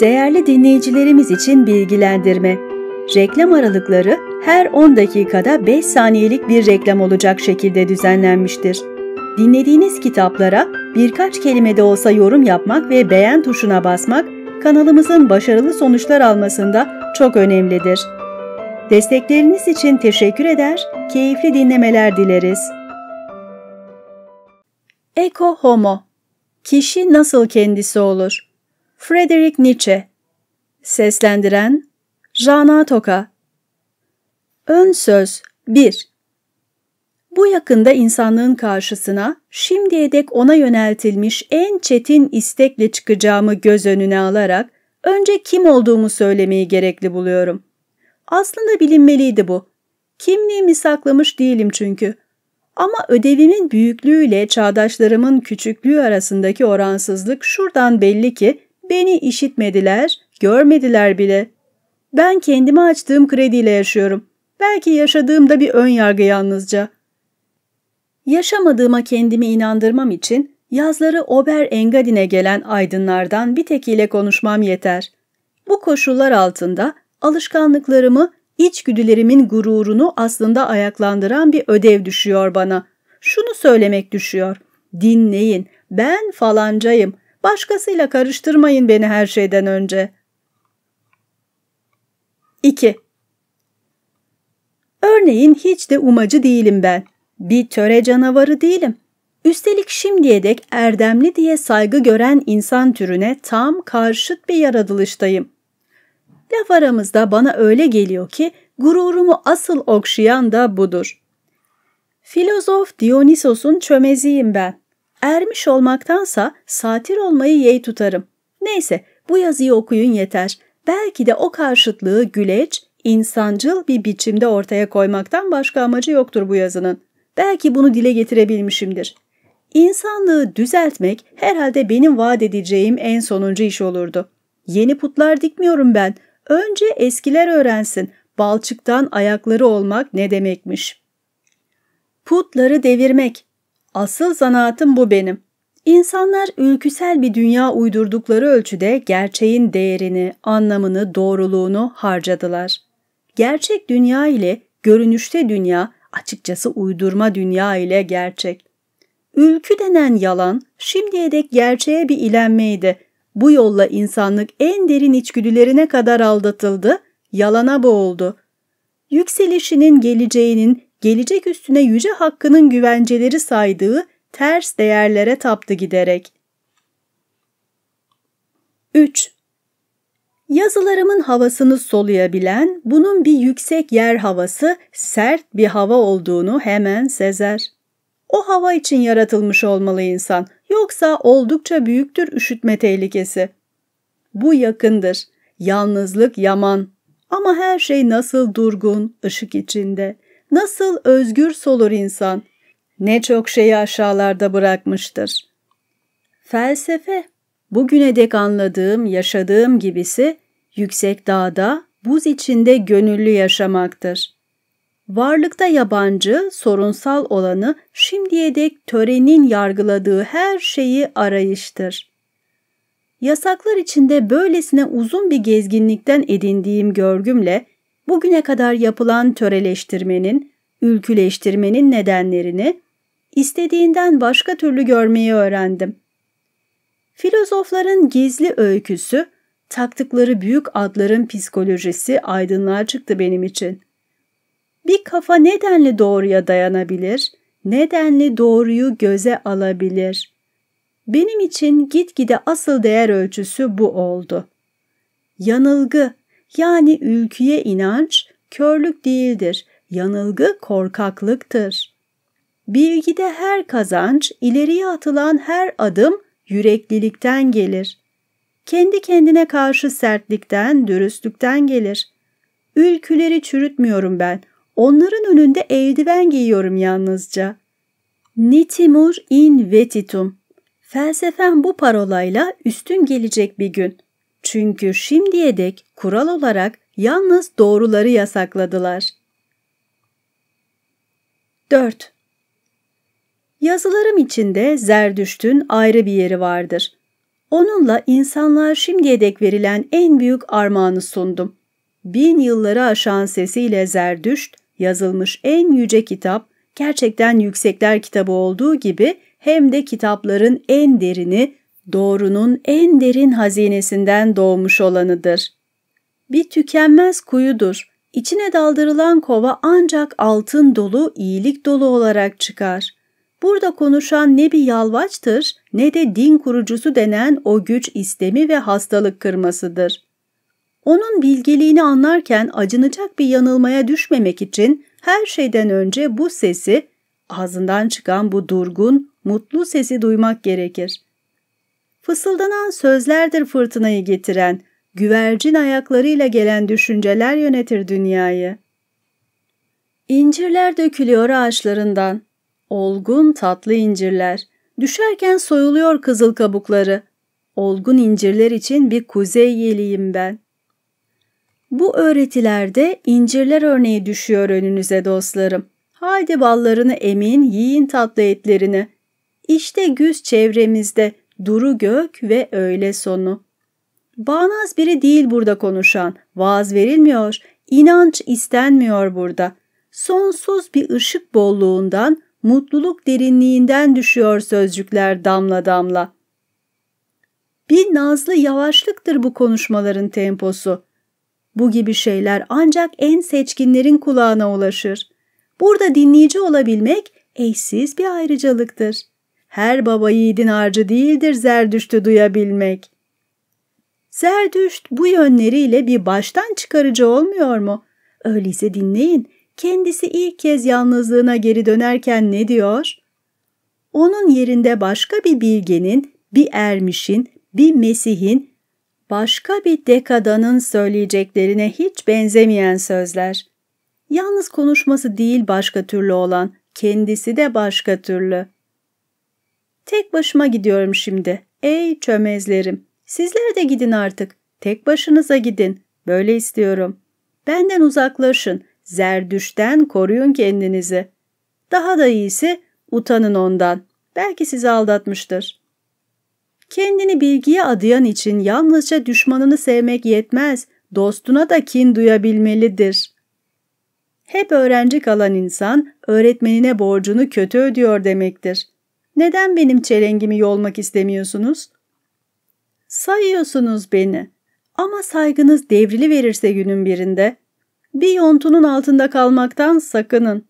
Değerli dinleyicilerimiz için bilgilendirme. Reklam aralıkları her 10 dakikada 5 saniyelik bir reklam olacak şekilde düzenlenmiştir. Dinlediğiniz kitaplara birkaç kelime de olsa yorum yapmak ve beğen tuşuna basmak kanalımızın başarılı sonuçlar almasında çok önemlidir. Destekleriniz için teşekkür eder, keyifli dinlemeler dileriz. Eko Homo Kişi nasıl kendisi olur? Frederick Nietzsche Seslendiren Jana Toka Ön Söz 1 Bu yakında insanlığın karşısına şimdiye dek ona yöneltilmiş en çetin istekle çıkacağımı göz önüne alarak önce kim olduğumu söylemeyi gerekli buluyorum. Aslında bilinmeliydi bu. Kimliğimi saklamış değilim çünkü. Ama ödevimin büyüklüğüyle çağdaşlarımın küçüklüğü arasındaki oransızlık şuradan belli ki Beni işitmediler, görmediler bile. Ben kendime açtığım krediyle yaşıyorum. Belki yaşadığımda bir ön yargı yalnızca. Yaşamadığıma kendimi inandırmam için yazları Ober Engadin'e gelen aydınlardan bir tekiyle konuşmam yeter. Bu koşullar altında alışkanlıklarımı, içgüdülerimin gururunu aslında ayaklandıran bir ödev düşüyor bana. Şunu söylemek düşüyor. Dinleyin, ben falancayım.'' Başkasıyla karıştırmayın beni her şeyden önce. 2. Örneğin hiç de umacı değilim ben. Bir töre canavarı değilim. Üstelik şimdiye dek erdemli diye saygı gören insan türüne tam karşıt bir yaratılıştayım. Laf aramızda bana öyle geliyor ki gururumu asıl okşayan da budur. Filozof Dionysos'un çömeziyim ben. Ermiş olmaktansa satir olmayı yey tutarım. Neyse bu yazıyı okuyun yeter. Belki de o karşıtlığı güleç, insancıl bir biçimde ortaya koymaktan başka amacı yoktur bu yazının. Belki bunu dile getirebilmişimdir. İnsanlığı düzeltmek herhalde benim vaat edeceğim en sonuncu iş olurdu. Yeni putlar dikmiyorum ben. Önce eskiler öğrensin. Balçıktan ayakları olmak ne demekmiş? Putları devirmek. Asıl zanaatim bu benim. İnsanlar ülküsel bir dünya uydurdukları ölçüde gerçeğin değerini, anlamını, doğruluğunu harcadılar. Gerçek dünya ile görünüşte dünya, açıkçası uydurma dünya ile gerçek. Ülkü denen yalan şimdiye dek gerçeğe bir ilenmeydi. Bu yolla insanlık en derin içgüdülerine kadar aldatıldı, yalana boğuldu. Yükselişinin geleceğinin gelecek üstüne yüce hakkının güvenceleri saydığı ters değerlere taptı giderek. 3. Yazılarımın havasını soluyabilen, bunun bir yüksek yer havası, sert bir hava olduğunu hemen sezer. O hava için yaratılmış olmalı insan, yoksa oldukça büyüktür üşütme tehlikesi. Bu yakındır. Yalnızlık yaman. Ama her şey nasıl durgun, ışık içinde nasıl özgür solur insan? Ne çok şeyi aşağılarda bırakmıştır. Felsefe, bugüne dek anladığım, yaşadığım gibisi, yüksek dağda, buz içinde gönüllü yaşamaktır. Varlıkta yabancı, sorunsal olanı şimdiye dek törenin yargıladığı her şeyi arayıştır. Yasaklar içinde böylesine uzun bir gezginlikten edindiğim görgümle bugüne kadar yapılan töreleştirmenin, ülküleştirmenin nedenlerini istediğinden başka türlü görmeyi öğrendim. Filozofların gizli öyküsü, taktıkları büyük adların psikolojisi aydınlığa çıktı benim için. Bir kafa nedenli doğruya dayanabilir, nedenli doğruyu göze alabilir. Benim için gitgide asıl değer ölçüsü bu oldu. Yanılgı, yani ülküye inanç körlük değildir, yanılgı korkaklıktır. Bilgide her kazanç, ileriye atılan her adım yüreklilikten gelir. Kendi kendine karşı sertlikten, dürüstlükten gelir. Ülküleri çürütmüyorum ben, onların önünde eldiven giyiyorum yalnızca. Nitimur in vetitum. Felsefen bu parolayla üstün gelecek bir gün.'' Çünkü şimdiye dek kural olarak yalnız doğruları yasakladılar. 4. Yazılarım içinde Zerdüşt'ün ayrı bir yeri vardır. Onunla insanlar şimdiye dek verilen en büyük armağanı sundum. Bin yılları aşan sesiyle Zerdüşt, yazılmış en yüce kitap, gerçekten yüksekler kitabı olduğu gibi hem de kitapların en derini, doğrunun en derin hazinesinden doğmuş olanıdır. Bir tükenmez kuyudur. İçine daldırılan kova ancak altın dolu, iyilik dolu olarak çıkar. Burada konuşan ne bir yalvaçtır ne de din kurucusu denen o güç istemi ve hastalık kırmasıdır. Onun bilgeliğini anlarken acınacak bir yanılmaya düşmemek için her şeyden önce bu sesi, ağzından çıkan bu durgun, mutlu sesi duymak gerekir. Fısıldanan sözlerdir fırtınayı getiren, güvercin ayaklarıyla gelen düşünceler yönetir dünyayı. İncirler dökülüyor ağaçlarından. Olgun tatlı incirler. Düşerken soyuluyor kızıl kabukları. Olgun incirler için bir kuzey yeliyim ben. Bu öğretilerde incirler örneği düşüyor önünüze dostlarım. Haydi ballarını emin, yiyin tatlı etlerini. İşte güz çevremizde, duru gök ve öğle sonu. Bağnaz biri değil burada konuşan, vaaz verilmiyor, inanç istenmiyor burada. Sonsuz bir ışık bolluğundan, mutluluk derinliğinden düşüyor sözcükler damla damla. Bir nazlı yavaşlıktır bu konuşmaların temposu. Bu gibi şeyler ancak en seçkinlerin kulağına ulaşır. Burada dinleyici olabilmek eşsiz bir ayrıcalıktır. Her baba yiğidin harcı değildir Zerdüşt'ü duyabilmek. Zerdüşt bu yönleriyle bir baştan çıkarıcı olmuyor mu? Öyleyse dinleyin. Kendisi ilk kez yalnızlığına geri dönerken ne diyor? Onun yerinde başka bir bilgenin, bir ermişin, bir mesihin, başka bir dekadanın söyleyeceklerine hiç benzemeyen sözler. Yalnız konuşması değil başka türlü olan, kendisi de başka türlü. Tek başıma gidiyorum şimdi. Ey çömezlerim. Sizler de gidin artık. Tek başınıza gidin. Böyle istiyorum. Benden uzaklaşın. Zerdüşten koruyun kendinizi. Daha da iyisi utanın ondan. Belki sizi aldatmıştır. Kendini bilgiye adayan için yalnızca düşmanını sevmek yetmez, dostuna da kin duyabilmelidir. Hep öğrenci kalan insan öğretmenine borcunu kötü ödüyor demektir. Neden benim çelengimi yolmak istemiyorsunuz? Sayıyorsunuz beni. Ama saygınız devrili verirse günün birinde. Bir yontunun altında kalmaktan sakının.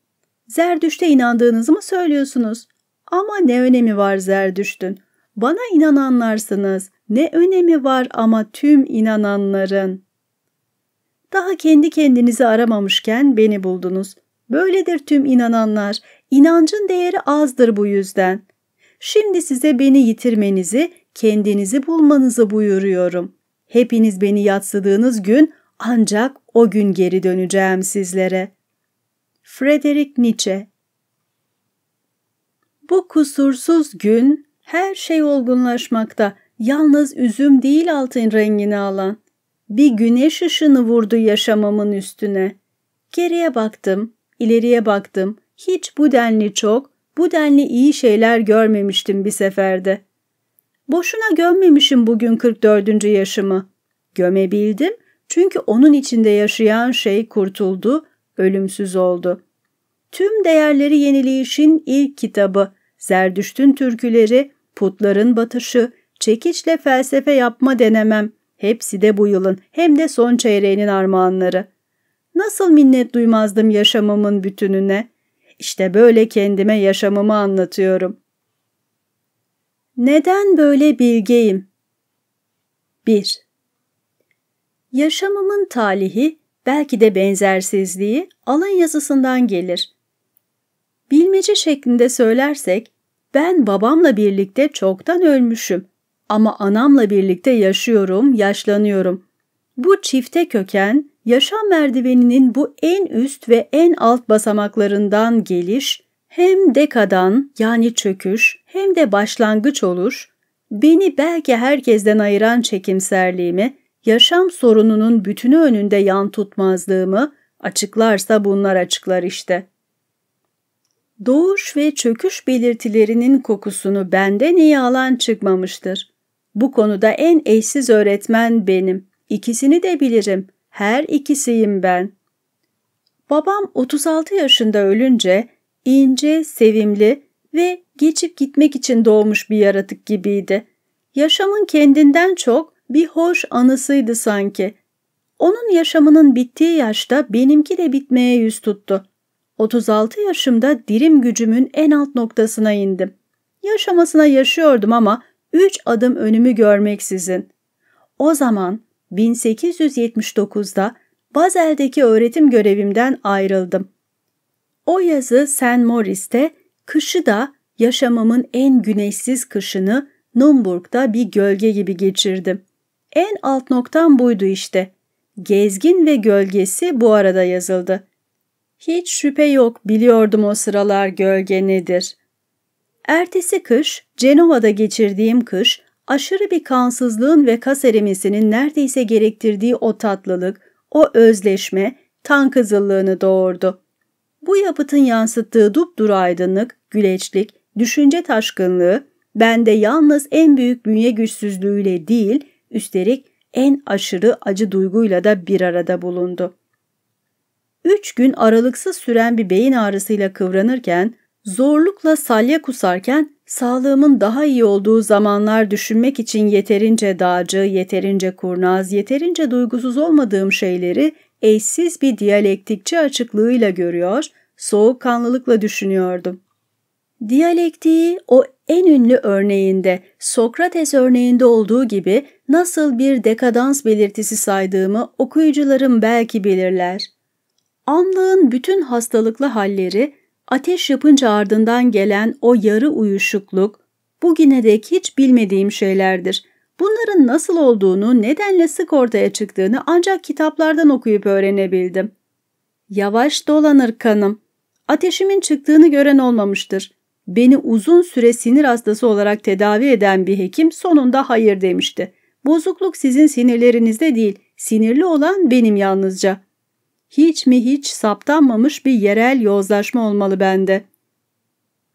Zerdüş'te inandığınızı mı söylüyorsunuz? Ama ne önemi var Zerdüşt'ün? Bana inananlarsınız. Ne önemi var ama tüm inananların? Daha kendi kendinizi aramamışken beni buldunuz. Böyledir tüm inananlar. İnancın değeri azdır bu yüzden. Şimdi size beni yitirmenizi, kendinizi bulmanızı buyuruyorum. Hepiniz beni yatsıdığınız gün ancak o gün geri döneceğim sizlere. Frederick Nietzsche Bu kusursuz gün her şey olgunlaşmakta. Yalnız üzüm değil altın rengini alan. Bir güneş ışını vurdu yaşamamın üstüne. Geriye baktım, ileriye baktım. Hiç bu denli çok, bu denli iyi şeyler görmemiştim bir seferde. Boşuna gömmemişim bugün 44. yaşımı. Gömebildim çünkü onun içinde yaşayan şey kurtuldu, ölümsüz oldu. Tüm değerleri yenileyişin ilk kitabı, Zerdüşt'ün türküleri, putların batışı, çekiçle felsefe yapma denemem, hepsi de bu yılın hem de son çeyreğinin armağanları. Nasıl minnet duymazdım yaşamımın bütününe.'' İşte böyle kendime yaşamımı anlatıyorum. Neden böyle bilgeyim? 1. Yaşamımın talihi, belki de benzersizliği alın yazısından gelir. Bilmece şeklinde söylersek, ben babamla birlikte çoktan ölmüşüm ama anamla birlikte yaşıyorum, yaşlanıyorum. Bu çifte köken yaşam merdiveninin bu en üst ve en alt basamaklarından geliş, hem dekadan yani çöküş hem de başlangıç olur, beni belki herkesten ayıran çekimserliğimi, yaşam sorununun bütünü önünde yan tutmazlığımı açıklarsa bunlar açıklar işte. Doğuş ve çöküş belirtilerinin kokusunu benden iyi alan çıkmamıştır. Bu konuda en eşsiz öğretmen benim. İkisini de bilirim. Her ikisiyim ben. Babam 36 yaşında ölünce ince, sevimli ve geçip gitmek için doğmuş bir yaratık gibiydi. Yaşamın kendinden çok bir hoş anısıydı sanki. Onun yaşamının bittiği yaşta benimki de bitmeye yüz tuttu. 36 yaşımda dirim gücümün en alt noktasına indim. Yaşamasına yaşıyordum ama üç adım önümü görmeksizin. O zaman 1879'da Basel'deki öğretim görevimden ayrıldım. O yazı St. Morris'te, kışı da yaşamımın en güneşsiz kışını Numburg'da bir gölge gibi geçirdim. En alt noktam buydu işte. Gezgin ve gölgesi bu arada yazıldı. Hiç şüphe yok biliyordum o sıralar gölge nedir. Ertesi kış, Cenova'da geçirdiğim kış, aşırı bir kansızlığın ve kas erimesinin neredeyse gerektirdiği o tatlılık, o özleşme tan kızıllığını doğurdu. Bu yapıtın yansıttığı dupduru aydınlık, güleçlik, düşünce taşkınlığı, bende yalnız en büyük bünye güçsüzlüğüyle değil, üstelik en aşırı acı duyguyla da bir arada bulundu. Üç gün aralıksız süren bir beyin ağrısıyla kıvranırken Zorlukla salya kusarken sağlığımın daha iyi olduğu zamanlar düşünmek için yeterince dağcı, yeterince kurnaz, yeterince duygusuz olmadığım şeyleri eşsiz bir diyalektikçi açıklığıyla görüyor, soğukkanlılıkla düşünüyordum. Diyalektiği o en ünlü örneğinde, Sokrates örneğinde olduğu gibi nasıl bir dekadans belirtisi saydığımı okuyucularım belki bilirler. Anlığın bütün hastalıklı halleri Ateş yapınca ardından gelen o yarı uyuşukluk, bugüne dek hiç bilmediğim şeylerdir. Bunların nasıl olduğunu, nedenle sık ortaya çıktığını ancak kitaplardan okuyup öğrenebildim. Yavaş dolanır kanım. Ateşimin çıktığını gören olmamıştır. Beni uzun süre sinir hastası olarak tedavi eden bir hekim sonunda hayır demişti. Bozukluk sizin sinirlerinizde değil, sinirli olan benim yalnızca hiç mi hiç saptanmamış bir yerel yozlaşma olmalı bende.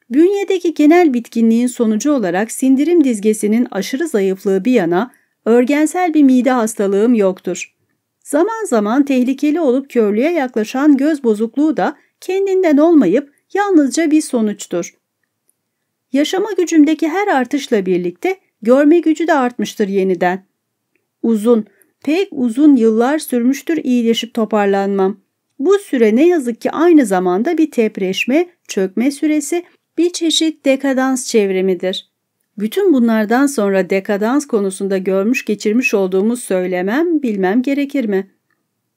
Bünyedeki genel bitkinliğin sonucu olarak sindirim dizgesinin aşırı zayıflığı bir yana örgensel bir mide hastalığım yoktur. Zaman zaman tehlikeli olup körlüğe yaklaşan göz bozukluğu da kendinden olmayıp yalnızca bir sonuçtur. Yaşama gücümdeki her artışla birlikte görme gücü de artmıştır yeniden. Uzun, pek uzun yıllar sürmüştür iyileşip toparlanmam. Bu süre ne yazık ki aynı zamanda bir tepreşme, çökme süresi, bir çeşit dekadans çevremidir. Bütün bunlardan sonra dekadans konusunda görmüş geçirmiş olduğumuz söylemem bilmem gerekir mi?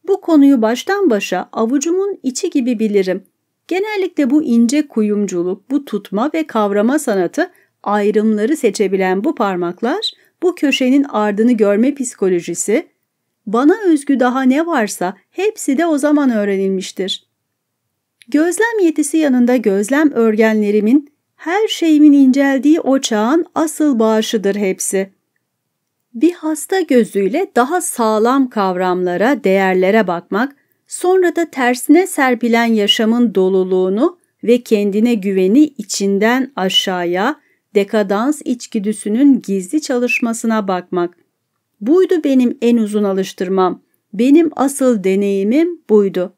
Bu konuyu baştan başa avucumun içi gibi bilirim. Genellikle bu ince kuyumculuk, bu tutma ve kavrama sanatı ayrımları seçebilen bu parmaklar, bu köşenin ardını görme psikolojisi, bana özgü daha ne varsa hepsi de o zaman öğrenilmiştir. Gözlem yetisi yanında gözlem örgenlerimin, her şeyimin inceldiği o asıl bağışıdır hepsi. Bir hasta gözüyle daha sağlam kavramlara, değerlere bakmak, sonra da tersine serpilen yaşamın doluluğunu ve kendine güveni içinden aşağıya, dekadans içgüdüsünün gizli çalışmasına bakmak. Buydu benim en uzun alıştırmam. Benim asıl deneyimim buydu.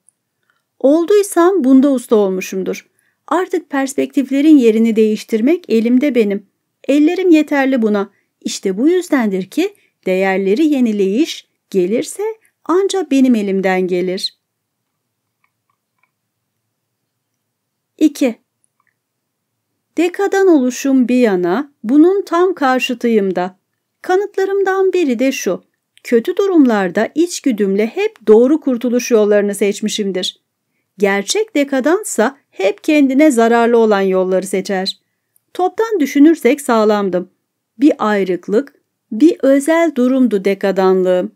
Olduysam bunda usta olmuşumdur. Artık perspektiflerin yerini değiştirmek elimde benim. Ellerim yeterli buna. İşte bu yüzdendir ki değerleri yenileyiş gelirse ancak benim elimden gelir. 2. Dekadan oluşum bir yana bunun tam karşıtıyım da. Kanıtlarımdan biri de şu. Kötü durumlarda içgüdümle hep doğru kurtuluş yollarını seçmişimdir. Gerçek dekadansa hep kendine zararlı olan yolları seçer. Toptan düşünürsek sağlamdım. Bir ayrıklık, bir özel durumdu dekadanlığım.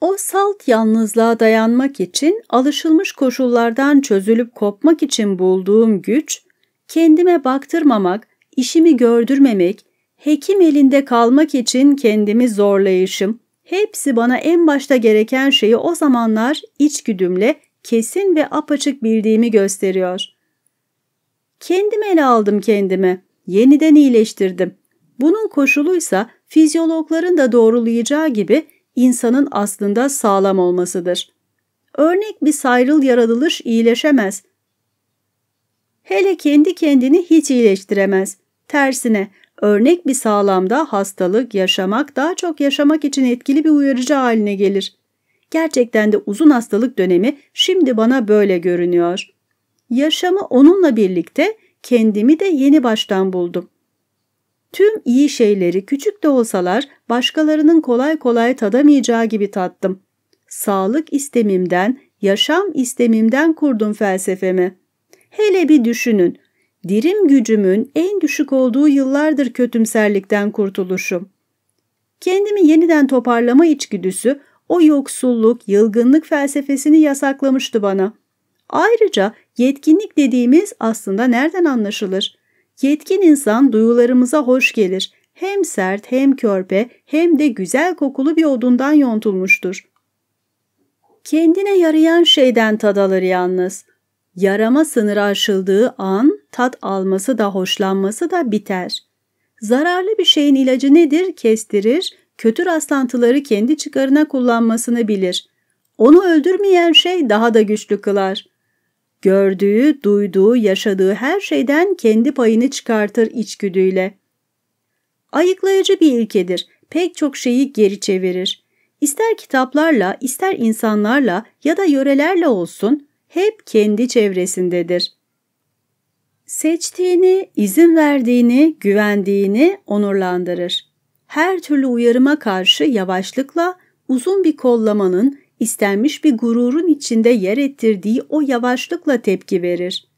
O salt yalnızlığa dayanmak için, alışılmış koşullardan çözülüp kopmak için bulduğum güç, kendime baktırmamak, işimi gördürmemek, Hekim elinde kalmak için kendimi zorlayışım. Hepsi bana en başta gereken şeyi o zamanlar içgüdümle kesin ve apaçık bildiğimi gösteriyor. Kendim ele aldım kendimi. Yeniden iyileştirdim. Bunun koşuluysa fizyologların da doğrulayacağı gibi insanın aslında sağlam olmasıdır. Örnek bir sayrıl yaralılış iyileşemez. Hele kendi kendini hiç iyileştiremez. Tersine Örnek bir sağlamda hastalık, yaşamak daha çok yaşamak için etkili bir uyarıcı haline gelir. Gerçekten de uzun hastalık dönemi şimdi bana böyle görünüyor. Yaşamı onunla birlikte kendimi de yeni baştan buldum. Tüm iyi şeyleri küçük de olsalar başkalarının kolay kolay tadamayacağı gibi tattım. Sağlık istemimden, yaşam istemimden kurdum felsefemi. Hele bir düşünün, dirim gücümün en düşük olduğu yıllardır kötümserlikten kurtuluşum. Kendimi yeniden toparlama içgüdüsü o yoksulluk, yılgınlık felsefesini yasaklamıştı bana. Ayrıca yetkinlik dediğimiz aslında nereden anlaşılır? Yetkin insan duyularımıza hoş gelir. Hem sert hem körpe hem de güzel kokulu bir odundan yontulmuştur. Kendine yarayan şeyden tad alır yalnız. Yarama sınırı aşıldığı an tat alması da hoşlanması da biter. Zararlı bir şeyin ilacı nedir? Kestirir, kötü rastlantıları kendi çıkarına kullanmasını bilir. Onu öldürmeyen şey daha da güçlü kılar. Gördüğü, duyduğu, yaşadığı her şeyden kendi payını çıkartır içgüdüyle. Ayıklayıcı bir ilkedir. Pek çok şeyi geri çevirir. İster kitaplarla, ister insanlarla ya da yörelerle olsun hep kendi çevresindedir. Seçtiğini, izin verdiğini, güvendiğini onurlandırır. Her türlü uyarıma karşı yavaşlıkla uzun bir kollamanın istenmiş bir gururun içinde yer ettirdiği o yavaşlıkla tepki verir.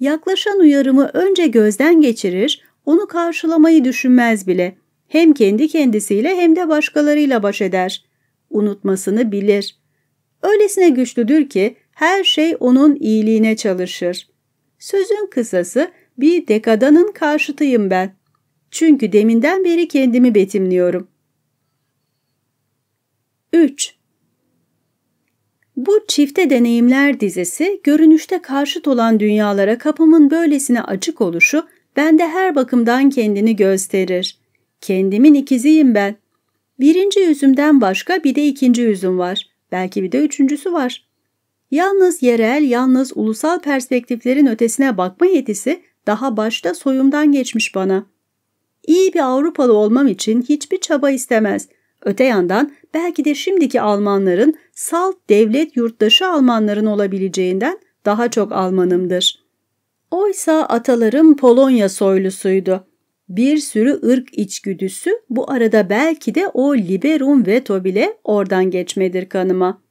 Yaklaşan uyarımı önce gözden geçirir, onu karşılamayı düşünmez bile. Hem kendi kendisiyle hem de başkalarıyla baş eder. Unutmasını bilir. Öylesine güçlüdür ki her şey onun iyiliğine çalışır. Sözün kısası bir dekadanın karşıtıyım ben. Çünkü deminden beri kendimi betimliyorum. 3. Bu çifte deneyimler dizisi görünüşte karşıt olan dünyalara kapımın böylesine açık oluşu bende her bakımdan kendini gösterir. Kendimin ikiziyim ben. Birinci yüzümden başka bir de ikinci yüzüm var. Belki bir de üçüncüsü var. Yalnız yerel, yalnız ulusal perspektiflerin ötesine bakma yetisi daha başta soyumdan geçmiş bana. İyi bir Avrupalı olmam için hiçbir çaba istemez. Öte yandan belki de şimdiki Almanların salt devlet yurttaşı Almanların olabileceğinden daha çok Almanımdır. Oysa atalarım Polonya soylusuydu. Bir sürü ırk içgüdüsü bu arada belki de o liberum veto bile oradan geçmedir kanıma.''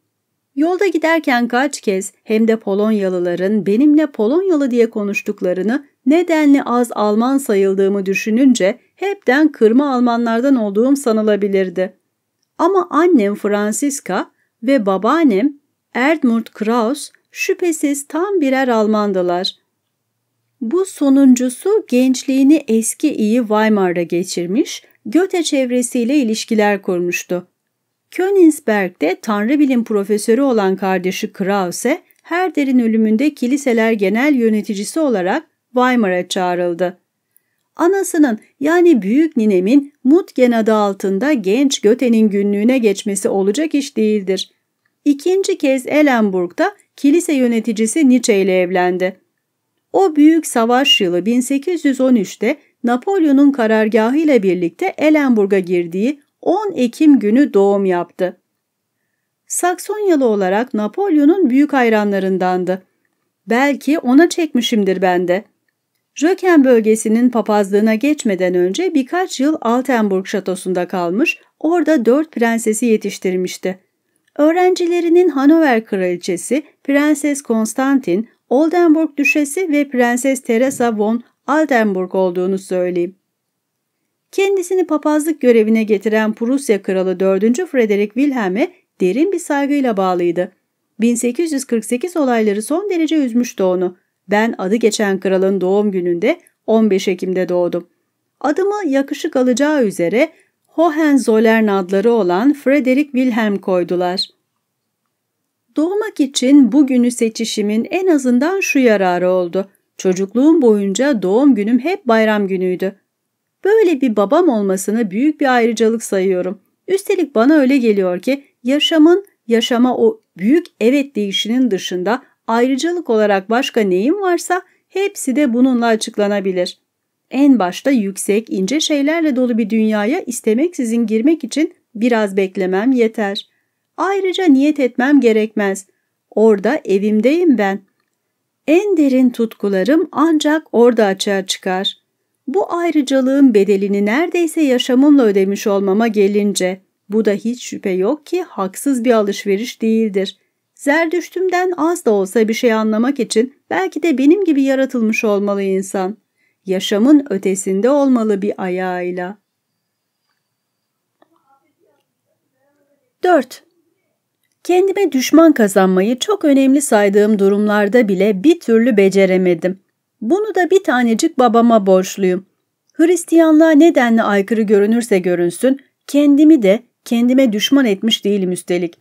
Yolda giderken kaç kez hem de Polonyalıların benimle Polonyalı diye konuştuklarını nedenli az Alman sayıldığımı düşününce hepten kırma Almanlardan olduğum sanılabilirdi. Ama annem Francisca ve babaannem Erdmurt Kraus şüphesiz tam birer Almandılar. Bu sonuncusu gençliğini eski iyi Weimar'da geçirmiş, Göte çevresiyle ilişkiler kurmuştu. Königsberg'de tanrı bilim profesörü olan kardeşi Krause, her derin ölümünde kiliseler genel yöneticisi olarak Weimar'a çağrıldı. Anasının yani büyük ninemin Mutgen adı altında genç Göte'nin günlüğüne geçmesi olacak iş değildir. İkinci kez Elenburg'da kilise yöneticisi Nietzsche ile evlendi. O büyük savaş yılı 1813'te Napolyon'un karargahı ile birlikte Elenburg'a girdiği 10 Ekim günü doğum yaptı. Saksonyalı olarak Napolyon'un büyük hayranlarındandı. Belki ona çekmişimdir ben de. Röken bölgesinin papazlığına geçmeden önce birkaç yıl Altenburg şatosunda kalmış, orada dört prensesi yetiştirmişti. Öğrencilerinin Hanover kraliçesi, Prenses Konstantin, Oldenburg düşesi ve Prenses Teresa von Altenburg olduğunu söyleyeyim. Kendisini papazlık görevine getiren Prusya Kralı 4. Frederick Wilhelm'e derin bir saygıyla bağlıydı. 1848 olayları son derece üzmüştü onu. Ben adı geçen kralın doğum gününde 15 Ekim'de doğdum. Adımı yakışık alacağı üzere Hohenzollern adları olan Frederick Wilhelm koydular. Doğmak için bugünü seçişimin en azından şu yararı oldu. Çocukluğum boyunca doğum günüm hep bayram günüydü. Böyle bir babam olmasını büyük bir ayrıcalık sayıyorum. Üstelik bana öyle geliyor ki yaşamın yaşama o büyük evet deyişinin dışında ayrıcalık olarak başka neyim varsa hepsi de bununla açıklanabilir. En başta yüksek, ince şeylerle dolu bir dünyaya istemeksizin girmek için biraz beklemem yeter. Ayrıca niyet etmem gerekmez. Orada evimdeyim ben. En derin tutkularım ancak orada açığa çıkar. Bu ayrıcalığın bedelini neredeyse yaşamımla ödemiş olmama gelince, bu da hiç şüphe yok ki haksız bir alışveriş değildir. Zerdüştümden az da olsa bir şey anlamak için belki de benim gibi yaratılmış olmalı insan. Yaşamın ötesinde olmalı bir ayağıyla. 4. Kendime düşman kazanmayı çok önemli saydığım durumlarda bile bir türlü beceremedim. Bunu da bir tanecik babama borçluyum. Hristiyanlığa nedenle aykırı görünürse görünsün, kendimi de kendime düşman etmiş değilim üstelik.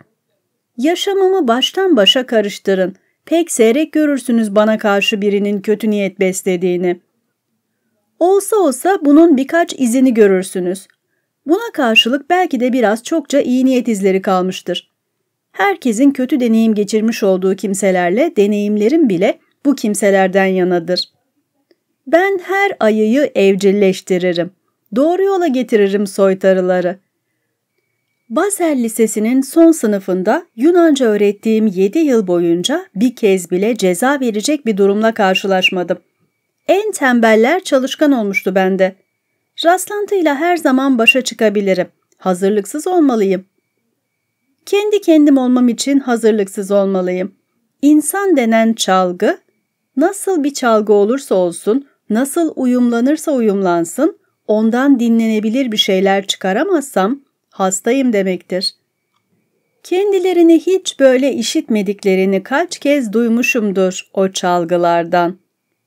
Yaşamımı baştan başa karıştırın. Pek seyrek görürsünüz bana karşı birinin kötü niyet beslediğini. Olsa olsa bunun birkaç izini görürsünüz. Buna karşılık belki de biraz çokça iyi niyet izleri kalmıştır. Herkesin kötü deneyim geçirmiş olduğu kimselerle deneyimlerim bile bu kimselerden yanadır. Ben her ayıyı evcilleştiririm. Doğru yola getiririm soytarıları. Basel Lisesi'nin son sınıfında Yunanca öğrettiğim 7 yıl boyunca bir kez bile ceza verecek bir durumla karşılaşmadım. En tembeller çalışkan olmuştu bende. Rastlantıyla her zaman başa çıkabilirim. Hazırlıksız olmalıyım. Kendi kendim olmam için hazırlıksız olmalıyım. İnsan denen çalgı Nasıl bir çalgı olursa olsun, nasıl uyumlanırsa uyumlansın, ondan dinlenebilir bir şeyler çıkaramazsam hastayım demektir. Kendilerini hiç böyle işitmediklerini kaç kez duymuşumdur o çalgılardan.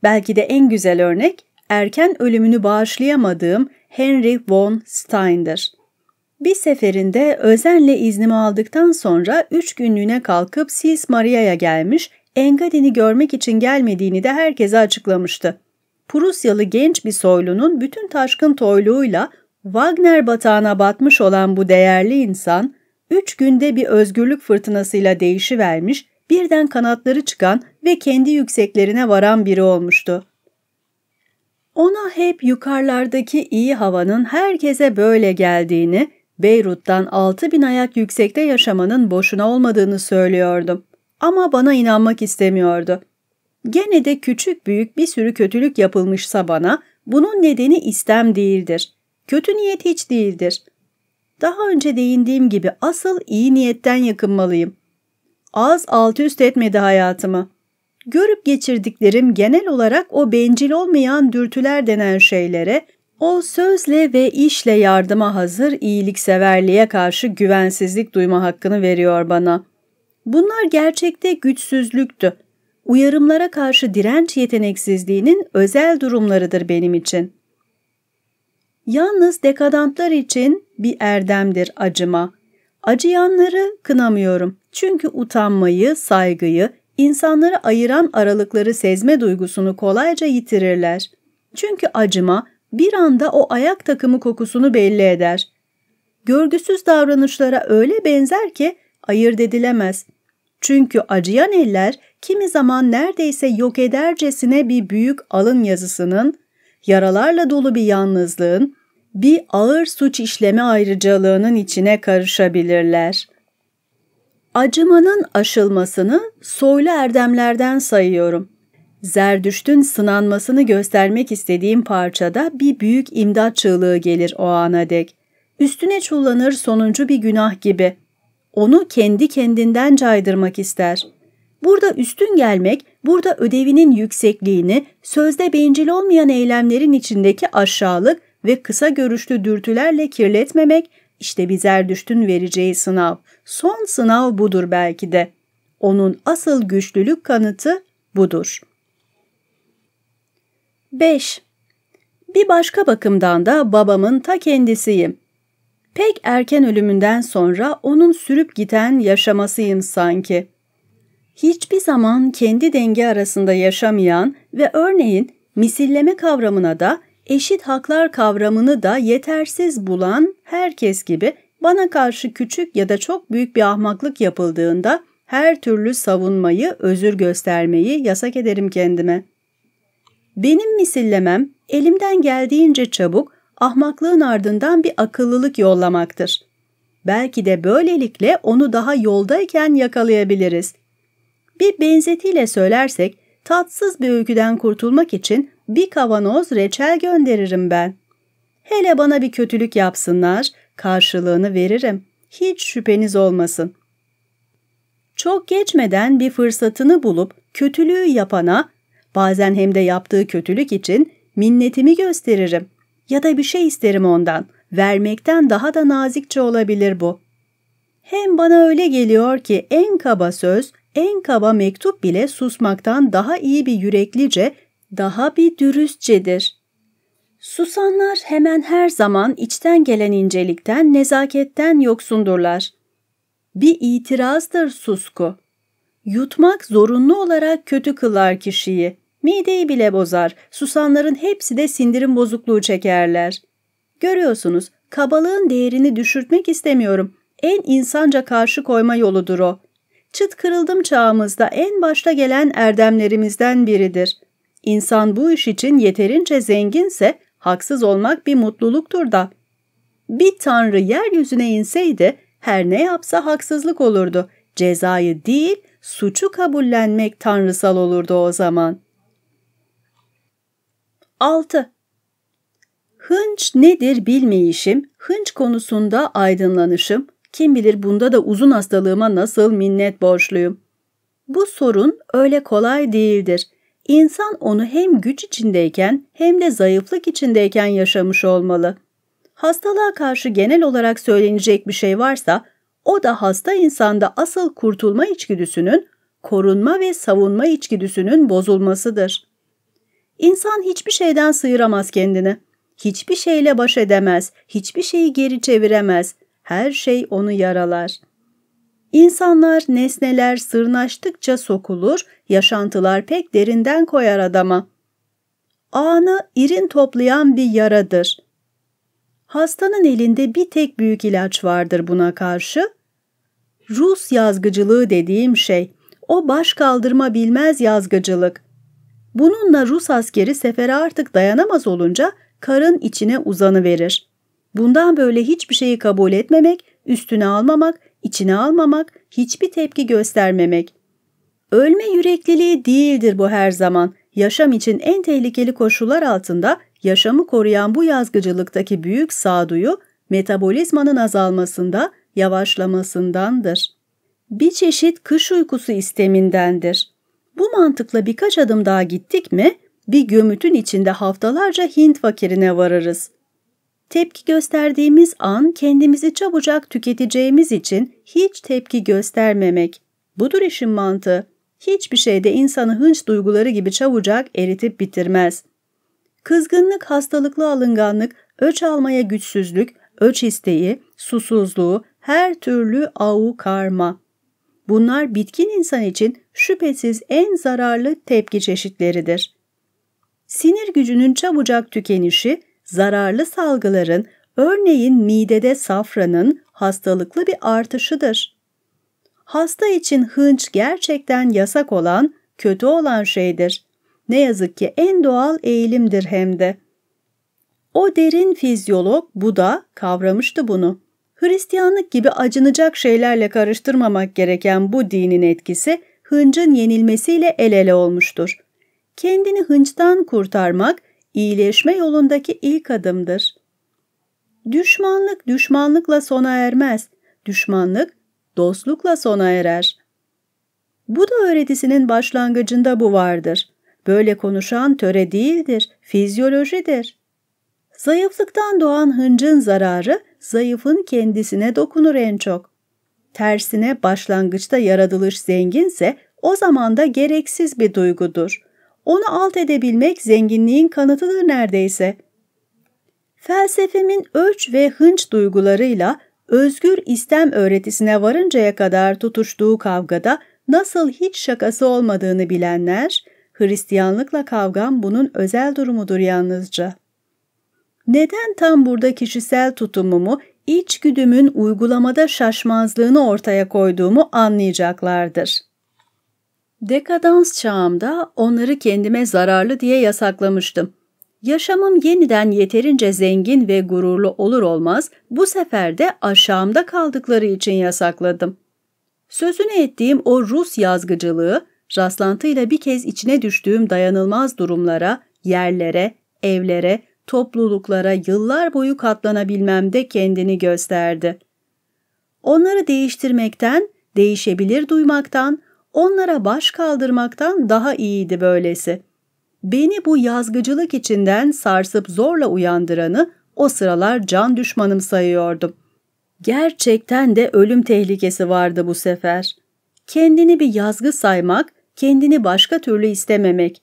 Belki de en güzel örnek erken ölümünü bağışlayamadığım Henry von Stein'dir. Bir seferinde özenle iznimi aldıktan sonra üç günlüğüne kalkıp Sils Maria'ya gelmiş Engadin'i görmek için gelmediğini de herkese açıklamıştı. Prusyalı genç bir soylunun bütün taşkın toyluğuyla Wagner batağına batmış olan bu değerli insan, üç günde bir özgürlük fırtınasıyla değişivermiş, birden kanatları çıkan ve kendi yükseklerine varan biri olmuştu. Ona hep yukarılardaki iyi havanın herkese böyle geldiğini, Beyrut'tan altı bin ayak yüksekte yaşamanın boşuna olmadığını söylüyordum. Ama bana inanmak istemiyordu. Gene de küçük büyük bir sürü kötülük yapılmışsa bana bunun nedeni istem değildir. Kötü niyet hiç değildir. Daha önce değindiğim gibi asıl iyi niyetten yakınmalıyım. Az alt üst etmedi hayatımı. Görüp geçirdiklerim genel olarak o bencil olmayan dürtüler denen şeylere, o sözle ve işle yardıma hazır iyilikseverliğe karşı güvensizlik duyma hakkını veriyor bana. Bunlar gerçekte güçsüzlüktü. Uyarımlara karşı direnç yeteneksizliğinin özel durumlarıdır benim için. Yalnız dekadantlar için bir erdemdir acıma. Acıyanları kınamıyorum. Çünkü utanmayı, saygıyı, insanları ayıran aralıkları sezme duygusunu kolayca yitirirler. Çünkü acıma bir anda o ayak takımı kokusunu belli eder. Görgüsüz davranışlara öyle benzer ki ayırt edilemez. Çünkü acıyan eller kimi zaman neredeyse yok edercesine bir büyük alın yazısının, yaralarla dolu bir yalnızlığın, bir ağır suç işleme ayrıcalığının içine karışabilirler. Acımanın aşılmasını soylu erdemlerden sayıyorum. Zerdüşt'ün sınanmasını göstermek istediğim parçada bir büyük imdat çığlığı gelir o ana dek. Üstüne çullanır sonuncu bir günah gibi onu kendi kendinden caydırmak ister. Burada üstün gelmek, burada ödevinin yüksekliğini, sözde bencil olmayan eylemlerin içindeki aşağılık ve kısa görüşlü dürtülerle kirletmemek, işte bizer düştün vereceği sınav. Son sınav budur belki de. Onun asıl güçlülük kanıtı budur. 5. Bir başka bakımdan da babamın ta kendisiyim. Pek erken ölümünden sonra onun sürüp giden yaşamasıyım sanki. Hiçbir zaman kendi denge arasında yaşamayan ve örneğin misilleme kavramına da eşit haklar kavramını da yetersiz bulan herkes gibi bana karşı küçük ya da çok büyük bir ahmaklık yapıldığında her türlü savunmayı, özür göstermeyi yasak ederim kendime. Benim misillemem elimden geldiğince çabuk ahmaklığın ardından bir akıllılık yollamaktır. Belki de böylelikle onu daha yoldayken yakalayabiliriz. Bir benzetiyle söylersek, tatsız bir öyküden kurtulmak için bir kavanoz reçel gönderirim ben. Hele bana bir kötülük yapsınlar, karşılığını veririm. Hiç şüpheniz olmasın. Çok geçmeden bir fırsatını bulup kötülüğü yapana, bazen hem de yaptığı kötülük için minnetimi gösteririm ya da bir şey isterim ondan. Vermekten daha da nazikçe olabilir bu. Hem bana öyle geliyor ki en kaba söz, en kaba mektup bile susmaktan daha iyi bir yüreklice, daha bir dürüstçedir. Susanlar hemen her zaman içten gelen incelikten, nezaketten yoksundurlar. Bir itirazdır susku. Yutmak zorunlu olarak kötü kılar kişiyi. Mideyi bile bozar. Susanların hepsi de sindirim bozukluğu çekerler. Görüyorsunuz, kabalığın değerini düşürtmek istemiyorum. En insanca karşı koyma yoludur o. Çıt kırıldım çağımızda en başta gelen erdemlerimizden biridir. İnsan bu iş için yeterince zenginse haksız olmak bir mutluluktur da. Bir tanrı yeryüzüne inseydi her ne yapsa haksızlık olurdu. Cezayı değil, suçu kabullenmek tanrısal olurdu o zaman.'' 6. Hınç nedir bilmeyişim, hınç konusunda aydınlanışım, kim bilir bunda da uzun hastalığıma nasıl minnet borçluyum. Bu sorun öyle kolay değildir. İnsan onu hem güç içindeyken hem de zayıflık içindeyken yaşamış olmalı. Hastalığa karşı genel olarak söylenecek bir şey varsa o da hasta insanda asıl kurtulma içgüdüsünün, korunma ve savunma içgüdüsünün bozulmasıdır. İnsan hiçbir şeyden sıyıramaz kendini. Hiçbir şeyle baş edemez, hiçbir şeyi geri çeviremez. Her şey onu yaralar. İnsanlar, nesneler sırnaştıkça sokulur, yaşantılar pek derinden koyar adama. Anı irin toplayan bir yaradır. Hastanın elinde bir tek büyük ilaç vardır buna karşı. Rus yazgıcılığı dediğim şey, o baş kaldırma bilmez yazgıcılık.'' Bununla Rus askeri sefere artık dayanamaz olunca karın içine uzanı verir. Bundan böyle hiçbir şeyi kabul etmemek, üstüne almamak, içine almamak, hiçbir tepki göstermemek. Ölme yürekliliği değildir bu her zaman. Yaşam için en tehlikeli koşullar altında yaşamı koruyan bu yazgıcılıktaki büyük sağduyu metabolizmanın azalmasında, yavaşlamasındandır. Bir çeşit kış uykusu istemindendir. Bu mantıkla birkaç adım daha gittik mi bir gömütün içinde haftalarca Hint fakirine varırız. Tepki gösterdiğimiz an kendimizi çabucak tüketeceğimiz için hiç tepki göstermemek. Budur işin mantığı. Hiçbir şey de insanı hınç duyguları gibi çabucak eritip bitirmez. Kızgınlık, hastalıklı alınganlık, öç almaya güçsüzlük, öç isteği, susuzluğu, her türlü avu karma. Bunlar bitkin insan için şüphesiz en zararlı tepki çeşitleridir. Sinir gücünün çabucak tükenişi, zararlı salgıların, örneğin midede safranın hastalıklı bir artışıdır. Hasta için hınç gerçekten yasak olan, kötü olan şeydir. Ne yazık ki en doğal eğilimdir hem de. O derin fizyolog bu da kavramıştı bunu. Hristiyanlık gibi acınacak şeylerle karıştırmamak gereken bu dinin etkisi hıncın yenilmesiyle el ele olmuştur. Kendini hınçtan kurtarmak iyileşme yolundaki ilk adımdır. Düşmanlık düşmanlıkla sona ermez. Düşmanlık dostlukla sona erer. Bu da öğretisinin başlangıcında bu vardır. Böyle konuşan töre değildir, fizyolojidir. Zayıflıktan doğan hıncın zararı zayıfın kendisine dokunur en çok. Tersine başlangıçta yaratılış zenginse o zaman da gereksiz bir duygudur. Onu alt edebilmek zenginliğin kanıtıdır neredeyse. Felsefemin ölç ve hınç duygularıyla özgür istem öğretisine varıncaya kadar tutuştuğu kavgada nasıl hiç şakası olmadığını bilenler, Hristiyanlıkla kavgam bunun özel durumudur yalnızca. Neden tam burada kişisel tutumumu, içgüdümün uygulamada şaşmazlığını ortaya koyduğumu anlayacaklardır. Dekadans çağımda onları kendime zararlı diye yasaklamıştım. Yaşamım yeniden yeterince zengin ve gururlu olur olmaz bu sefer de aşağımda kaldıkları için yasakladım. Sözünü ettiğim o Rus yazgıcılığı rastlantıyla bir kez içine düştüğüm dayanılmaz durumlara, yerlere, evlere, topluluklara yıllar boyu katlanabilmemde kendini gösterdi. Onları değiştirmekten, değişebilir duymaktan, onlara baş kaldırmaktan daha iyiydi böylesi. Beni bu yazgıcılık içinden sarsıp zorla uyandıranı o sıralar can düşmanım sayıyordum. Gerçekten de ölüm tehlikesi vardı bu sefer. Kendini bir yazgı saymak, kendini başka türlü istememek,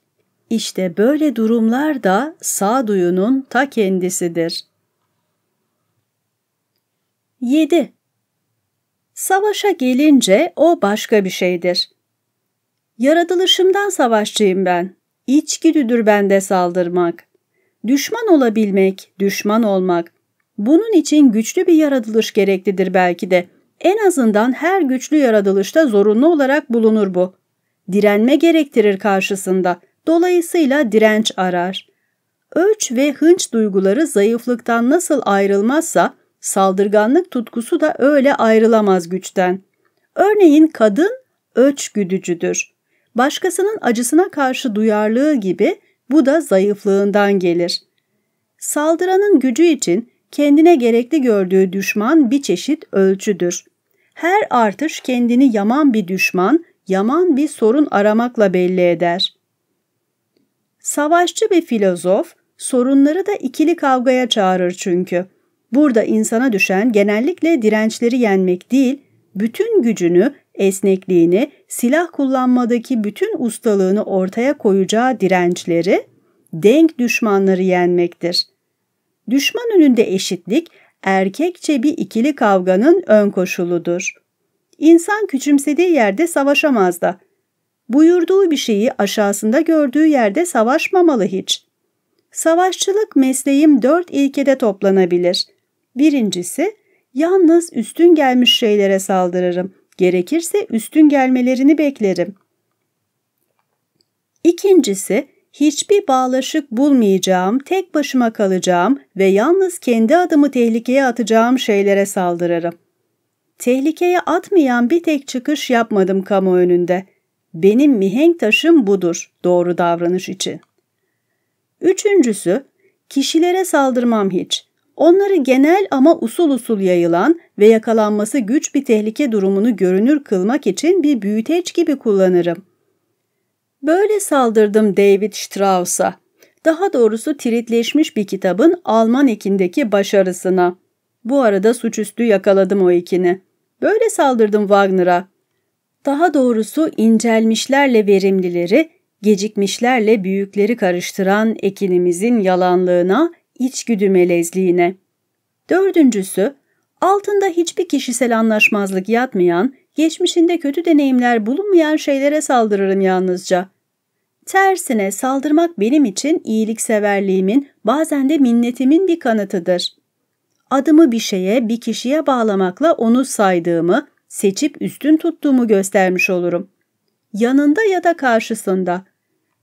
işte böyle durumlar da sağduyunun ta kendisidir. 7. Savaşa gelince o başka bir şeydir. Yaratılışımdan savaşçıyım ben. İçgüdüdür bende saldırmak. Düşman olabilmek, düşman olmak. Bunun için güçlü bir yaratılış gereklidir belki de. En azından her güçlü yaratılışta zorunlu olarak bulunur bu. Direnme gerektirir karşısında. Dolayısıyla direnç arar. Ölç ve hınç duyguları zayıflıktan nasıl ayrılmazsa saldırganlık tutkusu da öyle ayrılamaz güçten. Örneğin kadın ölç güdücüdür. Başkasının acısına karşı duyarlığı gibi bu da zayıflığından gelir. Saldıranın gücü için kendine gerekli gördüğü düşman bir çeşit ölçüdür. Her artış kendini yaman bir düşman, yaman bir sorun aramakla belli eder. Savaşçı bir filozof sorunları da ikili kavgaya çağırır çünkü. Burada insana düşen genellikle dirençleri yenmek değil, bütün gücünü, esnekliğini, silah kullanmadaki bütün ustalığını ortaya koyacağı dirençleri, denk düşmanları yenmektir. Düşman önünde eşitlik, erkekçe bir ikili kavganın ön koşuludur. İnsan küçümsediği yerde savaşamaz da, Buyurduğu bir şeyi aşağısında gördüğü yerde savaşmamalı hiç. Savaşçılık mesleğim dört ilkede toplanabilir. Birincisi, yalnız üstün gelmiş şeylere saldırırım. Gerekirse üstün gelmelerini beklerim. İkincisi, hiçbir bağlaşık bulmayacağım, tek başıma kalacağım ve yalnız kendi adımı tehlikeye atacağım şeylere saldırırım. Tehlikeye atmayan bir tek çıkış yapmadım kamu önünde. Benim mihenk taşım budur doğru davranış için. Üçüncüsü, kişilere saldırmam hiç. Onları genel ama usul usul yayılan ve yakalanması güç bir tehlike durumunu görünür kılmak için bir büyüteç gibi kullanırım. Böyle saldırdım David Strauss'a. Daha doğrusu tiritleşmiş bir kitabın Alman ekindeki başarısına. Bu arada suçüstü yakaladım o ikini. Böyle saldırdım Wagner'a daha doğrusu incelmişlerle verimlileri, gecikmişlerle büyükleri karıştıran ekinimizin yalanlığına, içgüdü melezliğine. Dördüncüsü, altında hiçbir kişisel anlaşmazlık yatmayan, geçmişinde kötü deneyimler bulunmayan şeylere saldırırım yalnızca. Tersine saldırmak benim için iyilikseverliğimin, bazen de minnetimin bir kanıtıdır. Adımı bir şeye, bir kişiye bağlamakla onu saydığımı, seçip üstün tuttuğumu göstermiş olurum. Yanında ya da karşısında.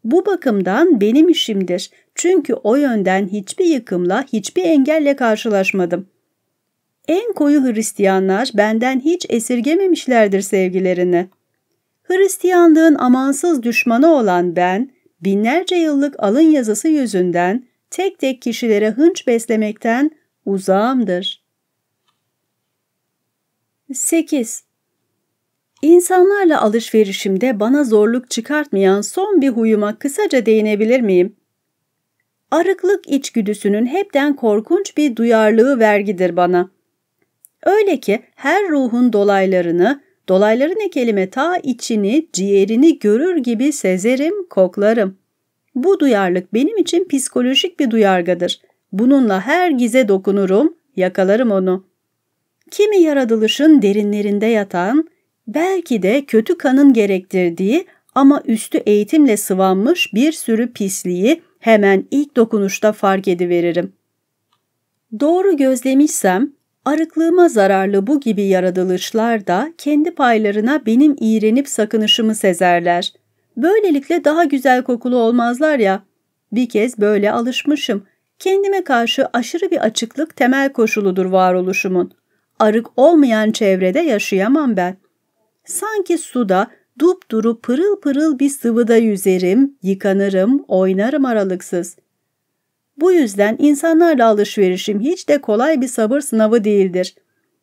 Bu bakımdan benim işimdir. Çünkü o yönden hiçbir yıkımla, hiçbir engelle karşılaşmadım. En koyu Hristiyanlar benden hiç esirgememişlerdir sevgilerini. Hristiyanlığın amansız düşmanı olan ben, binlerce yıllık alın yazısı yüzünden tek tek kişilere hınç beslemekten uzağımdır.'' 8. İnsanlarla alışverişimde bana zorluk çıkartmayan son bir huyuma kısaca değinebilir miyim? Arıklık içgüdüsünün hepten korkunç bir duyarlığı vergidir bana. Öyle ki her ruhun dolaylarını, dolayları ne kelime ta içini, ciğerini görür gibi sezerim, koklarım. Bu duyarlık benim için psikolojik bir duyargadır. Bununla her gize dokunurum, yakalarım onu.'' kimi yaratılışın derinlerinde yatan, belki de kötü kanın gerektirdiği ama üstü eğitimle sıvanmış bir sürü pisliği hemen ilk dokunuşta fark ediveririm. Doğru gözlemişsem, arıklığıma zararlı bu gibi yaratılışlar da kendi paylarına benim iğrenip sakınışımı sezerler. Böylelikle daha güzel kokulu olmazlar ya. Bir kez böyle alışmışım. Kendime karşı aşırı bir açıklık temel koşuludur varoluşumun.'' arık olmayan çevrede yaşayamam ben. Sanki suda dupduru pırıl pırıl bir sıvıda yüzerim, yıkanırım, oynarım aralıksız. Bu yüzden insanlarla alışverişim hiç de kolay bir sabır sınavı değildir.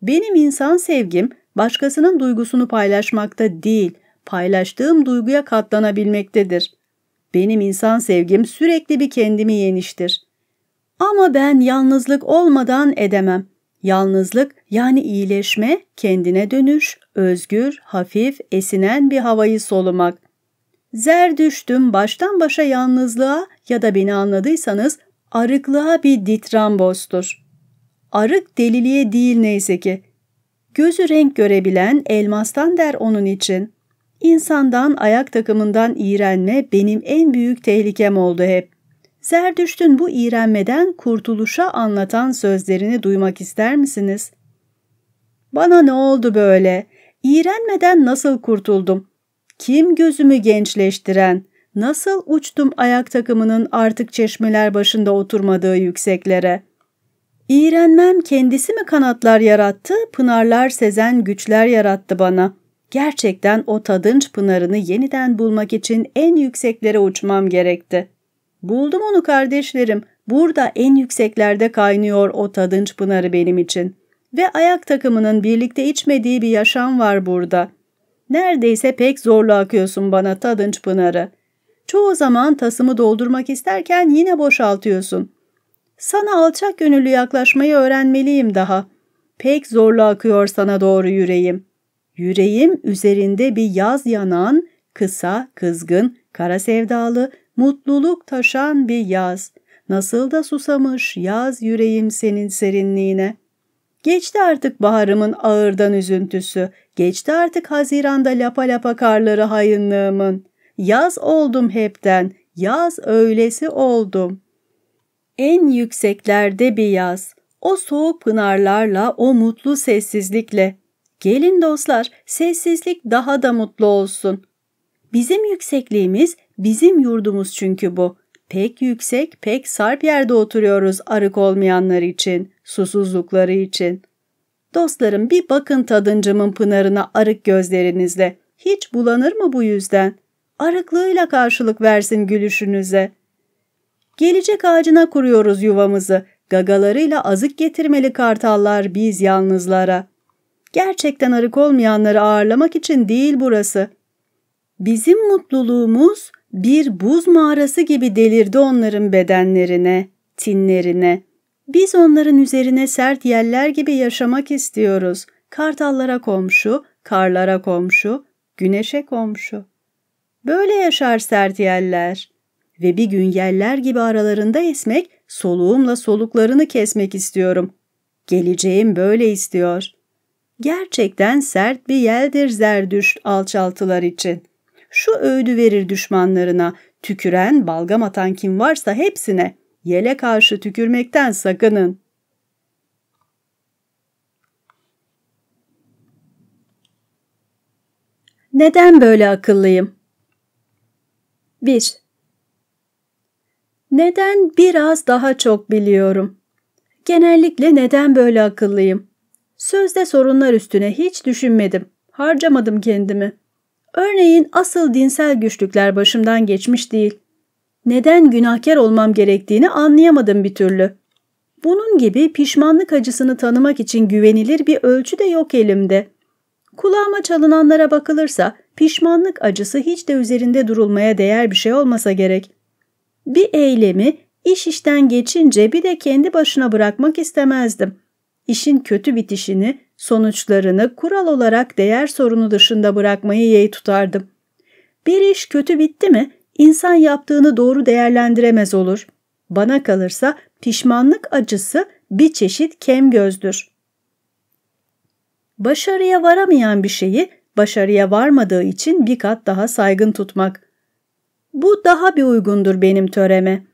Benim insan sevgim başkasının duygusunu paylaşmakta değil, paylaştığım duyguya katlanabilmektedir. Benim insan sevgim sürekli bir kendimi yeniştir. Ama ben yalnızlık olmadan edemem. Yalnızlık yani iyileşme, kendine dönüş, özgür, hafif, esinen bir havayı solumak. Zer düştüm baştan başa yalnızlığa ya da beni anladıysanız arıklığa bir ditrambostur. Arık deliliğe değil neyse ki. Gözü renk görebilen elmastan der onun için. İnsandan, ayak takımından iğrenme benim en büyük tehlikem oldu hep. Zerdüşt'ün bu iğrenmeden kurtuluşa anlatan sözlerini duymak ister misiniz? Bana ne oldu böyle? İğrenmeden nasıl kurtuldum? Kim gözümü gençleştiren? Nasıl uçtum ayak takımının artık çeşmeler başında oturmadığı yükseklere? İğrenmem kendisi mi kanatlar yarattı, pınarlar sezen güçler yarattı bana. Gerçekten o tadınç pınarını yeniden bulmak için en yükseklere uçmam gerekti.'' Buldum onu kardeşlerim. Burada en yükseklerde kaynıyor o tadınç pınarı benim için. Ve ayak takımının birlikte içmediği bir yaşam var burada. Neredeyse pek zorla akıyorsun bana tadınç pınarı. Çoğu zaman tasımı doldurmak isterken yine boşaltıyorsun. Sana alçak gönüllü yaklaşmayı öğrenmeliyim daha. Pek zorla akıyor sana doğru yüreğim. Yüreğim üzerinde bir yaz yanan, kısa, kızgın, kara sevdalı, Mutluluk taşan bir yaz. Nasıl da susamış yaz yüreğim senin serinliğine. Geçti artık baharımın ağırdan üzüntüsü. Geçti artık haziranda lapa lapa karları hayınlığımın. Yaz oldum hepten. Yaz öylesi oldum. En yükseklerde bir yaz. O soğuk pınarlarla, o mutlu sessizlikle. Gelin dostlar, sessizlik daha da mutlu olsun. Bizim yüksekliğimiz Bizim yurdumuz çünkü bu. Pek yüksek, pek sarp yerde oturuyoruz arık olmayanlar için, susuzlukları için. Dostlarım bir bakın tadıncımın pınarına arık gözlerinizle. Hiç bulanır mı bu yüzden? Arıklığıyla karşılık versin gülüşünüze. Gelecek ağacına kuruyoruz yuvamızı. Gagalarıyla azık getirmeli kartallar biz yalnızlara. Gerçekten arık olmayanları ağırlamak için değil burası. Bizim mutluluğumuz bir buz mağarası gibi delirdi onların bedenlerine, tinlerine. Biz onların üzerine sert yeller gibi yaşamak istiyoruz. Kartallara komşu, karlara komşu, güneşe komşu. Böyle yaşar sert yeller. Ve bir gün yeller gibi aralarında esmek, soluğumla soluklarını kesmek istiyorum. Geleceğim böyle istiyor. Gerçekten sert bir yeldir zerdüşt alçaltılar için.'' şu öğüdü verir düşmanlarına, tüküren, balgam atan kim varsa hepsine, yele karşı tükürmekten sakının. Neden böyle akıllıyım? 1. Neden biraz daha çok biliyorum? Genellikle neden böyle akıllıyım? Sözde sorunlar üstüne hiç düşünmedim. Harcamadım kendimi. Örneğin asıl dinsel güçlükler başımdan geçmiş değil. Neden günahkar olmam gerektiğini anlayamadım bir türlü. Bunun gibi pişmanlık acısını tanımak için güvenilir bir ölçü de yok elimde. Kulağıma çalınanlara bakılırsa pişmanlık acısı hiç de üzerinde durulmaya değer bir şey olmasa gerek. Bir eylemi iş işten geçince bir de kendi başına bırakmak istemezdim. İşin kötü bitişini Sonuçlarını kural olarak değer sorunu dışında bırakmayı yeğ tutardım. Bir iş kötü bitti mi insan yaptığını doğru değerlendiremez olur. Bana kalırsa pişmanlık acısı bir çeşit kem gözdür. Başarıya varamayan bir şeyi başarıya varmadığı için bir kat daha saygın tutmak. Bu daha bir uygundur benim töreme.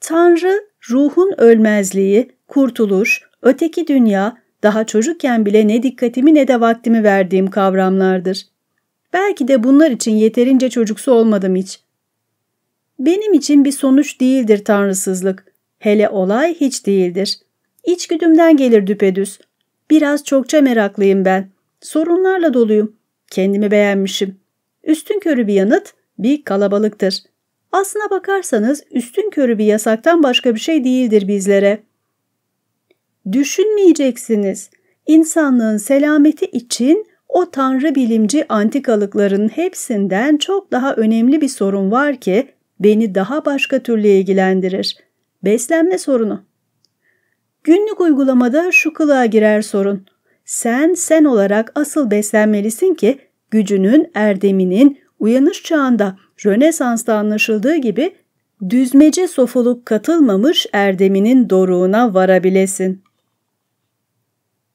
Tanrı, ruhun ölmezliği, kurtuluş, öteki dünya, daha çocukken bile ne dikkatimi ne de vaktimi verdiğim kavramlardır. Belki de bunlar için yeterince çocuksu olmadım hiç. Benim için bir sonuç değildir tanrısızlık. Hele olay hiç değildir. İçgüdümden gelir düpedüz. Biraz çokça meraklıyım ben. Sorunlarla doluyum. Kendimi beğenmişim. Üstün körü bir yanıt bir kalabalıktır. Aslına bakarsanız üstün körü bir yasaktan başka bir şey değildir bizlere.'' düşünmeyeceksiniz. İnsanlığın selameti için o tanrı bilimci antikalıkların hepsinden çok daha önemli bir sorun var ki beni daha başka türlü ilgilendirir. Beslenme sorunu. Günlük uygulamada şu kılığa girer sorun. Sen sen olarak asıl beslenmelisin ki gücünün, erdeminin uyanış çağında Rönesans'ta anlaşıldığı gibi düzmece sofuluk katılmamış erdeminin doruğuna varabilesin.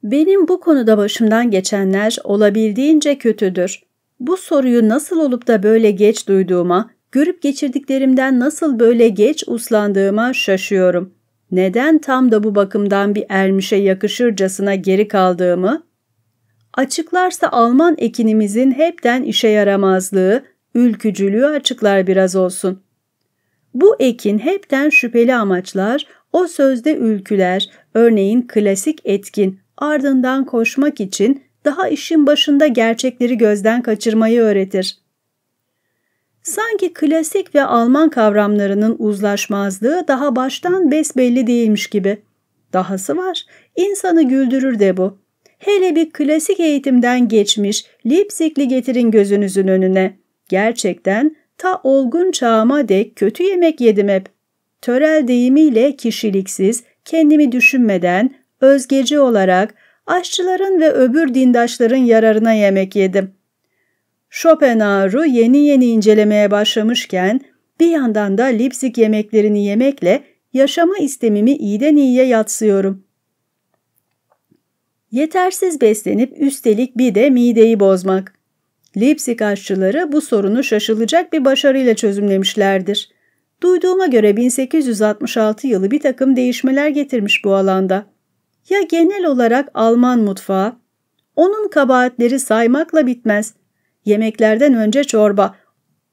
Benim bu konuda başımdan geçenler olabildiğince kötüdür. Bu soruyu nasıl olup da böyle geç duyduğuma, görüp geçirdiklerimden nasıl böyle geç uslandığıma şaşıyorum. Neden tam da bu bakımdan bir ermişe yakışırcasına geri kaldığımı? Açıklarsa Alman ekinimizin hepten işe yaramazlığı, ülkücülüğü açıklar biraz olsun. Bu ekin hepten şüpheli amaçlar, o sözde ülküler, örneğin klasik etkin, ardından koşmak için daha işin başında gerçekleri gözden kaçırmayı öğretir. Sanki klasik ve Alman kavramlarının uzlaşmazlığı daha baştan besbelli değilmiş gibi. Dahası var, insanı güldürür de bu. Hele bir klasik eğitimden geçmiş Leipzig'li getirin gözünüzün önüne. Gerçekten ta olgun çağıma dek kötü yemek yedim hep. Törel deyimiyle kişiliksiz, kendimi düşünmeden, özgeci olarak aşçıların ve öbür dindaşların yararına yemek yedim. Schopenhauer'u yeni yeni incelemeye başlamışken bir yandan da Leipzig yemeklerini yemekle yaşama istemimi iyiden iyiye yatsıyorum. Yetersiz beslenip üstelik bir de mideyi bozmak. Leipzig aşçıları bu sorunu şaşılacak bir başarıyla çözümlemişlerdir. Duyduğuma göre 1866 yılı bir takım değişmeler getirmiş bu alanda ya genel olarak Alman mutfağı. Onun kabahatleri saymakla bitmez. Yemeklerden önce çorba.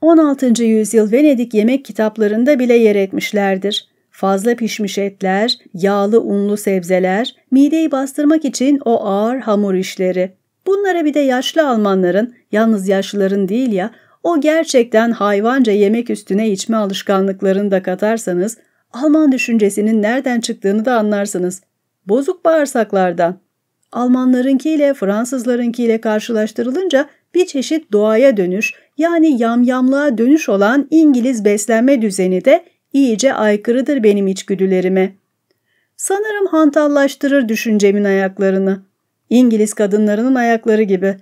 16. yüzyıl Venedik yemek kitaplarında bile yer etmişlerdir. Fazla pişmiş etler, yağlı unlu sebzeler, mideyi bastırmak için o ağır hamur işleri. Bunlara bir de yaşlı Almanların, yalnız yaşlıların değil ya, o gerçekten hayvanca yemek üstüne içme alışkanlıklarını da katarsanız, Alman düşüncesinin nereden çıktığını da anlarsınız. Bozuk bağırsaklardan. Almanlarınkiyle Fransızlarınkiyle karşılaştırılınca bir çeşit doğaya dönüş yani yamyamlığa dönüş olan İngiliz beslenme düzeni de iyice aykırıdır benim içgüdülerime. Sanırım hantallaştırır düşüncemin ayaklarını. İngiliz kadınlarının ayakları gibi.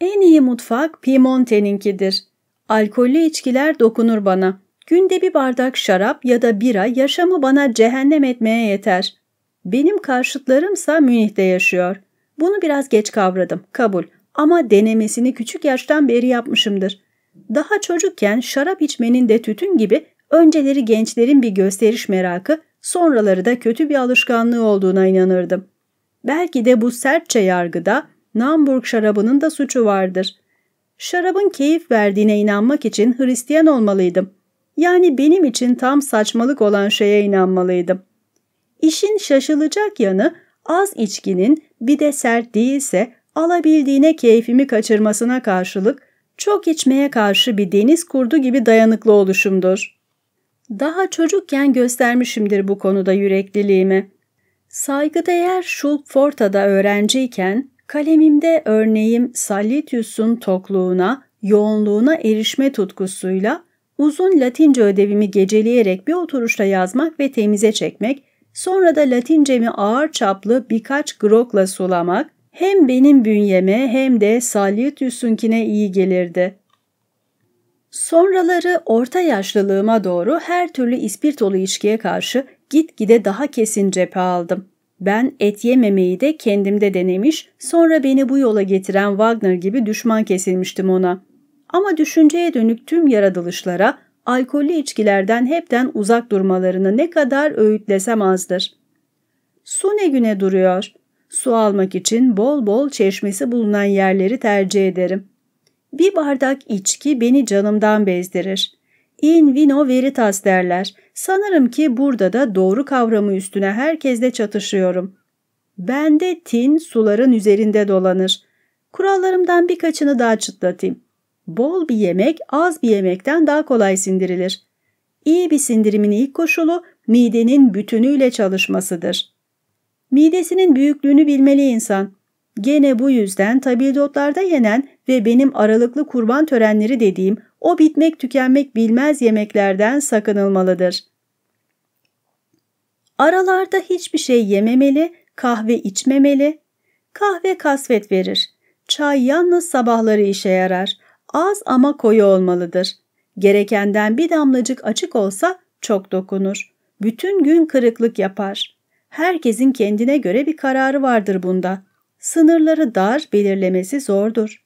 En iyi mutfak Piemonte'ninkidir. Alkollü içkiler dokunur bana. Günde bir bardak şarap ya da bira yaşamı bana cehennem etmeye yeter. Benim karşıtlarımsa Münih'te yaşıyor. Bunu biraz geç kavradım, kabul. Ama denemesini küçük yaştan beri yapmışımdır. Daha çocukken şarap içmenin de tütün gibi önceleri gençlerin bir gösteriş merakı, sonraları da kötü bir alışkanlığı olduğuna inanırdım. Belki de bu sertçe yargıda Namburg şarabının da suçu vardır. Şarabın keyif verdiğine inanmak için Hristiyan olmalıydım. Yani benim için tam saçmalık olan şeye inanmalıydım. İşin şaşılacak yanı az içkinin bir de sert değilse alabildiğine keyfimi kaçırmasına karşılık çok içmeye karşı bir deniz kurdu gibi dayanıklı oluşumdur. Daha çocukken göstermişimdir bu konuda yürekliliğimi. Saygıdeğer Schulforta'da öğrenciyken kalemimde örneğim Salitius'un tokluğuna, yoğunluğuna erişme tutkusuyla uzun Latince ödevimi geceleyerek bir oturuşta yazmak ve temize çekmek sonra da Latincemi ağır çaplı birkaç grokla sulamak hem benim bünyeme hem de Salyutius'unkine iyi gelirdi. Sonraları orta yaşlılığıma doğru her türlü ispirtolu içkiye karşı gitgide daha kesin cephe aldım. Ben et yememeyi de kendimde denemiş, sonra beni bu yola getiren Wagner gibi düşman kesilmiştim ona. Ama düşünceye dönük tüm yaratılışlara alkollü içkilerden hepten uzak durmalarını ne kadar öğütlesem azdır. Su ne güne duruyor? Su almak için bol bol çeşmesi bulunan yerleri tercih ederim. Bir bardak içki beni canımdan bezdirir. In vino veritas derler. Sanırım ki burada da doğru kavramı üstüne herkesle çatışıyorum. Bende tin suların üzerinde dolanır. Kurallarımdan birkaçını daha çıtlatayım bol bir yemek az bir yemekten daha kolay sindirilir. İyi bir sindirimin ilk koşulu midenin bütünüyle çalışmasıdır. Midesinin büyüklüğünü bilmeli insan. Gene bu yüzden tabildotlarda yenen ve benim aralıklı kurban törenleri dediğim o bitmek tükenmek bilmez yemeklerden sakınılmalıdır. Aralarda hiçbir şey yememeli, kahve içmemeli. Kahve kasvet verir. Çay yalnız sabahları işe yarar az ama koyu olmalıdır. Gerekenden bir damlacık açık olsa çok dokunur. Bütün gün kırıklık yapar. Herkesin kendine göre bir kararı vardır bunda. Sınırları dar, belirlemesi zordur.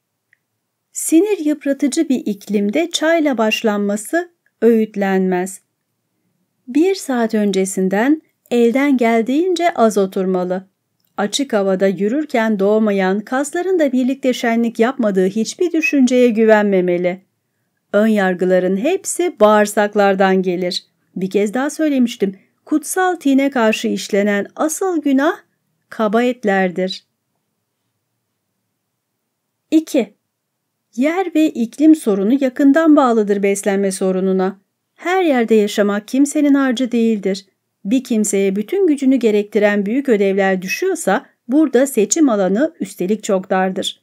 Sinir yıpratıcı bir iklimde çayla başlanması öğütlenmez. Bir saat öncesinden elden geldiğince az oturmalı. Açık havada yürürken doğmayan, kasların da birlikte şenlik yapmadığı hiçbir düşünceye güvenmemeli. Ön yargıların hepsi bağırsaklardan gelir. Bir kez daha söylemiştim, kutsal tine karşı işlenen asıl günah kaba etlerdir. 2. Yer ve iklim sorunu yakından bağlıdır beslenme sorununa. Her yerde yaşamak kimsenin harcı değildir. Bir kimseye bütün gücünü gerektiren büyük ödevler düşüyorsa burada seçim alanı üstelik çok dardır.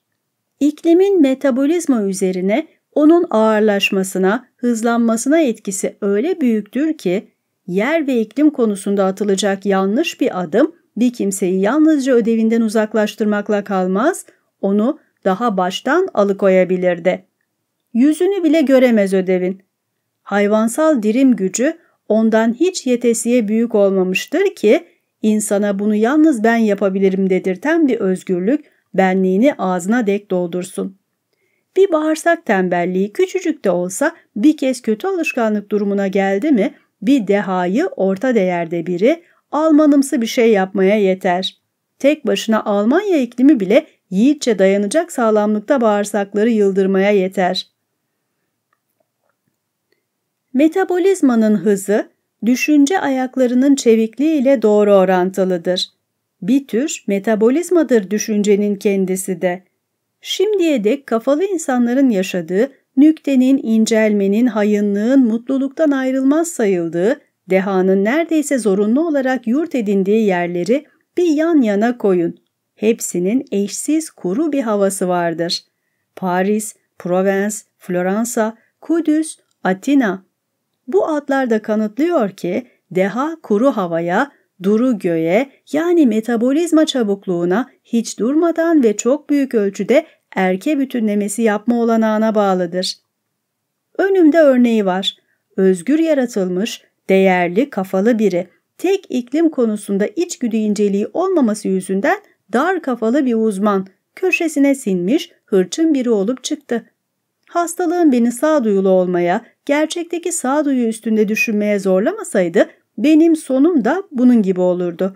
İklimin metabolizma üzerine onun ağırlaşmasına, hızlanmasına etkisi öyle büyüktür ki yer ve iklim konusunda atılacak yanlış bir adım bir kimseyi yalnızca ödevinden uzaklaştırmakla kalmaz, onu daha baştan alıkoyabilirdi. Yüzünü bile göremez ödevin. Hayvansal dirim gücü ondan hiç yetesiye büyük olmamıştır ki insana bunu yalnız ben yapabilirim dedirten bir özgürlük benliğini ağzına dek doldursun. Bir bağırsak tembelliği küçücük de olsa bir kez kötü alışkanlık durumuna geldi mi bir dehayı orta değerde biri Almanımsı bir şey yapmaya yeter. Tek başına Almanya iklimi bile yiğitçe dayanacak sağlamlıkta bağırsakları yıldırmaya yeter. Metabolizmanın hızı, düşünce ayaklarının çevikliği ile doğru orantılıdır. Bir tür metabolizmadır düşüncenin kendisi de. Şimdiye dek kafalı insanların yaşadığı, nüktenin, incelmenin, hayınlığın, mutluluktan ayrılmaz sayıldığı, dehanın neredeyse zorunlu olarak yurt edindiği yerleri bir yan yana koyun. Hepsinin eşsiz kuru bir havası vardır. Paris, Provence, Floransa, Kudüs, Atina, bu adlar da kanıtlıyor ki deha kuru havaya, duru göğe yani metabolizma çabukluğuna hiç durmadan ve çok büyük ölçüde erke bütünlemesi yapma olanağına bağlıdır. Önümde örneği var. Özgür yaratılmış, değerli, kafalı biri. Tek iklim konusunda içgüdü inceliği olmaması yüzünden dar kafalı bir uzman. Köşesine sinmiş, hırçın biri olup çıktı hastalığın beni sağduyulu olmaya, gerçekteki sağduyu üstünde düşünmeye zorlamasaydı benim sonum da bunun gibi olurdu.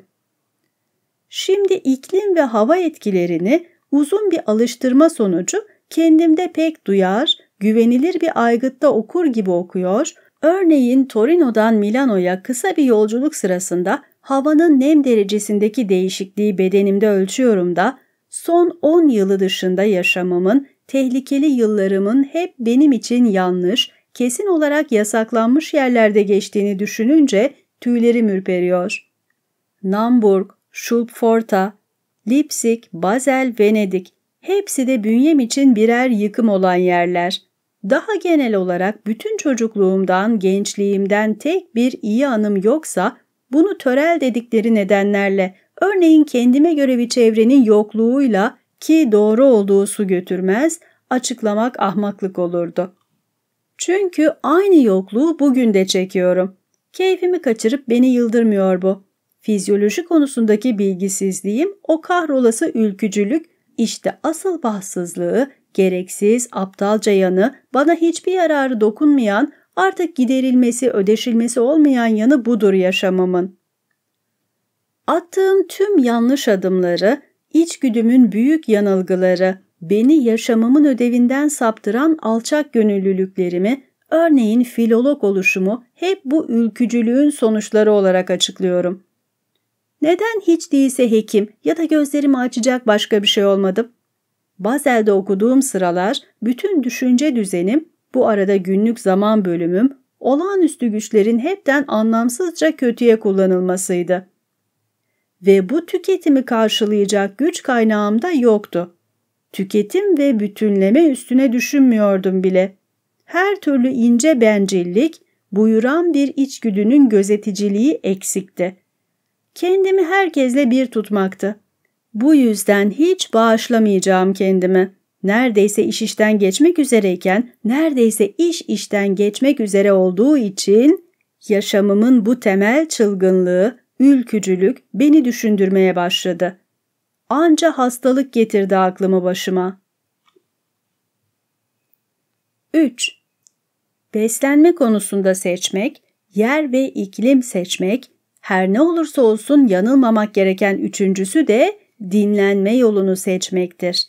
Şimdi iklim ve hava etkilerini uzun bir alıştırma sonucu kendimde pek duyar, güvenilir bir aygıtta okur gibi okuyor, örneğin Torino'dan Milano'ya kısa bir yolculuk sırasında havanın nem derecesindeki değişikliği bedenimde ölçüyorum da son 10 yılı dışında yaşamımın tehlikeli yıllarımın hep benim için yanlış, kesin olarak yasaklanmış yerlerde geçtiğini düşününce tüylerim ürperiyor. Namburg, Schulpforta, Leipzig, Basel, Venedik hepsi de bünyem için birer yıkım olan yerler. Daha genel olarak bütün çocukluğumdan, gençliğimden tek bir iyi anım yoksa bunu törel dedikleri nedenlerle, örneğin kendime göre bir çevrenin yokluğuyla ki doğru olduğu su götürmez, açıklamak ahmaklık olurdu. Çünkü aynı yokluğu bugün de çekiyorum. Keyfimi kaçırıp beni yıldırmıyor bu. Fizyoloji konusundaki bilgisizliğim, o kahrolası ülkücülük, işte asıl bahtsızlığı, gereksiz, aptalca yanı, bana hiçbir yararı dokunmayan, artık giderilmesi, ödeşilmesi olmayan yanı budur yaşamımın. Attığım tüm yanlış adımları, İçgüdümün büyük yanılgıları, beni yaşamımın ödevinden saptıran alçak gönüllülüklerimi, örneğin filolog oluşumu hep bu ülkücülüğün sonuçları olarak açıklıyorum. Neden hiç değilse hekim ya da gözlerimi açacak başka bir şey olmadım? Basel'de okuduğum sıralar bütün düşünce düzenim, bu arada günlük zaman bölümüm, olağanüstü güçlerin hepten anlamsızca kötüye kullanılmasıydı ve bu tüketimi karşılayacak güç kaynağım da yoktu. Tüketim ve bütünleme üstüne düşünmüyordum bile. Her türlü ince bencillik, buyuran bir içgüdünün gözeticiliği eksikti. Kendimi herkesle bir tutmaktı. Bu yüzden hiç bağışlamayacağım kendimi. Neredeyse iş işten geçmek üzereyken, neredeyse iş işten geçmek üzere olduğu için yaşamımın bu temel çılgınlığı ülkücülük beni düşündürmeye başladı. Anca hastalık getirdi aklımı başıma. 3. Beslenme konusunda seçmek, yer ve iklim seçmek, her ne olursa olsun yanılmamak gereken üçüncüsü de dinlenme yolunu seçmektir.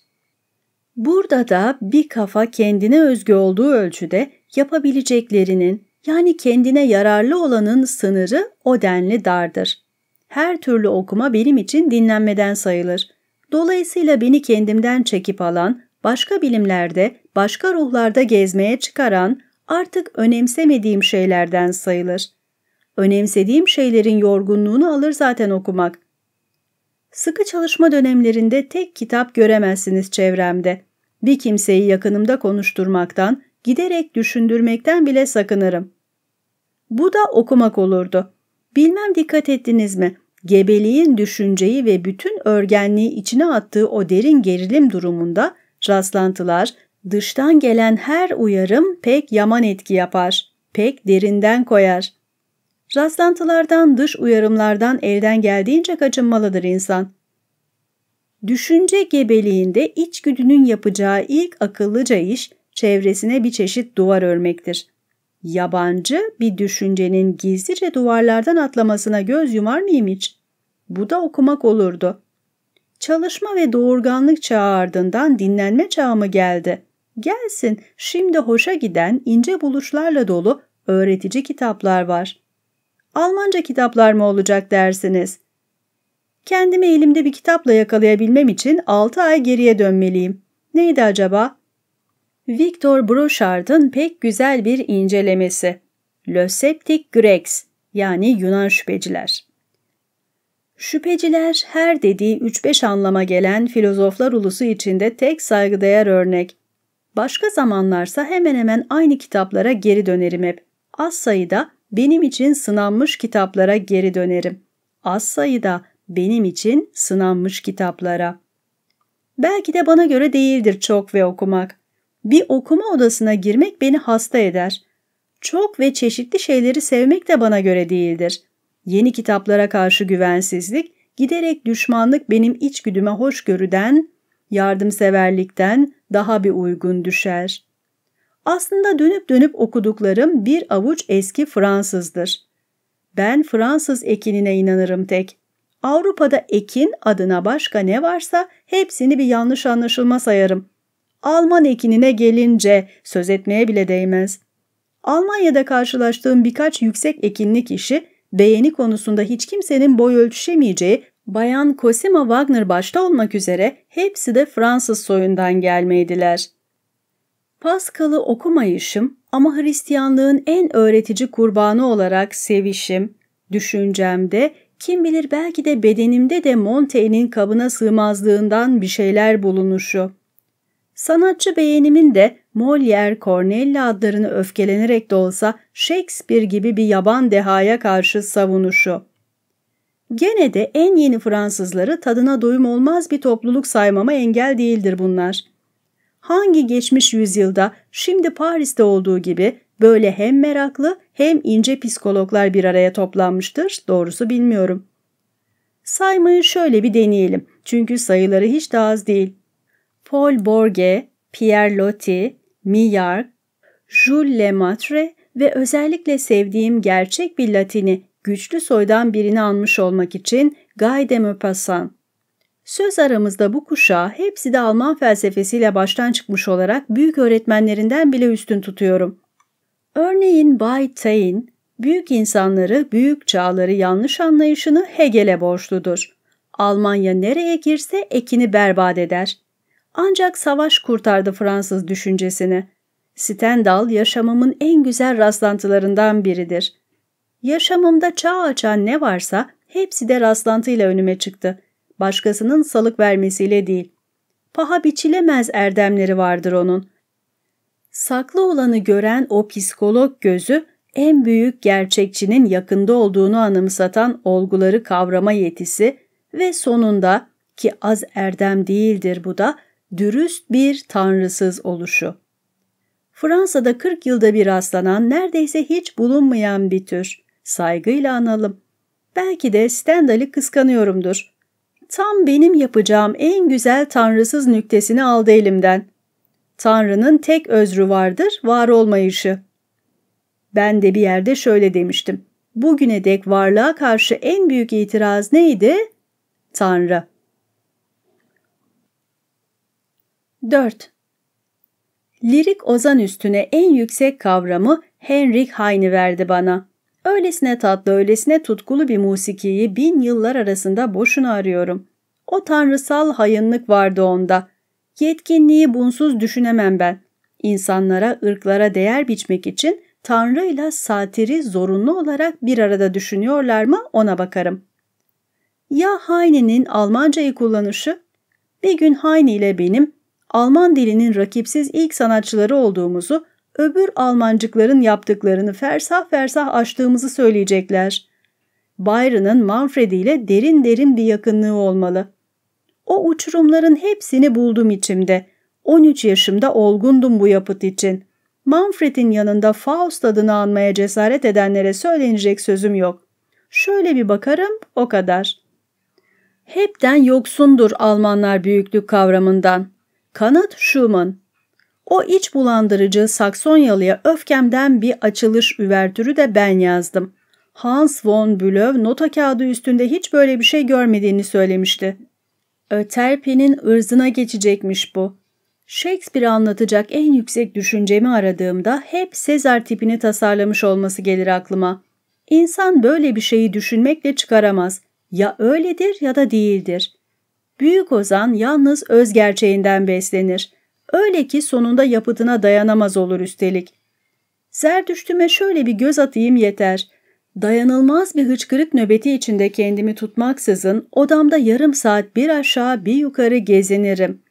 Burada da bir kafa kendine özgü olduğu ölçüde yapabileceklerinin yani kendine yararlı olanın sınırı o denli dardır. Her türlü okuma benim için dinlenmeden sayılır. Dolayısıyla beni kendimden çekip alan, başka bilimlerde, başka ruhlarda gezmeye çıkaran, artık önemsemediğim şeylerden sayılır. Önemsediğim şeylerin yorgunluğunu alır zaten okumak. Sıkı çalışma dönemlerinde tek kitap göremezsiniz çevremde. Bir kimseyi yakınımda konuşturmaktan, giderek düşündürmekten bile sakınırım. Bu da okumak olurdu. Bilmem dikkat ettiniz mi? Gebeliğin düşünceyi ve bütün örgenliği içine attığı o derin gerilim durumunda rastlantılar, dıştan gelen her uyarım pek yaman etki yapar, pek derinden koyar. Rastlantılardan, dış uyarımlardan elden geldiğince kaçınmalıdır insan. Düşünce gebeliğinde içgüdünün yapacağı ilk akıllıca iş, çevresine bir çeşit duvar örmektir yabancı bir düşüncenin gizlice duvarlardan atlamasına göz yumar mıyım hiç? Bu da okumak olurdu. Çalışma ve doğurganlık çağı ardından dinlenme çağı mı geldi? Gelsin, şimdi hoşa giden ince buluşlarla dolu öğretici kitaplar var. Almanca kitaplar mı olacak dersiniz? Kendimi elimde bir kitapla yakalayabilmem için 6 ay geriye dönmeliyim. Neydi acaba? Victor Bruchard'ın pek güzel bir incelemesi. Le Septic Grex yani Yunan şüpheciler. Şüpheciler her dediği 3-5 anlama gelen filozoflar ulusu içinde tek saygıdeğer örnek. Başka zamanlarsa hemen hemen aynı kitaplara geri dönerim hep. Az sayıda benim için sınanmış kitaplara geri dönerim. Az sayıda benim için sınanmış kitaplara. Belki de bana göre değildir çok ve okumak. Bir okuma odasına girmek beni hasta eder. Çok ve çeşitli şeyleri sevmek de bana göre değildir. Yeni kitaplara karşı güvensizlik, giderek düşmanlık benim içgüdüme hoşgörüden, yardımseverlikten daha bir uygun düşer. Aslında dönüp dönüp okuduklarım bir avuç eski Fransızdır. Ben Fransız ekinine inanırım tek. Avrupa'da ekin adına başka ne varsa hepsini bir yanlış anlaşılma sayarım. Alman ekinine gelince söz etmeye bile değmez. Almanya'da karşılaştığım birkaç yüksek ekinlik işi beğeni konusunda hiç kimsenin boy ölçüşemeyeceği Bayan Cosima Wagner başta olmak üzere hepsi de Fransız soyundan gelmeydiler. Paskal'ı okumayışım ama Hristiyanlığın en öğretici kurbanı olarak sevişim, düşüncemde kim bilir belki de bedenimde de Montaigne'in kabına sığmazlığından bir şeyler bulunuşu. Sanatçı beğenimin de Molière, Corneille adlarını öfkelenerek de olsa Shakespeare gibi bir yaban dehaya karşı savunuşu. Gene de en yeni Fransızları tadına doyum olmaz bir topluluk saymama engel değildir bunlar. Hangi geçmiş yüzyılda şimdi Paris'te olduğu gibi böyle hem meraklı hem ince psikologlar bir araya toplanmıştır doğrusu bilmiyorum. Saymayı şöyle bir deneyelim çünkü sayıları hiç de az değil. Paul Borge, Pierre Loti, Millard, Jules Lemaitre ve özellikle sevdiğim gerçek bir Latini, güçlü soydan birini almış olmak için Guy de Maupassant. Söz aramızda bu kuşağı hepsi de Alman felsefesiyle baştan çıkmış olarak büyük öğretmenlerinden bile üstün tutuyorum. Örneğin Bay Taine, büyük insanları, büyük çağları yanlış anlayışını Hegel'e borçludur. Almanya nereye girse ekini berbat eder. Ancak savaş kurtardı Fransız düşüncesini. Stendhal yaşamımın en güzel rastlantılarından biridir. Yaşamımda çağ açan ne varsa hepsi de rastlantıyla önüme çıktı. Başkasının salık vermesiyle değil. Paha biçilemez erdemleri vardır onun. Saklı olanı gören o psikolog gözü en büyük gerçekçinin yakında olduğunu anımsatan olguları kavrama yetisi ve sonunda ki az erdem değildir bu da dürüst bir tanrısız oluşu. Fransa'da 40 yılda bir rastlanan neredeyse hiç bulunmayan bir tür. Saygıyla analım. Belki de Stendhal'i kıskanıyorumdur. Tam benim yapacağım en güzel tanrısız nüktesini aldı elimden. Tanrı'nın tek özrü vardır, var olmayışı. Ben de bir yerde şöyle demiştim. Bugüne dek varlığa karşı en büyük itiraz neydi? Tanrı. 4. Lirik ozan üstüne en yüksek kavramı Henrik Heine verdi bana. Öylesine tatlı, öylesine tutkulu bir musikiyi bin yıllar arasında boşuna arıyorum. O tanrısal hayınlık vardı onda. Yetkinliği bunsuz düşünemem ben. İnsanlara, ırklara değer biçmek için tanrıyla satiri zorunlu olarak bir arada düşünüyorlar mı ona bakarım. Ya Heine'nin Almancayı kullanışı? Bir gün Heine ile benim Alman dilinin rakipsiz ilk sanatçıları olduğumuzu, öbür Almancıkların yaptıklarını fersah fersah açtığımızı söyleyecekler. Byron'ın Manfred ile derin derin bir yakınlığı olmalı. O uçurumların hepsini buldum içimde. 13 yaşımda olgundum bu yapıt için. Manfred'in yanında Faust adını anmaya cesaret edenlere söylenecek sözüm yok. Şöyle bir bakarım, o kadar. Hepten yoksundur Almanlar büyüklük kavramından. Kanat Schumann. O iç bulandırıcı Saksonyalı'ya öfkemden bir açılış üvertürü de ben yazdım. Hans von Bülow nota kağıdı üstünde hiç böyle bir şey görmediğini söylemişti. Öterpi'nin ırzına geçecekmiş bu. Shakespeare anlatacak en yüksek düşüncemi aradığımda hep Sezar tipini tasarlamış olması gelir aklıma. İnsan böyle bir şeyi düşünmekle çıkaramaz. Ya öyledir ya da değildir. Büyük ozan yalnız öz gerçeğinden beslenir. Öyle ki sonunda yapıtına dayanamaz olur üstelik. Zerdüştüme şöyle bir göz atayım yeter. Dayanılmaz bir hıçkırık nöbeti içinde kendimi tutmaksızın odamda yarım saat bir aşağı bir yukarı gezinirim.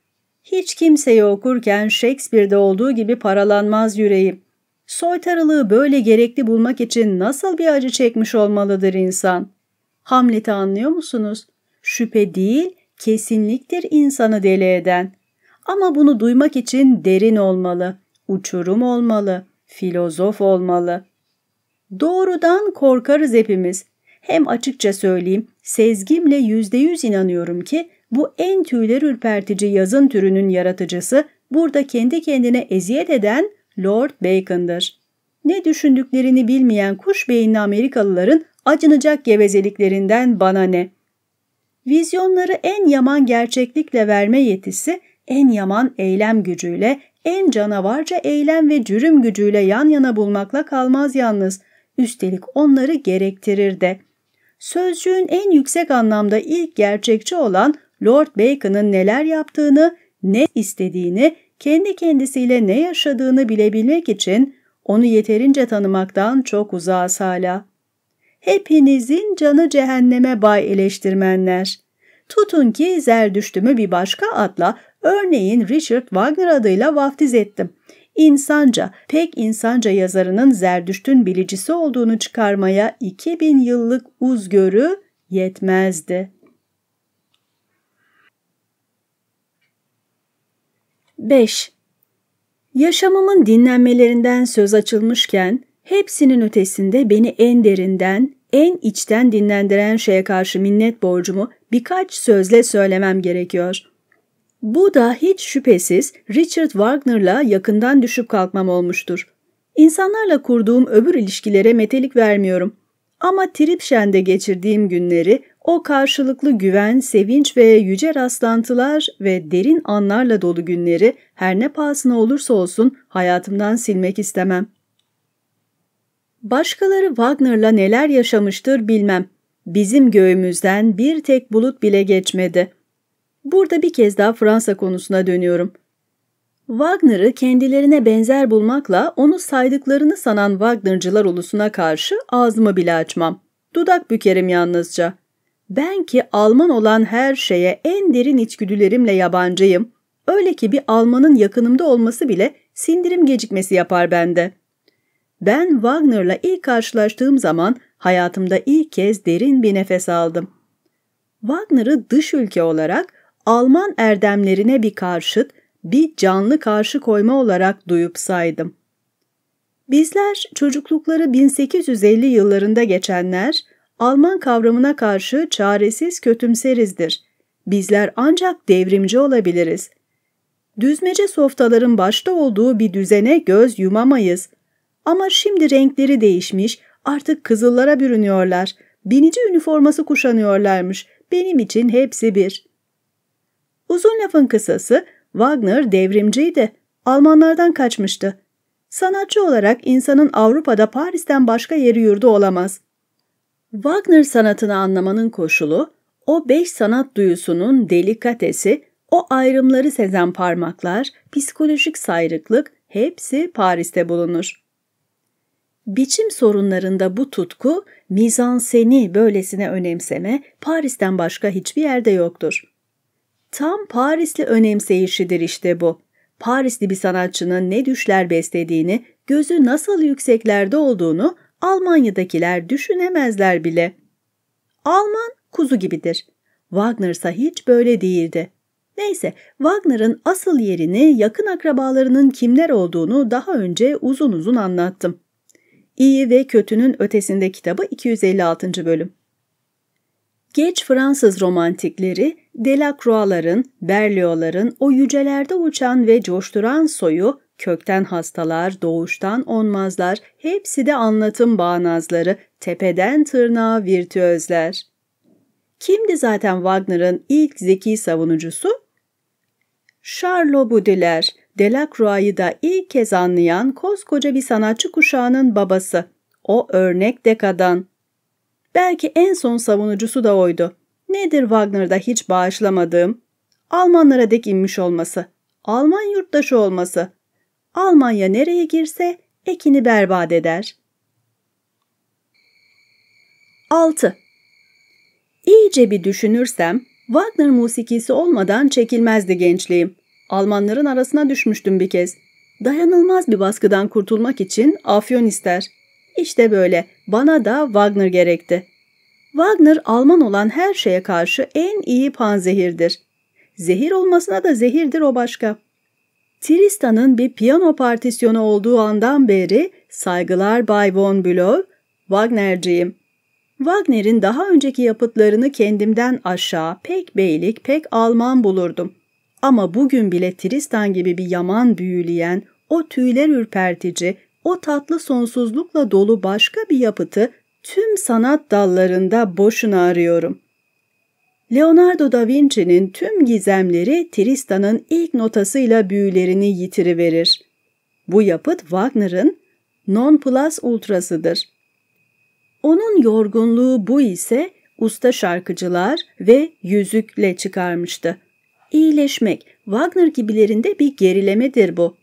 Hiç kimseyi okurken Shakespeare'de olduğu gibi paralanmaz yüreğim. Soytarılığı böyle gerekli bulmak için nasıl bir acı çekmiş olmalıdır insan? Hamlet'i anlıyor musunuz? Şüphe değil, kesinliktir insanı deli eden. Ama bunu duymak için derin olmalı, uçurum olmalı, filozof olmalı. Doğrudan korkarız hepimiz. Hem açıkça söyleyeyim, sezgimle yüzde yüz inanıyorum ki bu en tüyler ürpertici yazın türünün yaratıcısı burada kendi kendine eziyet eden Lord Bacon'dır. Ne düşündüklerini bilmeyen kuş beyinli Amerikalıların acınacak gevezeliklerinden bana ne?'' Vizyonları en yaman gerçeklikle verme yetisi, en yaman eylem gücüyle, en canavarca eylem ve cürüm gücüyle yan yana bulmakla kalmaz yalnız. Üstelik onları gerektirir de. Sözcüğün en yüksek anlamda ilk gerçekçi olan Lord Bacon'ın neler yaptığını, ne istediğini, kendi kendisiyle ne yaşadığını bilebilmek için onu yeterince tanımaktan çok uzağız hala. Hepinizin canı cehenneme bay eleştirmenler. Tutun ki Zerdüştümü bir başka adla, örneğin Richard Wagner adıyla vaftiz ettim. İnsanca, pek insanca yazarının Zerdüşt'ün bilicisi olduğunu çıkarmaya 2000 yıllık uzgörü yetmezdi. 5. Yaşamımın dinlenmelerinden söz açılmışken Hepsinin ötesinde beni en derinden, en içten dinlendiren şeye karşı minnet borcumu birkaç sözle söylemem gerekiyor. Bu da hiç şüphesiz Richard Wagner'la yakından düşüp kalkmam olmuştur. İnsanlarla kurduğum öbür ilişkilere metelik vermiyorum. Ama Tripşen'de geçirdiğim günleri o karşılıklı güven, sevinç ve yüce rastlantılar ve derin anlarla dolu günleri her ne pahasına olursa olsun hayatımdan silmek istemem. Başkaları Wagner'la neler yaşamıştır bilmem. Bizim göğümüzden bir tek bulut bile geçmedi. Burada bir kez daha Fransa konusuna dönüyorum. Wagner'ı kendilerine benzer bulmakla onu saydıklarını sanan Wagner'cılar ulusuna karşı ağzımı bile açmam. Dudak bükerim yalnızca. Ben ki Alman olan her şeye en derin içgüdülerimle yabancıyım. Öyle ki bir Alman'ın yakınımda olması bile sindirim gecikmesi yapar bende.'' Ben Wagner'la ilk karşılaştığım zaman hayatımda ilk kez derin bir nefes aldım. Wagner'ı dış ülke olarak Alman erdemlerine bir karşıt, bir canlı karşı koyma olarak duyup saydım. Bizler çocuklukları 1850 yıllarında geçenler, Alman kavramına karşı çaresiz kötümserizdir. Bizler ancak devrimci olabiliriz. Düzmece softaların başta olduğu bir düzene göz yumamayız. Ama şimdi renkleri değişmiş, artık kızıllara bürünüyorlar. Binici üniforması kuşanıyorlarmış. Benim için hepsi bir. Uzun lafın kısası, Wagner devrimciydi. Almanlardan kaçmıştı. Sanatçı olarak insanın Avrupa'da Paris'ten başka yeri yurdu olamaz. Wagner sanatını anlamanın koşulu, o beş sanat duyusunun delikatesi, o ayrımları sezen parmaklar, psikolojik sayrıklık hepsi Paris'te bulunur. Biçim sorunlarında bu tutku, mizanseni böylesine önemseme Paris'ten başka hiçbir yerde yoktur. Tam Parisli önemseyişidir işte bu. Parisli bir sanatçının ne düşler beslediğini, gözü nasıl yükseklerde olduğunu Almanya'dakiler düşünemezler bile. Alman kuzu gibidir. Wagner ise hiç böyle değildi. Neyse, Wagner'ın asıl yerini yakın akrabalarının kimler olduğunu daha önce uzun uzun anlattım. İyi ve Kötünün Ötesinde kitabı 256. bölüm. Geç Fransız romantikleri, Delacroix'ların, Berlioz'ların o yücelerde uçan ve coşturan soyu, kökten hastalar, doğuştan onmazlar, hepsi de anlatım bağnazları, tepeden tırnağa virtüözler. Kimdi zaten Wagner'ın ilk zeki savunucusu? Charles Baudelaire, Delacroix'ı da ilk kez anlayan koskoca bir sanatçı kuşağının babası. O örnek dekadan. Belki en son savunucusu da oydu. Nedir Wagner'da hiç bağışlamadığım? Almanlara dek inmiş olması. Alman yurttaşı olması. Almanya nereye girse ekini berbat eder. 6. İyice bir düşünürsem Wagner musikisi olmadan çekilmezdi gençliğim. Almanların arasına düşmüştüm bir kez. Dayanılmaz bir baskıdan kurtulmak için afyon ister. İşte böyle, bana da Wagner gerekti. Wagner Alman olan her şeye karşı en iyi panzehirdir. Zehir olmasına da zehirdir o başka. Tristan'ın bir piyano partisyonu olduğu andan beri saygılar Bay Von Bülow, Wagner'ciyim. Wagner'in daha önceki yapıtlarını kendimden aşağı pek beylik pek Alman bulurdum. Ama bugün bile Tristan gibi bir yaman büyüleyen, o tüyler ürpertici, o tatlı sonsuzlukla dolu başka bir yapıtı tüm sanat dallarında boşuna arıyorum. Leonardo da Vinci'nin tüm gizemleri Tristan'ın ilk notasıyla büyülerini yitiriverir. Bu yapıt Wagner'ın non plus ultrasıdır. Onun yorgunluğu bu ise usta şarkıcılar ve yüzükle çıkarmıştı iyileşmek, Wagner gibilerinde bir gerilemedir bu.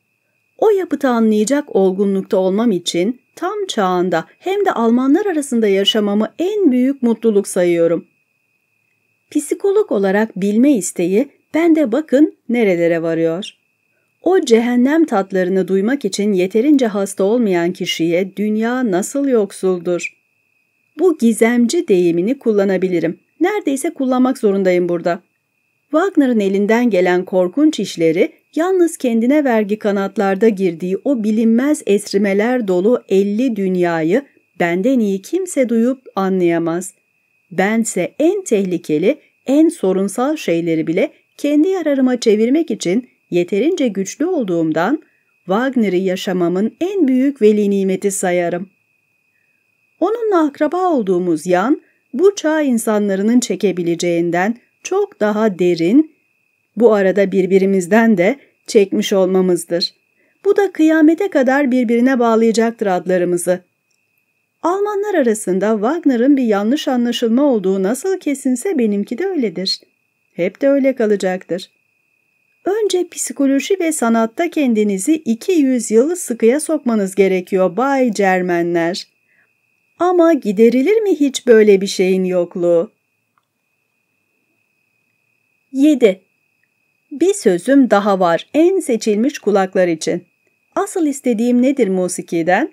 O yapıtı anlayacak olgunlukta olmam için tam çağında hem de Almanlar arasında yaşamamı en büyük mutluluk sayıyorum. Psikolog olarak bilme isteği bende bakın nerelere varıyor. O cehennem tatlarını duymak için yeterince hasta olmayan kişiye dünya nasıl yoksuldur? Bu gizemci deyimini kullanabilirim. Neredeyse kullanmak zorundayım burada.'' Wagner'ın elinden gelen korkunç işleri yalnız kendine vergi kanatlarda girdiği o bilinmez esrimeler dolu elli dünyayı benden iyi kimse duyup anlayamaz. Bense en tehlikeli, en sorunsal şeyleri bile kendi yararıma çevirmek için yeterince güçlü olduğumdan Wagner'i yaşamamın en büyük veli nimeti sayarım. Onunla akraba olduğumuz yan, bu çağ insanlarının çekebileceğinden çok daha derin, bu arada birbirimizden de çekmiş olmamızdır. Bu da kıyamete kadar birbirine bağlayacaktır adlarımızı. Almanlar arasında Wagner'ın bir yanlış anlaşılma olduğu nasıl kesinse benimki de öyledir. Hep de öyle kalacaktır. Önce psikoloji ve sanatta kendinizi 200 yüzyılı sıkıya sokmanız gerekiyor Bay Cermenler. Ama giderilir mi hiç böyle bir şeyin yokluğu? 7. Bir sözüm daha var en seçilmiş kulaklar için. Asıl istediğim nedir musikiden?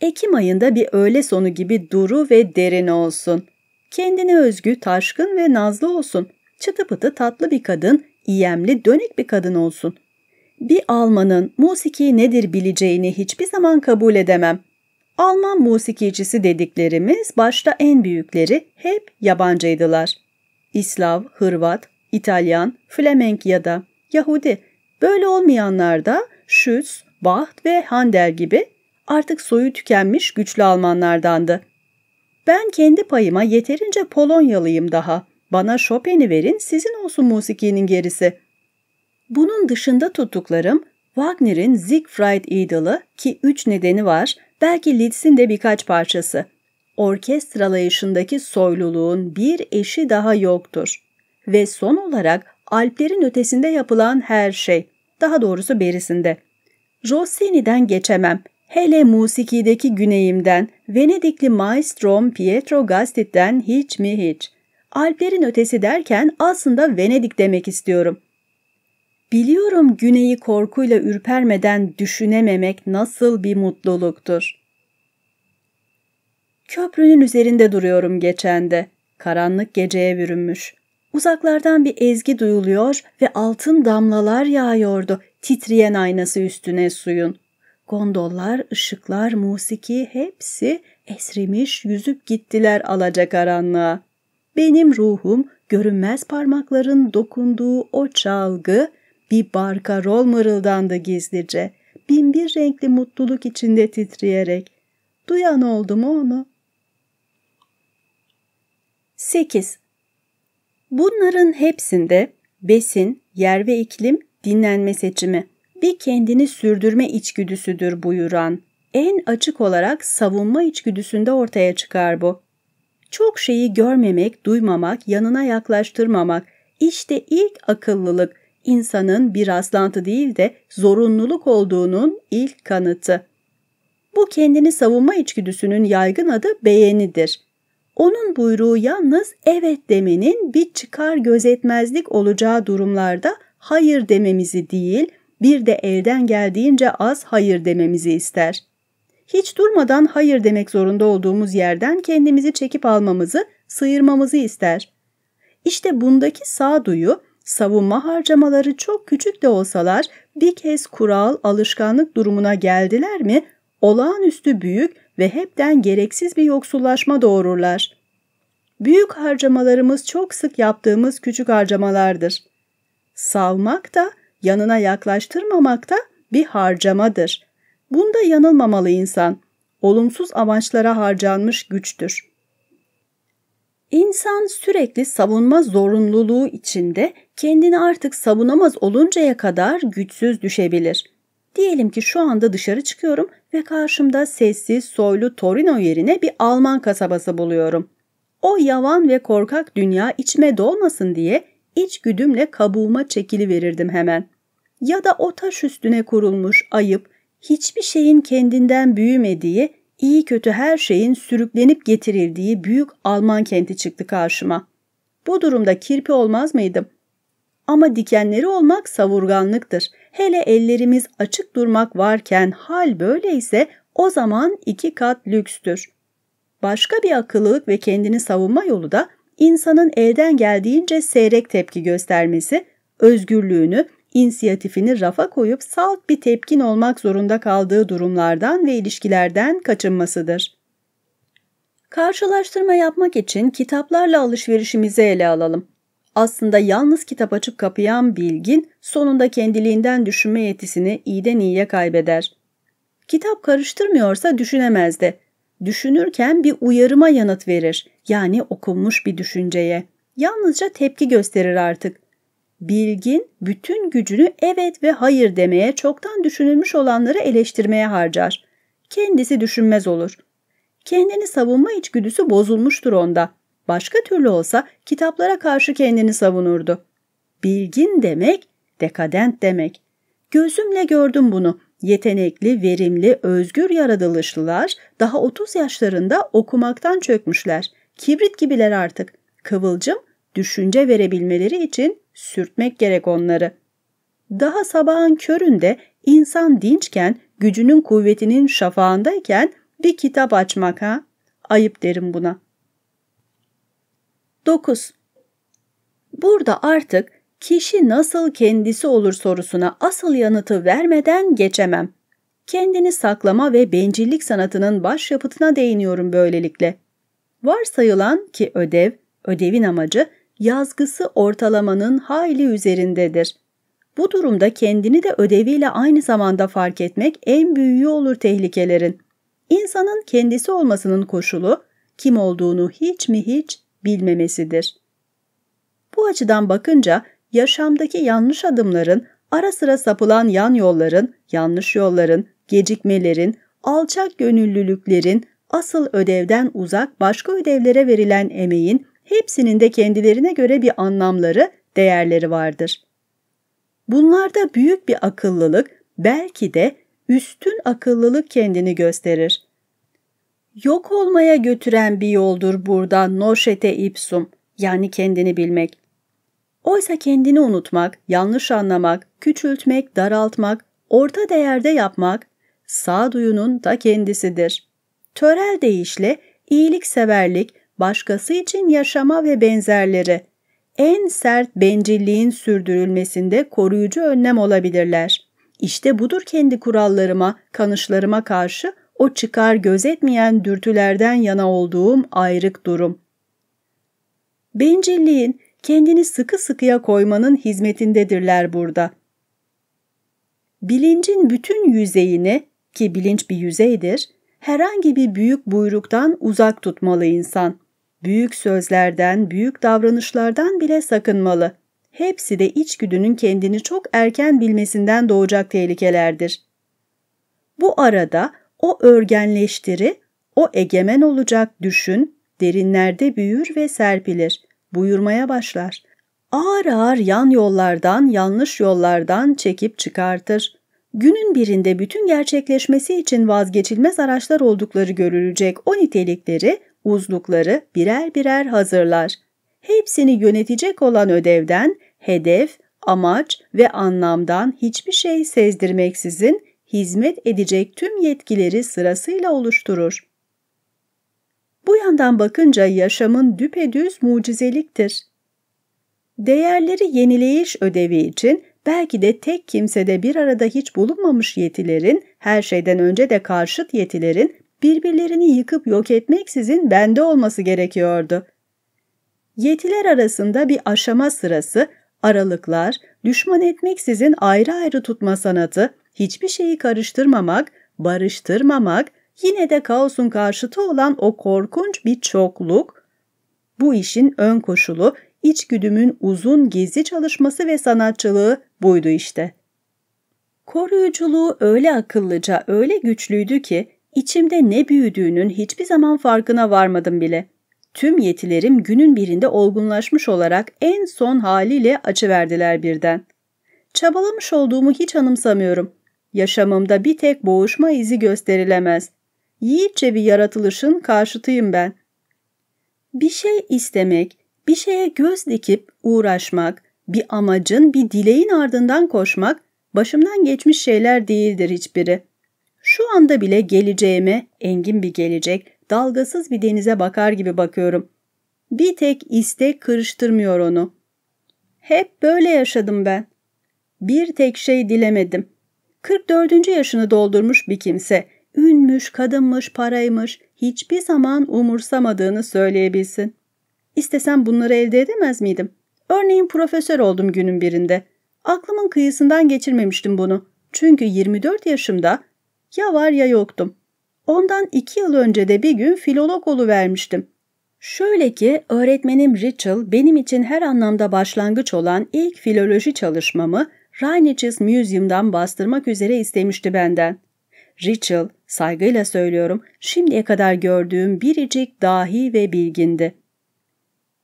Ekim ayında bir öğle sonu gibi duru ve derin olsun. Kendine özgü, taşkın ve nazlı olsun. Çıtı pıtı tatlı bir kadın, iyemli, dönük bir kadın olsun. Bir Alman'ın musiki nedir bileceğini hiçbir zaman kabul edemem. Alman musikicisi dediklerimiz başta en büyükleri hep yabancıydılar. İslav, Hırvat, İtalyan, Flemenk ya da Yahudi. Böyle olmayanlar da Schütz, Baht ve Handel gibi artık soyu tükenmiş güçlü Almanlardandı. Ben kendi payıma yeterince Polonyalıyım daha. Bana Chopin'i verin sizin olsun musikinin gerisi. Bunun dışında tuttuklarım Wagner'in Siegfried Idol'ı ki üç nedeni var, belki Liszt'in de birkaç parçası. Orkestralayışındaki soyluluğun bir eşi daha yoktur ve son olarak Alplerin ötesinde yapılan her şey, daha doğrusu berisinde. Rossini'den geçemem, hele musikideki güneyimden, Venedikli maestrom Pietro Gastit'ten hiç mi hiç. Alplerin ötesi derken aslında Venedik demek istiyorum. Biliyorum güneyi korkuyla ürpermeden düşünememek nasıl bir mutluluktur. Köprünün üzerinde duruyorum geçende. Karanlık geceye bürünmüş. Uzaklardan bir ezgi duyuluyor ve altın damlalar yağıyordu titreyen aynası üstüne suyun. Gondollar, ışıklar, musiki hepsi esrimiş yüzüp gittiler alacakaranlığa. Benim ruhum görünmez parmakların dokunduğu o çalgı bir barka rol mırıldandı gizlice. Binbir renkli mutluluk içinde titreyerek. Duyan oldu mu onu? 8. Bunların hepsinde besin, yer ve iklim, dinlenme seçimi bir kendini sürdürme içgüdüsüdür buyuran en açık olarak savunma içgüdüsünde ortaya çıkar bu. Çok şeyi görmemek, duymamak, yanına yaklaştırmamak işte ilk akıllılık insanın bir rastlantı değil de zorunluluk olduğunun ilk kanıtı. Bu kendini savunma içgüdüsünün yaygın adı beğenidir onun buyruğu yalnız evet demenin bir çıkar gözetmezlik olacağı durumlarda hayır dememizi değil, bir de elden geldiğince az hayır dememizi ister. Hiç durmadan hayır demek zorunda olduğumuz yerden kendimizi çekip almamızı, sıyırmamızı ister. İşte bundaki sağduyu, savunma harcamaları çok küçük de olsalar bir kez kural, alışkanlık durumuna geldiler mi olağanüstü büyük ve hepten gereksiz bir yoksullaşma doğururlar. Büyük harcamalarımız çok sık yaptığımız küçük harcamalardır. Savmak da yanına yaklaştırmamak da bir harcamadır. Bunda yanılmamalı insan. Olumsuz amaçlara harcanmış güçtür. İnsan sürekli savunma zorunluluğu içinde kendini artık savunamaz oluncaya kadar güçsüz düşebilir. Diyelim ki şu anda dışarı çıkıyorum ve karşımda sessiz, soylu Torino yerine bir Alman kasabası buluyorum. O yavan ve korkak dünya içime dolmasın diye iç içgüdümle kabuğuma çekili verirdim hemen. Ya da o taş üstüne kurulmuş ayıp, hiçbir şeyin kendinden büyümediği, iyi kötü her şeyin sürüklenip getirildiği büyük Alman kenti çıktı karşıma. Bu durumda kirpi olmaz mıydım? Ama dikenleri olmak savurganlıktır. Hele ellerimiz açık durmak varken hal böyleyse o zaman iki kat lükstür. Başka bir akıllılık ve kendini savunma yolu da insanın elden geldiğince seyrek tepki göstermesi, özgürlüğünü, inisiyatifini rafa koyup salt bir tepkin olmak zorunda kaldığı durumlardan ve ilişkilerden kaçınmasıdır. Karşılaştırma yapmak için kitaplarla alışverişimizi ele alalım. Aslında yalnız kitap açıp kapayan bilgin sonunda kendiliğinden düşünme yetisini iyiden iyiye kaybeder. Kitap karıştırmıyorsa düşünemez de. Düşünürken bir uyarıma yanıt verir. Yani okunmuş bir düşünceye. Yalnızca tepki gösterir artık. Bilgin bütün gücünü evet ve hayır demeye çoktan düşünülmüş olanları eleştirmeye harcar. Kendisi düşünmez olur. Kendini savunma içgüdüsü bozulmuştur onda başka türlü olsa kitaplara karşı kendini savunurdu. Bilgin demek, dekadent demek. Gözümle gördüm bunu. Yetenekli, verimli, özgür yaratılışlılar daha 30 yaşlarında okumaktan çökmüşler. Kibrit gibiler artık. Kıvılcım, düşünce verebilmeleri için sürtmek gerek onları. Daha sabahın köründe insan dinçken, gücünün kuvvetinin şafağındayken bir kitap açmak ha? Ayıp derim buna.'' 9. Burada artık kişi nasıl kendisi olur sorusuna asıl yanıtı vermeden geçemem. Kendini saklama ve bencillik sanatının başyapıtına değiniyorum böylelikle. Varsayılan ki ödev, ödevin amacı yazgısı ortalamanın hayli üzerindedir. Bu durumda kendini de ödeviyle aynı zamanda fark etmek en büyüğü olur tehlikelerin. İnsanın kendisi olmasının koşulu kim olduğunu hiç mi hiç bilmemesidir. Bu açıdan bakınca yaşamdaki yanlış adımların, ara sıra sapılan yan yolların, yanlış yolların, gecikmelerin, alçak gönüllülüklerin, asıl ödevden uzak başka ödevlere verilen emeğin hepsinin de kendilerine göre bir anlamları, değerleri vardır. Bunlarda büyük bir akıllılık belki de üstün akıllılık kendini gösterir. Yok olmaya götüren bir yoldur buradan noşete ipsum yani kendini bilmek. Oysa kendini unutmak, yanlış anlamak, küçültmek, daraltmak, orta değerde yapmak sağduyunun da kendisidir. Törel deyişle iyilikseverlik, başkası için yaşama ve benzerleri en sert bencilliğin sürdürülmesinde koruyucu önlem olabilirler. İşte budur kendi kurallarıma, kanışlarıma karşı o çıkar gözetmeyen dürtülerden yana olduğum ayrık durum. Bencilliğin kendini sıkı sıkıya koymanın hizmetindedirler burada. Bilincin bütün yüzeyini ki bilinç bir yüzeydir, herhangi bir büyük buyruktan uzak tutmalı insan. Büyük sözlerden, büyük davranışlardan bile sakınmalı. Hepsi de içgüdünün kendini çok erken bilmesinden doğacak tehlikelerdir. Bu arada o örgenleştiri, o egemen olacak düşün, derinlerde büyür ve serpilir, buyurmaya başlar. Ağır ağır yan yollardan, yanlış yollardan çekip çıkartır. Günün birinde bütün gerçekleşmesi için vazgeçilmez araçlar oldukları görülecek o nitelikleri, uzlukları birer birer hazırlar. Hepsini yönetecek olan ödevden, hedef, amaç ve anlamdan hiçbir şey sezdirmeksizin hizmet edecek tüm yetkileri sırasıyla oluşturur. Bu yandan bakınca yaşamın düpedüz mucizeliktir. Değerleri yenileyiş ödevi için belki de tek kimsede bir arada hiç bulunmamış yetilerin, her şeyden önce de karşıt yetilerin birbirlerini yıkıp yok etmeksizin bende olması gerekiyordu. Yetiler arasında bir aşama sırası, aralıklar, düşman etmeksizin ayrı ayrı tutma sanatı, hiçbir şeyi karıştırmamak, barıştırmamak, yine de kaosun karşıtı olan o korkunç bir çokluk, bu işin ön koşulu, içgüdümün uzun gizli çalışması ve sanatçılığı buydu işte. Koruyuculuğu öyle akıllıca, öyle güçlüydü ki içimde ne büyüdüğünün hiçbir zaman farkına varmadım bile. Tüm yetilerim günün birinde olgunlaşmış olarak en son haliyle açıverdiler birden. Çabalamış olduğumu hiç anımsamıyorum. Yaşamımda bir tek boğuşma izi gösterilemez. Yiğitçe bir yaratılışın karşıtıyım ben. Bir şey istemek, bir şeye göz dikip uğraşmak, bir amacın, bir dileğin ardından koşmak başımdan geçmiş şeyler değildir hiçbiri. Şu anda bile geleceğime engin bir gelecek, dalgasız bir denize bakar gibi bakıyorum. Bir tek istek kırıştırmıyor onu. Hep böyle yaşadım ben. Bir tek şey dilemedim. 44. yaşını doldurmuş bir kimse, ünmüş, kadınmış, paraymış, hiçbir zaman umursamadığını söyleyebilsin. İstesem bunları elde edemez miydim? Örneğin profesör oldum günün birinde. Aklımın kıyısından geçirmemiştim bunu. Çünkü 24 yaşımda ya var ya yoktum. Ondan iki yıl önce de bir gün filolog vermiştim. Şöyle ki öğretmenim Rachel benim için her anlamda başlangıç olan ilk filoloji çalışmamı Rheinitches Museum'dan bastırmak üzere istemişti benden. Rachel, saygıyla söylüyorum, şimdiye kadar gördüğüm biricik dahi ve bilgindi.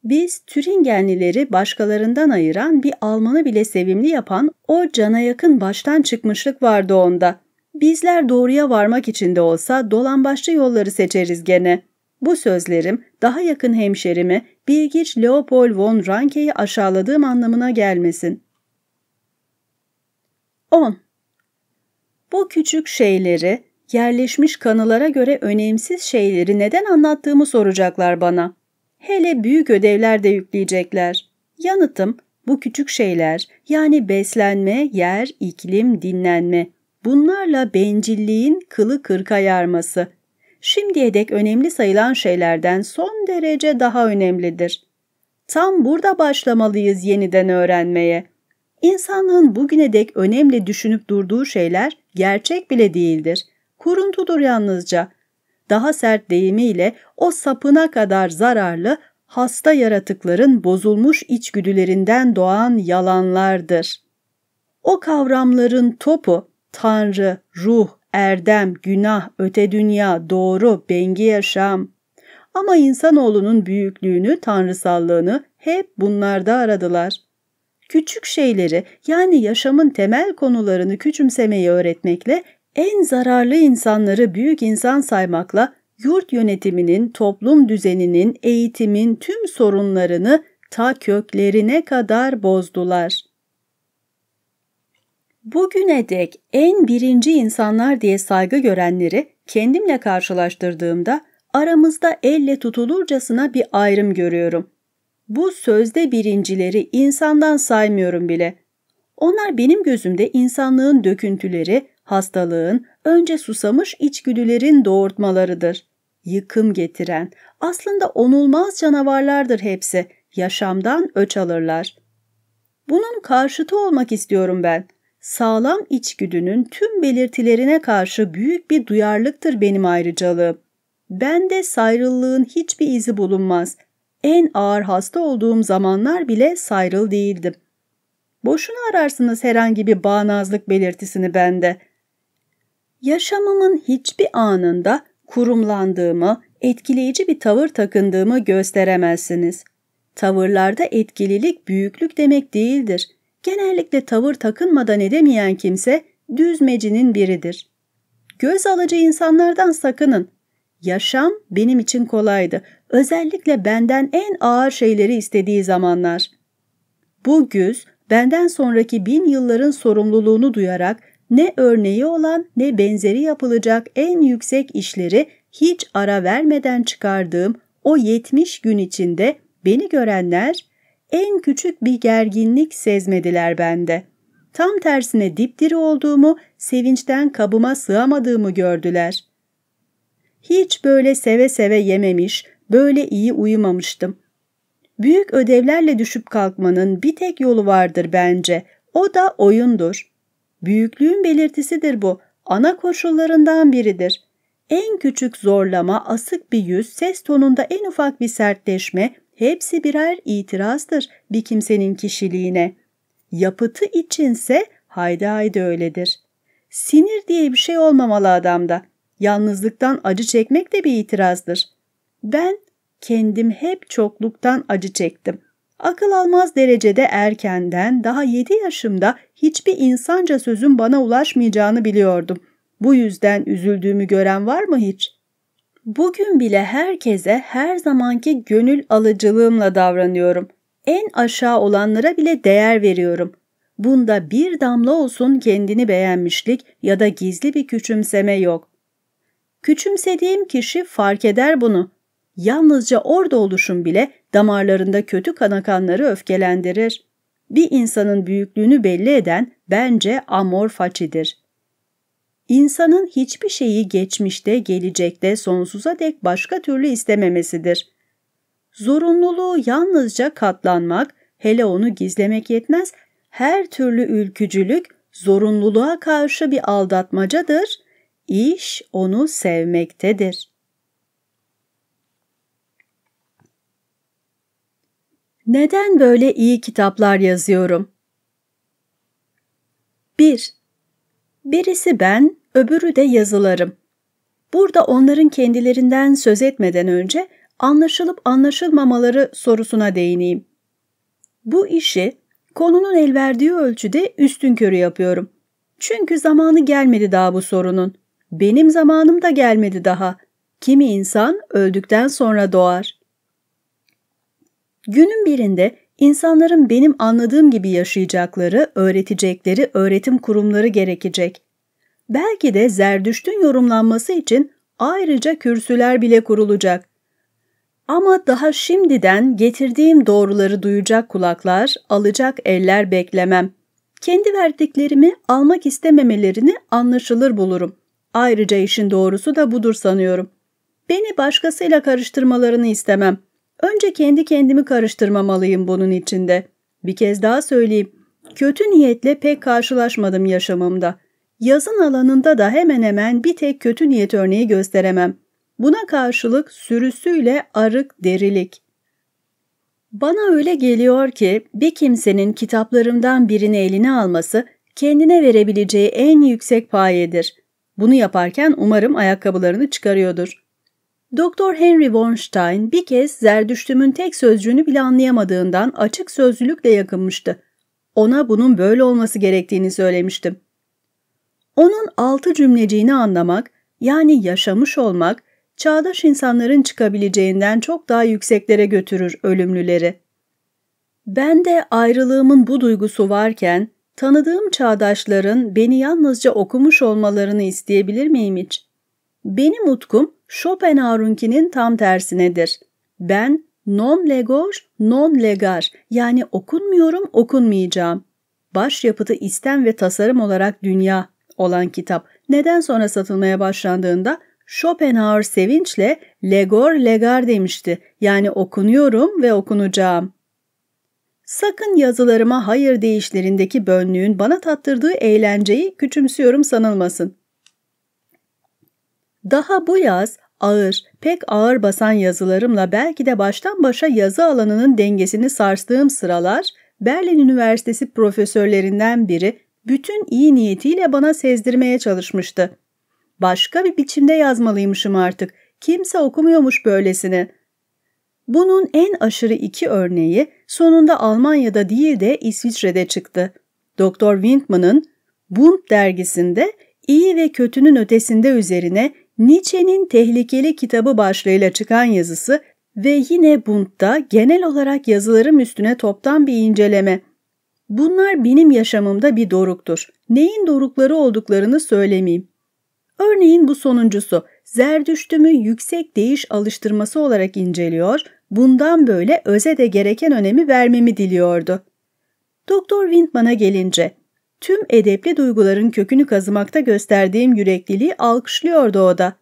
Biz Türingenlileri başkalarından ayıran bir Almanı bile sevimli yapan o cana yakın baştan çıkmışlık vardı onda. Bizler doğruya varmak için de olsa dolambaçlı yolları seçeriz gene. Bu sözlerim daha yakın hemşerimi Bilgiç Leopold von Ranke'yi aşağıladığım anlamına gelmesin. 10. Bu küçük şeyleri, yerleşmiş kanılara göre önemsiz şeyleri neden anlattığımı soracaklar bana. Hele büyük ödevler de yükleyecekler. Yanıtım, bu küçük şeyler yani beslenme, yer, iklim, dinlenme. Bunlarla bencilliğin kılı kırka yarması. Şimdiye dek önemli sayılan şeylerden son derece daha önemlidir. Tam burada başlamalıyız yeniden öğrenmeye.'' İnsanlığın bugüne dek önemli düşünüp durduğu şeyler gerçek bile değildir. Kuruntudur yalnızca. Daha sert deyimiyle o sapına kadar zararlı, hasta yaratıkların bozulmuş içgüdülerinden doğan yalanlardır. O kavramların topu, tanrı, ruh, erdem, günah, öte dünya, doğru, bengi yaşam. Ama insanoğlunun büyüklüğünü, tanrısallığını hep bunlarda aradılar.'' küçük şeyleri yani yaşamın temel konularını küçümsemeyi öğretmekle en zararlı insanları büyük insan saymakla yurt yönetiminin, toplum düzeninin, eğitimin tüm sorunlarını ta köklerine kadar bozdular. Bugüne dek en birinci insanlar diye saygı görenleri kendimle karşılaştırdığımda aramızda elle tutulurcasına bir ayrım görüyorum. Bu sözde birincileri insandan saymıyorum bile. Onlar benim gözümde insanlığın döküntüleri, hastalığın, önce susamış içgüdülerin doğurtmalarıdır. Yıkım getiren, aslında onulmaz canavarlardır hepsi. Yaşamdan öç alırlar. Bunun karşıtı olmak istiyorum ben. Sağlam içgüdünün tüm belirtilerine karşı büyük bir duyarlıktır benim ayrıcalığım. Bende sayrılığın hiçbir izi bulunmaz en ağır hasta olduğum zamanlar bile sayrıl değildim. Boşuna ararsınız herhangi bir bağnazlık belirtisini bende. Yaşamımın hiçbir anında kurumlandığımı, etkileyici bir tavır takındığımı gösteremezsiniz. Tavırlarda etkililik büyüklük demek değildir. Genellikle tavır takınmadan edemeyen kimse düzmecinin biridir. Göz alıcı insanlardan sakının. Yaşam benim için kolaydı. Özellikle benden en ağır şeyleri istediği zamanlar. Bu güz benden sonraki bin yılların sorumluluğunu duyarak ne örneği olan ne benzeri yapılacak en yüksek işleri hiç ara vermeden çıkardığım o 70 gün içinde beni görenler en küçük bir gerginlik sezmediler bende. Tam tersine dipdiri olduğumu, sevinçten kabıma sığamadığımı gördüler. Hiç böyle seve seve yememiş, böyle iyi uyumamıştım. Büyük ödevlerle düşüp kalkmanın bir tek yolu vardır bence. O da oyundur. Büyüklüğün belirtisidir bu. Ana koşullarından biridir. En küçük zorlama, asık bir yüz, ses tonunda en ufak bir sertleşme hepsi birer itirazdır bir kimsenin kişiliğine. Yapıtı içinse haydi haydi öyledir. Sinir diye bir şey olmamalı adamda. Yalnızlıktan acı çekmek de bir itirazdır. Ben kendim hep çokluktan acı çektim. Akıl almaz derecede erkenden daha 7 yaşımda hiçbir insanca sözün bana ulaşmayacağını biliyordum. Bu yüzden üzüldüğümü gören var mı hiç? Bugün bile herkese her zamanki gönül alıcılığımla davranıyorum. En aşağı olanlara bile değer veriyorum. Bunda bir damla olsun kendini beğenmişlik ya da gizli bir küçümseme yok. Küçümsediğim kişi fark eder bunu. Yalnızca orada oluşum bile damarlarında kötü kan kanakanları öfkelendirir. Bir insanın büyüklüğünü belli eden bence amor facidir. İnsanın hiçbir şeyi geçmişte, gelecekte, sonsuza dek başka türlü istememesidir. Zorunluluğu yalnızca katlanmak, hele onu gizlemek yetmez, her türlü ülkücülük zorunluluğa karşı bir aldatmacadır İş onu sevmektedir. Neden böyle iyi kitaplar yazıyorum? 1. Birisi ben, öbürü de yazılarım. Burada onların kendilerinden söz etmeden önce anlaşılıp anlaşılmamaları sorusuna değineyim. Bu işi konunun elverdiği verdiği ölçüde üstünkörü yapıyorum. Çünkü zamanı gelmedi daha bu sorunun. Benim zamanım da gelmedi daha. Kimi insan öldükten sonra doğar. Günün birinde insanların benim anladığım gibi yaşayacakları, öğretecekleri öğretim kurumları gerekecek. Belki de Zerdüşt'ün yorumlanması için ayrıca kürsüler bile kurulacak. Ama daha şimdiden getirdiğim doğruları duyacak kulaklar, alacak eller beklemem. Kendi verdiklerimi almak istememelerini anlaşılır bulurum.'' Ayrıca işin doğrusu da budur sanıyorum. Beni başkasıyla karıştırmalarını istemem. Önce kendi kendimi karıştırmamalıyım bunun içinde. Bir kez daha söyleyeyim. Kötü niyetle pek karşılaşmadım yaşamımda. Yazın alanında da hemen hemen bir tek kötü niyet örneği gösteremem. Buna karşılık sürüsüyle arık derilik. Bana öyle geliyor ki bir kimsenin kitaplarımdan birini eline alması kendine verebileceği en yüksek payedir.'' Bunu yaparken umarım ayakkabılarını çıkarıyordur. Doktor Henry Weinstein bir kez Zerdüştüm'ün tek sözcüğünü bile anlayamadığından açık sözlülükle yakınmıştı. Ona bunun böyle olması gerektiğini söylemiştim. Onun altı cümleciğini anlamak, yani yaşamış olmak, çağdaş insanların çıkabileceğinden çok daha yükseklere götürür ölümlüleri. Ben de ayrılığımın bu duygusu varken Tanıdığım çağdaşların beni yalnızca okumuş olmalarını isteyebilir miyim hiç? Benim utkum Schopenhauer'unkinin tam tersinedir. Ben non legor, non legar yani okunmuyorum, okunmayacağım. Başyapıtı istem ve tasarım olarak dünya olan kitap neden sonra satılmaya başlandığında Schopenhauer sevinçle legor legar demişti. Yani okunuyorum ve okunacağım. Sakın yazılarıma hayır değişlerindeki bönlüğün bana tattırdığı eğlenceyi küçümsüyorum sanılmasın. Daha bu yaz ağır, pek ağır basan yazılarımla belki de baştan başa yazı alanının dengesini sarstığım sıralar Berlin Üniversitesi profesörlerinden biri bütün iyi niyetiyle bana sezdirmeye çalışmıştı. Başka bir biçimde yazmalıymışım artık. Kimse okumuyormuş böylesini. Bunun en aşırı iki örneği sonunda Almanya'da değil de İsviçre'de çıktı. Doktor Windman'ın Bund dergisinde İyi ve Kötünün Ötesinde üzerine Nietzsche'nin Tehlikeli Kitabı başlığıyla çıkan yazısı ve yine Bund'da genel olarak yazılarım üstüne toptan bir inceleme. Bunlar benim yaşamımda bir doruktur. Neyin dorukları olduklarını söylemeyeyim. Örneğin bu sonuncusu Zerdüştümü yüksek değiş alıştırması olarak inceliyor bundan böyle öze de gereken önemi vermemi diliyordu. Doktor Windman'a gelince, tüm edepli duyguların kökünü kazımakta gösterdiğim yürekliliği alkışlıyordu o da.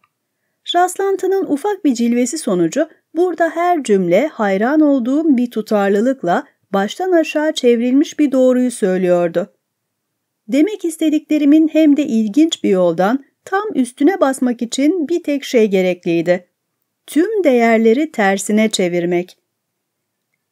Rastlantının ufak bir cilvesi sonucu burada her cümle hayran olduğum bir tutarlılıkla baştan aşağı çevrilmiş bir doğruyu söylüyordu. Demek istediklerimin hem de ilginç bir yoldan tam üstüne basmak için bir tek şey gerekliydi tüm değerleri tersine çevirmek.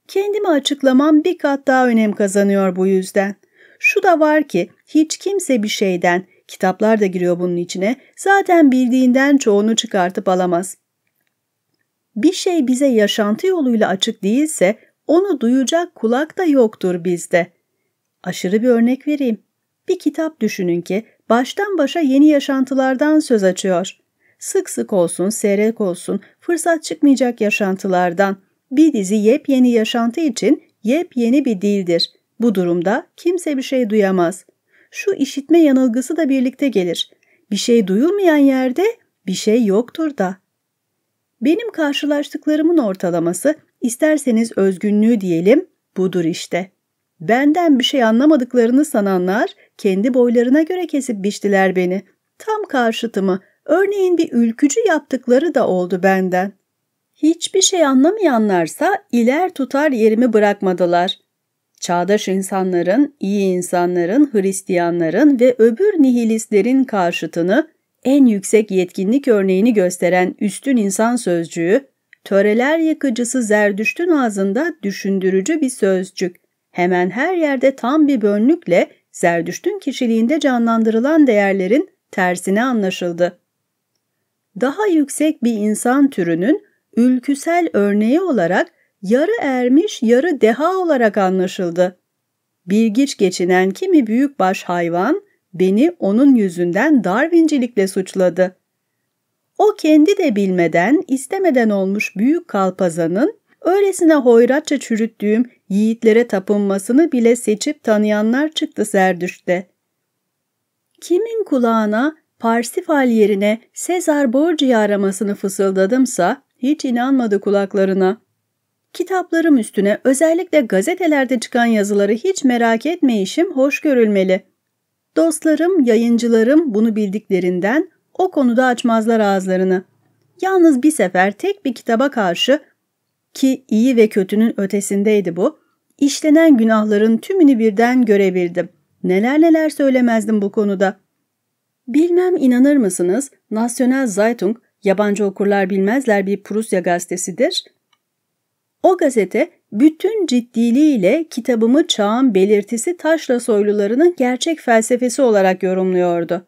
Kendimi açıklamam bir kat daha önem kazanıyor bu yüzden. Şu da var ki hiç kimse bir şeyden, kitaplar da giriyor bunun içine, zaten bildiğinden çoğunu çıkartıp alamaz. Bir şey bize yaşantı yoluyla açık değilse onu duyacak kulak da yoktur bizde. Aşırı bir örnek vereyim. Bir kitap düşünün ki baştan başa yeni yaşantılardan söz açıyor. Sık sık olsun, seyrek olsun, fırsat çıkmayacak yaşantılardan, bir dizi yepyeni yaşantı için yepyeni bir dildir. Bu durumda kimse bir şey duyamaz. Şu işitme yanılgısı da birlikte gelir. Bir şey duyulmayan yerde bir şey yoktur da. Benim karşılaştıklarımın ortalaması isterseniz özgünlüğü diyelim budur işte. Benden bir şey anlamadıklarını sananlar kendi boylarına göre kesip biçtiler beni. Tam karşıtımı Örneğin bir ülkücü yaptıkları da oldu benden. Hiçbir şey anlamayanlarsa iler tutar yerimi bırakmadılar. Çağdaş insanların, iyi insanların, Hristiyanların ve öbür nihilistlerin karşıtını en yüksek yetkinlik örneğini gösteren üstün insan sözcüğü, töreler yakıcısı Zerdüşt'ün ağzında düşündürücü bir sözcük. Hemen her yerde tam bir bönlükle Zerdüşt'ün kişiliğinde canlandırılan değerlerin tersine anlaşıldı daha yüksek bir insan türünün ülküsel örneği olarak yarı ermiş yarı deha olarak anlaşıldı. Bilgiç geçinen kimi büyük baş hayvan beni onun yüzünden Darwincilikle suçladı. O kendi de bilmeden istemeden olmuş büyük kalpazanın öylesine hoyratça çürüttüğüm yiğitlere tapınmasını bile seçip tanıyanlar çıktı Serdüş'te. Kimin kulağına Parsifal yerine Sezar Borgia aramasını fısıldadımsa hiç inanmadı kulaklarına. Kitaplarım üstüne özellikle gazetelerde çıkan yazıları hiç merak etmeyişim hoş görülmeli. Dostlarım, yayıncılarım bunu bildiklerinden o konuda açmazlar ağızlarını. Yalnız bir sefer tek bir kitaba karşı ki iyi ve kötünün ötesindeydi bu, işlenen günahların tümünü birden görebildim. Neler neler söylemezdim bu konuda. Bilmem inanır mısınız, National Zeitung, yabancı okurlar bilmezler bir Prusya gazetesidir. O gazete bütün ciddiliğiyle kitabımı çağın belirtisi taşla soylularının gerçek felsefesi olarak yorumluyordu.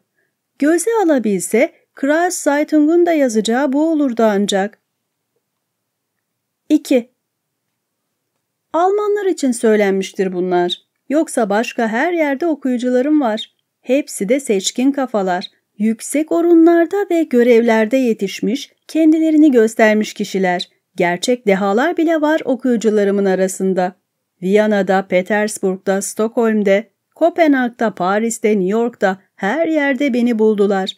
Göze alabilse Kraus Zeitung'un da yazacağı bu olurdu ancak. 2. Almanlar için söylenmiştir bunlar. Yoksa başka her yerde okuyucularım var. Hepsi de seçkin kafalar, yüksek orunlarda ve görevlerde yetişmiş, kendilerini göstermiş kişiler. Gerçek dehalar bile var okuyucularımın arasında. Viyana'da, Petersburg'da, Stockholm'de, Kopenhag'da, Paris'te, New York'ta her yerde beni buldular.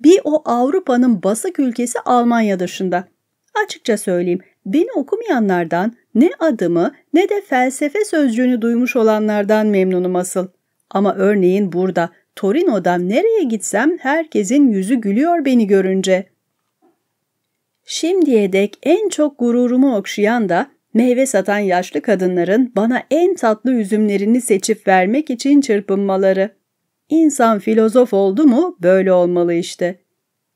Bir o Avrupa'nın basık ülkesi Almanya dışında. Açıkça söyleyeyim, beni okumayanlardan ne adımı ne de felsefe sözcüğünü duymuş olanlardan memnunum asıl. Ama örneğin burada Torino'dan nereye gitsem herkesin yüzü gülüyor beni görünce. Şimdiye dek en çok gururumu okşayan da meyve satan yaşlı kadınların bana en tatlı üzümlerini seçip vermek için çırpınmaları. İnsan filozof oldu mu böyle olmalı işte.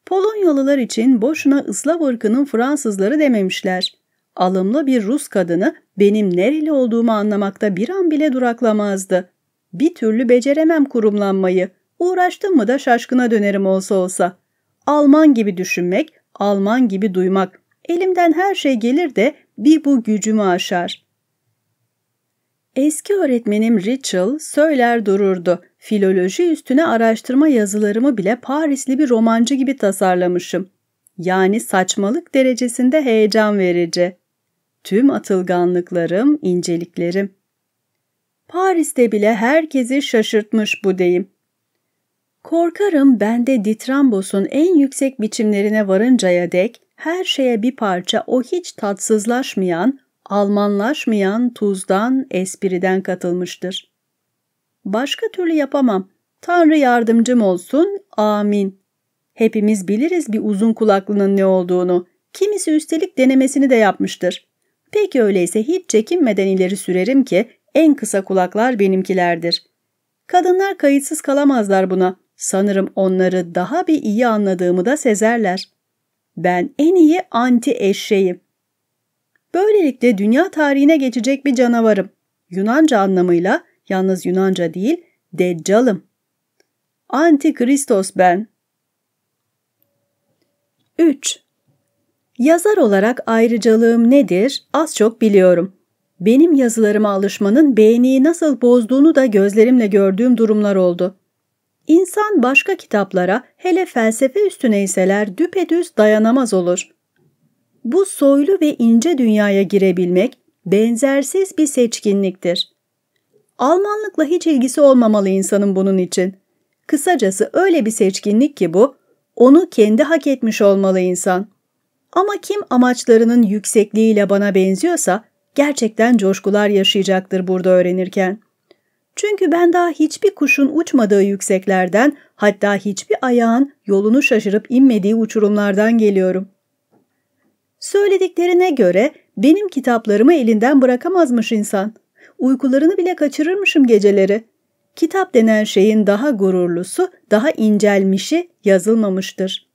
Polonyalılar için boşuna ıslav ırkının Fransızları dememişler. Alımlı bir Rus kadını benim nereli olduğumu anlamakta bir an bile duraklamazdı. Bir türlü beceremem kurumlanmayı. Uğraştım mı da şaşkına dönerim olsa olsa. Alman gibi düşünmek, Alman gibi duymak. Elimden her şey gelir de bir bu gücümü aşar. Eski öğretmenim Rachel söyler dururdu. Filoloji üstüne araştırma yazılarımı bile Parisli bir romancı gibi tasarlamışım. Yani saçmalık derecesinde heyecan verici. Tüm atılganlıklarım, inceliklerim. Paris'te bile herkesi şaşırtmış bu deyim. Korkarım bende Ditrambos'un en yüksek biçimlerine varıncaya dek her şeye bir parça o hiç tatsızlaşmayan, Almanlaşmayan tuzdan, espriden katılmıştır. Başka türlü yapamam. Tanrı yardımcım olsun, amin. Hepimiz biliriz bir uzun kulaklının ne olduğunu. Kimisi üstelik denemesini de yapmıştır. Peki öyleyse hiç çekinmeden ileri sürerim ki en kısa kulaklar benimkilerdir. Kadınlar kayıtsız kalamazlar buna. Sanırım onları daha bir iyi anladığımı da sezerler. Ben en iyi anti eşeğim. Böylelikle dünya tarihine geçecek bir canavarım. Yunanca anlamıyla, yalnız Yunanca değil, deccalım. Antikristos ben. 3. Yazar olarak ayrıcalığım nedir az çok biliyorum. Benim yazılarıma alışmanın beğeniyi nasıl bozduğunu da gözlerimle gördüğüm durumlar oldu. İnsan başka kitaplara, hele felsefe üstüneyseler düpedüz dayanamaz olur. Bu soylu ve ince dünyaya girebilmek benzersiz bir seçkinliktir. Almanlıkla hiç ilgisi olmamalı insanın bunun için. Kısacası öyle bir seçkinlik ki bu, onu kendi hak etmiş olmalı insan. Ama kim amaçlarının yüksekliğiyle bana benziyorsa Gerçekten coşkular yaşayacaktır burada öğrenirken. Çünkü ben daha hiçbir kuşun uçmadığı yükseklerden, hatta hiçbir ayağın yolunu şaşırıp inmediği uçurumlardan geliyorum. Söylediklerine göre benim kitaplarımı elinden bırakamazmış insan. Uykularını bile kaçırırmışım geceleri. Kitap denen şeyin daha gururlusu, daha incelmişi yazılmamıştır.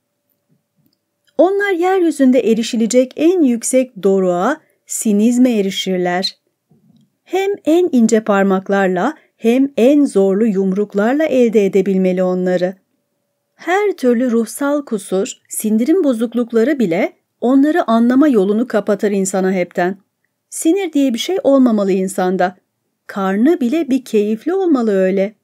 Onlar yeryüzünde erişilecek en yüksek doruğa, sinizme erişirler. Hem en ince parmaklarla hem en zorlu yumruklarla elde edebilmeli onları. Her türlü ruhsal kusur, sindirim bozuklukları bile onları anlama yolunu kapatır insana hepten. Sinir diye bir şey olmamalı insanda. Karnı bile bir keyifli olmalı öyle.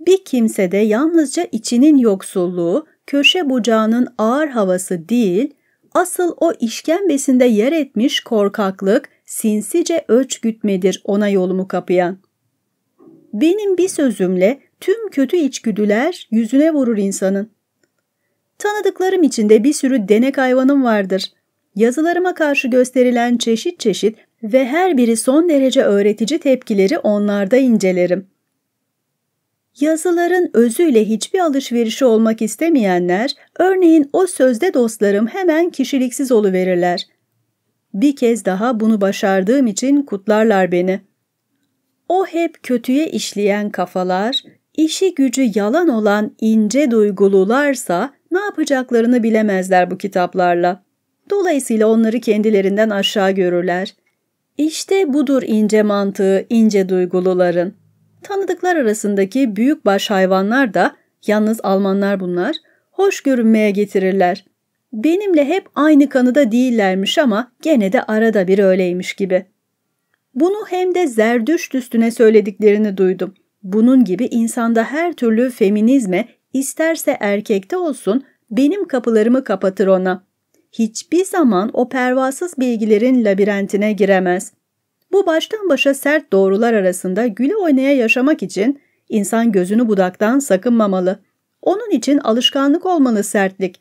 Bir kimse de yalnızca içinin yoksulluğu, köşe bucağının ağır havası değil, Asıl o işkembesinde yer etmiş korkaklık, sinsice ölç gütmedir ona yolumu kapayan. Benim bir sözümle tüm kötü içgüdüler yüzüne vurur insanın. Tanıdıklarım içinde bir sürü denek hayvanım vardır. Yazılarıma karşı gösterilen çeşit çeşit ve her biri son derece öğretici tepkileri onlarda incelerim. Yazıların özüyle hiçbir alışverişi olmak istemeyenler, örneğin o sözde dostlarım hemen kişiliksiz verirler. Bir kez daha bunu başardığım için kutlarlar beni. O hep kötüye işleyen kafalar, işi gücü yalan olan ince duygulularsa ne yapacaklarını bilemezler bu kitaplarla. Dolayısıyla onları kendilerinden aşağı görürler. İşte budur ince mantığı ince duyguluların.'' Tanıdıklar arasındaki büyükbaş hayvanlar da, yalnız Almanlar bunlar, hoş görünmeye getirirler. Benimle hep aynı kanıda değillermiş ama gene de arada bir öyleymiş gibi. Bunu hem de zerdüşt üstüne söylediklerini duydum. Bunun gibi insanda her türlü feminizme isterse erkekte olsun benim kapılarımı kapatır ona. Hiçbir zaman o pervasız bilgilerin labirentine giremez.'' Bu baştan başa sert doğrular arasında güle oynaya yaşamak için insan gözünü budaktan sakınmamalı. Onun için alışkanlık olmalı sertlik.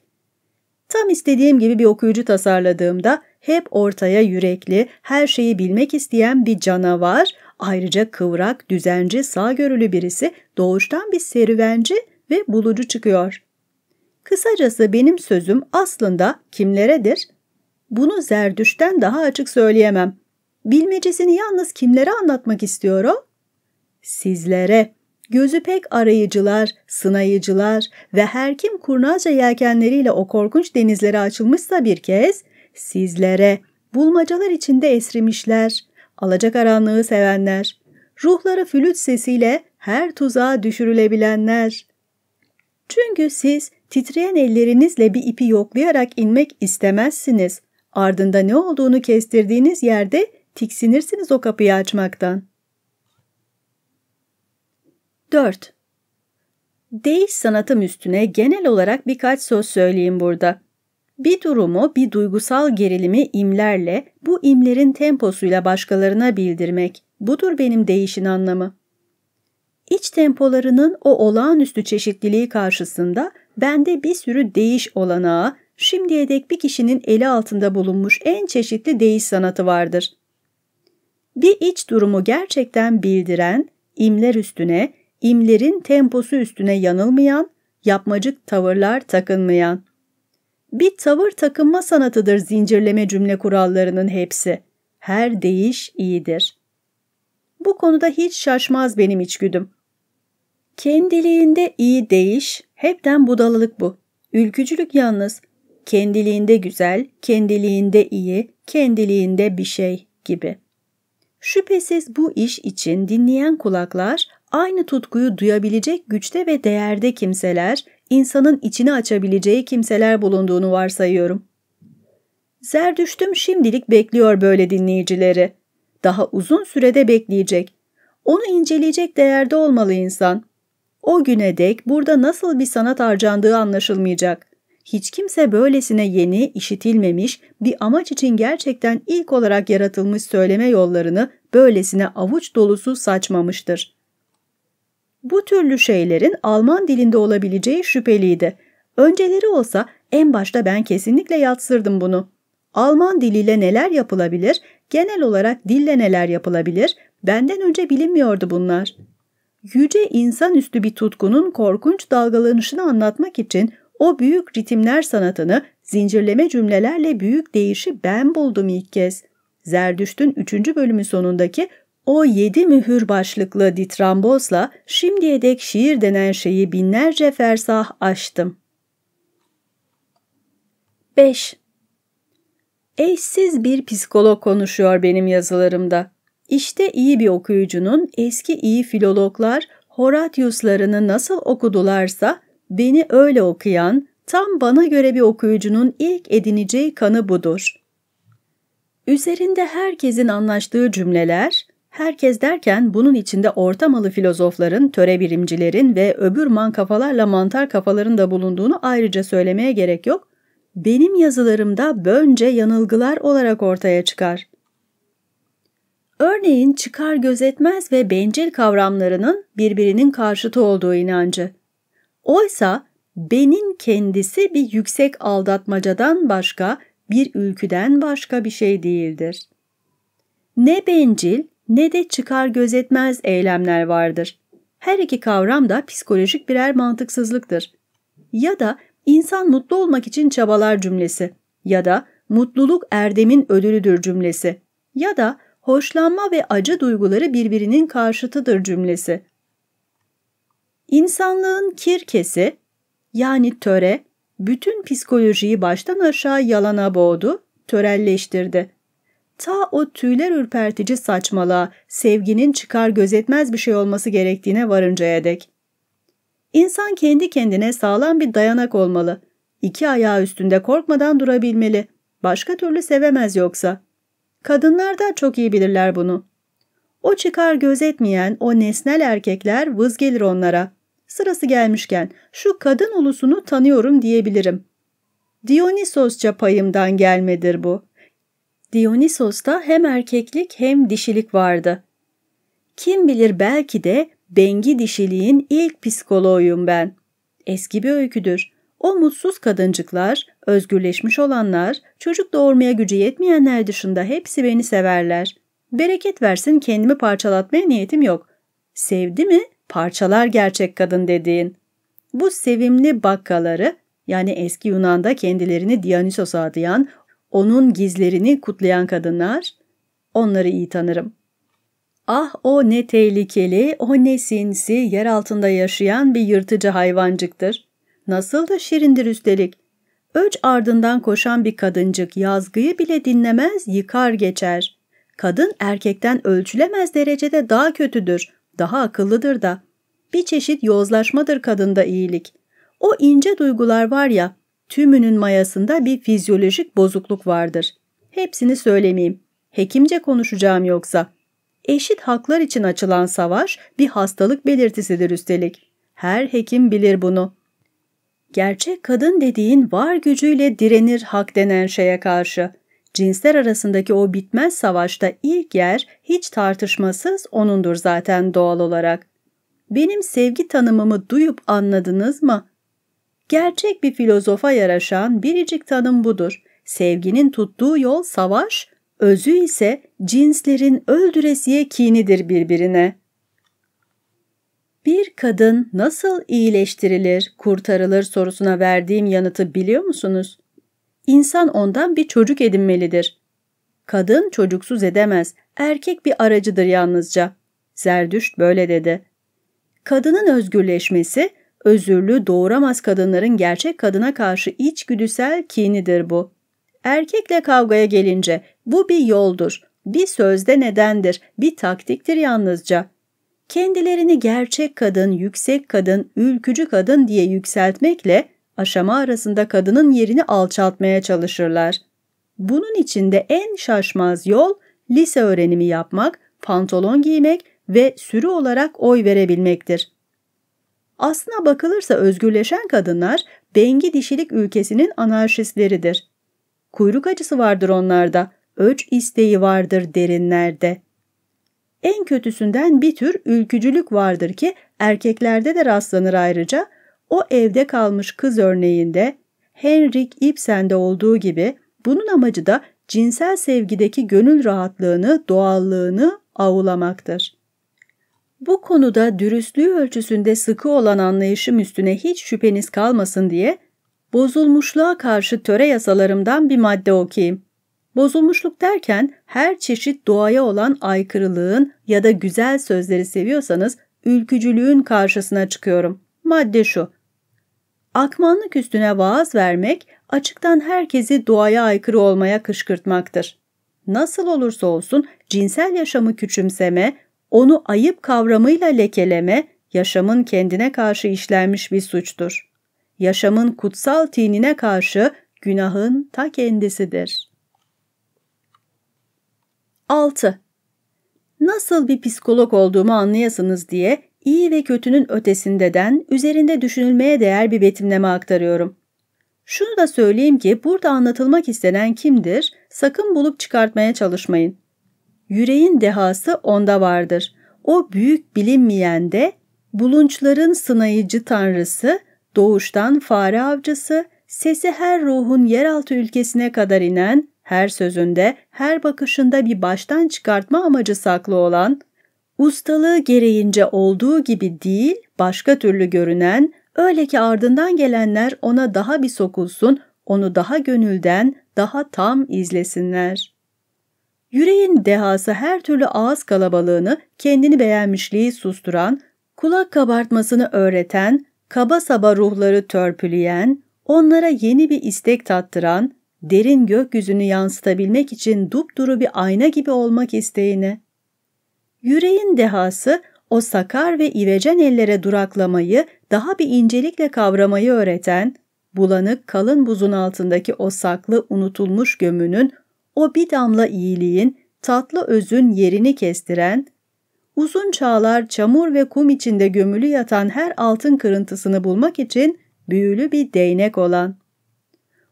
Tam istediğim gibi bir okuyucu tasarladığımda hep ortaya yürekli, her şeyi bilmek isteyen bir canavar, ayrıca kıvrak, düzenci, sağgörülü birisi doğuştan bir serüvenci ve bulucu çıkıyor. Kısacası benim sözüm aslında kimleredir? Bunu Zerdüş'ten daha açık söyleyemem. Bilmecesini yalnız kimlere anlatmak istiyorum? Sizlere. Gözü pek arayıcılar, sınayıcılar ve her kim kurnazca yelkenleriyle o korkunç denizlere açılmışsa bir kez, sizlere, bulmacalar içinde esrimişler, aranlığı sevenler, ruhları flüt sesiyle her tuzağa düşürülebilenler. Çünkü siz titreyen ellerinizle bir ipi yoklayarak inmek istemezsiniz. Ardında ne olduğunu kestirdiğiniz yerde Tiksinirsiniz o kapıyı açmaktan. 4. Değiş sanatım üstüne genel olarak birkaç söz söyleyeyim burada. Bir durumu, bir duygusal gerilimi imlerle, bu imlerin temposuyla başkalarına bildirmek. Budur benim değişin anlamı. İç tempolarının o olağanüstü çeşitliliği karşısında bende bir sürü değiş olanağı, şimdiye dek bir kişinin eli altında bulunmuş en çeşitli değiş sanatı vardır bir iç durumu gerçekten bildiren, imler üstüne, imlerin temposu üstüne yanılmayan, yapmacık tavırlar takınmayan. Bir tavır takınma sanatıdır zincirleme cümle kurallarının hepsi. Her değiş iyidir. Bu konuda hiç şaşmaz benim içgüdüm. Kendiliğinde iyi değiş, hepten budalalık bu. Ülkücülük yalnız. Kendiliğinde güzel, kendiliğinde iyi, kendiliğinde bir şey gibi.'' Şüphesiz bu iş için dinleyen kulaklar aynı tutkuyu duyabilecek güçte ve değerde kimseler, insanın içini açabileceği kimseler bulunduğunu varsayıyorum. Zerdüştüm şimdilik bekliyor böyle dinleyicileri. Daha uzun sürede bekleyecek. Onu inceleyecek değerde olmalı insan. O güne dek burada nasıl bir sanat harcandığı anlaşılmayacak hiç kimse böylesine yeni, işitilmemiş, bir amaç için gerçekten ilk olarak yaratılmış söyleme yollarını böylesine avuç dolusu saçmamıştır. Bu türlü şeylerin Alman dilinde olabileceği şüpheliydi. Önceleri olsa en başta ben kesinlikle yatsırdım bunu. Alman diliyle neler yapılabilir, genel olarak dille neler yapılabilir, benden önce bilinmiyordu bunlar. Yüce insanüstü bir tutkunun korkunç dalgalanışını anlatmak için o büyük ritimler sanatını zincirleme cümlelerle büyük değişi ben buldum ilk kez. Zerdüşt'ün 3. bölümü sonundaki o yedi mühür başlıklı ditrambozla şimdiye dek şiir denen şeyi binlerce fersah açtım. 5. Eşsiz bir psikolog konuşuyor benim yazılarımda. İşte iyi bir okuyucunun eski iyi filologlar Horatius'larını nasıl okudularsa beni öyle okuyan, tam bana göre bir okuyucunun ilk edineceği kanı budur. Üzerinde herkesin anlaştığı cümleler, herkes derken bunun içinde ortamalı filozofların, töre birimcilerin ve öbür man kafalarla mantar kafaların da bulunduğunu ayrıca söylemeye gerek yok, benim yazılarımda bönce yanılgılar olarak ortaya çıkar. Örneğin çıkar gözetmez ve bencil kavramlarının birbirinin karşıtı olduğu inancı. Oysa benin kendisi bir yüksek aldatmacadan başka, bir ülküden başka bir şey değildir. Ne bencil ne de çıkar gözetmez eylemler vardır. Her iki kavram da psikolojik birer mantıksızlıktır. Ya da insan mutlu olmak için çabalar cümlesi ya da mutluluk erdemin ödülüdür cümlesi ya da hoşlanma ve acı duyguları birbirinin karşıtıdır cümlesi İnsanlığın kirkesi yani töre bütün psikolojiyi baştan aşağı yalana boğdu, törelleştirdi. Ta o tüyler ürpertici saçmalığa, sevginin çıkar gözetmez bir şey olması gerektiğine varıncaya dek. İnsan kendi kendine sağlam bir dayanak olmalı. İki ayağı üstünde korkmadan durabilmeli. Başka türlü sevemez yoksa. Kadınlar da çok iyi bilirler bunu. O çıkar gözetmeyen o nesnel erkekler vız gelir onlara. Sırası gelmişken şu kadın ulusunu tanıyorum diyebilirim. Dionysosça payımdan gelmedir bu. Dionysos'ta hem erkeklik hem dişilik vardı. Kim bilir belki de Bengi dişiliğin ilk psikoloğuyum ben. Eski bir öyküdür. O mutsuz kadıncıklar, özgürleşmiş olanlar, çocuk doğurmaya gücü yetmeyenler dışında hepsi beni severler. Bereket versin kendimi parçalatmaya niyetim yok. Sevdi mi parçalar gerçek kadın dediğin. Bu sevimli bakkaları yani eski Yunan'da kendilerini Dionysos adayan, onun gizlerini kutlayan kadınlar, onları iyi tanırım. Ah o ne tehlikeli, o ne sinsi, yer altında yaşayan bir yırtıcı hayvancıktır. Nasıl da şirindir üstelik. Öç ardından koşan bir kadıncık yazgıyı bile dinlemez, yıkar geçer. Kadın erkekten ölçülemez derecede daha kötüdür daha akıllıdır da. Bir çeşit yozlaşmadır kadında iyilik. O ince duygular var ya, tümünün mayasında bir fizyolojik bozukluk vardır. Hepsini söylemeyeyim. Hekimce konuşacağım yoksa. Eşit haklar için açılan savaş bir hastalık belirtisidir üstelik. Her hekim bilir bunu. Gerçek kadın dediğin var gücüyle direnir hak denen şeye karşı.'' Cinsler arasındaki o bitmez savaşta ilk yer hiç tartışmasız onundur zaten doğal olarak. Benim sevgi tanımımı duyup anladınız mı? Gerçek bir filozofa yaraşan biricik tanım budur. Sevginin tuttuğu yol savaş, özü ise cinslerin öldüresiye kinidir birbirine. Bir kadın nasıl iyileştirilir, kurtarılır sorusuna verdiğim yanıtı biliyor musunuz? İnsan ondan bir çocuk edinmelidir. Kadın çocuksuz edemez, erkek bir aracıdır yalnızca. Zerdüşt böyle dedi. Kadının özgürleşmesi, özürlü doğuramaz kadınların gerçek kadına karşı içgüdüsel kinidir bu. Erkekle kavgaya gelince bu bir yoldur, bir sözde nedendir, bir taktiktir yalnızca. Kendilerini gerçek kadın, yüksek kadın, ülkücü kadın diye yükseltmekle aşama arasında kadının yerini alçaltmaya çalışırlar. Bunun için de en şaşmaz yol lise öğrenimi yapmak, pantolon giymek ve sürü olarak oy verebilmektir. Aslına bakılırsa özgürleşen kadınlar bengi dişilik ülkesinin anarşistleridir. Kuyruk acısı vardır onlarda, ölç isteği vardır derinlerde. En kötüsünden bir tür ülkücülük vardır ki erkeklerde de rastlanır ayrıca o evde kalmış kız örneğinde Henrik Ibsen'de olduğu gibi bunun amacı da cinsel sevgideki gönül rahatlığını, doğallığını avulamaktır. Bu konuda dürüstlüğü ölçüsünde sıkı olan anlayışım üstüne hiç şüpheniz kalmasın diye bozulmuşluğa karşı töre yasalarımdan bir madde okuyayım. Bozulmuşluk derken her çeşit doğaya olan aykırılığın ya da güzel sözleri seviyorsanız ülkücülüğün karşısına çıkıyorum. Madde şu. Akmanlık üstüne vaaz vermek, açıktan herkesi doğaya aykırı olmaya kışkırtmaktır. Nasıl olursa olsun cinsel yaşamı küçümseme, onu ayıp kavramıyla lekeleme, yaşamın kendine karşı işlenmiş bir suçtur. Yaşamın kutsal tinine karşı günahın ta kendisidir. 6. Nasıl bir psikolog olduğumu anlayasınız diye iyi ve kötünün ötesindeden üzerinde düşünülmeye değer bir betimleme aktarıyorum. Şunu da söyleyeyim ki burada anlatılmak istenen kimdir sakın bulup çıkartmaya çalışmayın. Yüreğin dehası onda vardır. O büyük bilinmeyen de bulunçların sınayıcı tanrısı, doğuştan fare avcısı, sesi her ruhun yeraltı ülkesine kadar inen, her sözünde, her bakışında bir baştan çıkartma amacı saklı olan, ustalığı gereğince olduğu gibi değil, başka türlü görünen, öyle ki ardından gelenler ona daha bir sokulsun, onu daha gönülden, daha tam izlesinler. Yüreğin dehası her türlü ağız kalabalığını, kendini beğenmişliği susturan, kulak kabartmasını öğreten, kaba saba ruhları törpüleyen, onlara yeni bir istek tattıran, derin gökyüzünü yansıtabilmek için dupduru bir ayna gibi olmak isteğini, Yüreğin dehası o sakar ve ivecen ellere duraklamayı daha bir incelikle kavramayı öğreten, bulanık kalın buzun altındaki o saklı unutulmuş gömünün, o bir damla iyiliğin, tatlı özün yerini kestiren, uzun çağlar çamur ve kum içinde gömülü yatan her altın kırıntısını bulmak için büyülü bir değnek olan.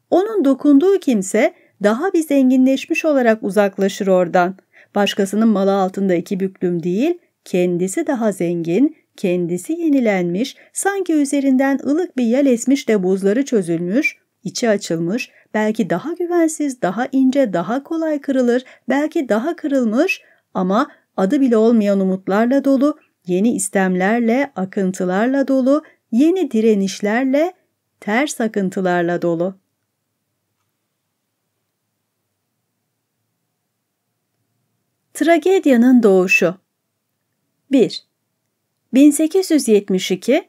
Onun dokunduğu kimse daha bir zenginleşmiş olarak uzaklaşır oradan.'' Başkasının malı altında iki büklüm değil, kendisi daha zengin, kendisi yenilenmiş, sanki üzerinden ılık bir yel esmiş de buzları çözülmüş, içi açılmış, belki daha güvensiz, daha ince, daha kolay kırılır, belki daha kırılmış ama adı bile olmayan umutlarla dolu, yeni istemlerle, akıntılarla dolu, yeni direnişlerle, ters akıntılarla dolu.'' Tragedyanın doğuşu 1. 1872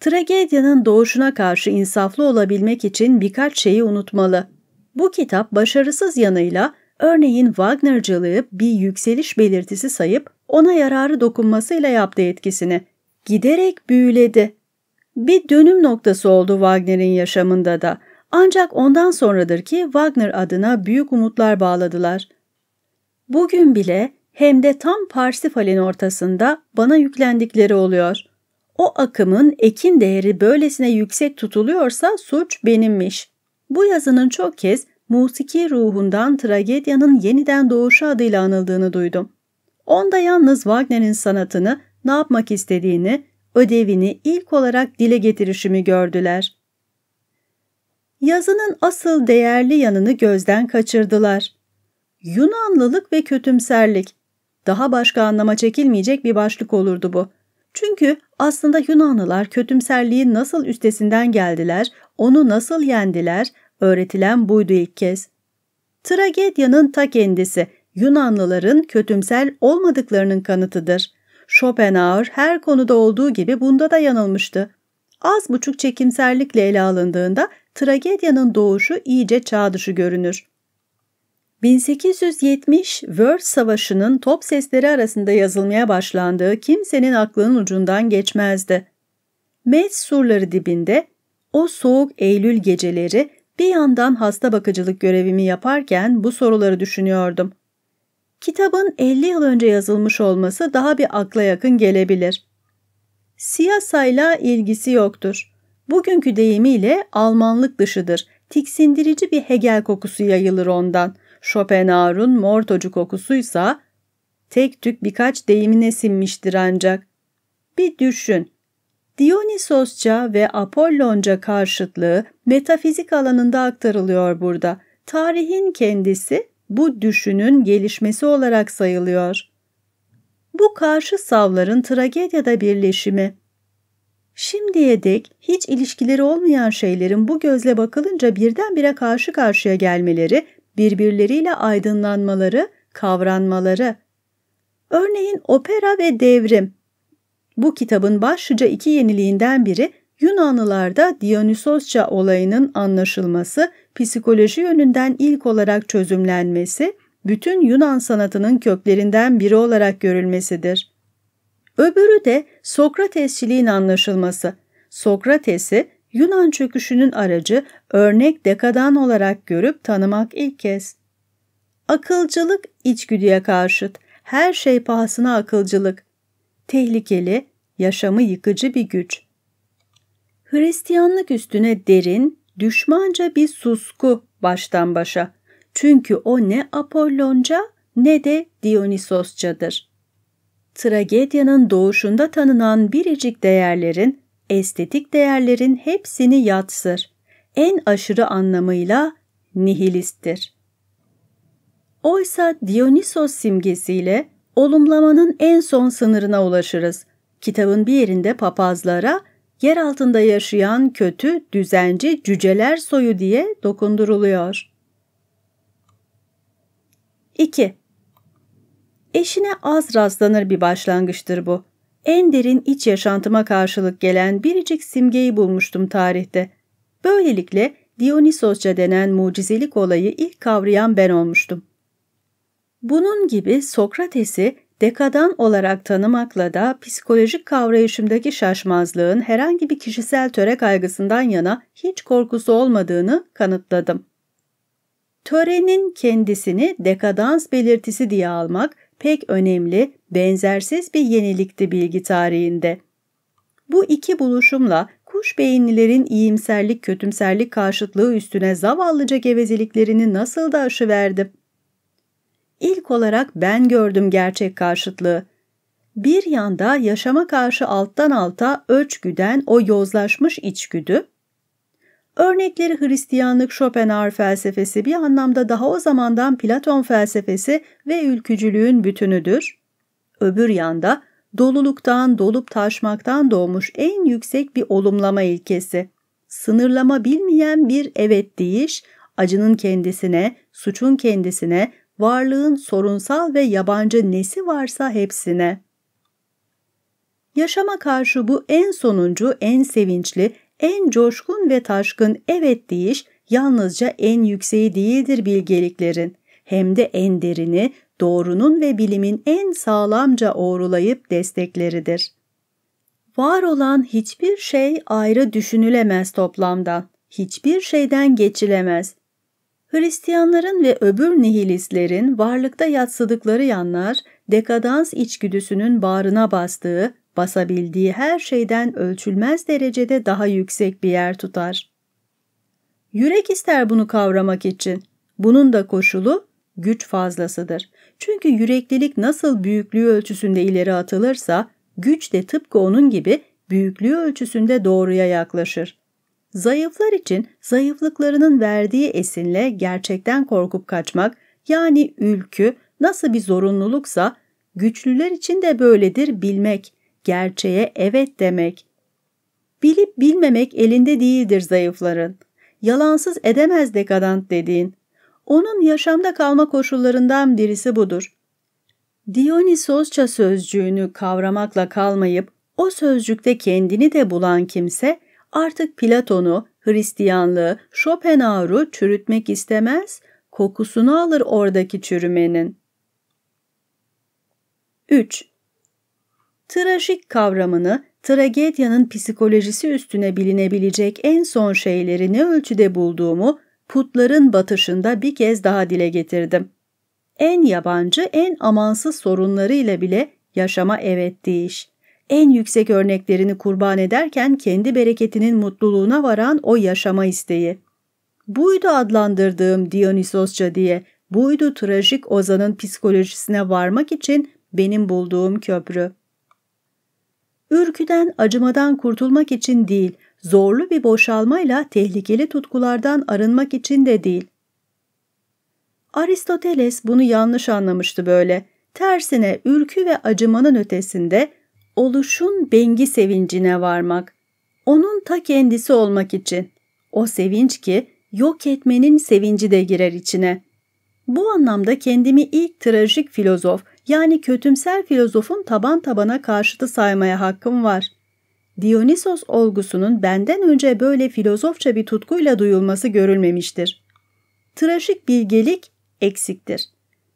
Tragedyanın doğuşuna karşı insaflı olabilmek için birkaç şeyi unutmalı. Bu kitap başarısız yanıyla örneğin Wagner'cılığı bir yükseliş belirtisi sayıp ona yararı dokunmasıyla yaptığı etkisini. Giderek büyüledi. Bir dönüm noktası oldu Wagner'in yaşamında da. Ancak ondan sonradır ki Wagner adına büyük umutlar bağladılar. Bugün bile hem de tam Parsifal'in ortasında bana yüklendikleri oluyor. O akımın ekin değeri böylesine yüksek tutuluyorsa suç benimmiş. Bu yazının çok kez musiki ruhundan tragedyanın yeniden doğuşu adıyla anıldığını duydum. Onda yalnız Wagner'in sanatını, ne yapmak istediğini, ödevini ilk olarak dile getirişimi gördüler. Yazının asıl değerli yanını gözden kaçırdılar. Yunanlılık ve kötümserlik. Daha başka anlama çekilmeyecek bir başlık olurdu bu. Çünkü aslında Yunanlılar kötümserliğin nasıl üstesinden geldiler, onu nasıl yendiler, öğretilen buydu ilk kez. Tragedyanın ta kendisi Yunanlıların kötümser olmadıklarının kanıtıdır. Schopenhauer her konuda olduğu gibi bunda da yanılmıştı. Az buçuk çekimserlikle ele alındığında tragedyanın doğuşu iyice çağ dışı görünür. 1870 World Savaşı'nın top sesleri arasında yazılmaya başlandığı kimsenin aklının ucundan geçmezdi. Metz surları dibinde o soğuk Eylül geceleri bir yandan hasta bakıcılık görevimi yaparken bu soruları düşünüyordum. Kitabın 50 yıl önce yazılmış olması daha bir akla yakın gelebilir. Siyasayla ilgisi yoktur. Bugünkü deyimiyle Almanlık dışıdır. Tiksindirici bir Hegel kokusu yayılır ondan.'' Schopenhauer'un mortocu kokusuysa tek tük birkaç deyimine sinmiştir ancak. Bir düşün. Dionysosça ve Apollonca karşıtlığı metafizik alanında aktarılıyor burada. Tarihin kendisi bu düşünün gelişmesi olarak sayılıyor. Bu karşı savların tragedyada birleşimi. Şimdiye dek hiç ilişkileri olmayan şeylerin bu gözle bakılınca birdenbire karşı karşıya gelmeleri birbirleriyle aydınlanmaları, kavranmaları. Örneğin opera ve devrim. Bu kitabın başlıca iki yeniliğinden biri Yunanlılarda Dionysosça olayının anlaşılması, psikoloji yönünden ilk olarak çözümlenmesi, bütün Yunan sanatının köklerinden biri olarak görülmesidir. Öbürü de Sokratesçiliğin anlaşılması. Sokrates'i Yunan çöküşünün aracı örnek dekadan olarak görüp tanımak ilk kez. Akılcılık içgüdüye karşıt, her şey pahasına akılcılık. Tehlikeli, yaşamı yıkıcı bir güç. Hristiyanlık üstüne derin, düşmanca bir susku baştan başa. Çünkü o ne Apollonca ne de Dionysosçadır. Tragedyanın doğuşunda tanınan biricik değerlerin estetik değerlerin hepsini yatsır. En aşırı anlamıyla nihilisttir. Oysa Dionysos simgesiyle olumlamanın en son sınırına ulaşırız. Kitabın bir yerinde papazlara yer altında yaşayan kötü, düzenci, cüceler soyu diye dokunduruluyor. 2. Eşine az rastlanır bir başlangıçtır bu en derin iç yaşantıma karşılık gelen biricik simgeyi bulmuştum tarihte. Böylelikle Dionysosça denen mucizelik olayı ilk kavrayan ben olmuştum. Bunun gibi Sokrates'i dekadan olarak tanımakla da psikolojik kavrayışımdaki şaşmazlığın herhangi bir kişisel töre kaygısından yana hiç korkusu olmadığını kanıtladım. Törenin kendisini dekadans belirtisi diye almak, pek önemli, benzersiz bir yenilikti bilgi tarihinde. Bu iki buluşumla kuş beyinlilerin iyimserlik kötümserlik karşıtlığı üstüne zavallıca gevezeliklerini nasıl da aşıverdi. İlk olarak ben gördüm gerçek karşıtlığı. Bir yanda yaşama karşı alttan alta ölçgüden o yozlaşmış içgüdü, Örnekleri Hristiyanlık, Schopenhauer felsefesi bir anlamda daha o zamandan Platon felsefesi ve ülkücülüğün bütünüdür. Öbür yanda doluluktan, dolup taşmaktan doğmuş en yüksek bir olumlama ilkesi. Sınırlama bilmeyen bir evet deyiş, acının kendisine, suçun kendisine, varlığın sorunsal ve yabancı nesi varsa hepsine. Yaşama karşı bu en sonuncu, en sevinçli, en coşkun ve taşkın evet deyiş yalnızca en yükseği değildir bilgeliklerin. Hem de en derini, doğrunun ve bilimin en sağlamca uğrulayıp destekleridir. Var olan hiçbir şey ayrı düşünülemez toplamdan, hiçbir şeyden geçilemez. Hristiyanların ve öbür nihilistlerin varlıkta yatsıdıkları yanlar, dekadans içgüdüsünün bağrına bastığı, basabildiği her şeyden ölçülmez derecede daha yüksek bir yer tutar. Yürek ister bunu kavramak için. Bunun da koşulu güç fazlasıdır. Çünkü yüreklilik nasıl büyüklüğü ölçüsünde ileri atılırsa, güç de tıpkı onun gibi büyüklüğü ölçüsünde doğruya yaklaşır. Zayıflar için zayıflıklarının verdiği esinle gerçekten korkup kaçmak, yani ülkü nasıl bir zorunluluksa, güçlüler için de böyledir bilmek, gerçeğe evet demek. Bilip bilmemek elinde değildir zayıfların. Yalansız edemez dekadant dediğin. Onun yaşamda kalma koşullarından birisi budur. Dionysosça sözcüğünü kavramakla kalmayıp o sözcükte kendini de bulan kimse artık Platon'u, Hristiyanlığı, Schopenhauer'u çürütmek istemez, kokusunu alır oradaki çürümenin. 3 trajik kavramını tragedyanın psikolojisi üstüne bilinebilecek en son şeyleri ne ölçüde bulduğumu putların batışında bir kez daha dile getirdim. En yabancı, en amansız sorunlarıyla bile yaşama evet deyiş. En yüksek örneklerini kurban ederken kendi bereketinin mutluluğuna varan o yaşama isteği. Buydu adlandırdığım Dionysosça diye, buydu trajik ozanın psikolojisine varmak için benim bulduğum köprü. Ürküden, acımadan kurtulmak için değil, zorlu bir boşalmayla tehlikeli tutkulardan arınmak için de değil. Aristoteles bunu yanlış anlamıştı böyle. Tersine ürkü ve acımanın ötesinde oluşun bengi sevincine varmak. Onun ta kendisi olmak için. O sevinç ki yok etmenin sevinci de girer içine. Bu anlamda kendimi ilk trajik filozof yani kötümser filozofun taban tabana karşıtı saymaya hakkım var. Dionysos olgusunun benden önce böyle filozofça bir tutkuyla duyulması görülmemiştir. Tıraşık bilgelik eksiktir.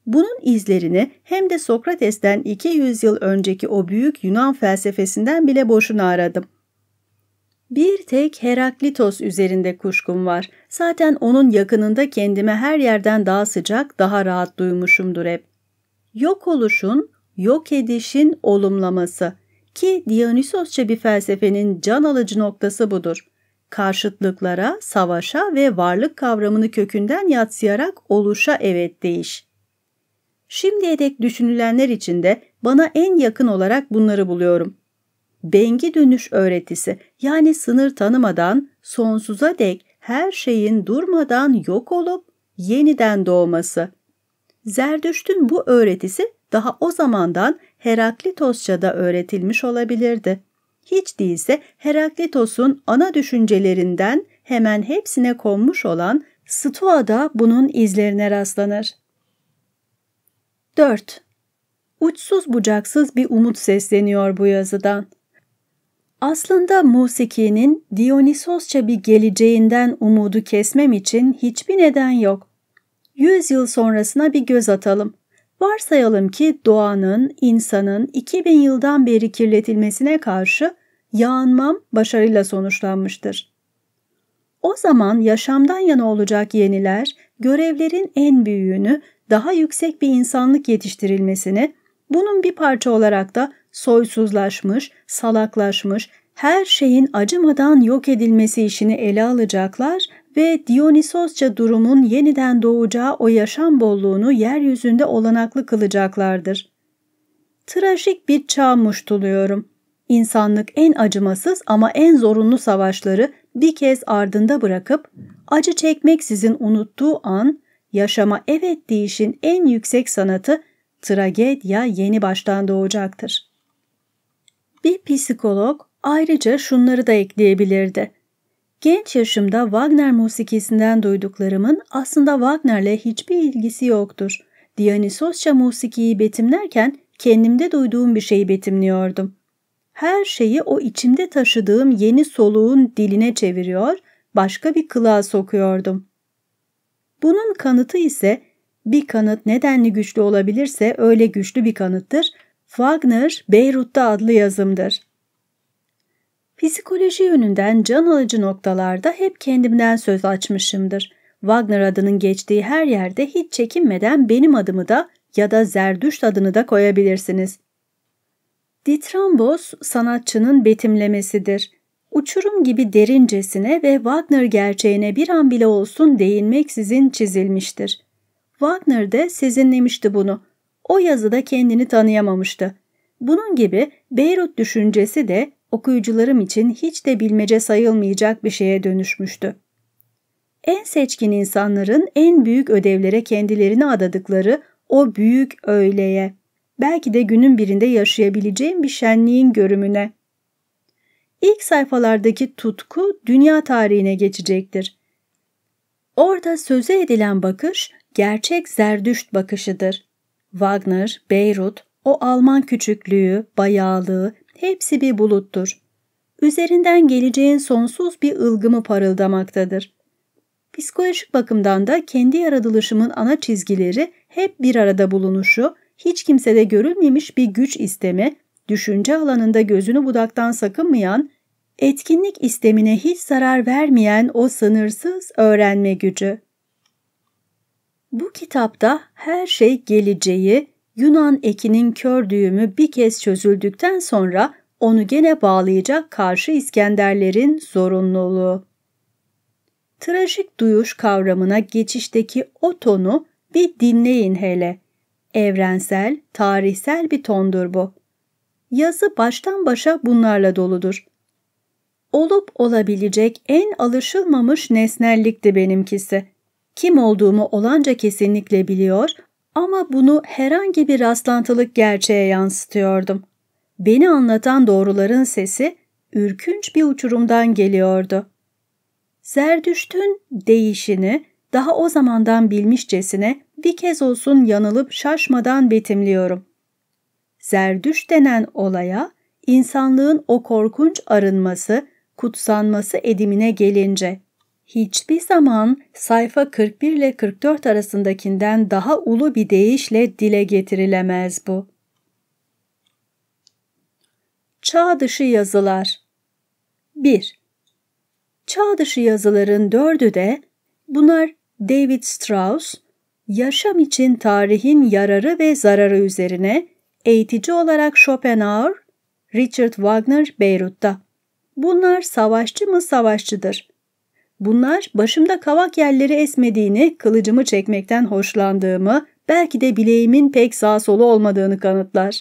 Bunun izlerini hem de Sokrates'ten 200 yıl önceki o büyük Yunan felsefesinden bile boşuna aradım. Bir tek Heraklitos üzerinde kuşkum var. Zaten onun yakınında kendime her yerden daha sıcak, daha rahat duymuşumdur hep yok oluşun, yok edişin olumlaması ki Dionysosça bir felsefenin can alıcı noktası budur. Karşıtlıklara, savaşa ve varlık kavramını kökünden yatsıyarak oluşa evet deyiş. Şimdiye dek düşünülenler içinde bana en yakın olarak bunları buluyorum. Bengi dönüş öğretisi yani sınır tanımadan sonsuza dek her şeyin durmadan yok olup yeniden doğması.'' Zerdüşt'ün bu öğretisi daha o zamandan Heraklitosça da öğretilmiş olabilirdi. Hiç değilse Heraklitos'un ana düşüncelerinden hemen hepsine konmuş olan Stoa'da bunun izlerine rastlanır. 4. Uçsuz bucaksız bir umut sesleniyor bu yazıdan. Aslında musikinin Dionysosça bir geleceğinden umudu kesmem için hiçbir neden yok. 100 yıl sonrasına bir göz atalım. Varsayalım ki doğanın, insanın 2000 yıldan beri kirletilmesine karşı yağınmam başarıyla sonuçlanmıştır. O zaman yaşamdan yana olacak yeniler, görevlerin en büyüğünü, daha yüksek bir insanlık yetiştirilmesini, bunun bir parça olarak da soysuzlaşmış, salaklaşmış, her şeyin acımadan yok edilmesi işini ele alacaklar ve Dionysosça durumun yeniden doğacağı o yaşam bolluğunu yeryüzünde olanaklı kılacaklardır. Trajik bir çağ muştuluyorum. İnsanlık en acımasız ama en zorunlu savaşları bir kez ardında bırakıp acı çekmeksizin unuttuğu an yaşama evet deyişin en yüksek sanatı tragedya yeni baştan doğacaktır. Bir psikolog ayrıca şunları da ekleyebilirdi. Genç yaşımda Wagner musikisinden duyduklarımın aslında Wagner'le hiçbir ilgisi yoktur. Dionysosça musikiyi betimlerken kendimde duyduğum bir şeyi betimliyordum. Her şeyi o içimde taşıdığım yeni soluğun diline çeviriyor, başka bir kılığa sokuyordum. Bunun kanıtı ise bir kanıt nedenli güçlü olabilirse öyle güçlü bir kanıttır. Wagner Beyrut'ta adlı yazımdır. Psikoloji yönünden can alıcı noktalarda hep kendimden söz açmışımdır. Wagner adının geçtiği her yerde hiç çekinmeden benim adımı da ya da Zerdüşt adını da koyabilirsiniz. Ditrambos sanatçının betimlemesidir. Uçurum gibi derincesine ve Wagner gerçeğine bir an bile olsun değinmeksizin çizilmiştir. Wagner de sizinlemişti bunu. O yazıda kendini tanıyamamıştı. Bunun gibi Beyrut düşüncesi de okuyucularım için hiç de bilmece sayılmayacak bir şeye dönüşmüştü. En seçkin insanların en büyük ödevlere kendilerini adadıkları o büyük öğleye, belki de günün birinde yaşayabileceğim bir şenliğin görümüne. İlk sayfalardaki tutku dünya tarihine geçecektir. Orada söze edilen bakış gerçek zerdüşt bakışıdır. Wagner, Beyrut, o Alman küçüklüğü, bayağılığı, hepsi bir buluttur. Üzerinden geleceğin sonsuz bir ılgımı parıldamaktadır. Psikolojik bakımdan da kendi yaratılışımın ana çizgileri hep bir arada bulunuşu, hiç kimsede görülmemiş bir güç istemi, düşünce alanında gözünü budaktan sakınmayan, etkinlik istemine hiç zarar vermeyen o sınırsız öğrenme gücü. Bu kitapta her şey geleceği, Yunan ekinin kör düğümü bir kez çözüldükten sonra onu gene bağlayacak karşı İskenderlerin zorunluluğu. Trajik duyuş kavramına geçişteki o tonu bir dinleyin hele. Evrensel, tarihsel bir tondur bu. Yazı baştan başa bunlarla doludur. Olup olabilecek en alışılmamış nesnellikti benimkisi. Kim olduğumu olanca kesinlikle biliyor ama bunu herhangi bir rastlantılık gerçeğe yansıtıyordum. Beni anlatan doğruların sesi ürkünç bir uçurumdan geliyordu. Zerdüşt'ün değişini daha o zamandan bilmişcesine bir kez olsun yanılıp şaşmadan betimliyorum. Zerdüş denen olaya insanlığın o korkunç arınması, kutsanması edimine gelince hiçbir zaman sayfa 41 ile 44 arasındakinden daha ulu bir deyişle dile getirilemez bu. Çağ dışı yazılar 1. Çağ dışı yazıların dördü de bunlar David Strauss, yaşam için tarihin yararı ve zararı üzerine eğitici olarak Schopenhauer, Richard Wagner Beyrut'ta. Bunlar savaşçı mı savaşçıdır? Bunlar başımda kavak yerleri esmediğini, kılıcımı çekmekten hoşlandığımı, belki de bileğimin pek sağ solu olmadığını kanıtlar.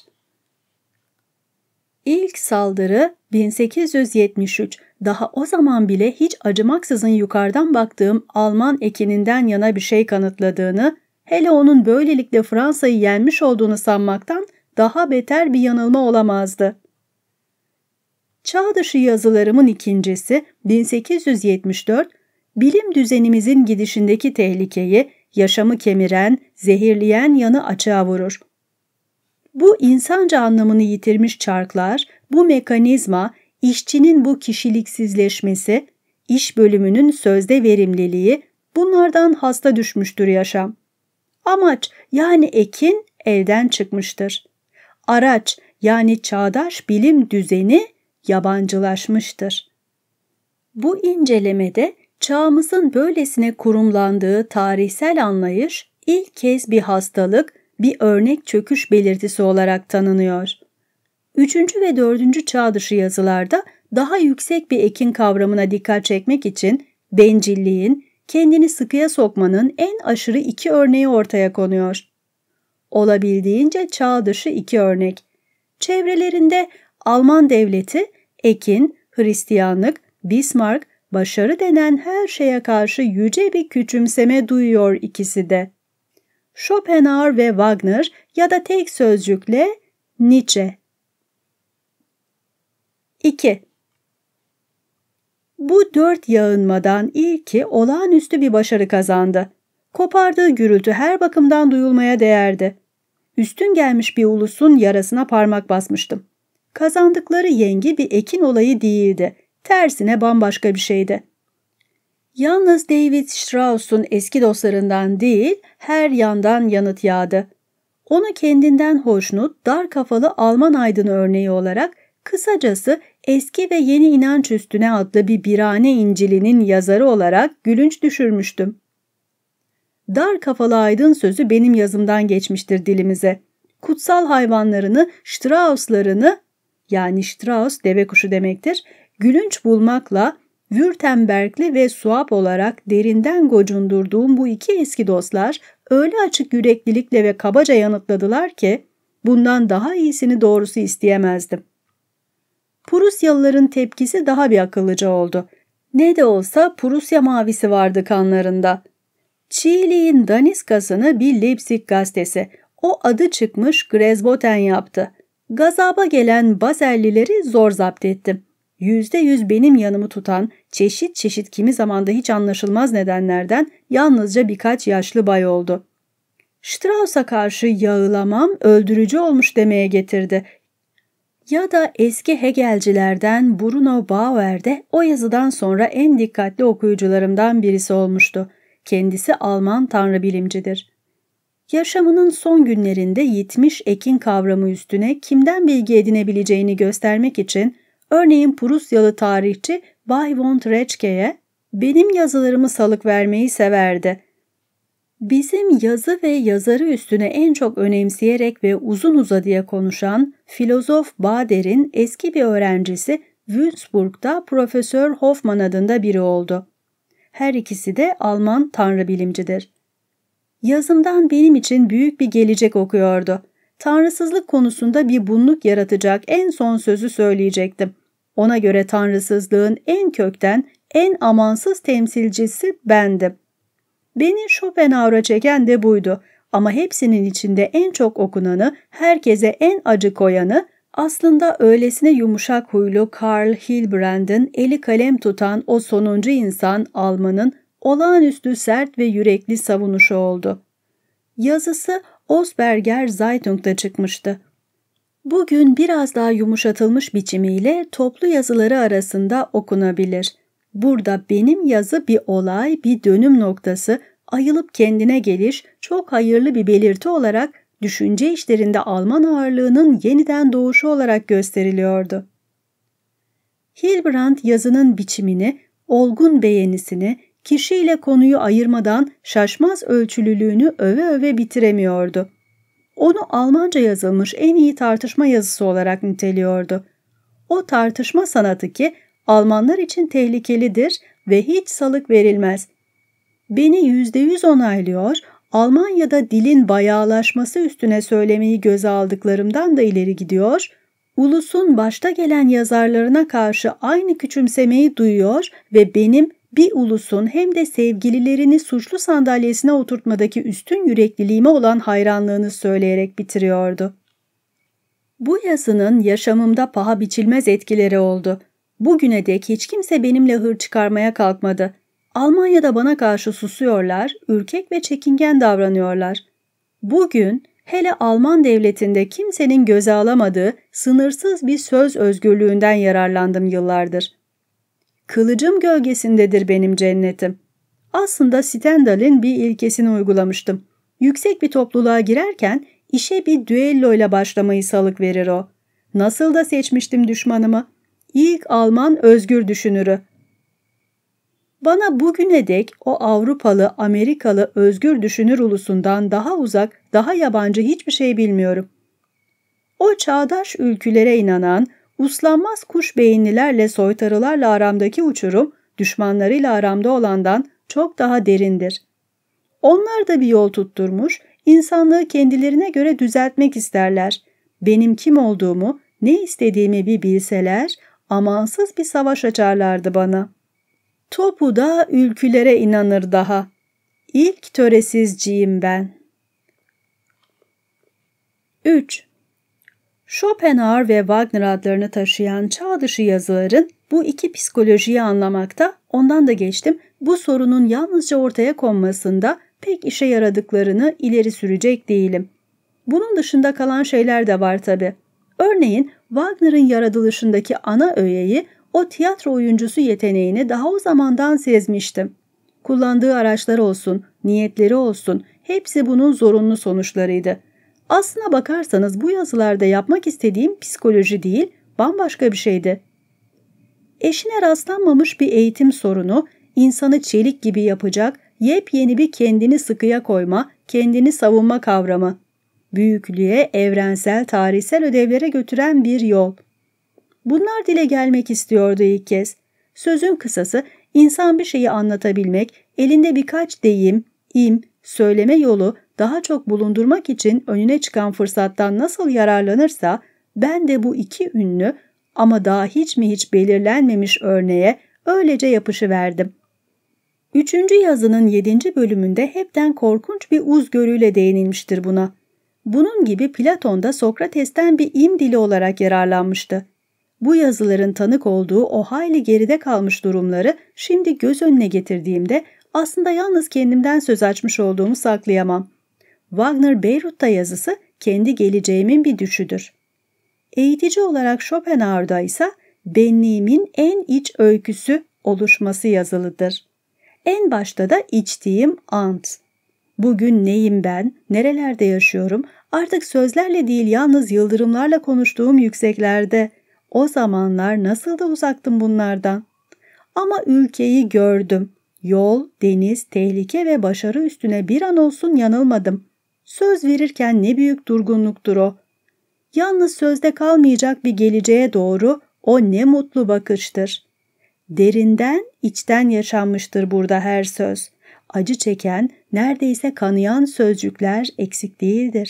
İlk saldırı 1873. Daha o zaman bile hiç acımaksızın yukarıdan baktığım Alman ekininden yana bir şey kanıtladığını, hele onun böylelikle Fransa'yı yenmiş olduğunu sanmaktan daha beter bir yanılma olamazdı. Çağ yazılarımın ikincisi 1874, bilim düzenimizin gidişindeki tehlikeyi, yaşamı kemiren, zehirleyen yanı açığa vurur. Bu insanca anlamını yitirmiş çarklar, bu mekanizma, işçinin bu kişiliksizleşmesi, iş bölümünün sözde verimliliği, bunlardan hasta düşmüştür yaşam. Amaç yani ekin elden çıkmıştır. Araç yani çağdaş bilim düzeni yabancılaşmıştır. Bu incelemede çağımızın böylesine kurumlandığı tarihsel anlayış ilk kez bir hastalık, bir örnek çöküş belirtisi olarak tanınıyor. Üçüncü ve dördüncü çağ dışı yazılarda daha yüksek bir ekin kavramına dikkat çekmek için bencilliğin, kendini sıkıya sokmanın en aşırı iki örneği ortaya konuyor. Olabildiğince çağ dışı iki örnek. Çevrelerinde Alman devleti ekin, Hristiyanlık, Bismarck, başarı denen her şeye karşı yüce bir küçümseme duyuyor ikisi de. Schopenhauer ve Wagner ya da tek sözcükle Nietzsche. 2. Bu dört yağınmadan ilki olağanüstü bir başarı kazandı. Kopardığı gürültü her bakımdan duyulmaya değerdi. Üstün gelmiş bir ulusun yarasına parmak basmıştım. Kazandıkları yengi bir ekin olayı değildi. Tersine bambaşka bir şeydi. Yalnız David Strauss'un eski dostlarından değil, her yandan yanıt yağdı. Onu kendinden hoşnut, dar kafalı Alman aydını örneği olarak kısacası Eski ve Yeni inanç Üstüne adlı bir birane İncil'inin yazarı olarak gülünç düşürmüştüm. Dar kafalı aydın sözü benim yazımdan geçmiştir dilimize. Kutsal hayvanlarını, Strauss'larını yani Strauss deve kuşu demektir, gülünç bulmakla Württembergli ve Suap olarak derinden gocundurduğum bu iki eski dostlar öyle açık yüreklilikle ve kabaca yanıtladılar ki bundan daha iyisini doğrusu isteyemezdim. Prusyalıların tepkisi daha bir akıllıca oldu. Ne de olsa Prusya mavisi vardı kanlarında. Çiğliğin daniskasını bir Leipzig gazetesi, o adı çıkmış Grezboten yaptı. Gazaba gelen Bazellileri zor zapt ettim. Yüzde yüz benim yanımı tutan, çeşit çeşit kimi zamanda hiç anlaşılmaz nedenlerden yalnızca birkaç yaşlı bay oldu. Strauss'a karşı yağılamam öldürücü olmuş demeye getirdi. Ya da eski Hegelcilerden Bruno Bauer'de o yazıdan sonra en dikkatli okuyucularımdan birisi olmuştu. Kendisi Alman tanrı bilimcidir. Yaşamının son günlerinde yitmiş ekin kavramı üstüne kimden bilgi edinebileceğini göstermek için örneğin Prusyalı tarihçi Bay von Treçke'ye benim yazılarımı salık vermeyi severdi. Bizim yazı ve yazarı üstüne en çok önemseyerek ve uzun uzadıya konuşan filozof Bader'in eski bir öğrencisi Würzburg'da Profesör Hoffmann adında biri oldu. Her ikisi de Alman tanrı bilimcidir. Yazımdan benim için büyük bir gelecek okuyordu. Tanrısızlık konusunda bir bunluk yaratacak en son sözü söyleyecektim. Ona göre tanrısızlığın en kökten, en amansız temsilcisi bendim. Beni Schopenhauer'a çeken de buydu ama hepsinin içinde en çok okunanı, herkese en acı koyanı, aslında öylesine yumuşak huylu Karl Hilbrand'ın eli kalem tutan o sonuncu insan Alman'ın olağanüstü sert ve yürekli savunuşu oldu. Yazısı Osberger Zeitung'da çıkmıştı. Bugün biraz daha yumuşatılmış biçimiyle toplu yazıları arasında okunabilir. Burada benim yazı bir olay, bir dönüm noktası, ayılıp kendine geliş çok hayırlı bir belirti olarak düşünce işlerinde Alman ağırlığının yeniden doğuşu olarak gösteriliyordu. Hilbrand yazının biçimini, olgun beğenisini, kişiyle konuyu ayırmadan şaşmaz ölçülülüğünü öve öve bitiremiyordu. Onu Almanca yazılmış en iyi tartışma yazısı olarak niteliyordu. O tartışma sanatı ki Almanlar için tehlikelidir ve hiç salık verilmez. Beni yüzde yüz onaylıyor, Almanya'da dilin bayağılaşması üstüne söylemeyi göze aldıklarımdan da ileri gidiyor, ulusun başta gelen yazarlarına karşı aynı küçümsemeyi duyuyor ve benim bir ulusun hem de sevgililerini suçlu sandalyesine oturtmadaki üstün yürekliliğime olan hayranlığını söyleyerek bitiriyordu. Bu yazının yaşamımda paha biçilmez etkileri oldu. Bugüne dek hiç kimse benimle hır çıkarmaya kalkmadı. Almanya'da bana karşı susuyorlar, ürkek ve çekingen davranıyorlar. Bugün hele Alman devletinde kimsenin göze alamadığı sınırsız bir söz özgürlüğünden yararlandım yıllardır.'' kılıcım gölgesindedir benim cennetim. Aslında Stendhal'in bir ilkesini uygulamıştım. Yüksek bir topluluğa girerken işe bir düelloyla başlamayı salık verir o. Nasıl da seçmiştim düşmanımı. İlk Alman özgür düşünürü. Bana bugüne dek o Avrupalı, Amerikalı özgür düşünür ulusundan daha uzak, daha yabancı hiçbir şey bilmiyorum. O çağdaş ülkülere inanan, Uslanmaz kuş beyinlilerle soytarılarla aramdaki uçurum düşmanlarıyla aramda olandan çok daha derindir. Onlar da bir yol tutturmuş, insanlığı kendilerine göre düzeltmek isterler. Benim kim olduğumu, ne istediğimi bir bilseler, amansız bir savaş açarlardı bana. Topu da ülkülere inanır daha. İlk töresizciyim ben. 3. Schopenhauer ve Wagner adlarını taşıyan çağ dışı yazıların bu iki psikolojiyi anlamakta, ondan da geçtim, bu sorunun yalnızca ortaya konmasında pek işe yaradıklarını ileri sürecek değilim. Bunun dışında kalan şeyler de var tabi. Örneğin Wagner'ın yaratılışındaki ana öğeyi o tiyatro oyuncusu yeteneğini daha o zamandan sezmiştim. Kullandığı araçlar olsun, niyetleri olsun hepsi bunun zorunlu sonuçlarıydı.'' Aslına bakarsanız bu yazılarda yapmak istediğim psikoloji değil, bambaşka bir şeydi. Eşine rastlanmamış bir eğitim sorunu, insanı çelik gibi yapacak yepyeni bir kendini sıkıya koyma, kendini savunma kavramı. Büyüklüğe, evrensel, tarihsel ödevlere götüren bir yol. Bunlar dile gelmek istiyordu ilk kez. Sözün kısası insan bir şeyi anlatabilmek, elinde birkaç deyim, im, söyleme yolu daha çok bulundurmak için önüne çıkan fırsattan nasıl yararlanırsa ben de bu iki ünlü ama daha hiç mi hiç belirlenmemiş örneğe öylece yapışıverdim. Üçüncü yazının yedinci bölümünde hepten korkunç bir uzgörüyle değinilmiştir buna. Bunun gibi Platon da Sokrates'ten bir im dili olarak yararlanmıştı. Bu yazıların tanık olduğu o hayli geride kalmış durumları şimdi göz önüne getirdiğimde aslında yalnız kendimden söz açmış olduğumu saklayamam. Wagner Beyrut'ta yazısı kendi geleceğimin bir düşüdür. Eğitici olarak Schopenhauer'da ise benliğimin en iç öyküsü oluşması yazılıdır. En başta da içtiğim ant. Bugün neyim ben, nerelerde yaşıyorum, artık sözlerle değil yalnız yıldırımlarla konuştuğum yükseklerde. O zamanlar nasıl da uzaktım bunlardan. Ama ülkeyi gördüm. Yol, deniz, tehlike ve başarı üstüne bir an olsun yanılmadım. Söz verirken ne büyük durgunluktur o. Yalnız sözde kalmayacak bir geleceğe doğru o ne mutlu bakıştır. Derinden, içten yaşanmıştır burada her söz. Acı çeken, neredeyse kanayan sözcükler eksik değildir.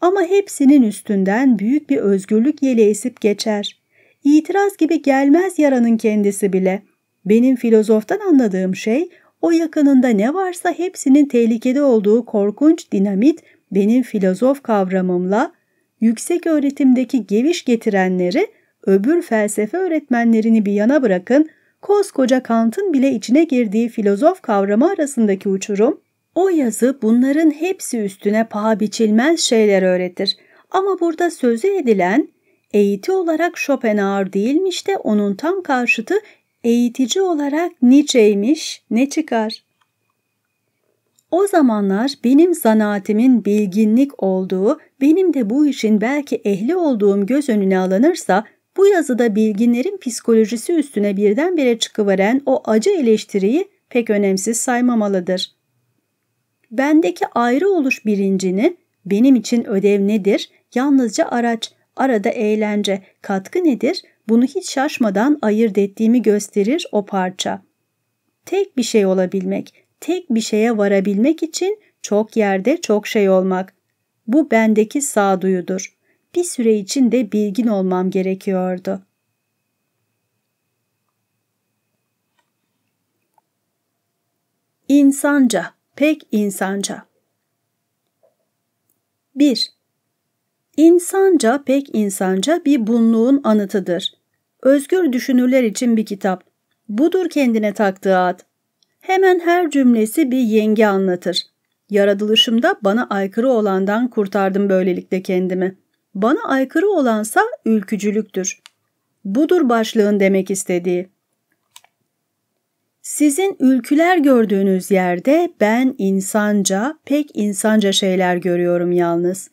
Ama hepsinin üstünden büyük bir özgürlük yeli esip geçer. İtiraz gibi gelmez yaranın kendisi bile. Benim filozoftan anladığım şey o yakınında ne varsa hepsinin tehlikede olduğu korkunç dinamit benim filozof kavramımla yüksek öğretimdeki geviş getirenleri öbür felsefe öğretmenlerini bir yana bırakın koskoca Kant'ın bile içine girdiği filozof kavramı arasındaki uçurum o yazı bunların hepsi üstüne paha biçilmez şeyler öğretir. Ama burada sözü edilen eğiti olarak Schopenhauer değilmiş de onun tam karşıtı eğitici olarak niçeymiş ne çıkar? O zamanlar benim zanaatimin bilginlik olduğu, benim de bu işin belki ehli olduğum göz önüne alınırsa, bu yazıda bilginlerin psikolojisi üstüne birdenbire çıkıveren o acı eleştiriyi pek önemsiz saymamalıdır. Bendeki ayrı oluş birincini, benim için ödev nedir, yalnızca araç, arada eğlence, katkı nedir, bunu hiç şaşmadan ayırt ettiğimi gösterir o parça. Tek bir şey olabilmek, tek bir şeye varabilmek için çok yerde çok şey olmak. Bu bendeki sağduyudur. Bir süre için de bilgin olmam gerekiyordu. İnsanca, pek insanca. 1. İnsanca pek insanca bir bunluğun anıtıdır. Özgür düşünürler için bir kitap. Budur kendine taktığı ad. Hemen her cümlesi bir yenge anlatır. Yaratılışımda bana aykırı olandan kurtardım böylelikle kendimi. Bana aykırı olansa ülkücülüktür. Budur başlığın demek istediği. Sizin ülküler gördüğünüz yerde ben insanca, pek insanca şeyler görüyorum yalnız.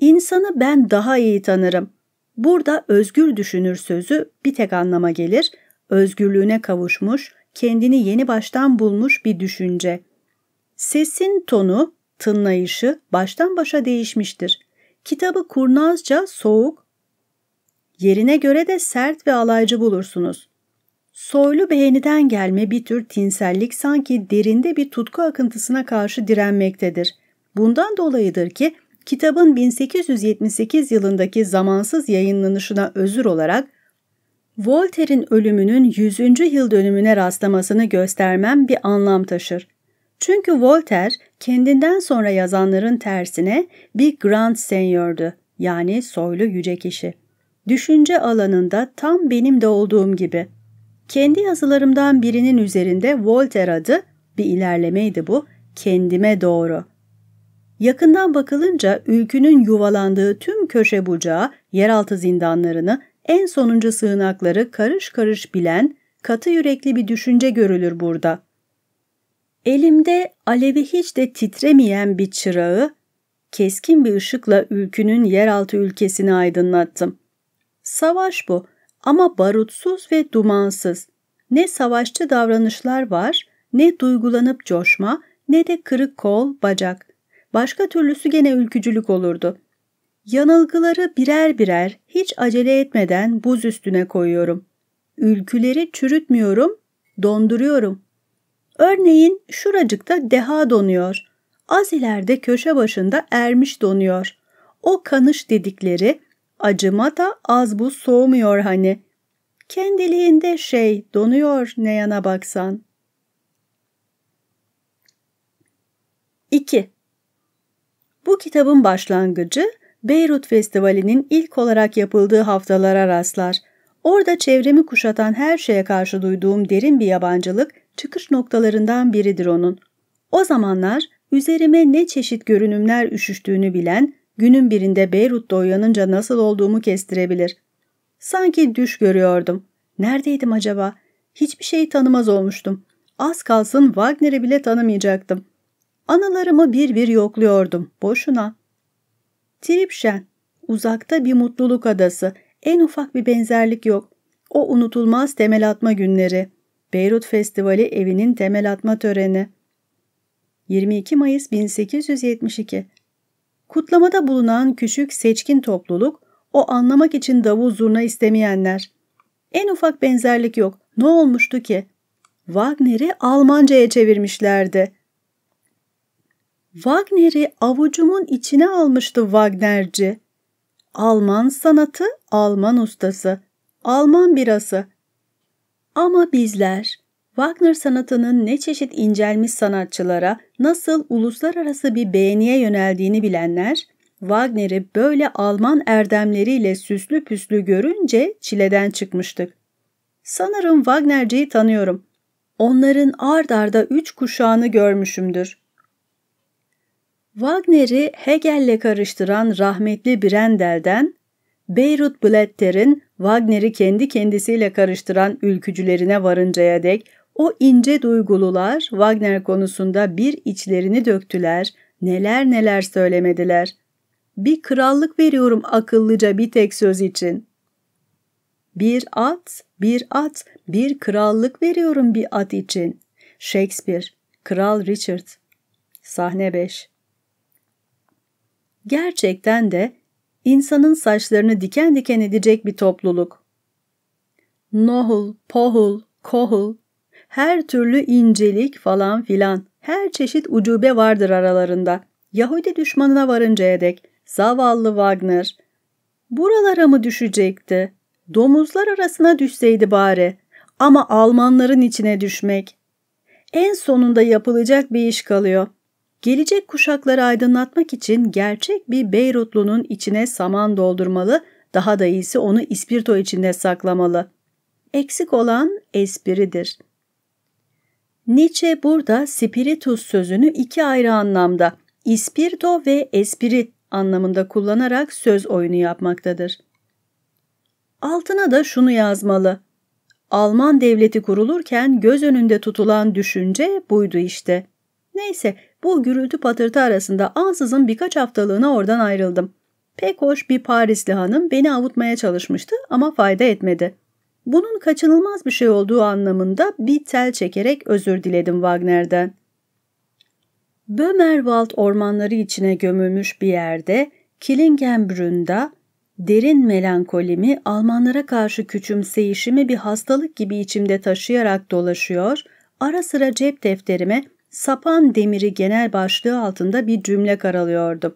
İnsanı ben daha iyi tanırım. Burada özgür düşünür sözü bir tek anlama gelir, özgürlüğüne kavuşmuş, kendini yeni baştan bulmuş bir düşünce. Sesin tonu, tınlayışı baştan başa değişmiştir. Kitabı kurnazca soğuk, yerine göre de sert ve alaycı bulursunuz. Soylu beğeniden gelme bir tür tinsellik sanki derinde bir tutku akıntısına karşı direnmektedir. Bundan dolayıdır ki kitabın 1878 yılındaki zamansız yayınlanışına özür olarak Voltaire'in ölümünün 100. yıl dönümüne rastlamasını göstermem bir anlam taşır. Çünkü Voltaire kendinden sonra yazanların tersine bir grand seigneur'dü yani soylu yüce kişi. Düşünce alanında tam benim de olduğum gibi. Kendi yazılarımdan birinin üzerinde Voltaire adı bir ilerlemeydi bu kendime doğru.'' Yakından bakılınca ülkünün yuvalandığı tüm köşe bucağı, yeraltı zindanlarını, en sonuncu sığınakları karış karış bilen, katı yürekli bir düşünce görülür burada. Elimde alevi hiç de titremeyen bir çırağı, keskin bir ışıkla ülkünün yeraltı ülkesini aydınlattım. Savaş bu ama barutsuz ve dumansız. Ne savaşçı davranışlar var, ne duygulanıp coşma, ne de kırık kol, bacak. Başka türlüsü gene ülkücülük olurdu. Yanılgıları birer birer hiç acele etmeden buz üstüne koyuyorum. Ülküleri çürütmüyorum, donduruyorum. Örneğin şuracıkta deha donuyor. Az ileride köşe başında ermiş donuyor. O kanış dedikleri acıma da az buz soğumuyor hani. Kendiliğinde şey donuyor ne yana baksan. 2. Bu kitabın başlangıcı Beyrut Festivali'nin ilk olarak yapıldığı haftalara rastlar. Orada çevremi kuşatan her şeye karşı duyduğum derin bir yabancılık çıkış noktalarından biridir onun. O zamanlar üzerime ne çeşit görünümler üşüştüğünü bilen, günün birinde Beyrut'ta uyanınca nasıl olduğumu kestirebilir. Sanki düş görüyordum. Neredeydim acaba? Hiçbir şeyi tanımaz olmuştum. Az kalsın Wagner'i bile tanımayacaktım. Anılarımı bir bir yokluyordum, boşuna. Tripşen, uzakta bir mutluluk adası, en ufak bir benzerlik yok. O unutulmaz temel atma günleri. Beyrut Festivali evinin temel atma töreni. 22 Mayıs 1872 Kutlamada bulunan küçük seçkin topluluk, o anlamak için davul zurna istemeyenler. En ufak benzerlik yok. Ne olmuştu ki? Wagner'i Almanca'ya çevirmişlerdi. Wagner'i avucumun içine almıştı Wagnerci. Alman sanatı, Alman ustası, Alman birası. Ama bizler Wagner sanatının ne çeşit incelmiş sanatçılara, nasıl uluslararası bir beğeniye yöneldiğini bilenler, Wagner'i böyle Alman erdemleriyle süslü püslü görünce çileden çıkmıştık. Sanırım Wagnerciyi tanıyorum. Onların ard arda üç kuşağını görmüşümdür. Wagner'i Hegel'le karıştıran rahmetli Brendel'den, Beyrut Blätter'in Wagner'i kendi kendisiyle karıştıran ülkücülerine varıncaya dek o ince duygulular Wagner konusunda bir içlerini döktüler, neler neler söylemediler. Bir krallık veriyorum akıllıca bir tek söz için. Bir at, bir at, bir krallık veriyorum bir at için. Shakespeare, Kral Richard. Sahne 5 gerçekten de insanın saçlarını diken diken edecek bir topluluk. Nohul, pohul, kohul, her türlü incelik falan filan, her çeşit ucube vardır aralarında. Yahudi düşmanına varıncaya dek, zavallı Wagner. Buralara mı düşecekti? Domuzlar arasına düşseydi bari. Ama Almanların içine düşmek. En sonunda yapılacak bir iş kalıyor gelecek kuşakları aydınlatmak için gerçek bir Beyrutlunun içine saman doldurmalı, daha da iyisi onu ispirto içinde saklamalı. Eksik olan espridir. Nietzsche burada spiritus sözünü iki ayrı anlamda, ispirto ve espri anlamında kullanarak söz oyunu yapmaktadır. Altına da şunu yazmalı. Alman devleti kurulurken göz önünde tutulan düşünce buydu işte. Neyse bu gürültü patırtı arasında ansızın birkaç haftalığına oradan ayrıldım. Pek hoş bir Parisli hanım beni avutmaya çalışmıştı ama fayda etmedi. Bunun kaçınılmaz bir şey olduğu anlamında bir tel çekerek özür diledim Wagner'den. Bömerwald ormanları içine gömülmüş bir yerde Killingenbrünn'da derin melankolimi Almanlara karşı küçümseyişimi bir hastalık gibi içimde taşıyarak dolaşıyor, ara sıra cep defterime Sapan Demiri genel başlığı altında bir cümle karalıyordum.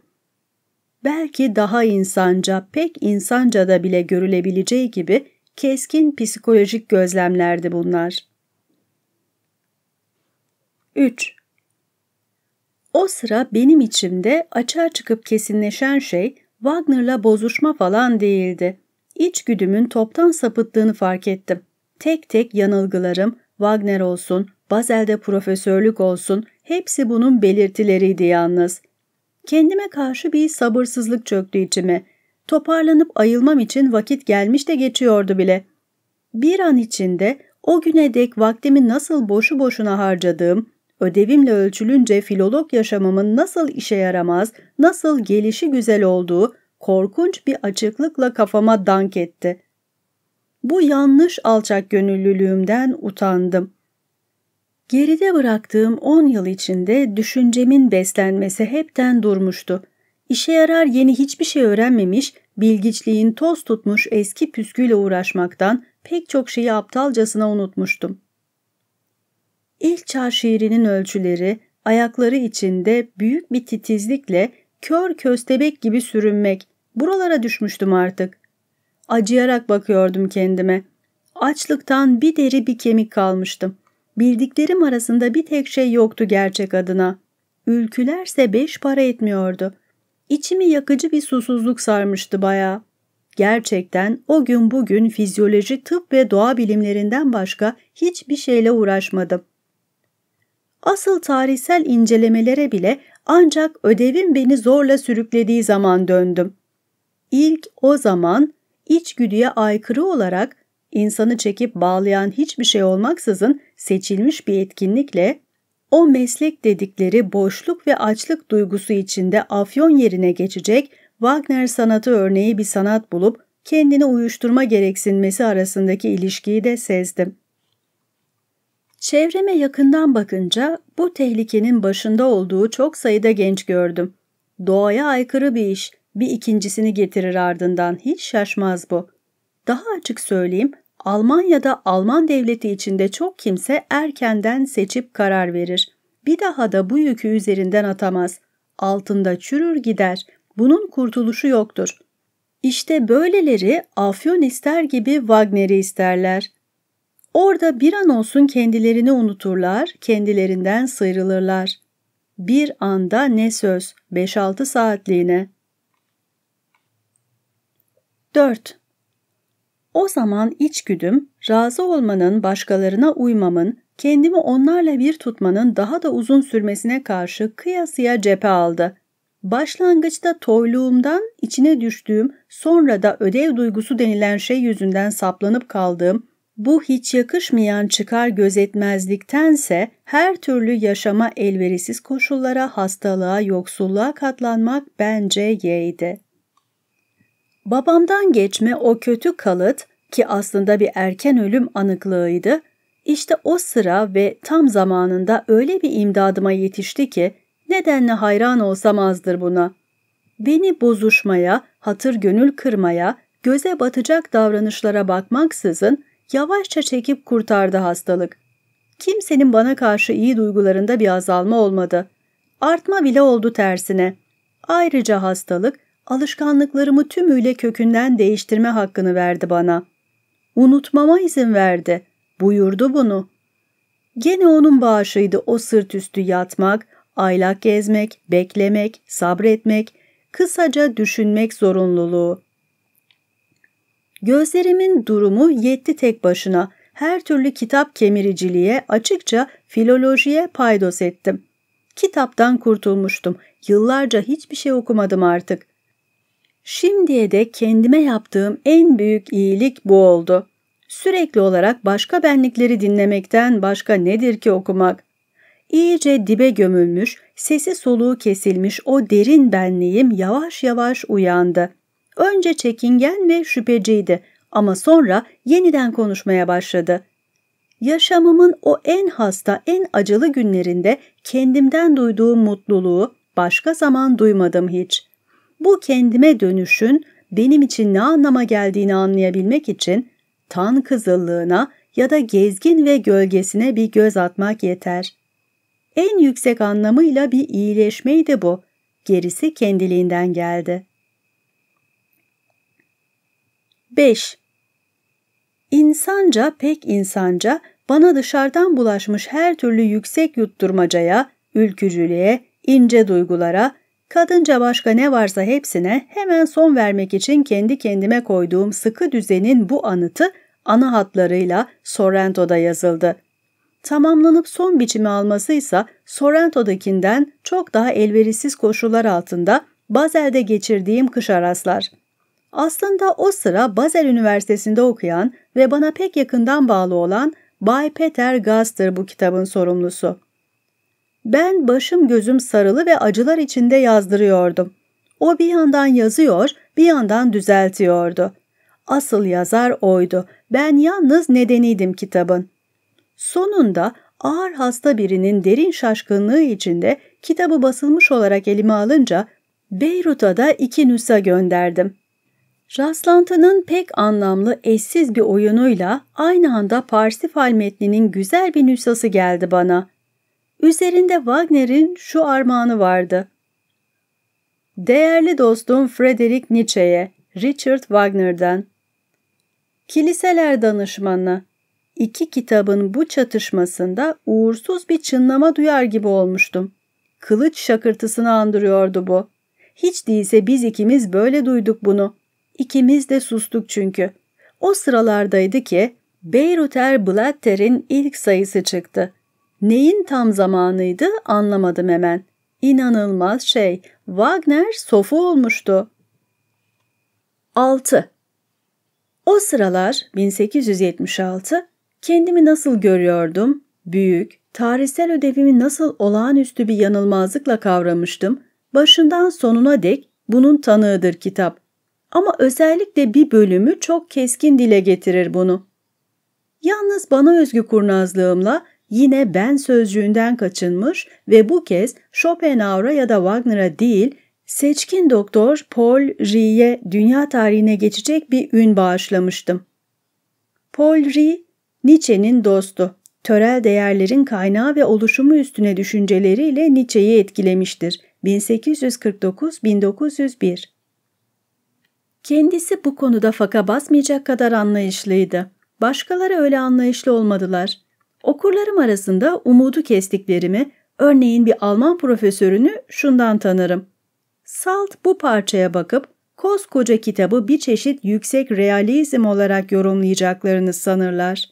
Belki daha insanca, pek insanca da bile görülebileceği gibi keskin psikolojik gözlemlerdi bunlar. 3. O sıra benim içimde açığa çıkıp kesinleşen şey Wagner'la bozuşma falan değildi. İç güdümün toptan sapıttığını fark ettim. Tek tek yanılgılarım, Wagner olsun, Basel'de profesörlük olsun hepsi bunun belirtileriydi yalnız. Kendime karşı bir sabırsızlık çöktü içime. Toparlanıp ayılmam için vakit gelmiş de geçiyordu bile. Bir an içinde o güne dek vaktimi nasıl boşu boşuna harcadığım, ödevimle ölçülünce filolog yaşamamın nasıl işe yaramaz, nasıl gelişi güzel olduğu korkunç bir açıklıkla kafama dank etti.'' Bu yanlış alçak gönüllülüğümden utandım. Geride bıraktığım on yıl içinde düşüncemin beslenmesi hepten durmuştu. İşe yarar yeni hiçbir şey öğrenmemiş, bilgiçliğin toz tutmuş eski püsküyle uğraşmaktan pek çok şeyi aptalcasına unutmuştum. İlk çağ şiirinin ölçüleri, ayakları içinde büyük bir titizlikle kör köstebek gibi sürünmek, buralara düşmüştüm artık. Acıyarak bakıyordum kendime. Açlıktan bir deri bir kemik kalmıştım. Bildiklerim arasında bir tek şey yoktu gerçek adına. Ülkülerse beş para etmiyordu. İçimi yakıcı bir susuzluk sarmıştı bayağı. Gerçekten o gün bugün fizyoloji, tıp ve doğa bilimlerinden başka hiçbir şeyle uğraşmadım. Asıl tarihsel incelemelere bile ancak ödevim beni zorla sürüklediği zaman döndüm. İlk o zaman içgüdüye aykırı olarak insanı çekip bağlayan hiçbir şey olmaksızın seçilmiş bir etkinlikle o meslek dedikleri boşluk ve açlık duygusu içinde afyon yerine geçecek Wagner sanatı örneği bir sanat bulup kendini uyuşturma gereksinmesi arasındaki ilişkiyi de sezdim. Çevreme yakından bakınca bu tehlikenin başında olduğu çok sayıda genç gördüm. Doğaya aykırı bir iş, bir ikincisini getirir ardından hiç şaşmaz bu. Daha açık söyleyeyim Almanya'da Alman devleti içinde çok kimse erkenden seçip karar verir. Bir daha da bu yükü üzerinden atamaz. Altında çürür gider. Bunun kurtuluşu yoktur. İşte böyleleri afyon ister gibi Wagner'i isterler. Orada bir an olsun kendilerini unuturlar, kendilerinden sıyrılırlar. Bir anda ne söz, 5-6 saatliğine. 4. O zaman içgüdüm, razı olmanın, başkalarına uymamın, kendimi onlarla bir tutmanın daha da uzun sürmesine karşı kıyasıya cephe aldı. Başlangıçta toyluğumdan içine düştüğüm, sonra da ödev duygusu denilen şey yüzünden saplanıp kaldığım, bu hiç yakışmayan çıkar gözetmezliktense her türlü yaşama elverisiz koşullara, hastalığa, yoksulluğa katlanmak bence yeydi. Babamdan geçme o kötü kalıt ki aslında bir erken ölüm anıklığıydı, işte o sıra ve tam zamanında öyle bir imdadıma yetişti ki nedenle hayran olsam azdır buna. Beni bozuşmaya, hatır gönül kırmaya, göze batacak davranışlara bakmaksızın yavaşça çekip kurtardı hastalık. Kimsenin bana karşı iyi duygularında bir azalma olmadı. Artma bile oldu tersine. Ayrıca hastalık alışkanlıklarımı tümüyle kökünden değiştirme hakkını verdi bana. Unutmama izin verdi, buyurdu bunu. Gene onun bağışıydı o sırt üstü yatmak, aylak gezmek, beklemek, sabretmek, kısaca düşünmek zorunluluğu. Gözlerimin durumu yetti tek başına. Her türlü kitap kemiriciliğe, açıkça filolojiye paydos ettim. Kitaptan kurtulmuştum. Yıllarca hiçbir şey okumadım artık. Şimdiye dek kendime yaptığım en büyük iyilik bu oldu. Sürekli olarak başka benlikleri dinlemekten başka nedir ki okumak? İyice dibe gömülmüş, sesi soluğu kesilmiş o derin benliğim yavaş yavaş uyandı. Önce çekingen ve şüpheciydi ama sonra yeniden konuşmaya başladı. Yaşamımın o en hasta, en acılı günlerinde kendimden duyduğum mutluluğu başka zaman duymadım hiç.'' Bu kendime dönüşün benim için ne anlama geldiğini anlayabilmek için tan kızıllığına ya da gezgin ve gölgesine bir göz atmak yeter. En yüksek anlamıyla bir iyileşmeydi bu. Gerisi kendiliğinden geldi. 5. İnsanca, pek insanca bana dışarıdan bulaşmış her türlü yüksek yutturmacaya, ülkücülüğe, ince duygulara, Kadınca başka ne varsa hepsine hemen son vermek için kendi kendime koyduğum sıkı düzenin bu anıtı ana hatlarıyla Sorrento'da yazıldı. Tamamlanıp son biçimi almasıysa Sorrento'dakinden çok daha elverişsiz koşullar altında Basel'de geçirdiğim kışa rastlar. Aslında o sıra Basel Üniversitesi'nde okuyan ve bana pek yakından bağlı olan Bay Peter Gaster bu kitabın sorumlusu. Ben başım gözüm sarılı ve acılar içinde yazdırıyordum. O bir yandan yazıyor, bir yandan düzeltiyordu. Asıl yazar oydu. Ben yalnız nedeniydim kitabın. Sonunda ağır hasta birinin derin şaşkınlığı içinde kitabı basılmış olarak elime alınca Beyrut'a da iki nüsa gönderdim. Rastlantının pek anlamlı eşsiz bir oyunuyla aynı anda Parsifal metninin güzel bir nüshası geldi bana. Üzerinde Wagner'in şu armağanı vardı. Değerli dostum Frederick Nietzsche'ye, Richard Wagner'dan. Kiliseler danışmanı. iki kitabın bu çatışmasında uğursuz bir çınlama duyar gibi olmuştum. Kılıç şakırtısını andırıyordu bu. Hiç değilse biz ikimiz böyle duyduk bunu. İkimiz de sustuk çünkü. O sıralardaydı ki Beyruter Blatter'in ilk sayısı çıktı. Neyin tam zamanıydı anlamadım hemen. İnanılmaz şey. Wagner sofu olmuştu. 6. O sıralar 1876 kendimi nasıl görüyordum? Büyük, tarihsel ödevimi nasıl olağanüstü bir yanılmazlıkla kavramıştım. Başından sonuna dek bunun tanığıdır kitap. Ama özellikle bir bölümü çok keskin dile getirir bunu. Yalnız bana özgü kurnazlığımla yine ben sözcüğünden kaçınmış ve bu kez Schopenhauer'a ya da Wagner'a değil, seçkin doktor Paul Rie'ye dünya tarihine geçecek bir ün bağışlamıştım. Paul Rie, Nietzsche'nin dostu, törel değerlerin kaynağı ve oluşumu üstüne düşünceleriyle Nietzsche'yi etkilemiştir. 1849-1901 Kendisi bu konuda faka basmayacak kadar anlayışlıydı. Başkaları öyle anlayışlı olmadılar. Okurlarım arasında umudu kestiklerimi, örneğin bir Alman profesörünü şundan tanırım. Salt bu parçaya bakıp koskoca kitabı bir çeşit yüksek realizm olarak yorumlayacaklarını sanırlar.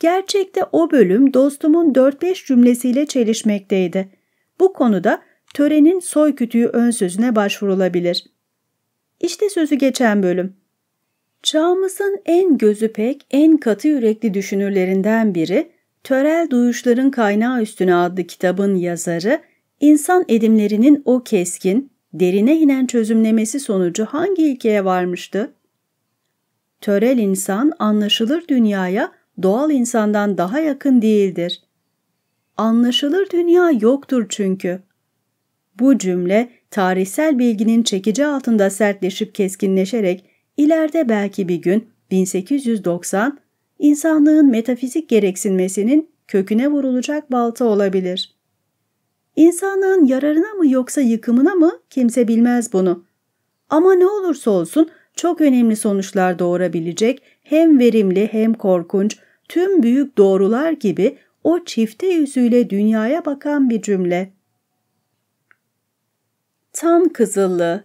Gerçekte o bölüm dostumun 4-5 cümlesiyle çelişmekteydi. Bu konuda törenin soykütüğü ön sözüne başvurulabilir. İşte sözü geçen bölüm. Çağımızın en gözü pek, en katı yürekli düşünürlerinden biri, Törel Duyuşların Kaynağı Üstüne adlı kitabın yazarı, insan edimlerinin o keskin, derine inen çözümlemesi sonucu hangi ilkeye varmıştı? Törel insan anlaşılır dünyaya doğal insandan daha yakın değildir. Anlaşılır dünya yoktur çünkü. Bu cümle tarihsel bilginin çekici altında sertleşip keskinleşerek İleride belki bir gün 1890 insanlığın metafizik gereksinmesinin köküne vurulacak balta olabilir. İnsanlığın yararına mı yoksa yıkımına mı kimse bilmez bunu. Ama ne olursa olsun çok önemli sonuçlar doğurabilecek hem verimli hem korkunç tüm büyük doğrular gibi o çifte yüzüyle dünyaya bakan bir cümle. Tam kızıllı,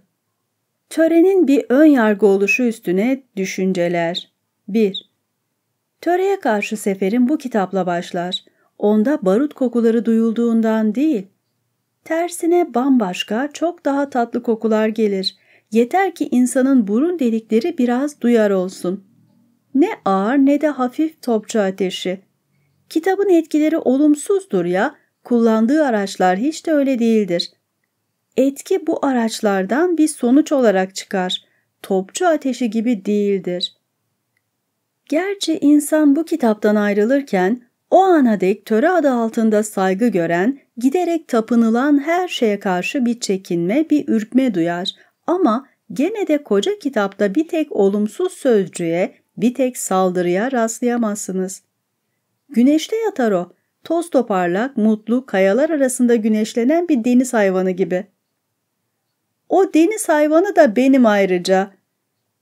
Törenin bir ön yargı oluşu üstüne düşünceler. 1. Töreye karşı seferim bu kitapla başlar. Onda barut kokuları duyulduğundan değil. Tersine bambaşka, çok daha tatlı kokular gelir. Yeter ki insanın burun delikleri biraz duyar olsun. Ne ağır ne de hafif topçu ateşi. Kitabın etkileri olumsuzdur ya, kullandığı araçlar hiç de öyle değildir etki bu araçlardan bir sonuç olarak çıkar. Topçu ateşi gibi değildir. Gerçi insan bu kitaptan ayrılırken o ana dek töre adı altında saygı gören, giderek tapınılan her şeye karşı bir çekinme, bir ürkme duyar. Ama gene de koca kitapta bir tek olumsuz sözcüğe, bir tek saldırıya rastlayamazsınız. Güneşte yatar o, toz toparlak, mutlu, kayalar arasında güneşlenen bir deniz hayvanı gibi.'' O deniz hayvanı da benim ayrıca.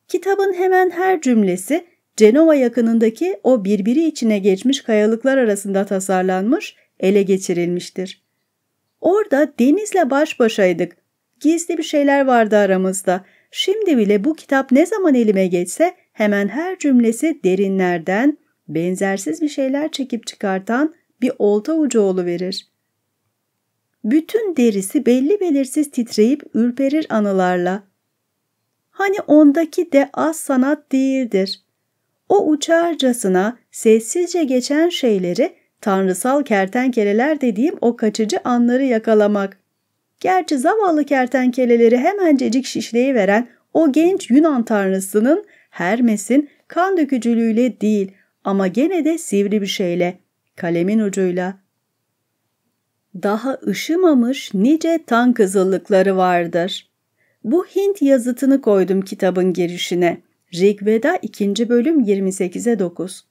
Kitabın hemen her cümlesi Cenova yakınındaki o birbiri içine geçmiş kayalıklar arasında tasarlanmış, ele geçirilmiştir. Orada denizle baş başaydık. Gizli bir şeyler vardı aramızda. Şimdi bile bu kitap ne zaman elime geçse hemen her cümlesi derinlerden, benzersiz bir şeyler çekip çıkartan bir olta ucu verir bütün derisi belli belirsiz titreyip ürperir anılarla. Hani ondaki de az sanat değildir. O uçarcasına sessizce geçen şeyleri tanrısal kertenkeleler dediğim o kaçıcı anları yakalamak. Gerçi zavallı kertenkeleleri hemencecik şişleyiveren o genç Yunan tanrısının Hermes'in kan dökücülüğüyle değil ama gene de sivri bir şeyle, kalemin ucuyla daha ışımamış nice tan kızıllıkları vardır. Bu Hint yazıtını koydum kitabın girişine. Rigveda 2. bölüm 28'e 9.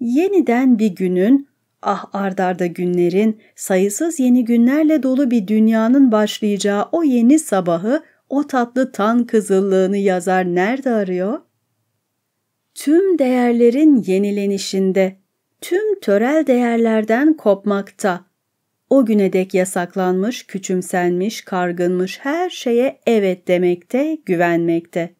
Yeniden bir günün, ah ardarda günlerin, sayısız yeni günlerle dolu bir dünyanın başlayacağı o yeni sabahı, o tatlı tan kızıllığını yazar nerede arıyor? Tüm değerlerin yenilenişinde, tüm törel değerlerden kopmakta, o güne dek yasaklanmış, küçümsenmiş, kargınmış her şeye evet demekte, güvenmekte.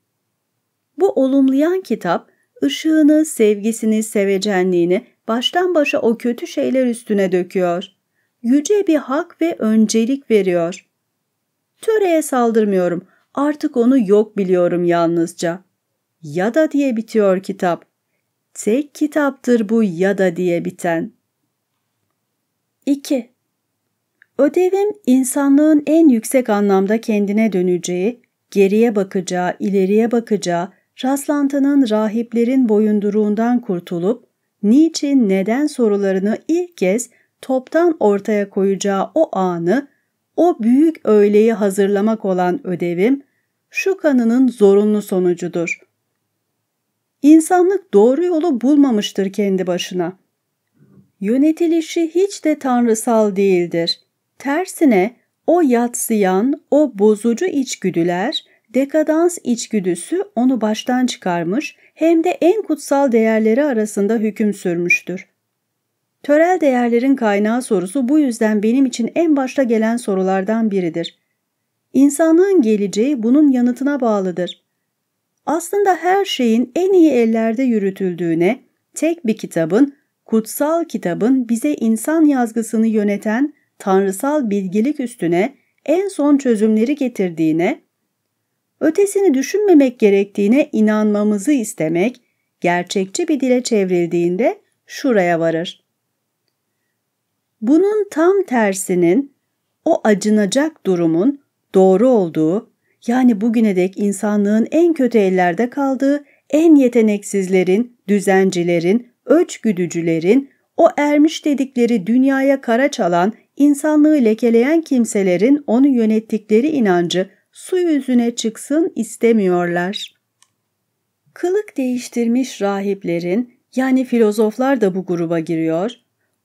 Bu olumlayan kitap, ışığını, sevgisini, sevecenliğini baştan başa o kötü şeyler üstüne döküyor. Yüce bir hak ve öncelik veriyor. Töre'ye saldırmıyorum, artık onu yok biliyorum yalnızca. Ya da diye bitiyor kitap. Tek kitaptır bu ya da diye biten. 2. Ödevim insanlığın en yüksek anlamda kendine döneceği, geriye bakacağı, ileriye bakacağı, rastlantının rahiplerin boyunduruğundan kurtulup, niçin, neden sorularını ilk kez toptan ortaya koyacağı o anı, o büyük öğleyi hazırlamak olan ödevim, şu kanının zorunlu sonucudur. İnsanlık doğru yolu bulmamıştır kendi başına. Yönetilişi hiç de tanrısal değildir. Tersine o yatsıyan, o bozucu içgüdüler, dekadans içgüdüsü onu baştan çıkarmış hem de en kutsal değerleri arasında hüküm sürmüştür. Törel değerlerin kaynağı sorusu bu yüzden benim için en başta gelen sorulardan biridir. İnsanlığın geleceği bunun yanıtına bağlıdır. Aslında her şeyin en iyi ellerde yürütüldüğüne, tek bir kitabın, kutsal kitabın bize insan yazgısını yöneten tanrısal bilgilik üstüne en son çözümleri getirdiğine, ötesini düşünmemek gerektiğine inanmamızı istemek, gerçekçi bir dile çevrildiğinde şuraya varır. Bunun tam tersinin, o acınacak durumun doğru olduğu, yani bugüne dek insanlığın en kötü ellerde kaldığı en yeteneksizlerin, düzencilerin, ölçgüdücülerin, o ermiş dedikleri dünyaya kara çalan, insanlığı lekeleyen kimselerin onu yönettikleri inancı su yüzüne çıksın istemiyorlar. Kılık değiştirmiş rahiplerin yani filozoflar da bu gruba giriyor.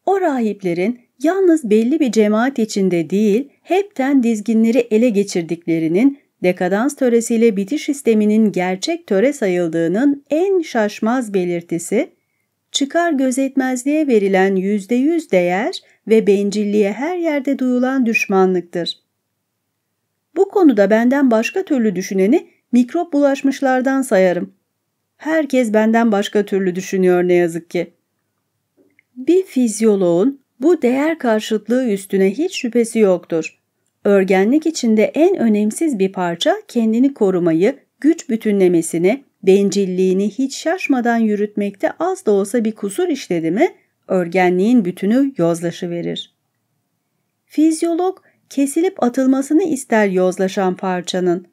O rahiplerin yalnız belli bir cemaat içinde değil, hepten dizginleri ele geçirdiklerinin, dekadans töresiyle bitiş sisteminin gerçek töre sayıldığının en şaşmaz belirtisi, çıkar gözetmezliğe verilen yüzde yüz değer ve bencilliğe her yerde duyulan düşmanlıktır. Bu konuda benden başka türlü düşüneni mikrop bulaşmışlardan sayarım. Herkes benden başka türlü düşünüyor ne yazık ki. Bir fizyoloğun bu değer karşıtlığı üstüne hiç şüphesi yoktur. Örgenlik içinde en önemsiz bir parça kendini korumayı, güç bütünlemesini, bencilliğini hiç şaşmadan yürütmekte az da olsa bir kusur işledi mi, örgenliğin bütünü yozlaşıverir. Fizyolog kesilip atılmasını ister yozlaşan parçanın.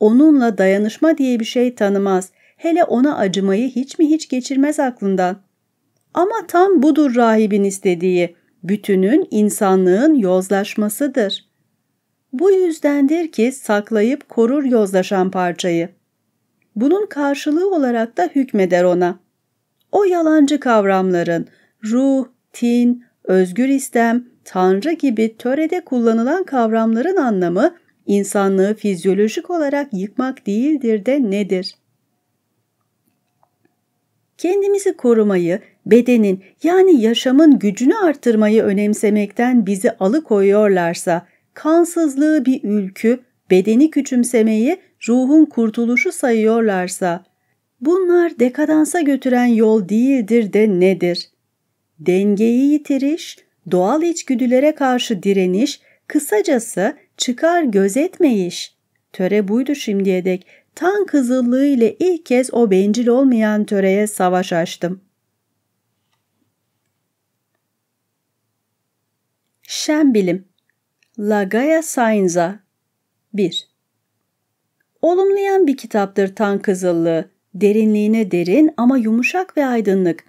Onunla dayanışma diye bir şey tanımaz, hele ona acımayı hiç mi hiç geçirmez aklından. Ama tam budur rahibin istediği, bütünün insanlığın yozlaşmasıdır. Bu yüzdendir ki saklayıp korur yozlaşan parçayı bunun karşılığı olarak da hükmeder ona. O yalancı kavramların ruh, tin, özgür istem, tanrı gibi törede kullanılan kavramların anlamı insanlığı fizyolojik olarak yıkmak değildir de nedir? Kendimizi korumayı, bedenin yani yaşamın gücünü artırmayı önemsemekten bizi alıkoyuyorlarsa, kansızlığı bir ülkü, bedeni küçümsemeyi ruhun kurtuluşu sayıyorlarsa, bunlar dekadansa götüren yol değildir de nedir? Dengeyi yitiriş, doğal içgüdülere karşı direniş, kısacası çıkar gözetmeyiş. Töre buydu şimdiye dek. Tan kızıllığı ile ilk kez o bencil olmayan töreye savaş açtım. Şen bilim. La Gaia 1. Olumlayan bir kitaptır Tan Kızıllı. Derinliğine derin ama yumuşak ve aydınlık.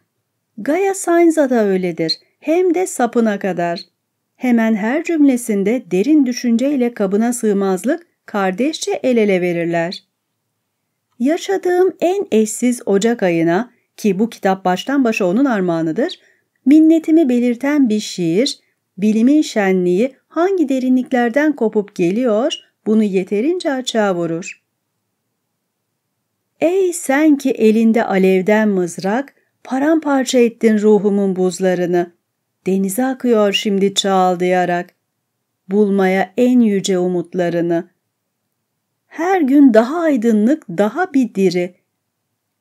Gaya Sainz'a da öyledir. Hem de sapına kadar. Hemen her cümlesinde derin düşünceyle kabına sığmazlık, kardeşçe el ele verirler. Yaşadığım en eşsiz Ocak ayına ki bu kitap baştan başa onun armağanıdır, minnetimi belirten bir şiir, bilimin şenliği hangi derinliklerden kopup geliyor, bunu yeterince açığa vurur. Ey sen ki elinde alevden mızrak, paramparça ettin ruhumun buzlarını. Denize akıyor şimdi çağaldayarak. Bulmaya en yüce umutlarını. Her gün daha aydınlık, daha bir diri.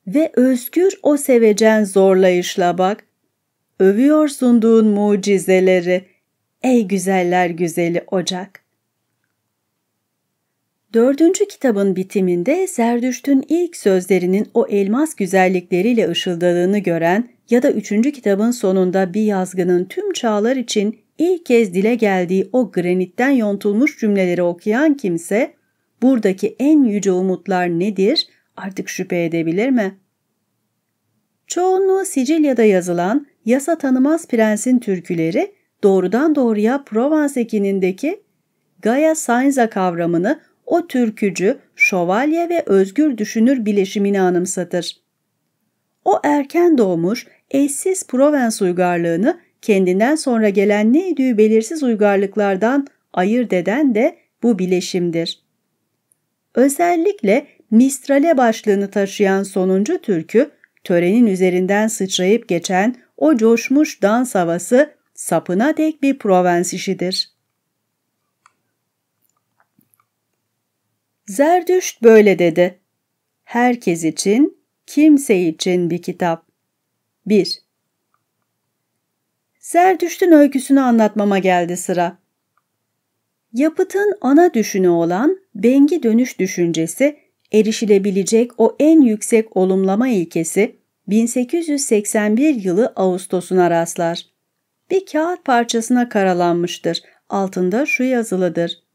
Ve özgür o sevecen zorlayışla bak. Övüyor sunduğun mucizeleri. Ey güzeller güzeli ocak.'' Dördüncü kitabın bitiminde Zerdüşt'ün ilk sözlerinin o elmas güzellikleriyle ışıldadığını gören ya da üçüncü kitabın sonunda bir yazgının tüm çağlar için ilk kez dile geldiği o granitten yontulmuş cümleleri okuyan kimse, buradaki en yüce umutlar nedir artık şüphe edebilir mi? Çoğunluğu Sicilya'da yazılan Yasa Tanımaz Prens'in türküleri doğrudan doğruya Provence ekinindeki Gaia Sainza kavramını o türkücü, şövalye ve özgür düşünür bileşimini anımsatır. O erken doğmuş, eşsiz Provence uygarlığını kendinden sonra gelen neydiği belirsiz uygarlıklardan ayırt eden de bu bileşimdir. Özellikle Mistrale başlığını taşıyan sonuncu türkü, törenin üzerinden sıçrayıp geçen o coşmuş dans havası sapına dek bir Provence işidir. Zerdüşt böyle dedi. Herkes için, kimse için bir kitap. 1. Zerdüşt'ün öyküsünü anlatmama geldi sıra. Yapıtın ana düşünü olan bengi dönüş düşüncesi, erişilebilecek o en yüksek olumlama ilkesi 1881 yılı Ağustos'una rastlar. Bir kağıt parçasına karalanmıştır. Altında şu yazılıdır.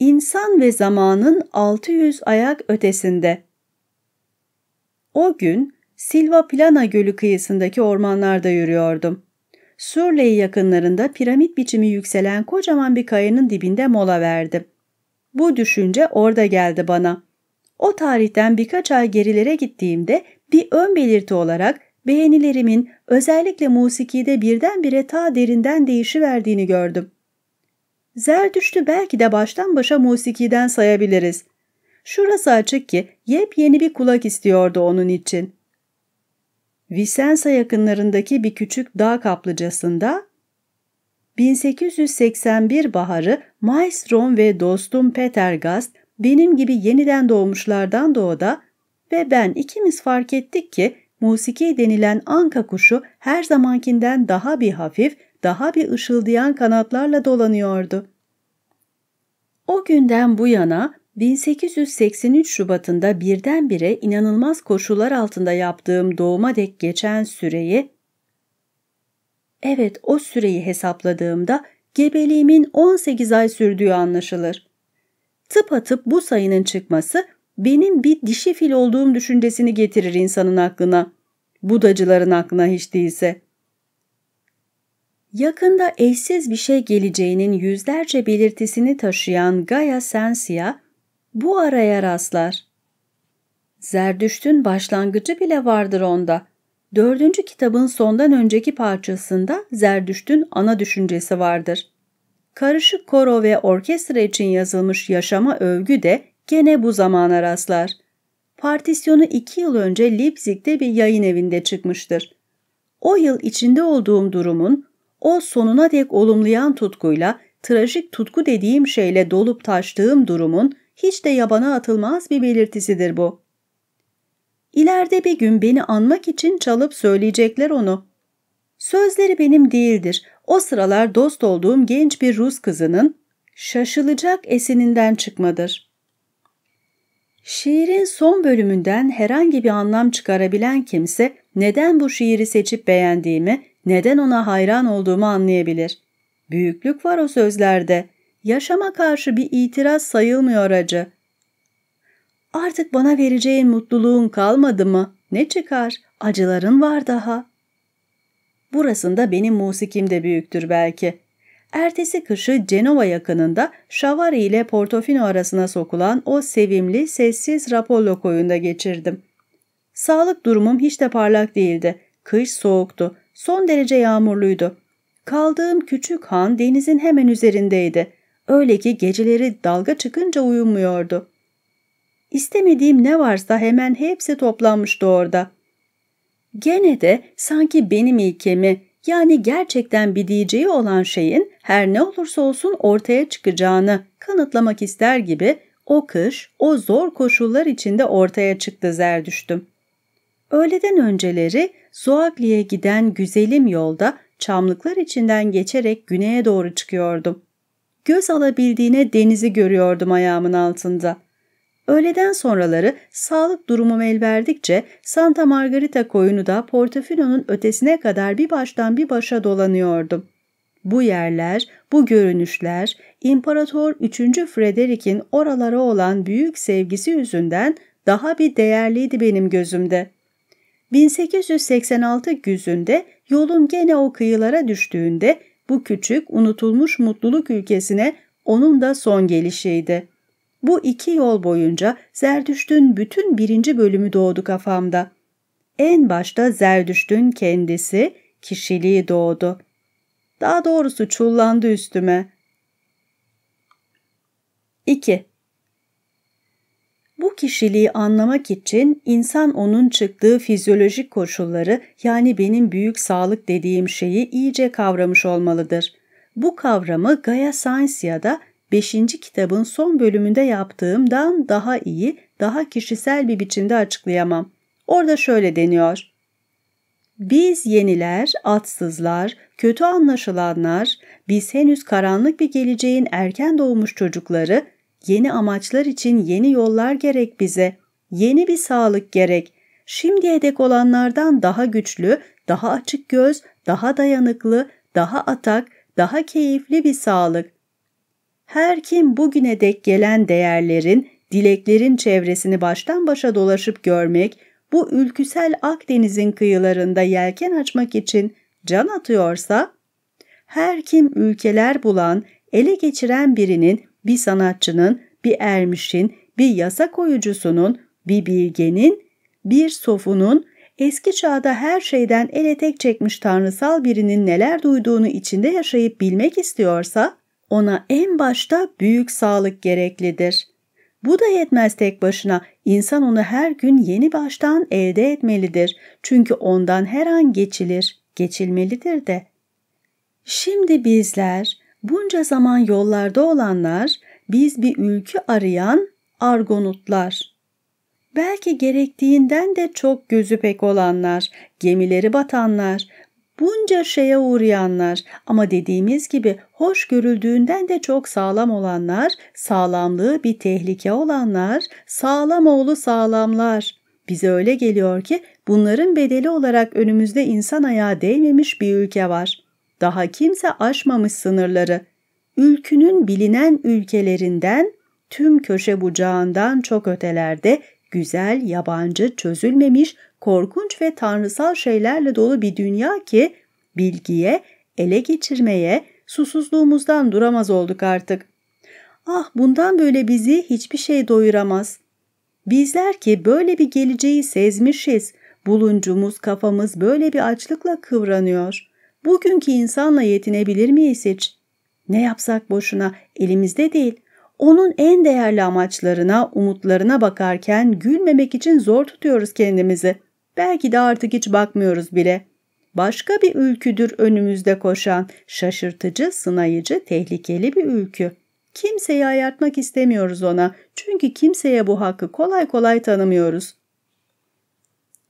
İnsan ve zamanın 600 ayak ötesinde. O gün Silva Plana Gölü kıyısındaki ormanlarda yürüyordum. Surley yakınlarında piramit biçimi yükselen kocaman bir kayanın dibinde mola verdim. Bu düşünce orada geldi bana. O tarihten birkaç ay gerilere gittiğimde bir ön belirti olarak beğenilerimin özellikle musikide birdenbire ta derinden değişiverdiğini gördüm. Zerdüşt'ü belki de baştan başa musikiden sayabiliriz. Şurası açık ki yepyeni bir kulak istiyordu onun için. Vicenza yakınlarındaki bir küçük dağ kaplıcasında 1881 baharı Maestrom ve dostum Peter Gast benim gibi yeniden doğmuşlardan doğuda ve ben ikimiz fark ettik ki musiki denilen anka kuşu her zamankinden daha bir hafif daha bir ışıldayan kanatlarla dolanıyordu. O günden bu yana 1883 Şubat'ında birdenbire inanılmaz koşullar altında yaptığım doğuma dek geçen süreyi, evet o süreyi hesapladığımda gebeliğimin 18 ay sürdüğü anlaşılır. Tıp atıp bu sayının çıkması benim bir dişi fil olduğum düşüncesini getirir insanın aklına. Budacıların aklına hiç değilse. Yakında eşsiz bir şey geleceğinin yüzlerce belirtisini taşıyan Gaia Sensia bu araya rastlar. Zerdüşt'ün başlangıcı bile vardır onda. Dördüncü kitabın sondan önceki parçasında Zerdüşt'ün ana düşüncesi vardır. Karışık koro ve orkestra için yazılmış yaşama övgü de gene bu zamana rastlar. Partisyonu iki yıl önce Leipzig'te bir yayın evinde çıkmıştır. O yıl içinde olduğum durumun o sonuna dek olumlayan tutkuyla, trajik tutku dediğim şeyle dolup taştığım durumun hiç de yabana atılmaz bir belirtisidir bu. İleride bir gün beni anmak için çalıp söyleyecekler onu. Sözleri benim değildir. O sıralar dost olduğum genç bir Rus kızının şaşılacak esininden çıkmadır. Şiirin son bölümünden herhangi bir anlam çıkarabilen kimse neden bu şiiri seçip beğendiğimi neden ona hayran olduğumu anlayabilir. Büyüklük var o sözlerde. Yaşama karşı bir itiraz sayılmıyor acı. Artık bana vereceğin mutluluğun kalmadı mı? Ne çıkar? Acıların var daha. Burasında benim musikim de büyüktür belki. Ertesi kışı Cenova yakınında Şavari ile Portofino arasına sokulan o sevimli, sessiz Rapollo koyunda geçirdim. Sağlık durumum hiç de parlak değildi. Kış soğuktu. Son derece yağmurluydu. Kaldığım küçük han denizin hemen üzerindeydi. Öyle ki geceleri dalga çıkınca uyumuyordu. İstemediğim ne varsa hemen hepsi toplanmıştı orada. Gene de sanki benim ilkemi yani gerçekten bir diyeceği olan şeyin her ne olursa olsun ortaya çıkacağını kanıtlamak ister gibi o kış o zor koşullar içinde ortaya çıktı Zer düştüm. Öğleden önceleri Suakli'ye giden güzelim yolda çamlıklar içinden geçerek güneye doğru çıkıyordum. Göz alabildiğine denizi görüyordum ayağımın altında. Öğleden sonraları sağlık durumum elverdikçe Santa Margarita koyunu da Portofino'nun ötesine kadar bir baştan bir başa dolanıyordum. Bu yerler, bu görünüşler İmparator 3. Frederick'in oralara olan büyük sevgisi yüzünden daha bir değerliydi benim gözümde. 1886 güzünde yolun gene o kıyılara düştüğünde bu küçük unutulmuş mutluluk ülkesine onun da son gelişiydi. Bu iki yol boyunca Zerdüşt'ün bütün birinci bölümü doğdu kafamda. En başta Zerdüşt'ün kendisi, kişiliği doğdu. Daha doğrusu çullandı üstüme. 2. Bu kişiliği anlamak için insan onun çıktığı fizyolojik koşulları yani benim büyük sağlık dediğim şeyi iyice kavramış olmalıdır. Bu kavramı Gaia Science'da 5. kitabın son bölümünde yaptığımdan daha iyi, daha kişisel bir biçimde açıklayamam. Orada şöyle deniyor. Biz yeniler, atsızlar, kötü anlaşılanlar, biz henüz karanlık bir geleceğin erken doğmuş çocukları, Yeni amaçlar için yeni yollar gerek bize. Yeni bir sağlık gerek. Şimdiye dek olanlardan daha güçlü, daha açık göz, daha dayanıklı, daha atak, daha keyifli bir sağlık. Her kim bugüne dek gelen değerlerin, dileklerin çevresini baştan başa dolaşıp görmek, bu ülküsel Akdeniz'in kıyılarında yelken açmak için can atıyorsa, her kim ülkeler bulan, ele geçiren birinin bir sanatçının, bir ermişin, bir yasa koyucusunun, bir bilgenin, bir sofunun, eski çağda her şeyden ele tek çekmiş tanrısal birinin neler duyduğunu içinde yaşayıp bilmek istiyorsa, ona en başta büyük sağlık gereklidir. Bu da yetmez tek başına, İnsan onu her gün yeni baştan elde etmelidir. Çünkü ondan her an geçilir, geçilmelidir de. Şimdi bizler Bunca zaman yollarda olanlar biz bir ülkü arayan argonutlar. Belki gerektiğinden de çok gözü pek olanlar, gemileri batanlar, bunca şeye uğrayanlar ama dediğimiz gibi hoş görüldüğünden de çok sağlam olanlar, sağlamlığı bir tehlike olanlar, sağlam oğlu sağlamlar. Bize öyle geliyor ki bunların bedeli olarak önümüzde insan ayağı değmemiş bir ülke var. Daha kimse aşmamış sınırları. Ülkünün bilinen ülkelerinden tüm köşe bucağından çok ötelerde güzel, yabancı, çözülmemiş, korkunç ve tanrısal şeylerle dolu bir dünya ki bilgiye, ele geçirmeye, susuzluğumuzdan duramaz olduk artık. Ah bundan böyle bizi hiçbir şey doyuramaz. Bizler ki böyle bir geleceği sezmişiz, buluncumuz kafamız böyle bir açlıkla kıvranıyor. Bugünkü insanla yetinebilir miyiz hiç? Ne yapsak boşuna, elimizde değil. Onun en değerli amaçlarına, umutlarına bakarken gülmemek için zor tutuyoruz kendimizi. Belki de artık hiç bakmıyoruz bile. Başka bir ülküdür önümüzde koşan, şaşırtıcı, sınayıcı, tehlikeli bir ülkü. Kimseyi ayartmak istemiyoruz ona çünkü kimseye bu hakkı kolay kolay tanımıyoruz.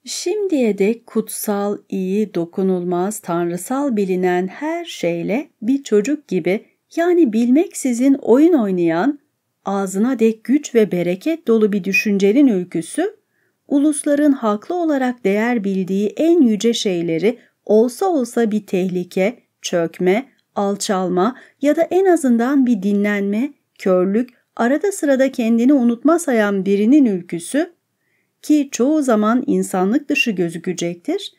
Şimdiye dek kutsal, iyi, dokunulmaz, tanrısal bilinen her şeyle bir çocuk gibi yani bilmeksizin oyun oynayan, ağzına dek güç ve bereket dolu bir düşüncenin ülküsü, ulusların haklı olarak değer bildiği en yüce şeyleri olsa olsa bir tehlike, çökme, alçalma ya da en azından bir dinlenme, körlük, arada sırada kendini unutma sayan birinin ülküsü, ki çoğu zaman insanlık dışı gözükecektir,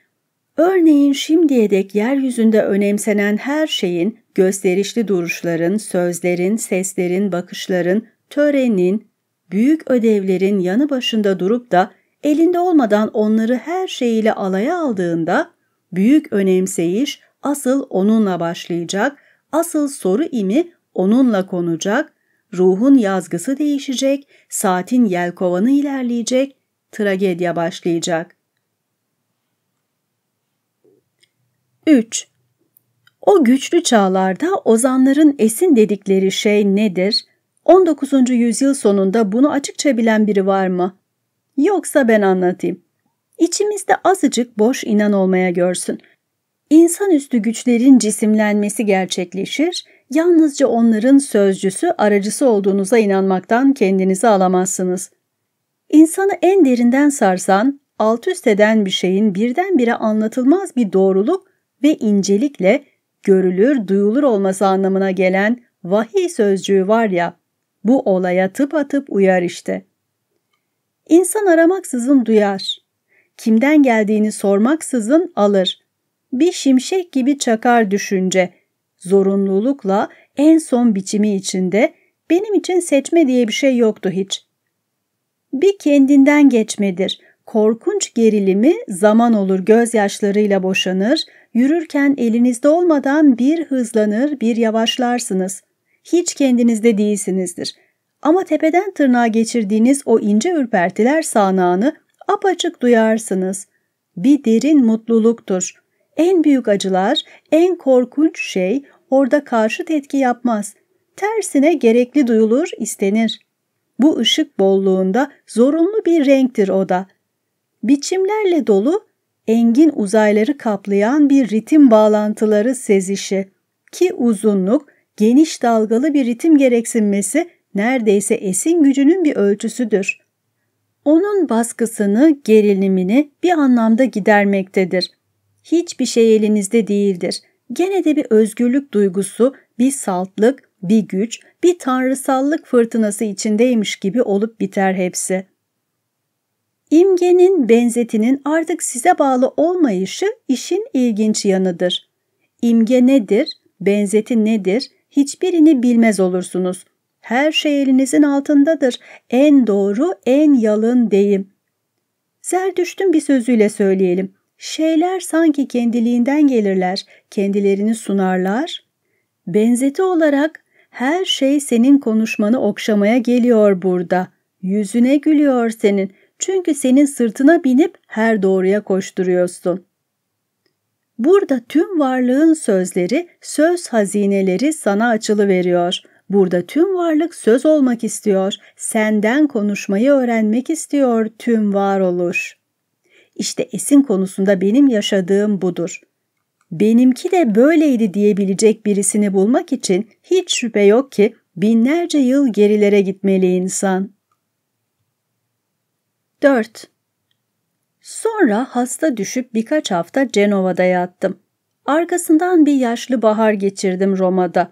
örneğin şimdiye dek yeryüzünde önemsenen her şeyin, gösterişli duruşların, sözlerin, seslerin, bakışların, törenin, büyük ödevlerin yanı başında durup da elinde olmadan onları her şeyiyle alaya aldığında, büyük önemseyiş asıl onunla başlayacak, asıl soru imi onunla konacak, ruhun yazgısı değişecek, saatin yelkovanı ilerleyecek, tragedya başlayacak. 3. O güçlü çağlarda ozanların esin dedikleri şey nedir? 19. yüzyıl sonunda bunu açıkça bilen biri var mı? Yoksa ben anlatayım. İçimizde azıcık boş inan olmaya görsün. İnsanüstü güçlerin cisimlenmesi gerçekleşir, yalnızca onların sözcüsü, aracısı olduğunuza inanmaktan kendinizi alamazsınız. İnsanı en derinden sarsan, alt üst eden bir şeyin birdenbire anlatılmaz bir doğruluk ve incelikle görülür, duyulur olması anlamına gelen vahiy sözcüğü var ya, bu olaya tıp atıp uyar işte. İnsan aramaksızın duyar. Kimden geldiğini sormaksızın alır. Bir şimşek gibi çakar düşünce. Zorunlulukla en son biçimi içinde benim için seçme diye bir şey yoktu hiç bir kendinden geçmedir. Korkunç gerilimi zaman olur gözyaşlarıyla boşanır, yürürken elinizde olmadan bir hızlanır bir yavaşlarsınız. Hiç kendinizde değilsinizdir. Ama tepeden tırnağa geçirdiğiniz o ince ürpertiler sağanağını apaçık duyarsınız. Bir derin mutluluktur. En büyük acılar, en korkunç şey orada karşı etki yapmaz. Tersine gerekli duyulur, istenir. Bu ışık bolluğunda zorunlu bir renktir o da. Biçimlerle dolu, engin uzayları kaplayan bir ritim bağlantıları sezişi ki uzunluk, geniş dalgalı bir ritim gereksinmesi neredeyse esin gücünün bir ölçüsüdür. Onun baskısını, gerilimini bir anlamda gidermektedir. Hiçbir şey elinizde değildir. Gene de bir özgürlük duygusu, bir saltlık, bir güç bir tanrısallık fırtınası içindeymiş gibi olup biter hepsi. İmgenin benzetinin artık size bağlı olmayışı işin ilginç yanıdır. İmge nedir, benzeti nedir hiçbirini bilmez olursunuz. Her şey elinizin altındadır. En doğru, en yalın deyim. Zerdüşt'ün bir sözüyle söyleyelim. Şeyler sanki kendiliğinden gelirler, kendilerini sunarlar. Benzeti olarak her şey senin konuşmanı okşamaya geliyor burada. Yüzüne gülüyor senin. Çünkü senin sırtına binip her doğruya koşturuyorsun. Burada tüm varlığın sözleri, söz hazineleri sana açılı veriyor. Burada tüm varlık söz olmak istiyor. Senden konuşmayı öğrenmek istiyor tüm var olur. İşte esin konusunda benim yaşadığım budur benimki de böyleydi diyebilecek birisini bulmak için hiç şüphe yok ki binlerce yıl gerilere gitmeli insan. 4. Sonra hasta düşüp birkaç hafta Cenova'da yattım. Arkasından bir yaşlı bahar geçirdim Roma'da.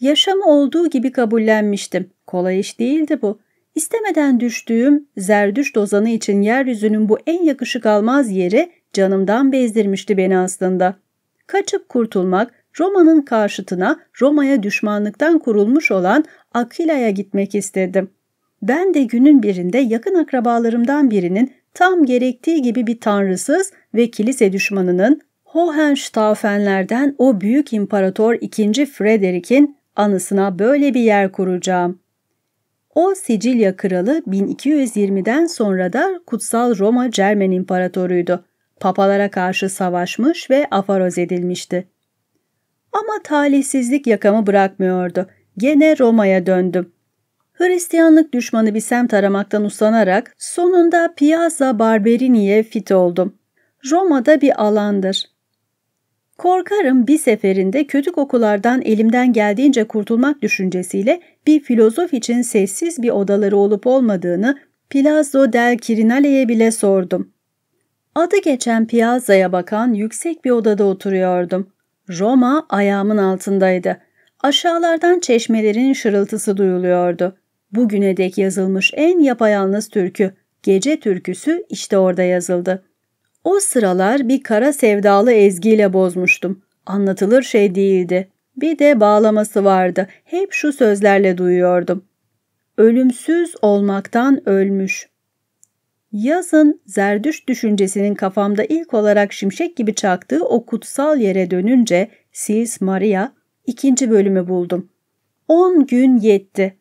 Yaşamı olduğu gibi kabullenmiştim. Kolay iş değildi bu. İstemeden düştüğüm zerdüş dozanı için yeryüzünün bu en yakışık almaz yeri canımdan bezdirmişti beni aslında. Kaçıp kurtulmak Roma'nın karşıtına Roma'ya düşmanlıktan kurulmuş olan Akila'ya gitmek istedim. Ben de günün birinde yakın akrabalarımdan birinin tam gerektiği gibi bir tanrısız ve kilise düşmanının Hohenstaufenlerden o büyük imparator 2. Frederick'in anısına böyle bir yer kuracağım. O Sicilya kralı 1220'den sonra da Kutsal Roma Cermen İmparatoru'ydu papalara karşı savaşmış ve afaroz edilmişti. Ama talihsizlik yakamı bırakmıyordu. Gene Roma'ya döndüm. Hristiyanlık düşmanı bir semt aramaktan uslanarak sonunda Piazza Barberini'ye fit oldum. Roma'da bir alandır. Korkarım bir seferinde kötü okullardan elimden geldiğince kurtulmak düşüncesiyle bir filozof için sessiz bir odaları olup olmadığını Palazzo del Quirinale'ye bile sordum. Adı geçen piyazaya bakan yüksek bir odada oturuyordum. Roma ayağımın altındaydı. Aşağılardan çeşmelerin şırıltısı duyuluyordu. Bugüne dek yazılmış en yapayalnız türkü, Gece Türküsü işte orada yazıldı. O sıralar bir kara sevdalı ezgiyle bozmuştum. Anlatılır şey değildi. Bir de bağlaması vardı. Hep şu sözlerle duyuyordum. Ölümsüz olmaktan ölmüş. Yazın zerdüş düşüncesinin kafamda ilk olarak şimşek gibi çaktığı o kutsal yere dönünce Sis Maria ikinci bölümü buldum. On gün yetti.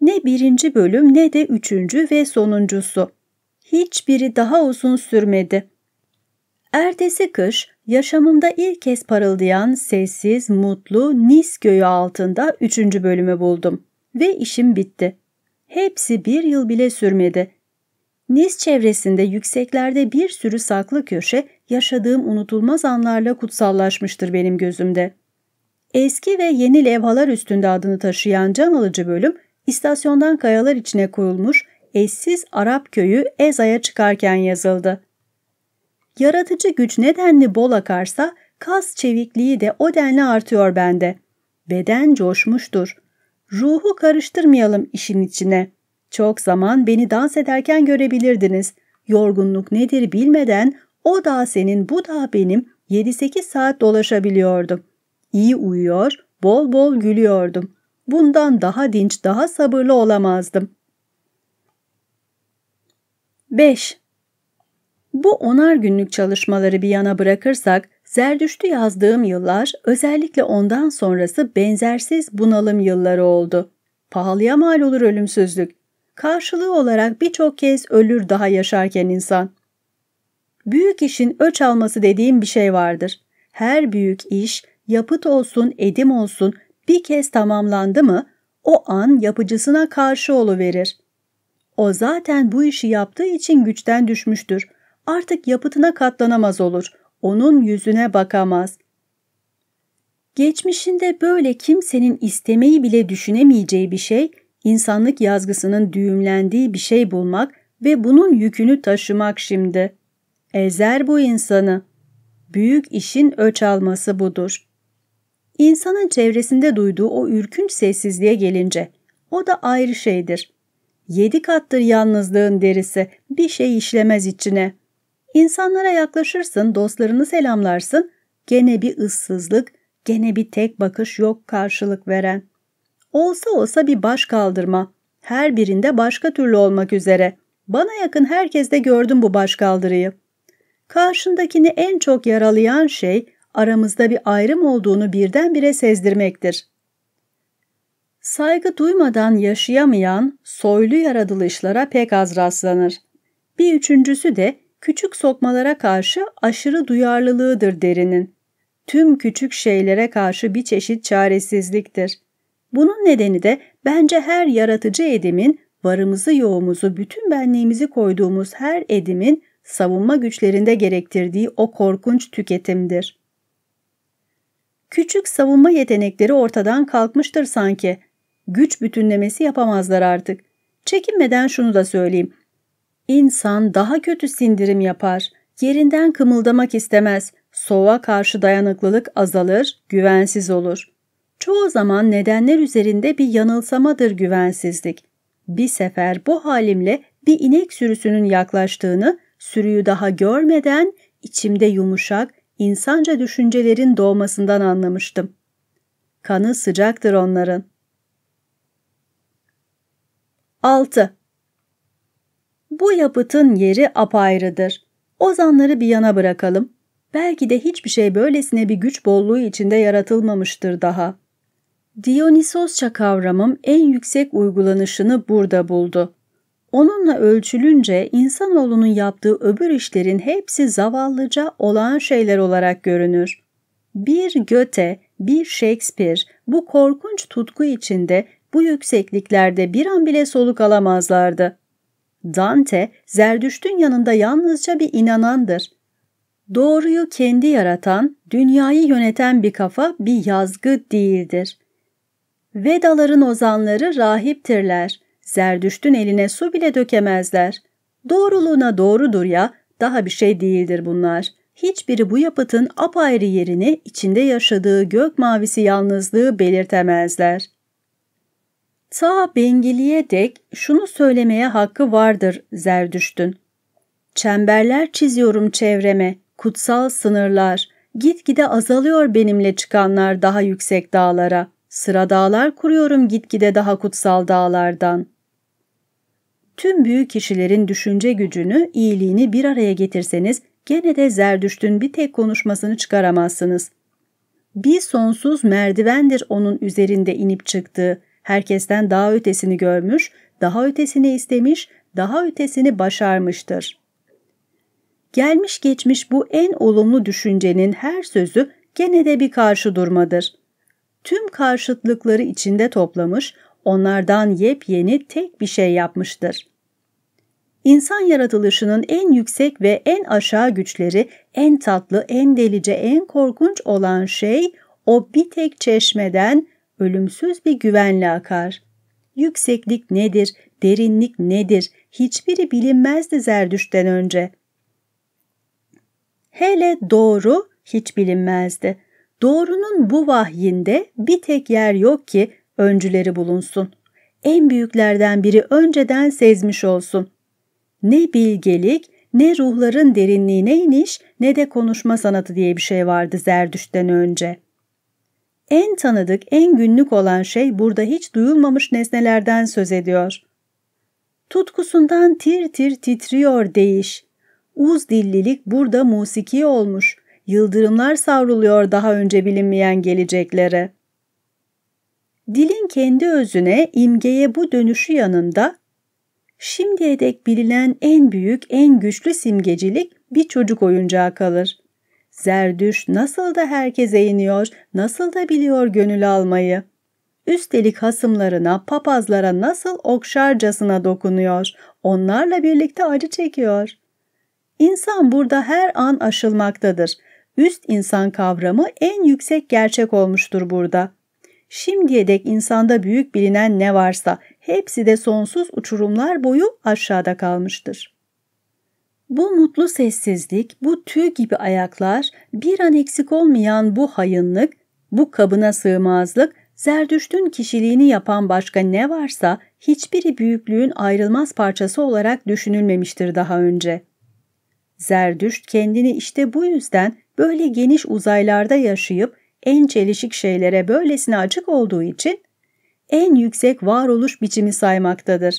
Ne birinci bölüm ne de üçüncü ve sonuncusu. Hiçbiri daha uzun sürmedi. Ertesi kış yaşamımda ilk kez parıldayan sessiz, mutlu Nis göğü altında üçüncü bölümü buldum ve işim bitti. Hepsi bir yıl bile sürmedi Niz çevresinde yükseklerde bir sürü saklı köşe yaşadığım unutulmaz anlarla kutsallaşmıştır benim gözümde. Eski ve yeni levhalar üstünde adını taşıyan can alıcı bölüm istasyondan kayalar içine koyulmuş eşsiz Arap köyü Eza'ya çıkarken yazıldı. Yaratıcı güç nedenli bol akarsa kas çevikliği de o denli artıyor bende. Beden coşmuştur. Ruhu karıştırmayalım işin içine.'' Çok zaman beni dans ederken görebilirdiniz. Yorgunluk nedir bilmeden o dağ senin bu dağ benim 7-8 saat dolaşabiliyordum. İyi uyuyor, bol bol gülüyordum. Bundan daha dinç, daha sabırlı olamazdım. 5. Bu onar günlük çalışmaları bir yana bırakırsak, Zerdüşt'ü yazdığım yıllar, özellikle ondan sonrası benzersiz bunalım yılları oldu. Pahalıya mal olur ölümsüzlük. Karşılığı olarak birçok kez ölür daha yaşarken insan. Büyük işin öç alması dediğim bir şey vardır. Her büyük iş, yapıt olsun, edim olsun bir kez tamamlandı mı o an yapıcısına karşı verir. O zaten bu işi yaptığı için güçten düşmüştür. Artık yapıtına katlanamaz olur. Onun yüzüne bakamaz. Geçmişinde böyle kimsenin istemeyi bile düşünemeyeceği bir şey İnsanlık yazgısının düğümlendiği bir şey bulmak ve bunun yükünü taşımak şimdi. Ezer bu insanı. Büyük işin öç alması budur. İnsanın çevresinde duyduğu o ürkünç sessizliğe gelince, o da ayrı şeydir. Yedi kattır yalnızlığın derisi, bir şey işlemez içine. İnsanlara yaklaşırsın, dostlarını selamlarsın, gene bir ıssızlık, gene bir tek bakış yok karşılık veren. Olsa olsa bir baş kaldırma. Her birinde başka türlü olmak üzere. Bana yakın herkeste gördüm bu baş kaldırıyı. Karşındakini en çok yaralayan şey aramızda bir ayrım olduğunu birdenbire sezdirmektir. Saygı duymadan yaşayamayan soylu yaratılışlara pek az rastlanır. Bir üçüncüsü de küçük sokmalara karşı aşırı duyarlılığıdır derinin. Tüm küçük şeylere karşı bir çeşit çaresizliktir. Bunun nedeni de bence her yaratıcı edimin, varımızı yoğumuzu, bütün benliğimizi koyduğumuz her edimin savunma güçlerinde gerektirdiği o korkunç tüketimdir. Küçük savunma yetenekleri ortadan kalkmıştır sanki. Güç bütünlemesi yapamazlar artık. Çekinmeden şunu da söyleyeyim. İnsan daha kötü sindirim yapar. Yerinden kımıldamak istemez. Soğuğa karşı dayanıklılık azalır, güvensiz olur. Çoğu zaman nedenler üzerinde bir yanılsamadır güvensizlik. Bir sefer bu halimle bir inek sürüsünün yaklaştığını, sürüyü daha görmeden içimde yumuşak, insanca düşüncelerin doğmasından anlamıştım. Kanı sıcaktır onların. 6. Bu yapıtın yeri apayrıdır. Ozanları bir yana bırakalım. Belki de hiçbir şey böylesine bir güç bolluğu içinde yaratılmamıştır daha. Dionysosça kavramım en yüksek uygulanışını burada buldu. Onunla ölçülünce insanoğlunun yaptığı öbür işlerin hepsi zavallıca olağan şeyler olarak görünür. Bir Göte, bir Shakespeare bu korkunç tutku içinde bu yüksekliklerde bir an bile soluk alamazlardı. Dante, Zerdüşt'ün yanında yalnızca bir inanandır. Doğruyu kendi yaratan, dünyayı yöneten bir kafa bir yazgı değildir.'' Vedaların ozanları rahiptirler. Zerdüşt'ün eline su bile dökemezler. Doğruluğuna doğrudur ya, daha bir şey değildir bunlar. Hiçbiri bu yapıtın apayrı yerini, içinde yaşadığı gök mavisi yalnızlığı belirtemezler. Ta Bengili'ye dek şunu söylemeye hakkı vardır Zerdüşt'ün. Çemberler çiziyorum çevreme, kutsal sınırlar. Gitgide azalıyor benimle çıkanlar daha yüksek dağlara.'' Sıra dağlar kuruyorum gitgide daha kutsal dağlardan. Tüm büyük kişilerin düşünce gücünü, iyiliğini bir araya getirseniz gene de Zerdüşt'ün bir tek konuşmasını çıkaramazsınız. Bir sonsuz merdivendir onun üzerinde inip çıktığı, herkesten daha ötesini görmüş, daha ötesini istemiş, daha ötesini başarmıştır. Gelmiş geçmiş bu en olumlu düşüncenin her sözü gene de bir karşı durmadır tüm karşıtlıkları içinde toplamış, onlardan yepyeni tek bir şey yapmıştır. İnsan yaratılışının en yüksek ve en aşağı güçleri, en tatlı, en delice, en korkunç olan şey o bir tek çeşmeden ölümsüz bir güvenle akar. Yükseklik nedir, derinlik nedir hiçbiri bilinmezdi Zerdüş'ten önce. Hele doğru hiç bilinmezdi. Doğrunun bu vahyinde bir tek yer yok ki öncüleri bulunsun. En büyüklerden biri önceden sezmiş olsun. Ne bilgelik, ne ruhların derinliğine iniş, ne de konuşma sanatı diye bir şey vardı Zerdüş'ten önce. En tanıdık, en günlük olan şey burada hiç duyulmamış nesnelerden söz ediyor. Tutkusundan tir tir titriyor değiş. Uz dillilik burada musiki olmuş. Yıldırımlar savruluyor daha önce bilinmeyen geleceklere. Dilin kendi özüne, imgeye bu dönüşü yanında şimdiye dek bilinen en büyük, en güçlü simgecilik bir çocuk oyuncağı kalır. Zerdüş nasıl da herkese iniyor, nasıl da biliyor gönül almayı. Üstelik hasımlarına, papazlara nasıl okşarcasına dokunuyor, onlarla birlikte acı çekiyor. İnsan burada her an aşılmaktadır üst insan kavramı en yüksek gerçek olmuştur burada. Şimdiye dek insanda büyük bilinen ne varsa hepsi de sonsuz uçurumlar boyu aşağıda kalmıştır. Bu mutlu sessizlik, bu tüy gibi ayaklar, bir an eksik olmayan bu hayınlık, bu kabına sığmazlık, Zerdüşt'ün kişiliğini yapan başka ne varsa hiçbiri büyüklüğün ayrılmaz parçası olarak düşünülmemiştir daha önce. Zerdüşt kendini işte bu yüzden böyle geniş uzaylarda yaşayıp en çelişik şeylere böylesine açık olduğu için en yüksek varoluş biçimi saymaktadır.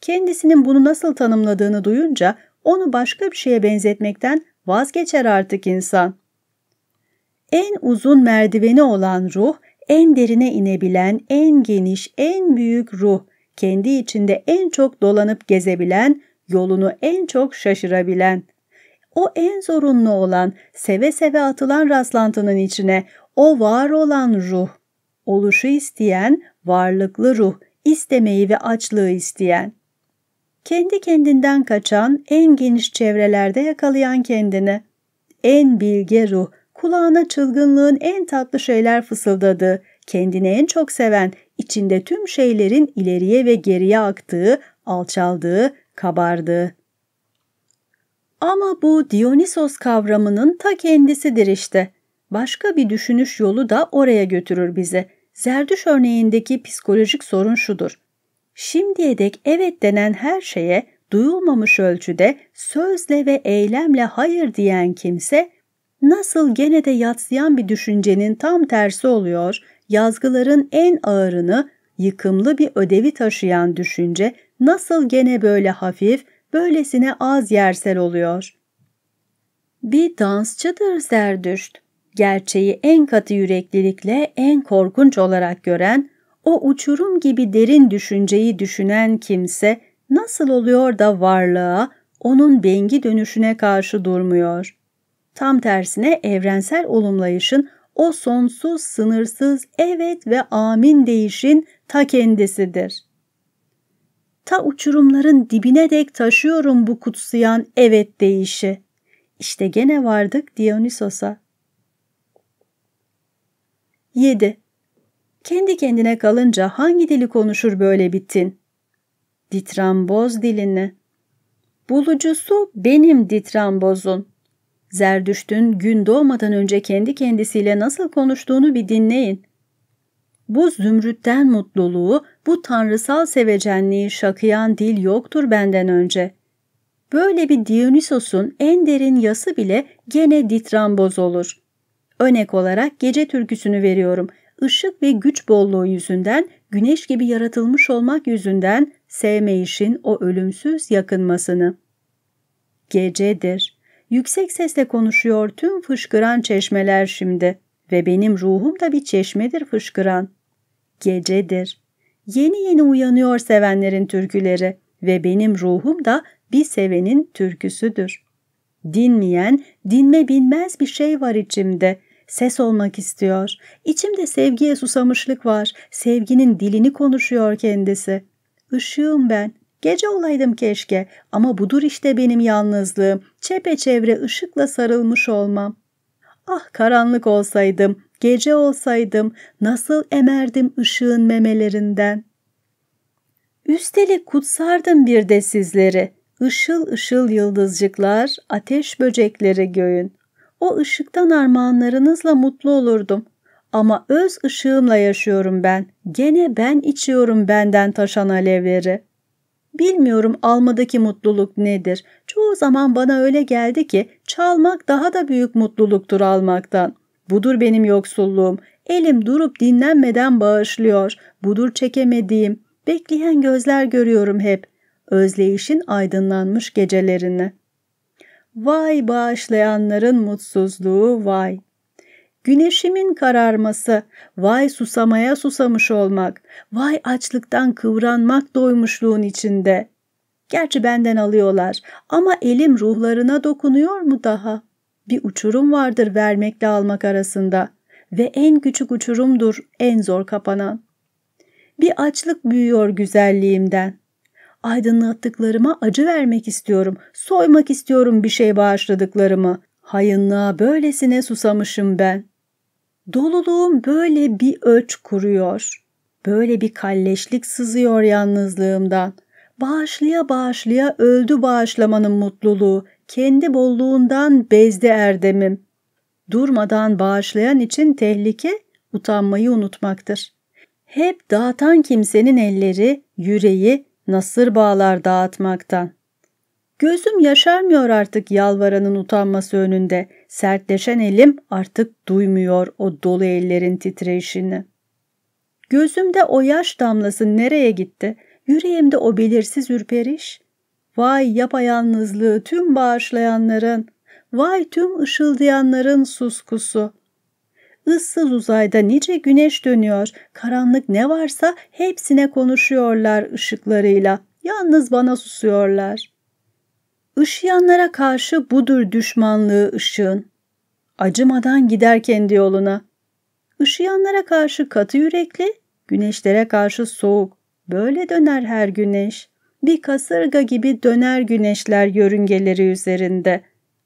Kendisinin bunu nasıl tanımladığını duyunca onu başka bir şeye benzetmekten vazgeçer artık insan. En uzun merdiveni olan ruh, en derine inebilen, en geniş, en büyük ruh, kendi içinde en çok dolanıp gezebilen, yolunu en çok şaşırabilen.'' o en zorunlu olan, seve seve atılan rastlantının içine o var olan ruh, oluşu isteyen, varlıklı ruh, istemeyi ve açlığı isteyen. Kendi kendinden kaçan, en geniş çevrelerde yakalayan kendini. En bilge ruh, kulağına çılgınlığın en tatlı şeyler fısıldadığı, kendini en çok seven, içinde tüm şeylerin ileriye ve geriye aktığı, alçaldığı, kabardığı. Ama bu Dionysos kavramının ta kendisidir işte. Başka bir düşünüş yolu da oraya götürür bizi. Zerdüş örneğindeki psikolojik sorun şudur. Şimdiye dek evet denen her şeye duyulmamış ölçüde sözle ve eylemle hayır diyen kimse nasıl gene de yatsıyan bir düşüncenin tam tersi oluyor, yazgıların en ağırını yıkımlı bir ödevi taşıyan düşünce nasıl gene böyle hafif, böylesine az yersel oluyor. Bir dansçıdır Zerdüşt. Gerçeği en katı yüreklilikle en korkunç olarak gören, o uçurum gibi derin düşünceyi düşünen kimse nasıl oluyor da varlığa, onun bengi dönüşüne karşı durmuyor. Tam tersine evrensel olumlayışın o sonsuz, sınırsız evet ve amin değişin ta kendisidir ta uçurumların dibine dek taşıyorum bu kutsayan evet deyişi. İşte gene vardık Dionysos'a. 7. Kendi kendine kalınca hangi dili konuşur böyle bittin? Ditramboz dilini. Bulucusu benim ditrambozun. Zerdüşt'ün gün doğmadan önce kendi kendisiyle nasıl konuştuğunu bir dinleyin. Bu zümrütten mutluluğu bu tanrısal sevecenliği şakıyan dil yoktur benden önce. Böyle bir Dionysos'un en derin yası bile gene ditramboz olur. Örnek olarak gece türküsünü veriyorum. Işık ve güç bolluğu yüzünden, güneş gibi yaratılmış olmak yüzünden sevmeyişin o ölümsüz yakınmasını. Gecedir. Yüksek sesle konuşuyor tüm fışkıran çeşmeler şimdi ve benim ruhum da bir çeşmedir fışkıran. Gecedir. Yeni yeni uyanıyor sevenlerin türküleri ve benim ruhum da bir sevenin türküsüdür. Dinmeyen, dinme bilmez bir şey var içimde. Ses olmak istiyor. İçimde sevgiye susamışlık var. Sevginin dilini konuşuyor kendisi. Işığım ben, Gece olaydım keşke ama budur işte benim yalnızlığım, çepeçevre ışıkla sarılmış olmam. Ah karanlık olsaydım, Gece olsaydım nasıl emerdim ışığın memelerinden. Üstelik kutsardım bir de sizleri. ışıl ışıl yıldızcıklar, ateş böcekleri göğün. O ışıktan armağanlarınızla mutlu olurdum. Ama öz ışığımla yaşıyorum ben. Gene ben içiyorum benden taşan alevleri. Bilmiyorum almadaki mutluluk nedir. Çoğu zaman bana öyle geldi ki çalmak daha da büyük mutluluktur almaktan.'' Budur benim yoksulluğum. Elim durup dinlenmeden bağışlıyor. Budur çekemediğim. Bekleyen gözler görüyorum hep. Özleyişin aydınlanmış gecelerini. Vay bağışlayanların mutsuzluğu vay. Güneşimin kararması, vay susamaya susamış olmak, vay açlıktan kıvranmak doymuşluğun içinde. Gerçi benden alıyorlar ama elim ruhlarına dokunuyor mu daha?'' Bir uçurum vardır vermekle almak arasında ve en küçük uçurumdur en zor kapanan. Bir açlık büyüyor güzelliğimden. Aydınlattıklarıma acı vermek istiyorum, soymak istiyorum bir şey bağışladıklarımı. Hayınlığa böylesine susamışım ben. Doluluğum böyle bir ölç kuruyor. Böyle bir kalleşlik sızıyor yalnızlığımdan.'' Bağışlaya bağışlaya öldü bağışlamanın mutluluğu, kendi bolluğundan bezdi erdemim. Durmadan bağışlayan için tehlike utanmayı unutmaktır. Hep dağıtan kimsenin elleri, yüreği nasır bağlar dağıtmaktan. Gözüm yaşarmıyor artık yalvaranın utanması önünde. Sertleşen elim artık duymuyor o dolu ellerin titreşini. Gözümde o yaş damlası nereye gitti? Yüreğimde o belirsiz ürperiş, vay yapayalnızlığı tüm bağışlayanların, vay tüm ışıldayanların suskusu. Issız uzayda nice güneş dönüyor, karanlık ne varsa hepsine konuşuyorlar ışıklarıyla, yalnız bana susuyorlar. Işıyanlara karşı budur düşmanlığı ışığın. Acımadan gider kendi yoluna. Işıyanlara karşı katı yürekli, güneşlere karşı soğuk. Böyle döner her güneş. Bir kasırga gibi döner güneşler yörüngeleri üzerinde.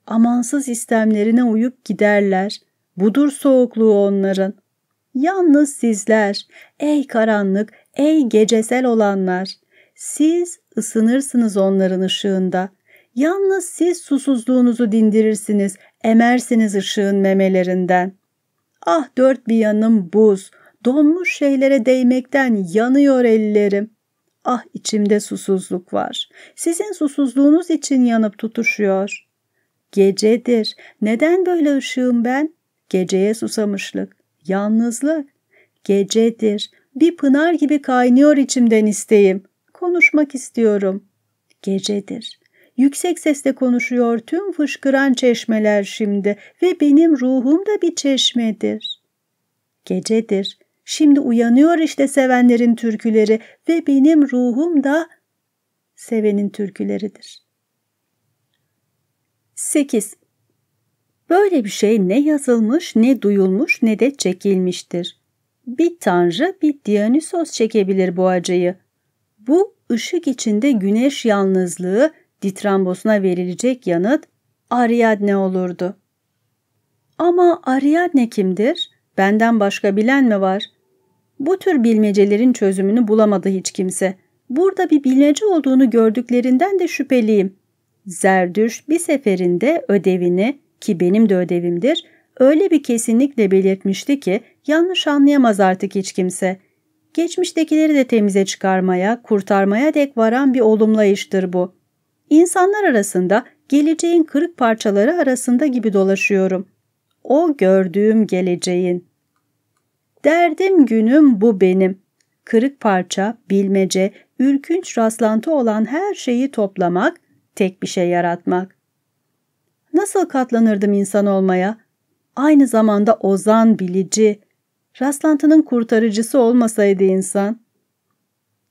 Amansız istemlerine uyup giderler. Budur soğukluğu onların. Yalnız sizler, ey karanlık, ey gecesel olanlar. Siz ısınırsınız onların ışığında. Yalnız siz susuzluğunuzu dindirirsiniz, emersiniz ışığın memelerinden. Ah dört bir yanım buz, Donmuş şeylere değmekten yanıyor ellerim. Ah içimde susuzluk var. Sizin susuzluğunuz için yanıp tutuşuyor. Gecedir. Neden böyle ışığım ben? Geceye susamışlık, yalnızlık. Gecedir. Bir pınar gibi kaynıyor içimden isteğim. Konuşmak istiyorum. Gecedir. Yüksek sesle konuşuyor tüm fışkıran çeşmeler şimdi ve benim ruhum da bir çeşmedir. Gecedir. Şimdi uyanıyor işte sevenlerin türküleri ve benim ruhum da sevenin türküleridir. 8. Böyle bir şey ne yazılmış, ne duyulmuş, ne de çekilmiştir. Bir tanrı, bir Dionysos çekebilir bu acıyı. Bu ışık içinde güneş yalnızlığı ditrambosuna verilecek yanıt Ariadne olurdu. Ama Ariadne kimdir? Benden başka bilen mi var? Bu tür bilmecelerin çözümünü bulamadı hiç kimse. Burada bir bilmece olduğunu gördüklerinden de şüpheliyim. Zerdüş bir seferinde ödevini, ki benim de ödevimdir, öyle bir kesinlikle belirtmişti ki yanlış anlayamaz artık hiç kimse. Geçmiştekileri de temize çıkarmaya, kurtarmaya dek varan bir olumlayıştır bu. İnsanlar arasında geleceğin kırık parçaları arasında gibi dolaşıyorum. O gördüğüm geleceğin. Derdim günüm bu benim. Kırık parça, bilmece, ürkünç rastlantı olan her şeyi toplamak, tek bir şey yaratmak. Nasıl katlanırdım insan olmaya? Aynı zamanda ozan bilici, rastlantının kurtarıcısı olmasaydı insan.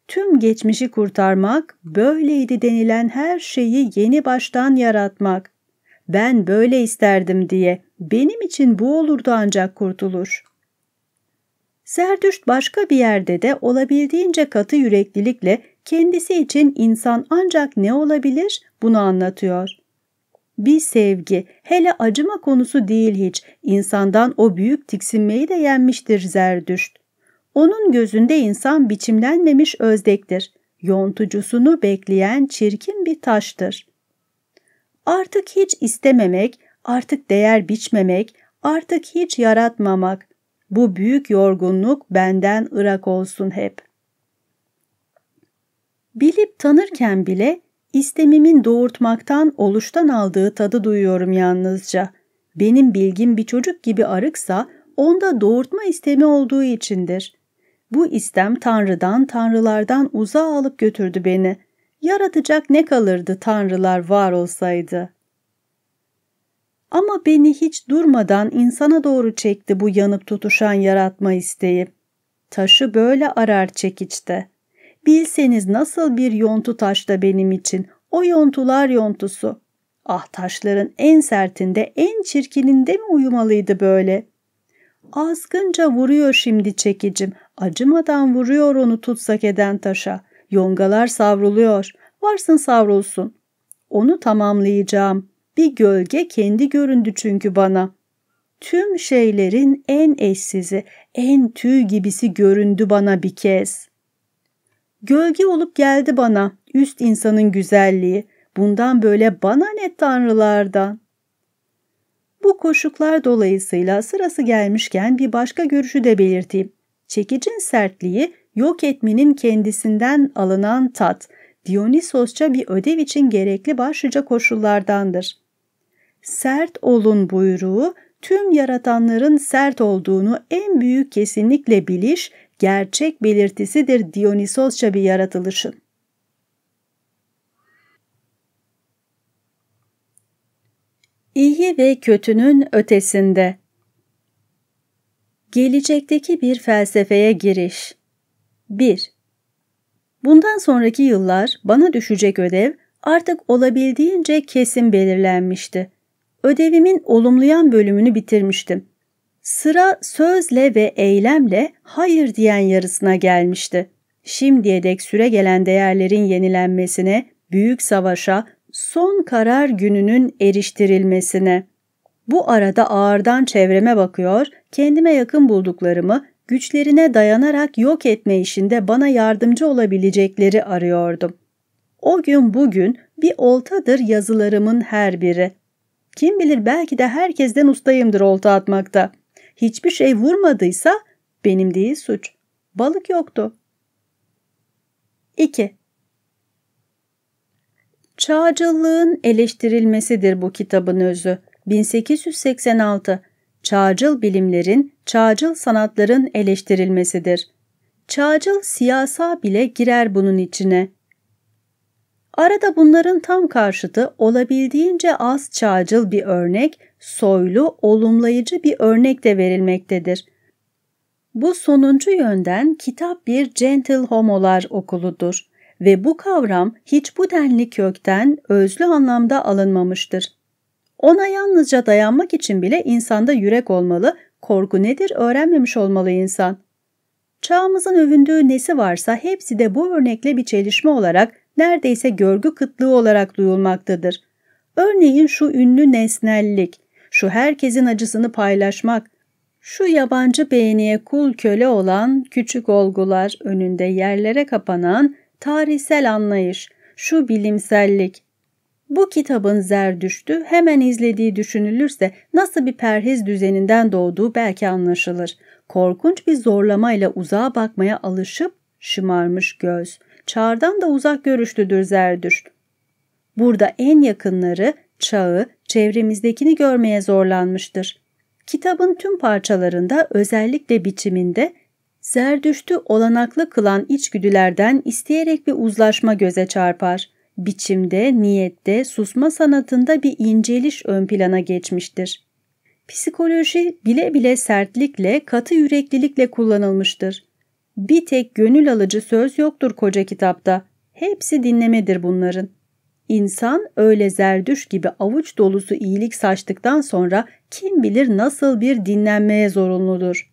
Tüm geçmişi kurtarmak, böyleydi denilen her şeyi yeni baştan yaratmak. Ben böyle isterdim diye, benim için bu olurdu ancak kurtulur. Zerdüşt başka bir yerde de olabildiğince katı yüreklilikle kendisi için insan ancak ne olabilir bunu anlatıyor. Bir sevgi, hele acıma konusu değil hiç, insandan o büyük tiksinmeyi de yenmiştir Zerdüşt. Onun gözünde insan biçimlenmemiş özdektir. Yontucusunu bekleyen çirkin bir taştır. Artık hiç istememek, artık değer biçmemek, artık hiç yaratmamak, bu büyük yorgunluk benden ırak olsun hep. Bilip tanırken bile istemimin doğurtmaktan, oluştan aldığı tadı duyuyorum yalnızca. Benim bilgim bir çocuk gibi arıksa onda doğurtma istemi olduğu içindir. Bu istem tanrıdan, tanrılardan uzağa alıp götürdü beni. Yaratacak ne kalırdı tanrılar var olsaydı?'' Ama beni hiç durmadan insana doğru çekti bu yanıp tutuşan yaratma isteği. Taşı böyle arar çekiçte. Bilseniz nasıl bir yontu taşta benim için, o yontular yontusu. Ah taşların en sertinde, en çirkininde mi uyumalıydı böyle? Azgınca vuruyor şimdi çekicim, acımadan vuruyor onu tutsak eden taşa. Yongalar savruluyor, varsın savrulsun. Onu tamamlayacağım bir gölge kendi göründü çünkü bana. Tüm şeylerin en eşsizi, en tüy gibisi göründü bana bir kez. Gölge olup geldi bana üst insanın güzelliği, bundan böyle bana ne tanrılardan. Bu koşuklar dolayısıyla sırası gelmişken bir başka görüşü de belirteyim. Çekicin sertliği yok etmenin kendisinden alınan tat, Dionysosça bir ödev için gerekli başlıca koşullardandır sert olun buyruğu tüm yaratanların sert olduğunu en büyük kesinlikle biliş, gerçek belirtisidir Dionysosça bir yaratılışın. İyi ve kötünün ötesinde Gelecekteki bir felsefeye giriş 1. Bundan sonraki yıllar bana düşecek ödev artık olabildiğince kesin belirlenmişti. Ödevimin olumlayan bölümünü bitirmiştim. Sıra sözle ve eylemle hayır diyen yarısına gelmişti. Şimdiye dek süre gelen değerlerin yenilenmesine, büyük savaşa, son karar gününün eriştirilmesine. Bu arada ağırdan çevreme bakıyor, kendime yakın bulduklarımı güçlerine dayanarak yok etme işinde bana yardımcı olabilecekleri arıyordum. O gün bugün bir oltadır yazılarımın her biri. Kim bilir belki de herkesten ustayımdır olta atmakta. Hiçbir şey vurmadıysa benim değil suç. Balık yoktu. 2. Çağcılığın eleştirilmesidir bu kitabın özü. 1886. Çağcıl bilimlerin, çağcıl sanatların eleştirilmesidir. Çağcıl siyasa bile girer bunun içine. Arada bunların tam karşıtı olabildiğince az çağcıl bir örnek, soylu, olumlayıcı bir örnek de verilmektedir. Bu sonuncu yönden kitap bir gentle homolar okuludur ve bu kavram hiç bu denli kökten özlü anlamda alınmamıştır. Ona yalnızca dayanmak için bile insanda yürek olmalı, korku nedir öğrenmemiş olmalı insan. Çağımızın övündüğü nesi varsa hepsi de bu örnekle bir çelişme olarak neredeyse görgü kıtlığı olarak duyulmaktadır. Örneğin şu ünlü nesnellik, şu herkesin acısını paylaşmak, şu yabancı beğeniye kul köle olan küçük olgular önünde yerlere kapanan tarihsel anlayış, şu bilimsellik. Bu kitabın zerdüştü hemen izlediği düşünülürse nasıl bir perhiz düzeninden doğduğu belki anlaşılır. Korkunç bir zorlamayla uzağa bakmaya alışıp şımarmış göz, Çağırdan da uzak görüşlüdür Zerdüşt. Burada en yakınları çağı, çevremizdekini görmeye zorlanmıştır. Kitabın tüm parçalarında özellikle biçiminde Zerdüşt'ü olanaklı kılan içgüdülerden isteyerek bir uzlaşma göze çarpar. Biçimde, niyette, susma sanatında bir inceliş ön plana geçmiştir. Psikoloji bile bile sertlikle, katı yüreklilikle kullanılmıştır bir tek gönül alıcı söz yoktur koca kitapta. Hepsi dinlemedir bunların. İnsan öyle zerdüş gibi avuç dolusu iyilik saçtıktan sonra kim bilir nasıl bir dinlenmeye zorunludur.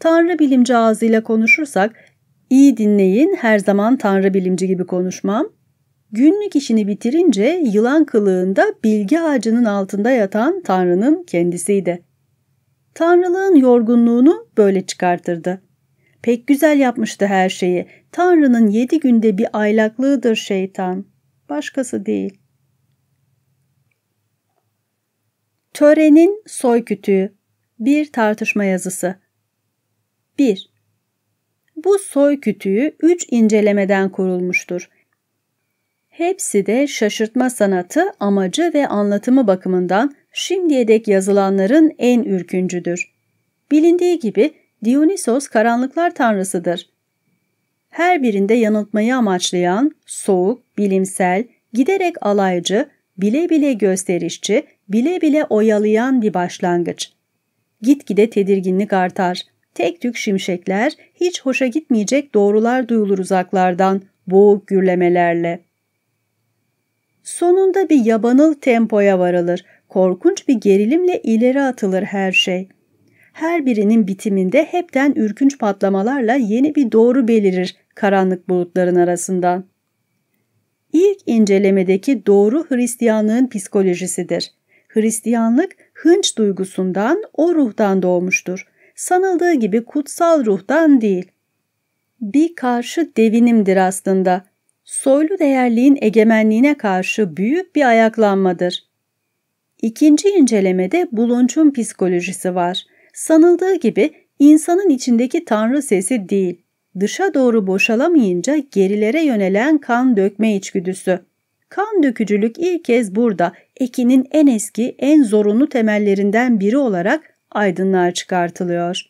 Tanrı bilimci ağzıyla konuşursak, iyi dinleyin her zaman tanrı bilimci gibi konuşmam. Günlük işini bitirince yılan kılığında bilgi ağacının altında yatan Tanrı'nın kendisiydi. Tanrılığın yorgunluğunu böyle çıkartırdı. Pek güzel yapmıştı her şeyi. Tanrı'nın yedi günde bir aylaklığıdır şeytan. Başkası değil. Törenin soykütüğü Bir tartışma yazısı 1. Bu soykütüğü üç incelemeden kurulmuştur. Hepsi de şaşırtma sanatı, amacı ve anlatımı bakımından şimdiye dek yazılanların en ürküncüdür. Bilindiği gibi Dionysos karanlıklar tanrısıdır. Her birinde yanıltmayı amaçlayan, soğuk, bilimsel, giderek alaycı, bile bile gösterişçi, bile bile oyalayan bir başlangıç. Gitgide tedirginlik artar. Tek tük şimşekler, hiç hoşa gitmeyecek doğrular duyulur uzaklardan, boğuk gürlemelerle. Sonunda bir yabanıl tempoya varılır. Korkunç bir gerilimle ileri atılır her şey her birinin bitiminde hepten ürkünç patlamalarla yeni bir doğru belirir karanlık bulutların arasından. İlk incelemedeki doğru Hristiyanlığın psikolojisidir. Hristiyanlık hınç duygusundan, o ruhtan doğmuştur. Sanıldığı gibi kutsal ruhtan değil. Bir karşı devinimdir aslında. Soylu değerliğin egemenliğine karşı büyük bir ayaklanmadır. İkinci incelemede buluncun psikolojisi var. Sanıldığı gibi insanın içindeki tanrı sesi değil, dışa doğru boşalamayınca gerilere yönelen kan dökme içgüdüsü. Kan dökücülük ilk kez burada ekinin en eski, en zorunlu temellerinden biri olarak aydınlığa çıkartılıyor.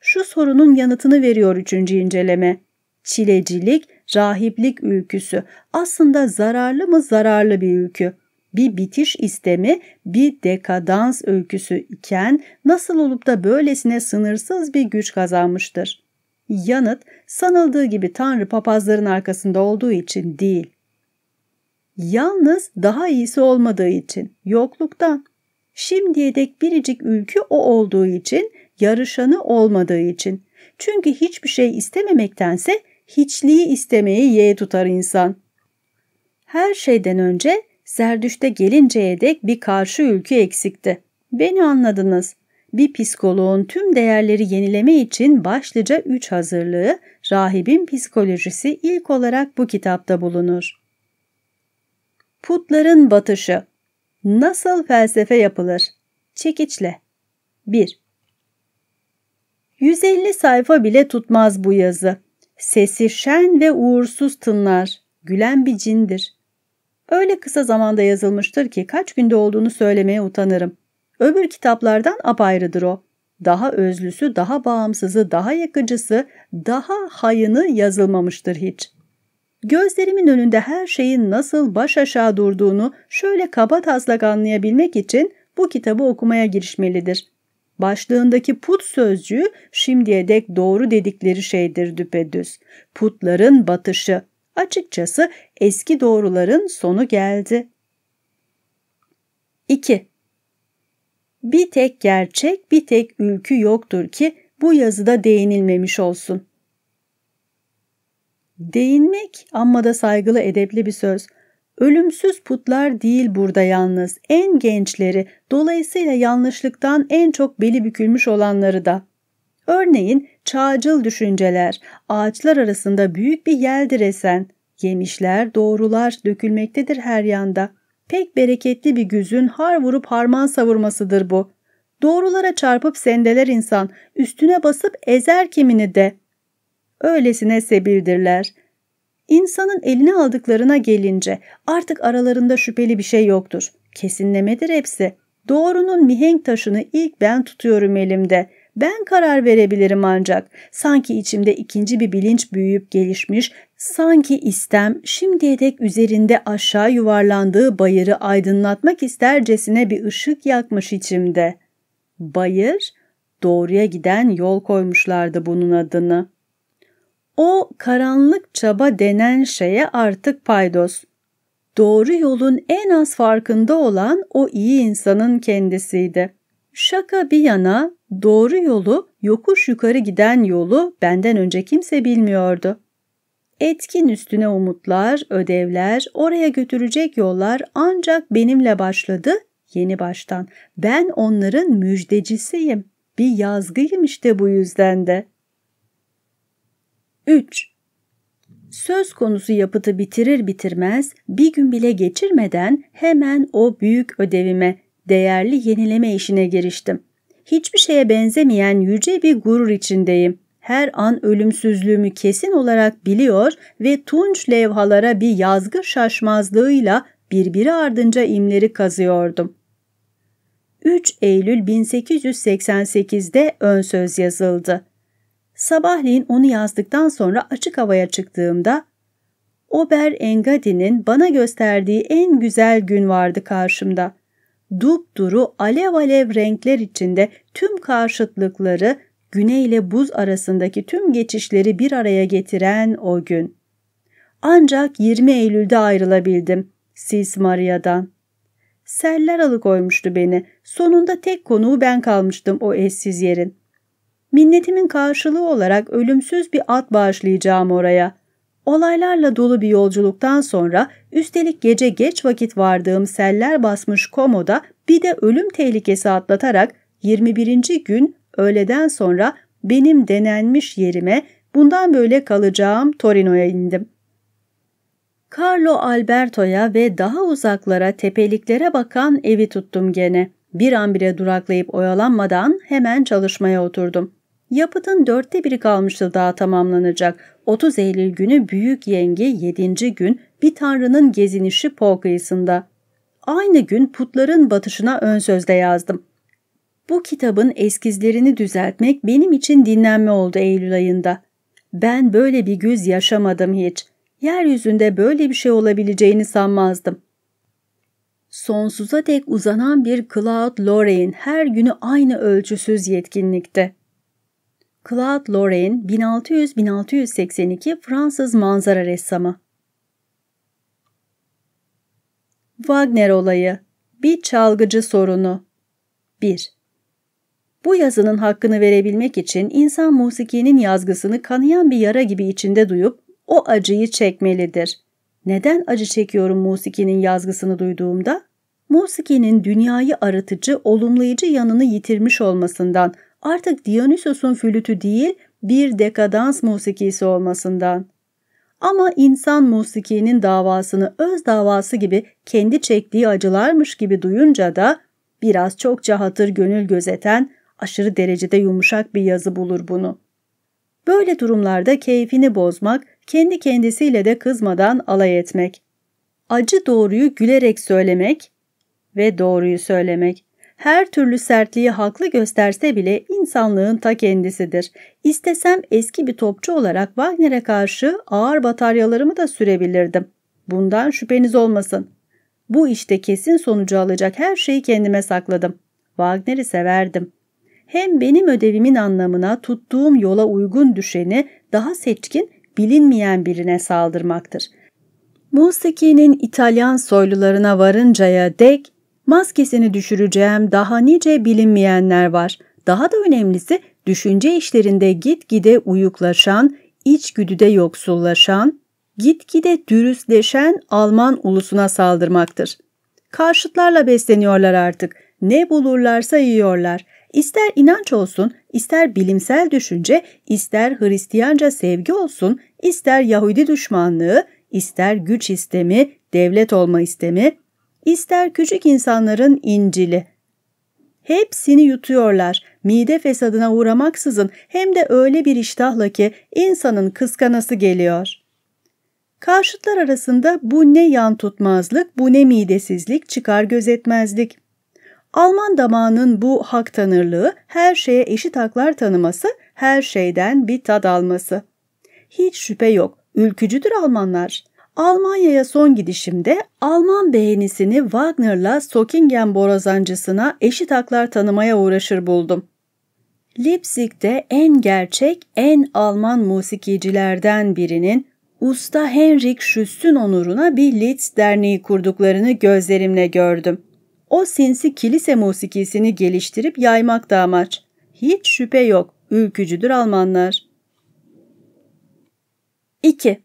Şu sorunun yanıtını veriyor üçüncü inceleme. Çilecilik, rahiplik ülküsü aslında zararlı mı zararlı bir ülkü bir bitiş istemi, bir dekadans öyküsü iken nasıl olup da böylesine sınırsız bir güç kazanmıştır? Yanıt sanıldığı gibi Tanrı papazların arkasında olduğu için değil. Yalnız daha iyisi olmadığı için, yokluktan. Şimdiye dek biricik ülkü o olduğu için, yarışanı olmadığı için. Çünkü hiçbir şey istememektense hiçliği istemeyi ye tutar insan. Her şeyden önce Serdüş'te gelinceye dek bir karşı ülke eksikti. Beni anladınız. Bir psikoloğun tüm değerleri yenileme için başlıca üç hazırlığı, rahibin psikolojisi ilk olarak bu kitapta bulunur. Putların batışı Nasıl felsefe yapılır? Çekiçle 1. 150 sayfa bile tutmaz bu yazı. Sesi şen ve uğursuz tınlar, gülen bir cindir. Öyle kısa zamanda yazılmıştır ki kaç günde olduğunu söylemeye utanırım. Öbür kitaplardan apayrıdır o. Daha özlüsü, daha bağımsızı, daha yakıcısı, daha hayını yazılmamıştır hiç. Gözlerimin önünde her şeyin nasıl baş aşağı durduğunu şöyle kaba taslak anlayabilmek için bu kitabı okumaya girişmelidir. Başlığındaki put sözcüğü şimdiye dek doğru dedikleri şeydir düpedüz. Putların batışı. Açıkçası eski doğruların sonu geldi. 2. Bir tek gerçek, bir tek ülkü yoktur ki bu yazıda değinilmemiş olsun. Değinmek amma da saygılı edepli bir söz. Ölümsüz putlar değil burada yalnız, en gençleri, dolayısıyla yanlışlıktan en çok beli bükülmüş olanları da. Örneğin çağcıl düşünceler, ağaçlar arasında büyük bir yeldir esen, yemişler, doğrular dökülmektedir her yanda. Pek bereketli bir güzün har vurup harman savurmasıdır bu. Doğrulara çarpıp sendeler insan, üstüne basıp ezer kimini de. Öylesine sebildirler. İnsanın eline aldıklarına gelince artık aralarında şüpheli bir şey yoktur. Kesinlemedir hepsi. Doğrunun mihenk taşını ilk ben tutuyorum elimde.'' Ben karar verebilirim ancak. Sanki içimde ikinci bir bilinç büyüyüp gelişmiş, sanki istem şimdiye dek üzerinde aşağı yuvarlandığı bayırı aydınlatmak istercesine bir ışık yakmış içimde. Bayır, doğruya giden yol koymuşlardı bunun adını. O karanlık çaba denen şeye artık paydos. Doğru yolun en az farkında olan o iyi insanın kendisiydi.'' Şaka bir yana doğru yolu, yokuş yukarı giden yolu benden önce kimse bilmiyordu. Etkin üstüne umutlar, ödevler, oraya götürecek yollar ancak benimle başladı yeni baştan. Ben onların müjdecisiyim. Bir yazgıyım işte bu yüzden de. 3. Söz konusu yapıtı bitirir bitirmez bir gün bile geçirmeden hemen o büyük ödevime değerli yenileme işine giriştim. Hiçbir şeye benzemeyen yüce bir gurur içindeyim. Her an ölümsüzlüğümü kesin olarak biliyor ve tunç levhalara bir yazgı şaşmazlığıyla birbiri ardınca imleri kazıyordum. 3 Eylül 1888'de ön söz yazıldı. Sabahleyin onu yazdıktan sonra açık havaya çıktığımda Ober Engadi'nin bana gösterdiği en güzel gün vardı karşımda dupduru alev alev renkler içinde tüm karşıtlıkları, güney ile buz arasındaki tüm geçişleri bir araya getiren o gün. Ancak 20 Eylül'de ayrılabildim Sis Maria'dan. Seller alıkoymuştu beni. Sonunda tek konuğu ben kalmıştım o eşsiz yerin. Minnetimin karşılığı olarak ölümsüz bir at bağışlayacağım oraya.'' Olaylarla dolu bir yolculuktan sonra üstelik gece geç vakit vardığım seller basmış komoda bir de ölüm tehlikesi atlatarak 21. gün öğleden sonra benim denenmiş yerime bundan böyle kalacağım Torino'ya indim. Carlo Alberto'ya ve daha uzaklara tepeliklere bakan evi tuttum gene. Bir an bile duraklayıp oyalanmadan hemen çalışmaya oturdum. Yapıtın dörtte biri kalmıştı daha tamamlanacak. 30 Eylül günü Büyük Yenge yedinci gün bir tanrının gezinişi Po kıyısında. Aynı gün putların batışına ön sözde yazdım. Bu kitabın eskizlerini düzeltmek benim için dinlenme oldu Eylül ayında. Ben böyle bir güz yaşamadım hiç. Yeryüzünde böyle bir şey olabileceğini sanmazdım. Sonsuza dek uzanan bir Cloud Lorraine her günü aynı ölçüsüz yetkinlikte. Claude Lorrain 1600-1682 Fransız manzara ressamı. Wagner olayı Bir çalgıcı sorunu 1. Bu yazının hakkını verebilmek için insan musikinin yazgısını kanayan bir yara gibi içinde duyup o acıyı çekmelidir. Neden acı çekiyorum musikinin yazgısını duyduğumda? Musiki'nin dünyayı arıtıcı, olumlayıcı yanını yitirmiş olmasından, artık Dionysos'un flütü değil bir dekadans musikisi olmasından. Ama insan musikinin davasını öz davası gibi kendi çektiği acılarmış gibi duyunca da biraz çokça hatır gönül gözeten aşırı derecede yumuşak bir yazı bulur bunu. Böyle durumlarda keyfini bozmak, kendi kendisiyle de kızmadan alay etmek. Acı doğruyu gülerek söylemek ve doğruyu söylemek her türlü sertliği haklı gösterse bile insanlığın ta kendisidir. İstesem eski bir topçu olarak Wagner'e karşı ağır bataryalarımı da sürebilirdim. Bundan şüpheniz olmasın. Bu işte kesin sonucu alacak her şeyi kendime sakladım. Wagner'i severdim. Hem benim ödevimin anlamına tuttuğum yola uygun düşeni daha seçkin, bilinmeyen birine saldırmaktır. Musiki'nin İtalyan soylularına varıncaya dek Maskesini düşüreceğim daha nice bilinmeyenler var. Daha da önemlisi düşünce işlerinde gitgide uyuklaşan, içgüdüde yoksullaşan, gitgide dürüstleşen Alman ulusuna saldırmaktır. Karşıtlarla besleniyorlar artık. Ne bulurlarsa yiyorlar. İster inanç olsun, ister bilimsel düşünce, ister Hristiyanca sevgi olsun, ister Yahudi düşmanlığı, ister güç istemi, devlet olma istemi, ister küçük insanların incili, Hepsini yutuyorlar. Mide fesadına uğramaksızın hem de öyle bir iştahla ki insanın kıskanası geliyor. Karşıtlar arasında bu ne yan tutmazlık, bu ne midesizlik, çıkar gözetmezlik. Alman damağının bu hak tanırlığı, her şeye eşit haklar tanıması, her şeyden bir tad alması. Hiç şüphe yok, ülkücüdür Almanlar. Almanya'ya son gidişimde Alman beğenisini Wagner'la Sockingen borazancısına eşit haklar tanımaya uğraşır buldum. Leipzig'te en gerçek, en Alman musikicilerden birinin Usta Henrik Schüss'ün onuruna bir Litz derneği kurduklarını gözlerimle gördüm. O sinsi kilise musikisini geliştirip yaymak da amaç. Hiç şüphe yok, ülkücüdür Almanlar. 2.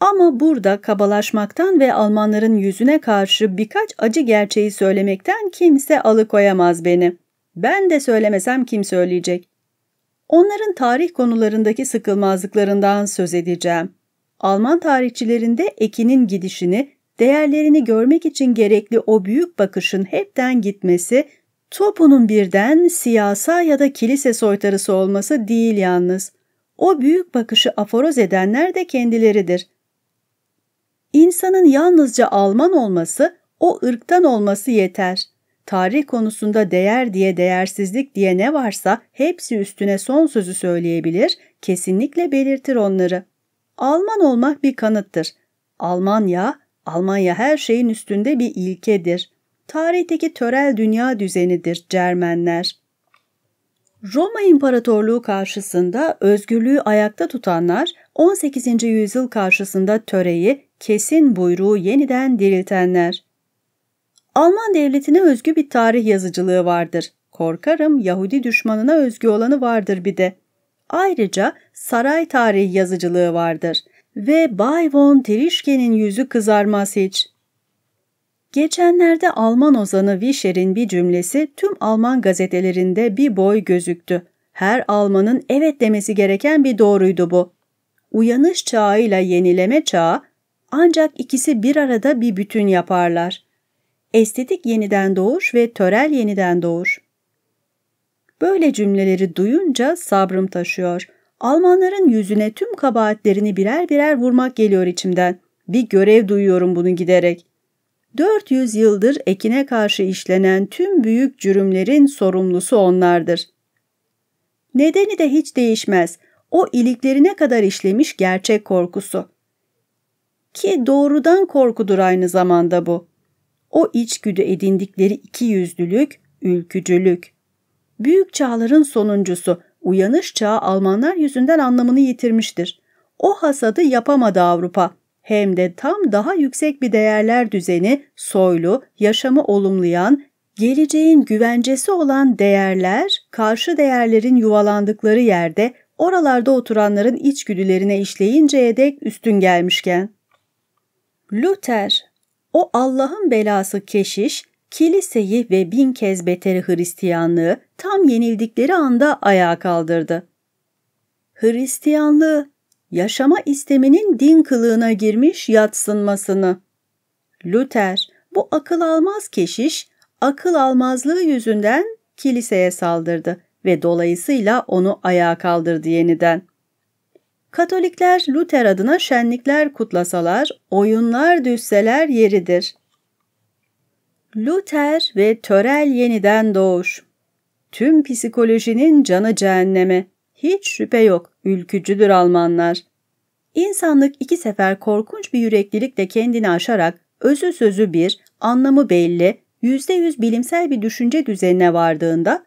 Ama burada kabalaşmaktan ve Almanların yüzüne karşı birkaç acı gerçeği söylemekten kimse alıkoyamaz beni. Ben de söylemesem kim söyleyecek? Onların tarih konularındaki sıkılmazlıklarından söz edeceğim. Alman tarihçilerinde Ekin'in gidişini, değerlerini görmek için gerekli o büyük bakışın hepten gitmesi, Topu'nun birden siyasa ya da kilise soytarısı olması değil yalnız. O büyük bakışı aforoz edenler de kendileridir.'' İnsanın yalnızca Alman olması, o ırktan olması yeter. Tarih konusunda değer diye değersizlik diye ne varsa hepsi üstüne son sözü söyleyebilir, kesinlikle belirtir onları. Alman olmak bir kanıttır. Almanya, Almanya her şeyin üstünde bir ilkedir. Tarihteki törel dünya düzenidir Cermenler. Roma İmparatorluğu karşısında özgürlüğü ayakta tutanlar 18. yüzyıl karşısında töreyi kesin buyruğu yeniden diriltenler. Alman devletine özgü bir tarih yazıcılığı vardır. Korkarım Yahudi düşmanına özgü olanı vardır bir de. Ayrıca saray tarih yazıcılığı vardır ve Bay von Trişke'nin yüzü kızarmaz hiç. Geçenlerde Alman ozanı Wischer'in bir cümlesi tüm Alman gazetelerinde bir boy gözüktü. Her Almanın evet demesi gereken bir doğruydu bu. Uyanış çağıyla yenileme çağı ancak ikisi bir arada bir bütün yaparlar. Estetik yeniden doğuş ve törel yeniden doğuş. Böyle cümleleri duyunca sabrım taşıyor. Almanların yüzüne tüm kabahatlerini birer birer vurmak geliyor içimden. Bir görev duyuyorum bunu giderek. 400 yıldır ekine karşı işlenen tüm büyük cürümlerin sorumlusu onlardır. Nedeni de hiç değişmez. O iliklerine kadar işlemiş gerçek korkusu. Ki doğrudan korkudur aynı zamanda bu. O içgüdü edindikleri iki yüzlülük, ülkücülük. Büyük çağların sonuncusu, uyanış çağı Almanlar yüzünden anlamını yitirmiştir. O hasadı yapamadı Avrupa. Hem de tam daha yüksek bir değerler düzeni, soylu, yaşamı olumlayan, geleceğin güvencesi olan değerler, karşı değerlerin yuvalandıkları yerde oralarda oturanların içgüdülerine işleyinceye dek üstün gelmişken. Luther, o Allah'ın belası keşiş, kiliseyi ve bin kez beteri Hristiyanlığı tam yenildikleri anda ayağa kaldırdı. Hristiyanlığı, yaşama isteminin din kılığına girmiş yatsınmasını. Luther, bu akıl almaz keşiş, akıl almazlığı yüzünden kiliseye saldırdı ve dolayısıyla onu ayağa kaldırdı yeniden.'' Katolikler Luther adına şenlikler kutlasalar, oyunlar düşseler yeridir. Luther ve Törel yeniden doğuş. Tüm psikolojinin canı cehenneme. Hiç şüphe yok, ülkücüdür Almanlar. İnsanlık iki sefer korkunç bir yüreklilikle kendini aşarak özü sözü bir, anlamı belli, yüzde yüz bilimsel bir düşünce düzenine vardığında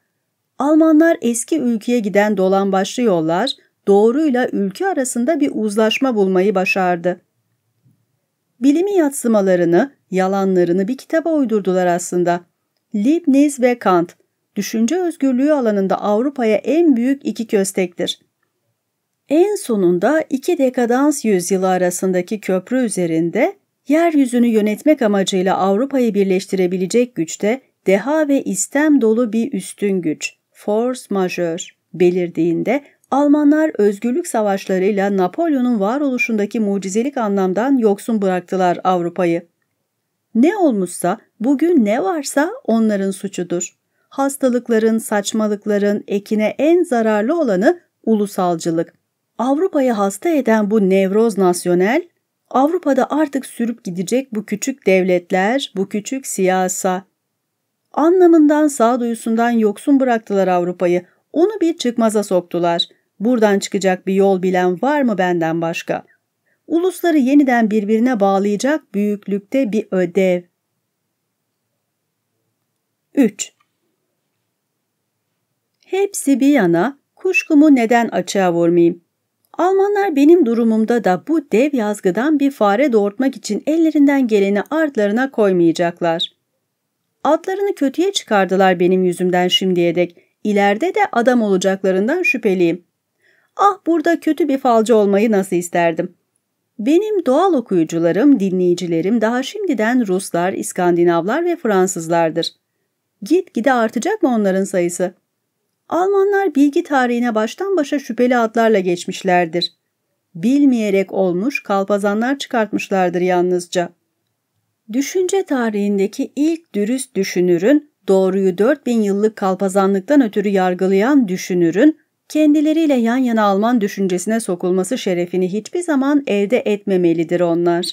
Almanlar eski ülkeye giden dolan başlı yollar, doğruyla ülke arasında bir uzlaşma bulmayı başardı. Bilimi yatsımalarını, yalanlarını bir kitaba uydurdular aslında. Leibniz ve Kant, düşünce özgürlüğü alanında Avrupa'ya en büyük iki köstektir. En sonunda iki dekadans yüzyılı arasındaki köprü üzerinde yeryüzünü yönetmek amacıyla Avrupa'yı birleştirebilecek güçte deha ve istem dolu bir üstün güç, force majeure belirdiğinde Almanlar özgürlük savaşlarıyla Napolyon'un varoluşundaki mucizelik anlamdan yoksun bıraktılar Avrupa'yı. Ne olmuşsa, bugün ne varsa onların suçudur. Hastalıkların, saçmalıkların ekine en zararlı olanı ulusalcılık. Avrupa'yı hasta eden bu nevroz nasyonel, Avrupa'da artık sürüp gidecek bu küçük devletler, bu küçük siyasa. Anlamından, sağduyusundan yoksun bıraktılar Avrupa'yı. Onu bir çıkmaza soktular. Buradan çıkacak bir yol bilen var mı benden başka? Ulusları yeniden birbirine bağlayacak büyüklükte bir ödev. 3. Hepsi bir yana, kuşkumu neden açığa vurmayayım? Almanlar benim durumumda da bu dev yazgıdan bir fare doğurtmak için ellerinden geleni artlarına koymayacaklar. Atlarını kötüye çıkardılar benim yüzümden şimdiye dek. İleride de adam olacaklarından şüpheliyim. Ah burada kötü bir falcı olmayı nasıl isterdim. Benim doğal okuyucularım, dinleyicilerim daha şimdiden Ruslar, İskandinavlar ve Fransızlardır. Git gide artacak mı onların sayısı? Almanlar bilgi tarihine baştan başa şüpheli adlarla geçmişlerdir. Bilmeyerek olmuş kalpazanlar çıkartmışlardır yalnızca. Düşünce tarihindeki ilk dürüst düşünürün, doğruyu 4000 yıllık kalpazanlıktan ötürü yargılayan düşünürün, kendileriyle yan yana Alman düşüncesine sokulması şerefini hiçbir zaman elde etmemelidir onlar.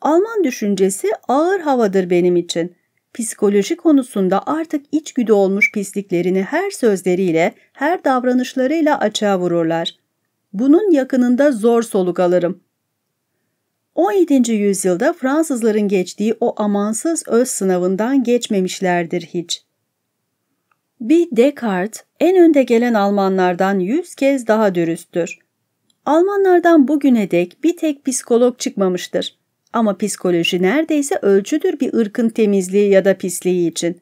Alman düşüncesi ağır havadır benim için. Psikoloji konusunda artık içgüdü olmuş pisliklerini her sözleriyle, her davranışlarıyla açığa vururlar. Bunun yakınında zor soluk alırım. 17. yüzyılda Fransızların geçtiği o amansız öz sınavından geçmemişlerdir hiç. Bir Descartes en önde gelen Almanlardan yüz kez daha dürüsttür. Almanlardan bugüne dek bir tek psikolog çıkmamıştır. Ama psikoloji neredeyse ölçüdür bir ırkın temizliği ya da pisliği için.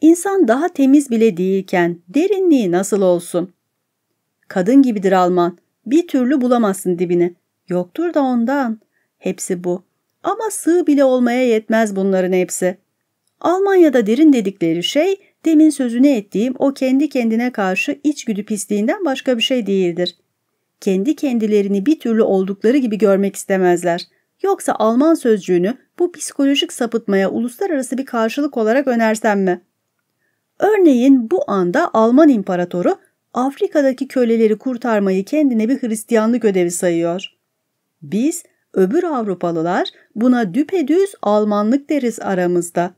İnsan daha temiz bile değilken derinliği nasıl olsun? Kadın gibidir Alman. Bir türlü bulamazsın dibini. Yoktur da ondan. Hepsi bu. Ama sığ bile olmaya yetmez bunların hepsi. Almanya'da derin dedikleri şey demin sözünü ettiğim o kendi kendine karşı içgüdü pisliğinden başka bir şey değildir. Kendi kendilerini bir türlü oldukları gibi görmek istemezler. Yoksa Alman sözcüğünü bu psikolojik sapıtmaya uluslararası bir karşılık olarak önersem mi? Örneğin bu anda Alman imparatoru Afrika'daki köleleri kurtarmayı kendine bir Hristiyanlık ödevi sayıyor. Biz öbür Avrupalılar buna düpedüz Almanlık deriz aramızda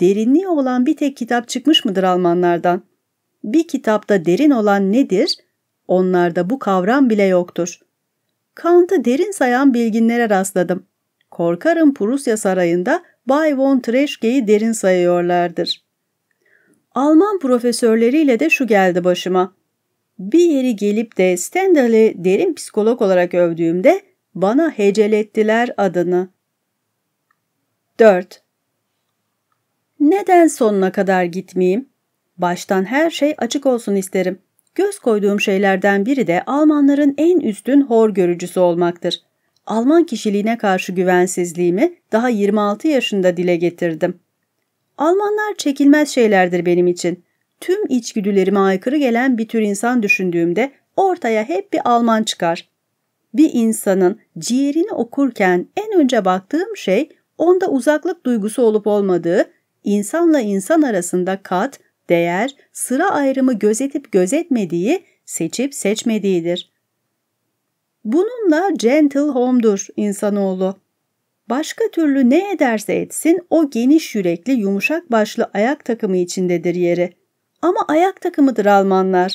derinliği olan bir tek kitap çıkmış mıdır Almanlardan? Bir kitapta derin olan nedir? Onlarda bu kavram bile yoktur. Kant'ı derin sayan bilginlere rastladım. Korkarım Prusya sarayında Bay von Treşke'yi derin sayıyorlardır. Alman profesörleriyle de şu geldi başıma. Bir yeri gelip de Stendhal'i derin psikolog olarak övdüğümde bana hecelettiler adını. 4. Neden sonuna kadar gitmeyeyim? Baştan her şey açık olsun isterim. Göz koyduğum şeylerden biri de Almanların en üstün hor görücüsü olmaktır. Alman kişiliğine karşı güvensizliğimi daha 26 yaşında dile getirdim. Almanlar çekilmez şeylerdir benim için. Tüm içgüdülerime aykırı gelen bir tür insan düşündüğümde ortaya hep bir Alman çıkar. Bir insanın ciğerini okurken en önce baktığım şey onda uzaklık duygusu olup olmadığı insanla insan arasında kat, değer, sıra ayrımı gözetip gözetmediği, seçip seçmediğidir. Bununla gentle home'dur insanoğlu. Başka türlü ne ederse etsin o geniş yürekli yumuşak başlı ayak takımı içindedir yeri. Ama ayak takımıdır Almanlar.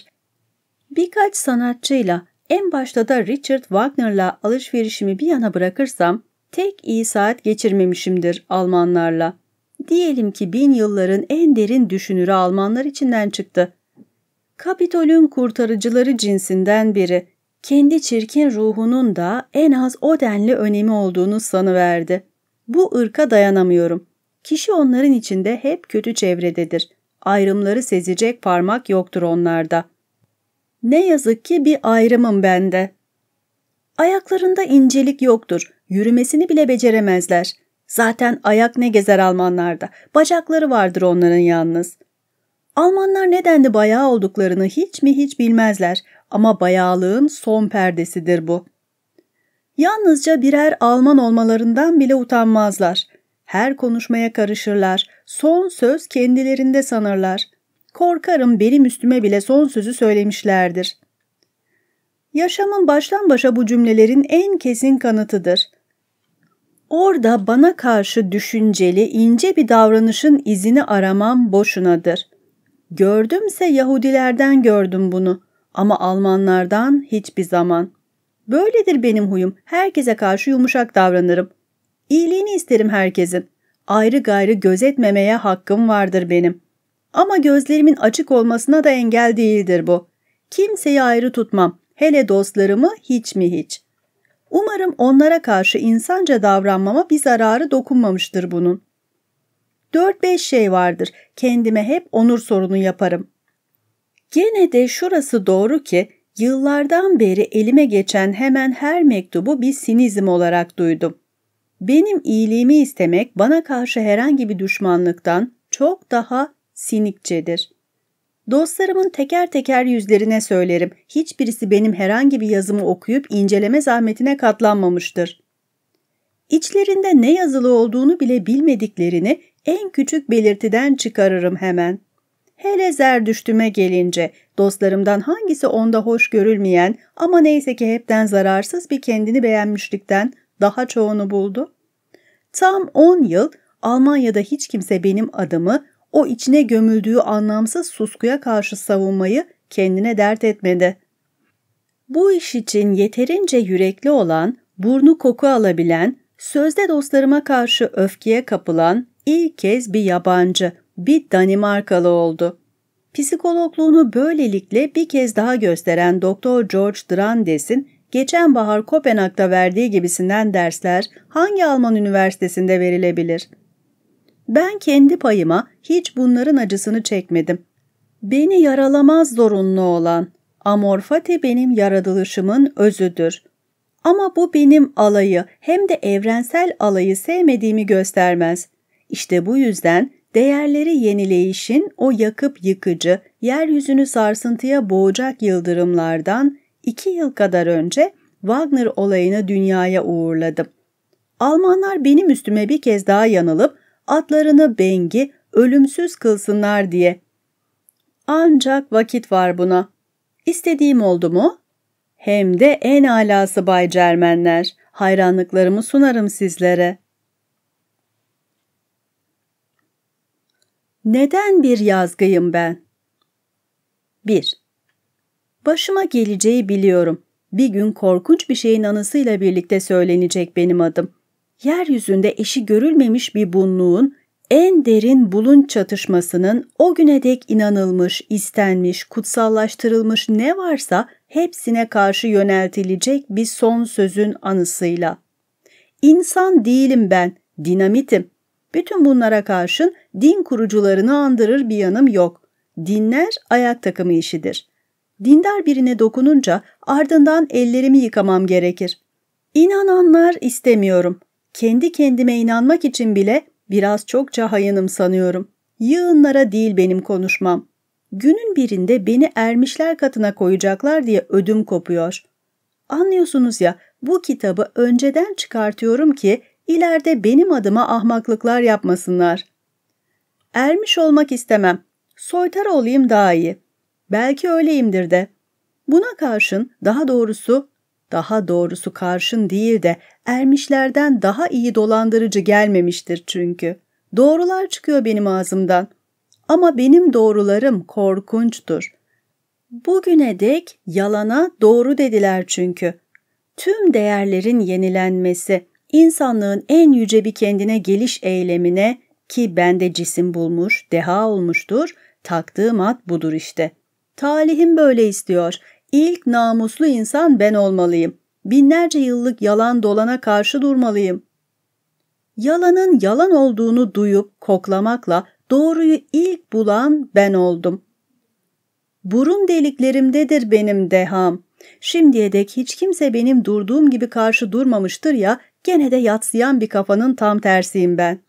Birkaç sanatçıyla en başta da Richard Wagner'la alışverişimi bir yana bırakırsam tek iyi saat geçirmemişimdir Almanlarla. Diyelim ki bin yılların en derin düşünürü Almanlar içinden çıktı. Kapitol'ün kurtarıcıları cinsinden biri, kendi çirkin ruhunun da en az o denli önemi olduğunu sanıverdi. Bu ırka dayanamıyorum. Kişi onların içinde hep kötü çevrededir. Ayrımları sezecek parmak yoktur onlarda. Ne yazık ki bir ayrımım bende. Ayaklarında incelik yoktur. Yürümesini bile beceremezler. Zaten ayak ne gezer Almanlarda. Bacakları vardır onların yalnız. Almanlar nedenli bayağı olduklarını hiç mi hiç bilmezler ama bayağılığın son perdesidir bu. Yalnızca birer Alman olmalarından bile utanmazlar. Her konuşmaya karışırlar. Son söz kendilerinde sanırlar. Korkarım benim üstüme bile son sözü söylemişlerdir. Yaşamın baştan başa bu cümlelerin en kesin kanıtıdır.'' Orada bana karşı düşünceli ince bir davranışın izini aramam boşunadır. Gördümse Yahudilerden gördüm bunu ama Almanlardan hiçbir zaman. Böyledir benim huyum. Herkese karşı yumuşak davranırım. İyiliğini isterim herkesin. Ayrı gayrı gözetmemeye hakkım vardır benim. Ama gözlerimin açık olmasına da engel değildir bu. Kimseyi ayrı tutmam. Hele dostlarımı hiç mi hiç. Umarım onlara karşı insanca davranmama bir zararı dokunmamıştır bunun. Dört beş şey vardır. Kendime hep onur sorunu yaparım. Gene de şurası doğru ki yıllardan beri elime geçen hemen her mektubu bir sinizm olarak duydum. Benim iyiliğimi istemek bana karşı herhangi bir düşmanlıktan çok daha sinikçedir. Dostlarımın teker teker yüzlerine söylerim. Hiçbirisi benim herhangi bir yazımı okuyup inceleme zahmetine katlanmamıştır. İçlerinde ne yazılı olduğunu bile bilmediklerini en küçük belirtiden çıkarırım hemen. Hele zerdüştüme gelince dostlarımdan hangisi onda hoş görülmeyen ama neyse ki hepten zararsız bir kendini beğenmişlikten daha çoğunu buldu. Tam 10 yıl Almanya'da hiç kimse benim adımı o içine gömüldüğü anlamsız suskuya karşı savunmayı kendine dert etmedi. Bu iş için yeterince yürekli olan, burnu koku alabilen, sözde dostlarıma karşı öfkeye kapılan ilk kez bir yabancı, bir Danimarkalı oldu. Psikologluğunu böylelikle bir kez daha gösteren Doktor George Drandes'in geçen bahar Kopenhag'da verdiği gibisinden dersler hangi Alman üniversitesinde verilebilir?'' Ben kendi payıma hiç bunların acısını çekmedim. Beni yaralamaz zorunlu olan amorfati benim yaratılışımın özüdür. Ama bu benim alayı hem de evrensel alayı sevmediğimi göstermez. İşte bu yüzden değerleri yenileyişin o yakıp yıkıcı, yeryüzünü sarsıntıya boğacak yıldırımlardan iki yıl kadar önce Wagner olayını dünyaya uğurladım. Almanlar benim üstüme bir kez daha yanılıp atlarını bengi, ölümsüz kılsınlar diye. Ancak vakit var buna. İstediğim oldu mu? Hem de en alası Bay Cermenler. Hayranlıklarımı sunarım sizlere. Neden bir yazgıyım ben? 1. Başıma geleceği biliyorum. Bir gün korkunç bir şeyin anısıyla birlikte söylenecek benim adım yeryüzünde eşi görülmemiş bir bunluğun, en derin bulun çatışmasının o güne dek inanılmış, istenmiş, kutsallaştırılmış ne varsa hepsine karşı yöneltilecek bir son sözün anısıyla. İnsan değilim ben, dinamitim. Bütün bunlara karşın din kurucularını andırır bir yanım yok. Dinler ayak takımı işidir. Dindar birine dokununca ardından ellerimi yıkamam gerekir. İnananlar istemiyorum kendi kendime inanmak için bile biraz çokça hayınım sanıyorum. Yığınlara değil benim konuşmam. Günün birinde beni ermişler katına koyacaklar diye ödüm kopuyor. Anlıyorsunuz ya bu kitabı önceden çıkartıyorum ki ileride benim adıma ahmaklıklar yapmasınlar. Ermiş olmak istemem. Soytar olayım daha iyi. Belki öyleyimdir de. Buna karşın daha doğrusu daha doğrusu karşın değil de ermişlerden daha iyi dolandırıcı gelmemiştir çünkü. Doğrular çıkıyor benim ağzımdan. Ama benim doğrularım korkunçtur. Bugüne dek yalana doğru dediler çünkü. Tüm değerlerin yenilenmesi, insanlığın en yüce bir kendine geliş eylemine ki ben de cisim bulmuş, deha olmuştur, taktığım at budur işte. Talihim böyle istiyor. İlk namuslu insan ben olmalıyım. Binlerce yıllık yalan dolana karşı durmalıyım. Yalanın yalan olduğunu duyup koklamakla doğruyu ilk bulan ben oldum. Burun deliklerimdedir benim deham. Şimdiye dek hiç kimse benim durduğum gibi karşı durmamıştır ya, gene de yatsıyan bir kafanın tam tersiyim ben.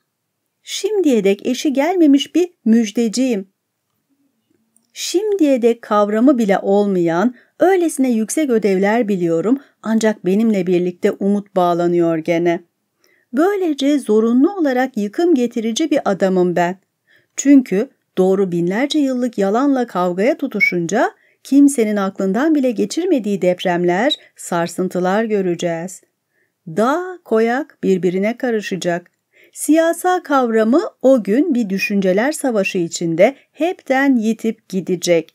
Şimdiye dek eşi gelmemiş bir müjdeciyim. Şimdiye dek kavramı bile olmayan, Öylesine yüksek ödevler biliyorum ancak benimle birlikte umut bağlanıyor gene. Böylece zorunlu olarak yıkım getirici bir adamım ben. Çünkü doğru binlerce yıllık yalanla kavgaya tutuşunca kimsenin aklından bile geçirmediği depremler, sarsıntılar göreceğiz. Dağ, koyak birbirine karışacak. Siyasa kavramı o gün bir düşünceler savaşı içinde hepten yitip gidecek.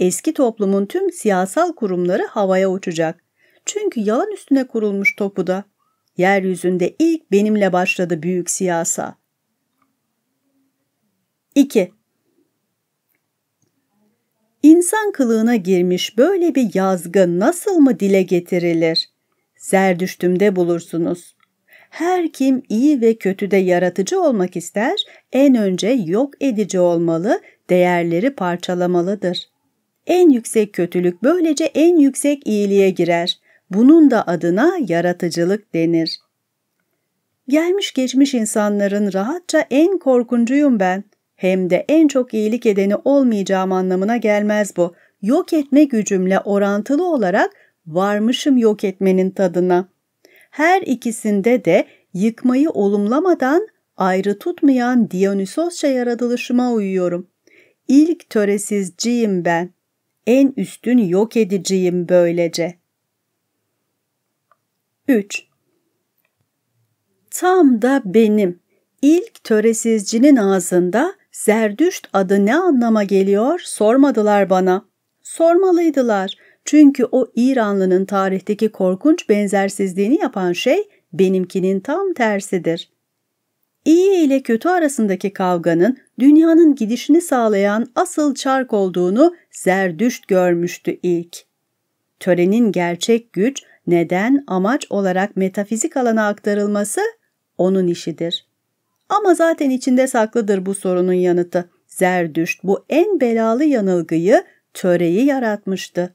Eski toplumun tüm siyasal kurumları havaya uçacak. Çünkü yalan üstüne kurulmuş topu da, Yeryüzünde ilk benimle başladı büyük siyasa. 2. İnsan kılığına girmiş böyle bir yazgı nasıl mı dile getirilir? Zerdüştüm'de bulursunuz. Her kim iyi ve kötüde yaratıcı olmak ister, en önce yok edici olmalı, değerleri parçalamalıdır. En yüksek kötülük böylece en yüksek iyiliğe girer. Bunun da adına yaratıcılık denir. Gelmiş geçmiş insanların rahatça en korkuncuyum ben. Hem de en çok iyilik edeni olmayacağım anlamına gelmez bu. Yok etme gücümle orantılı olarak varmışım yok etmenin tadına. Her ikisinde de yıkmayı olumlamadan ayrı tutmayan Dionysosça yaratılışıma uyuyorum. İlk töresizciyim ben en üstün yok ediciyim böylece. 3. Tam da benim. İlk töresizcinin ağzında Zerdüşt adı ne anlama geliyor sormadılar bana. Sormalıydılar. Çünkü o İranlının tarihteki korkunç benzersizliğini yapan şey benimkinin tam tersidir iyi ile kötü arasındaki kavganın dünyanın gidişini sağlayan asıl çark olduğunu Zerdüşt görmüştü ilk. Törenin gerçek güç, neden, amaç olarak metafizik alana aktarılması onun işidir. Ama zaten içinde saklıdır bu sorunun yanıtı. Zerdüşt bu en belalı yanılgıyı, töreyi yaratmıştı.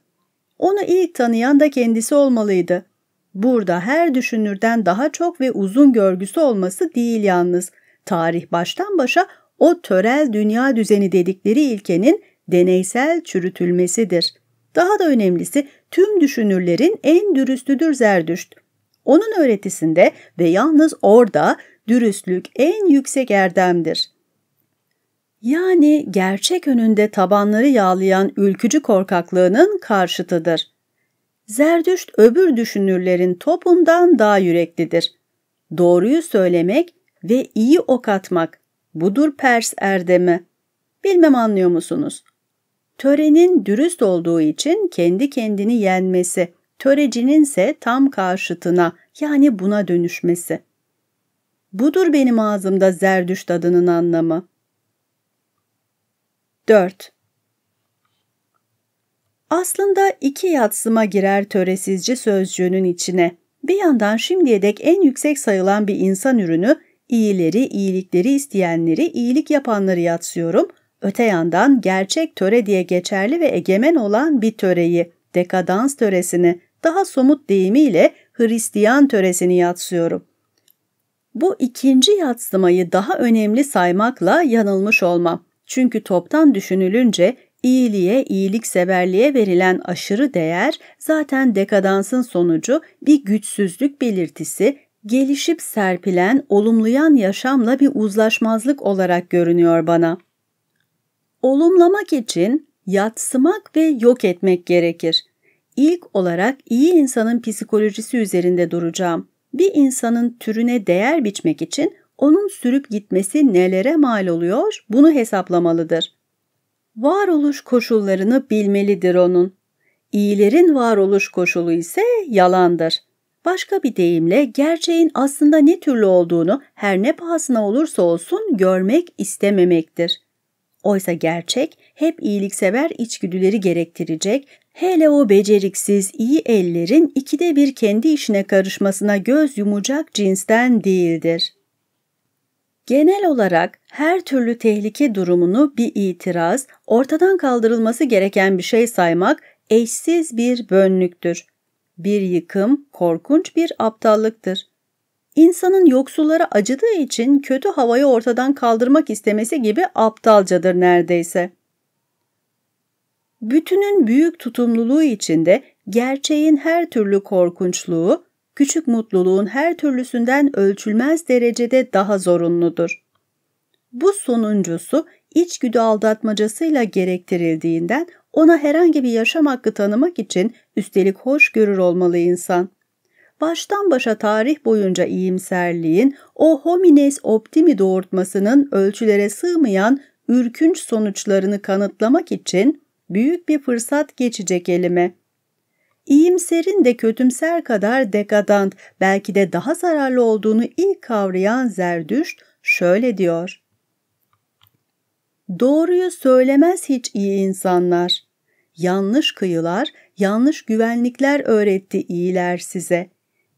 Onu ilk tanıyan da kendisi olmalıydı. Burada her düşünürden daha çok ve uzun görgüsü olması değil yalnız. Tarih baştan başa o törel dünya düzeni dedikleri ilkenin deneysel çürütülmesidir. Daha da önemlisi tüm düşünürlerin en dürüstüdür Zerdüşt. Onun öğretisinde ve yalnız orada dürüstlük en yüksek erdemdir. Yani gerçek önünde tabanları yağlayan ülkücü korkaklığının karşıtıdır. Zerdüşt öbür düşünürlerin topundan daha yüreklidir. Doğruyu söylemek ve iyi ok atmak budur Pers erdemi. Bilmem anlıyor musunuz? Törenin dürüst olduğu için kendi kendini yenmesi, törecinin ise tam karşıtına yani buna dönüşmesi. Budur benim ağzımda Zerdüşt adının anlamı. 4. Aslında iki yatsıma girer töresizci sözcüğünün içine. Bir yandan şimdiye dek en yüksek sayılan bir insan ürünü, iyileri, iyilikleri isteyenleri, iyilik yapanları yatsıyorum. Öte yandan gerçek töre diye geçerli ve egemen olan bir töreyi, dekadans töresini, daha somut deyimiyle Hristiyan töresini yatsıyorum. Bu ikinci yatsımayı daha önemli saymakla yanılmış olmam. Çünkü toptan düşünülünce İyiliğe, iyilikseverliğe verilen aşırı değer zaten dekadansın sonucu bir güçsüzlük belirtisi, gelişip serpilen, olumlayan yaşamla bir uzlaşmazlık olarak görünüyor bana. Olumlamak için yatsımak ve yok etmek gerekir. İlk olarak iyi insanın psikolojisi üzerinde duracağım. Bir insanın türüne değer biçmek için onun sürüp gitmesi nelere mal oluyor bunu hesaplamalıdır varoluş koşullarını bilmelidir onun. İyilerin varoluş koşulu ise yalandır. Başka bir deyimle gerçeğin aslında ne türlü olduğunu her ne pahasına olursa olsun görmek istememektir. Oysa gerçek hep iyiliksever içgüdüleri gerektirecek, hele o beceriksiz iyi ellerin ikide bir kendi işine karışmasına göz yumacak cinsten değildir. Genel olarak her türlü tehlike durumunu bir itiraz, ortadan kaldırılması gereken bir şey saymak eşsiz bir bönlüktür. Bir yıkım korkunç bir aptallıktır. İnsanın yoksullara acıdığı için kötü havayı ortadan kaldırmak istemesi gibi aptalcadır neredeyse. Bütünün büyük tutumluluğu içinde gerçeğin her türlü korkunçluğu, küçük mutluluğun her türlüsünden ölçülmez derecede daha zorunludur. Bu sonuncusu içgüdü aldatmacasıyla gerektirildiğinden ona herhangi bir yaşam hakkı tanımak için üstelik hoş görür olmalı insan. Baştan başa tarih boyunca iyimserliğin o homines optimi doğurtmasının ölçülere sığmayan ürkünç sonuçlarını kanıtlamak için büyük bir fırsat geçecek elime. İyimserin de kötümser kadar dekadant, belki de daha zararlı olduğunu ilk kavrayan Zerdüşt şöyle diyor. Doğruyu söylemez hiç iyi insanlar. Yanlış kıyılar, yanlış güvenlikler öğretti iyiler size.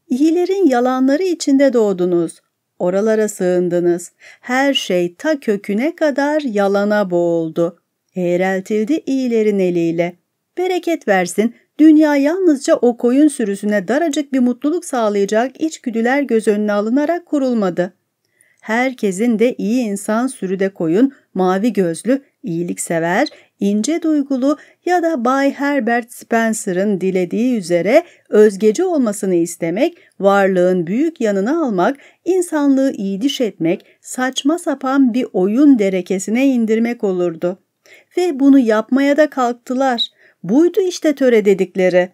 İyilerin yalanları içinde doğdunuz. Oralara sığındınız. Her şey ta köküne kadar yalana boğuldu. Eğreltildi iyilerin eliyle. Bereket versin, dünya yalnızca o koyun sürüsüne daracık bir mutluluk sağlayacak içgüdüler göz önüne alınarak kurulmadı. Herkesin de iyi insan sürüde koyun, mavi gözlü, iyiliksever, ince duygulu ya da Bay Herbert Spencer'ın dilediği üzere özgeci olmasını istemek, varlığın büyük yanını almak, insanlığı iyiliş etmek, saçma sapan bir oyun derekesine indirmek olurdu. Ve bunu yapmaya da kalktılar. Buydu işte töre dedikleri.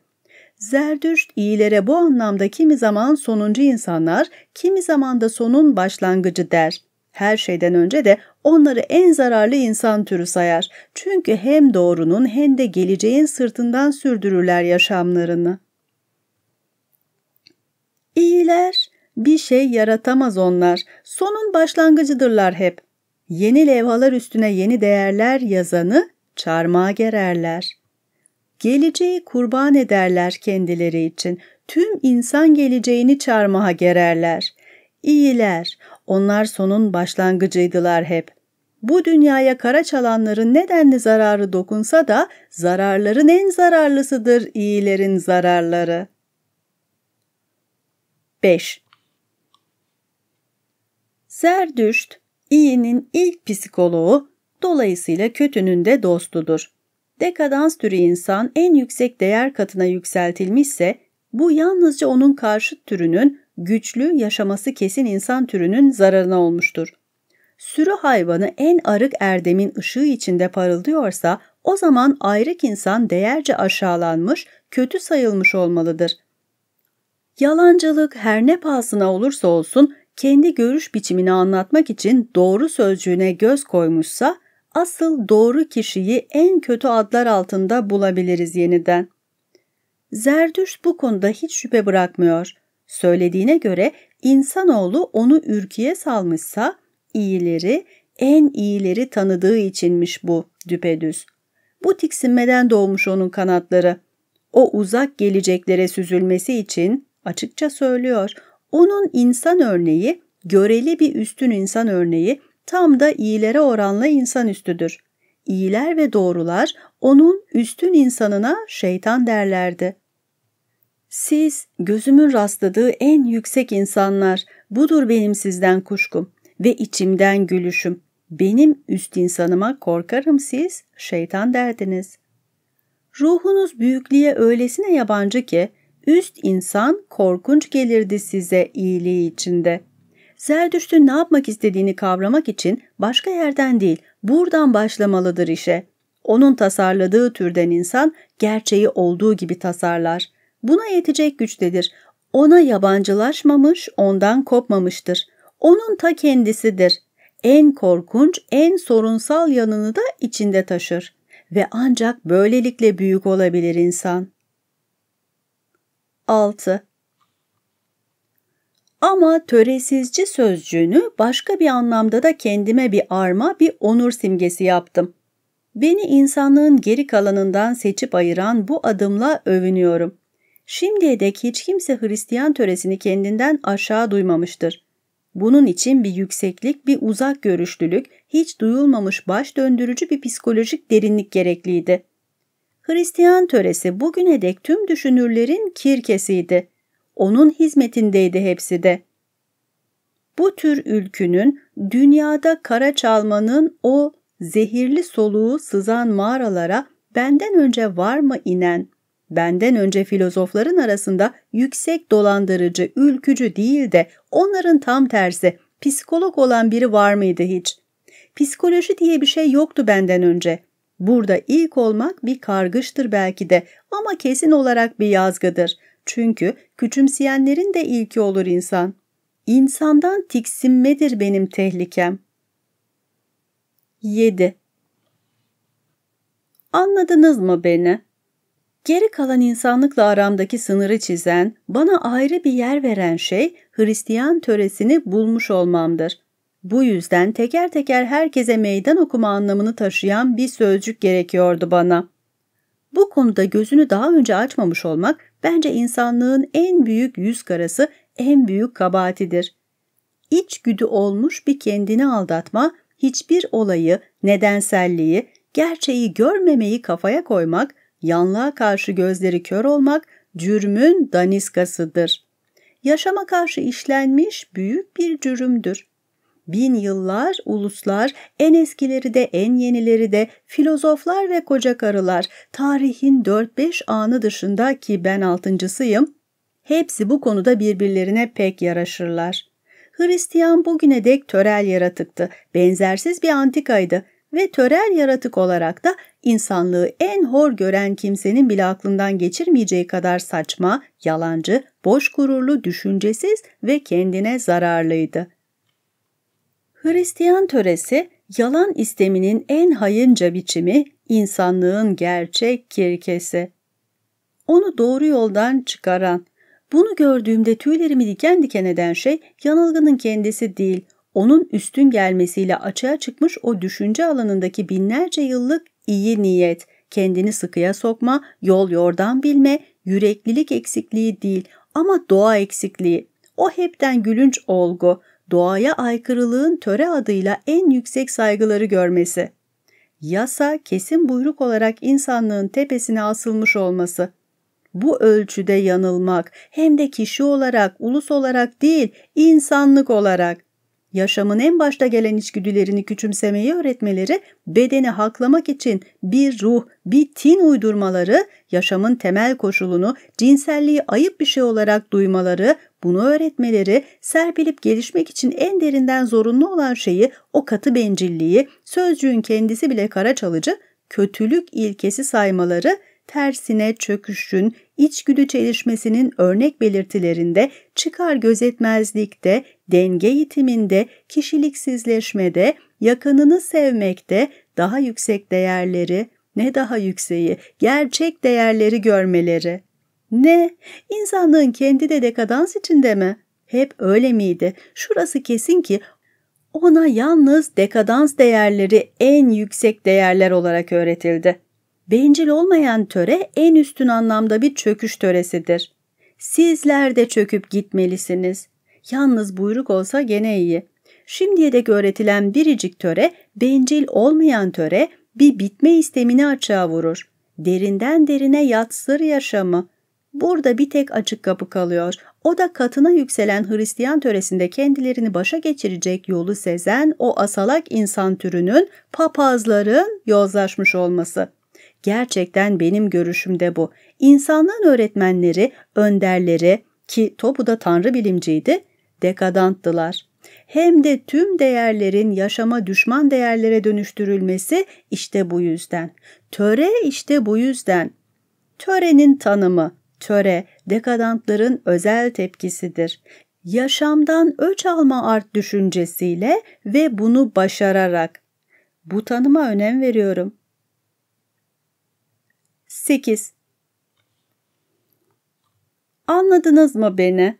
Zerdüşt iyilere bu anlamda kimi zaman sonuncu insanlar, kimi zaman da sonun başlangıcı der. Her şeyden önce de onları en zararlı insan türü sayar. Çünkü hem doğrunun hem de geleceğin sırtından sürdürürler yaşamlarını. İyiler bir şey yaratamaz onlar. Sonun başlangıcıdırlar hep. Yeni levhalar üstüne yeni değerler yazanı çarmıha gererler.'' Geleceği kurban ederler kendileri için. Tüm insan geleceğini çarmıha gererler. İyiler, onlar sonun başlangıcıydılar hep. Bu dünyaya kara çalanların nedenli zararı dokunsa da zararların en zararlısıdır iyilerin zararları. 5. Zerdüşt, iyinin ilk psikoloğu, dolayısıyla kötünün de dostudur dekadans türü insan en yüksek değer katına yükseltilmişse bu yalnızca onun karşıt türünün güçlü yaşaması kesin insan türünün zararına olmuştur. Sürü hayvanı en arık erdemin ışığı içinde parıldıyorsa o zaman ayrık insan değerce aşağılanmış, kötü sayılmış olmalıdır. Yalancılık her ne pahasına olursa olsun kendi görüş biçimini anlatmak için doğru sözcüğüne göz koymuşsa asıl doğru kişiyi en kötü adlar altında bulabiliriz yeniden. Zerdüş bu konuda hiç şüphe bırakmıyor. Söylediğine göre insanoğlu onu ürküye salmışsa iyileri, en iyileri tanıdığı içinmiş bu düpedüz. Bu tiksinmeden doğmuş onun kanatları. O uzak geleceklere süzülmesi için açıkça söylüyor. Onun insan örneği, göreli bir üstün insan örneği tam da iyilere oranla insanüstüdür. İyiler ve doğrular onun üstün insanına şeytan derlerdi. Siz gözümün rastladığı en yüksek insanlar, budur benim sizden kuşkum ve içimden gülüşüm. Benim üst insanıma korkarım siz, şeytan derdiniz. Ruhunuz büyüklüğe öylesine yabancı ki, üst insan korkunç gelirdi size iyiliği içinde.'' Zerdüşt'ün ne yapmak istediğini kavramak için başka yerden değil, buradan başlamalıdır işe. Onun tasarladığı türden insan gerçeği olduğu gibi tasarlar. Buna yetecek güçtedir. Ona yabancılaşmamış, ondan kopmamıştır. Onun ta kendisidir. En korkunç, en sorunsal yanını da içinde taşır. Ve ancak böylelikle büyük olabilir insan. 6. Ama töresizci sözcüğünü başka bir anlamda da kendime bir arma, bir onur simgesi yaptım. Beni insanlığın geri kalanından seçip ayıran bu adımla övünüyorum. Şimdiye dek hiç kimse Hristiyan töresini kendinden aşağı duymamıştır. Bunun için bir yükseklik, bir uzak görüşlülük, hiç duyulmamış baş döndürücü bir psikolojik derinlik gerekliydi. Hristiyan töresi bugüne dek tüm düşünürlerin kirkesiydi onun hizmetindeydi hepsi de. Bu tür ülkünün dünyada kara çalmanın o zehirli soluğu sızan mağaralara benden önce var mı inen, benden önce filozofların arasında yüksek dolandırıcı, ülkücü değil de onların tam tersi psikolog olan biri var mıydı hiç? Psikoloji diye bir şey yoktu benden önce. Burada ilk olmak bir kargıştır belki de ama kesin olarak bir yazgıdır.'' Çünkü küçümseyenlerin de ilki olur insan. İnsandan tiksinmedir benim tehlikem. 7. Anladınız mı beni? Geri kalan insanlıkla aramdaki sınırı çizen, bana ayrı bir yer veren şey Hristiyan töresini bulmuş olmamdır. Bu yüzden teker teker herkese meydan okuma anlamını taşıyan bir sözcük gerekiyordu bana. Bu konuda gözünü daha önce açmamış olmak bence insanlığın en büyük yüz karası, en büyük kabahatidir. İçgüdü olmuş bir kendini aldatma, hiçbir olayı, nedenselliği, gerçeği görmemeyi kafaya koymak, yanlığa karşı gözleri kör olmak cürmün daniskasıdır. Yaşama karşı işlenmiş büyük bir cürümdür bin yıllar uluslar, en eskileri de en yenileri de filozoflar ve koca karılar, tarihin 4-5 anı dışında ki ben altıncısıyım, hepsi bu konuda birbirlerine pek yaraşırlar. Hristiyan bugüne dek törel yaratıktı, benzersiz bir antikaydı ve törel yaratık olarak da insanlığı en hor gören kimsenin bile aklından geçirmeyeceği kadar saçma, yalancı, boş gururlu, düşüncesiz ve kendine zararlıydı.'' Hristiyan töresi yalan isteminin en hayınca biçimi insanlığın gerçek kirkesi. Onu doğru yoldan çıkaran, bunu gördüğümde tüylerimi diken diken eden şey yanılgının kendisi değil, onun üstün gelmesiyle açığa çıkmış o düşünce alanındaki binlerce yıllık iyi niyet, kendini sıkıya sokma, yol yordan bilme, yüreklilik eksikliği değil ama doğa eksikliği. O hepten gülünç olgu, doğaya aykırılığın töre adıyla en yüksek saygıları görmesi. Yasa kesin buyruk olarak insanlığın tepesine asılmış olması. Bu ölçüde yanılmak hem de kişi olarak, ulus olarak değil, insanlık olarak Yaşamın en başta gelen içgüdülerini küçümsemeyi öğretmeleri, bedeni haklamak için bir ruh, bir tin uydurmaları, yaşamın temel koşulunu, cinselliği ayıp bir şey olarak duymaları, bunu öğretmeleri, serpilip gelişmek için en derinden zorunlu olan şeyi, o katı bencilliği, sözcüğün kendisi bile kara çalıcı, kötülük ilkesi saymaları, tersine çöküşün, içgüdü çelişmesinin örnek belirtilerinde, çıkar gözetmezlikte, denge itiminde, kişiliksizleşmede, yakınını sevmekte, daha yüksek değerleri, ne daha yükseği, gerçek değerleri görmeleri. Ne? İnsanlığın kendi de dekadans içinde mi? Hep öyle miydi? Şurası kesin ki ona yalnız dekadans değerleri en yüksek değerler olarak öğretildi. Bencil olmayan töre en üstün anlamda bir çöküş töresidir. Sizler de çöküp gitmelisiniz. Yalnız buyruk olsa gene iyi. Şimdiye dek öğretilen biricik töre, bencil olmayan töre bir bitme istemini açığa vurur. Derinden derine yatsır yaşamı. Burada bir tek açık kapı kalıyor. O da katına yükselen Hristiyan töresinde kendilerini başa geçirecek yolu sezen o asalak insan türünün papazların yozlaşmış olması.'' Gerçekten benim görüşümde bu. İnsanlığın öğretmenleri, önderleri ki Topu da tanrı bilimciydi, dekadanttılar. Hem de tüm değerlerin yaşama düşman değerlere dönüştürülmesi işte bu yüzden. Töre işte bu yüzden. Törenin tanımı, töre, dekadantların özel tepkisidir yaşamdan öç alma art düşüncesiyle ve bunu başararak. Bu tanıma önem veriyorum. 8. Anladınız mı beni?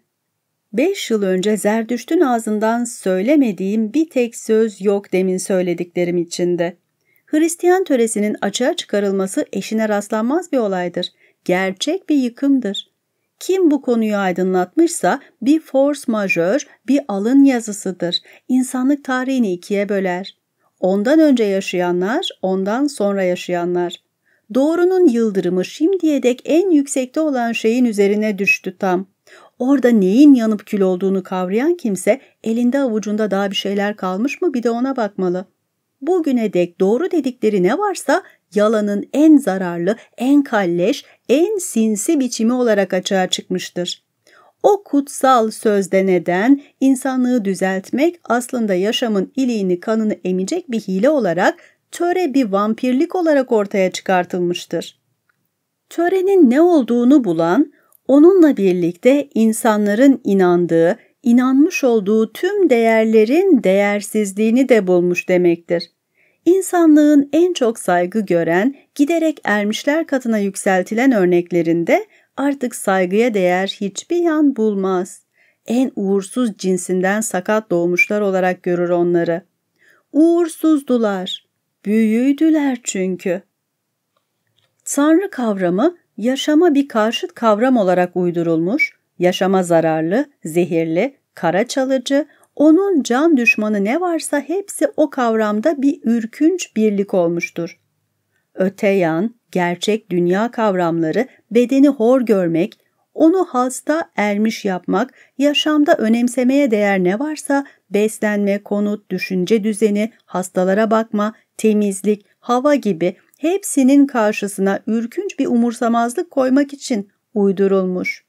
Beş yıl önce Zerdüşt'ün ağzından söylemediğim bir tek söz yok demin söylediklerim içinde. Hristiyan töresinin açığa çıkarılması eşine rastlanmaz bir olaydır. Gerçek bir yıkımdır. Kim bu konuyu aydınlatmışsa bir force majör, bir alın yazısıdır. İnsanlık tarihini ikiye böler. Ondan önce yaşayanlar, ondan sonra yaşayanlar. Doğrunun yıldırımı şimdiye dek en yüksekte olan şeyin üzerine düştü tam. Orada neyin yanıp kül olduğunu kavrayan kimse elinde avucunda daha bir şeyler kalmış mı bir de ona bakmalı. Bugüne dek doğru dedikleri ne varsa yalanın en zararlı, en kalleş, en sinsi biçimi olarak açığa çıkmıştır. O kutsal sözde neden insanlığı düzeltmek aslında yaşamın iliğini kanını emecek bir hile olarak töre bir vampirlik olarak ortaya çıkartılmıştır. Törenin ne olduğunu bulan, onunla birlikte insanların inandığı, inanmış olduğu tüm değerlerin değersizliğini de bulmuş demektir. İnsanlığın en çok saygı gören, giderek ermişler katına yükseltilen örneklerinde artık saygıya değer hiçbir yan bulmaz. En uğursuz cinsinden sakat doğmuşlar olarak görür onları. Uğursuzdular. Büyüydüler çünkü. Tanrı kavramı yaşama bir karşıt kavram olarak uydurulmuş, yaşama zararlı, zehirli, kara çalıcı, onun can düşmanı ne varsa hepsi o kavramda bir ürkünç birlik olmuştur. Öte yan, gerçek dünya kavramları bedeni hor görmek, onu hasta ermiş yapmak, yaşamda önemsemeye değer ne varsa beslenme, konut, düşünce düzeni, hastalara bakma, temizlik, hava gibi hepsinin karşısına ürkünç bir umursamazlık koymak için uydurulmuş.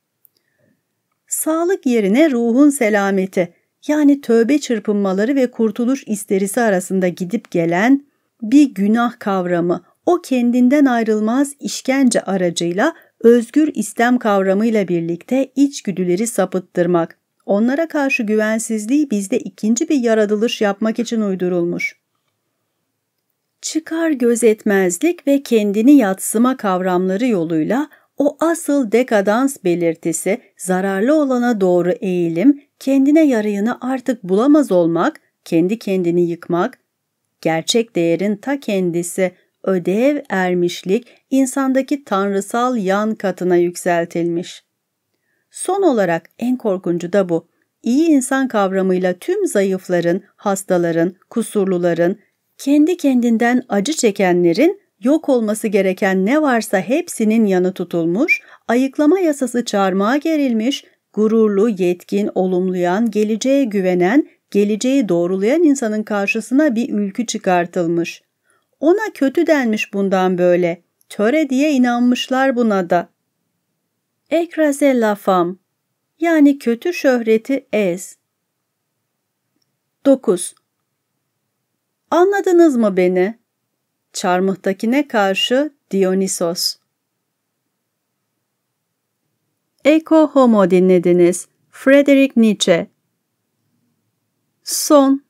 Sağlık yerine ruhun selameti yani tövbe çırpınmaları ve kurtuluş isterisi arasında gidip gelen bir günah kavramı o kendinden ayrılmaz işkence aracıyla özgür istem kavramıyla birlikte içgüdüleri sapıttırmak. Onlara karşı güvensizliği bizde ikinci bir yaratılış yapmak için uydurulmuş çıkar gözetmezlik ve kendini yatsıma kavramları yoluyla o asıl dekadans belirtisi, zararlı olana doğru eğilim, kendine yarayını artık bulamaz olmak, kendi kendini yıkmak, gerçek değerin ta kendisi, ödev ermişlik, insandaki tanrısal yan katına yükseltilmiş. Son olarak en korkuncu da bu. İyi insan kavramıyla tüm zayıfların, hastaların, kusurluların, kendi kendinden acı çekenlerin yok olması gereken ne varsa hepsinin yanı tutulmuş, ayıklama yasası çarmıha gerilmiş, gururlu, yetkin, olumlayan, geleceğe güvenen, geleceği doğrulayan insanın karşısına bir ülkü çıkartılmış. Ona kötü denmiş bundan böyle. Töre diye inanmışlar buna da. Ekraze lafam yani kötü şöhreti ez. 9. Anladınız mı beni? Çarmıhtakine karşı Dionysos. Eko Homo dinlediniz. Frederick Nietzsche Son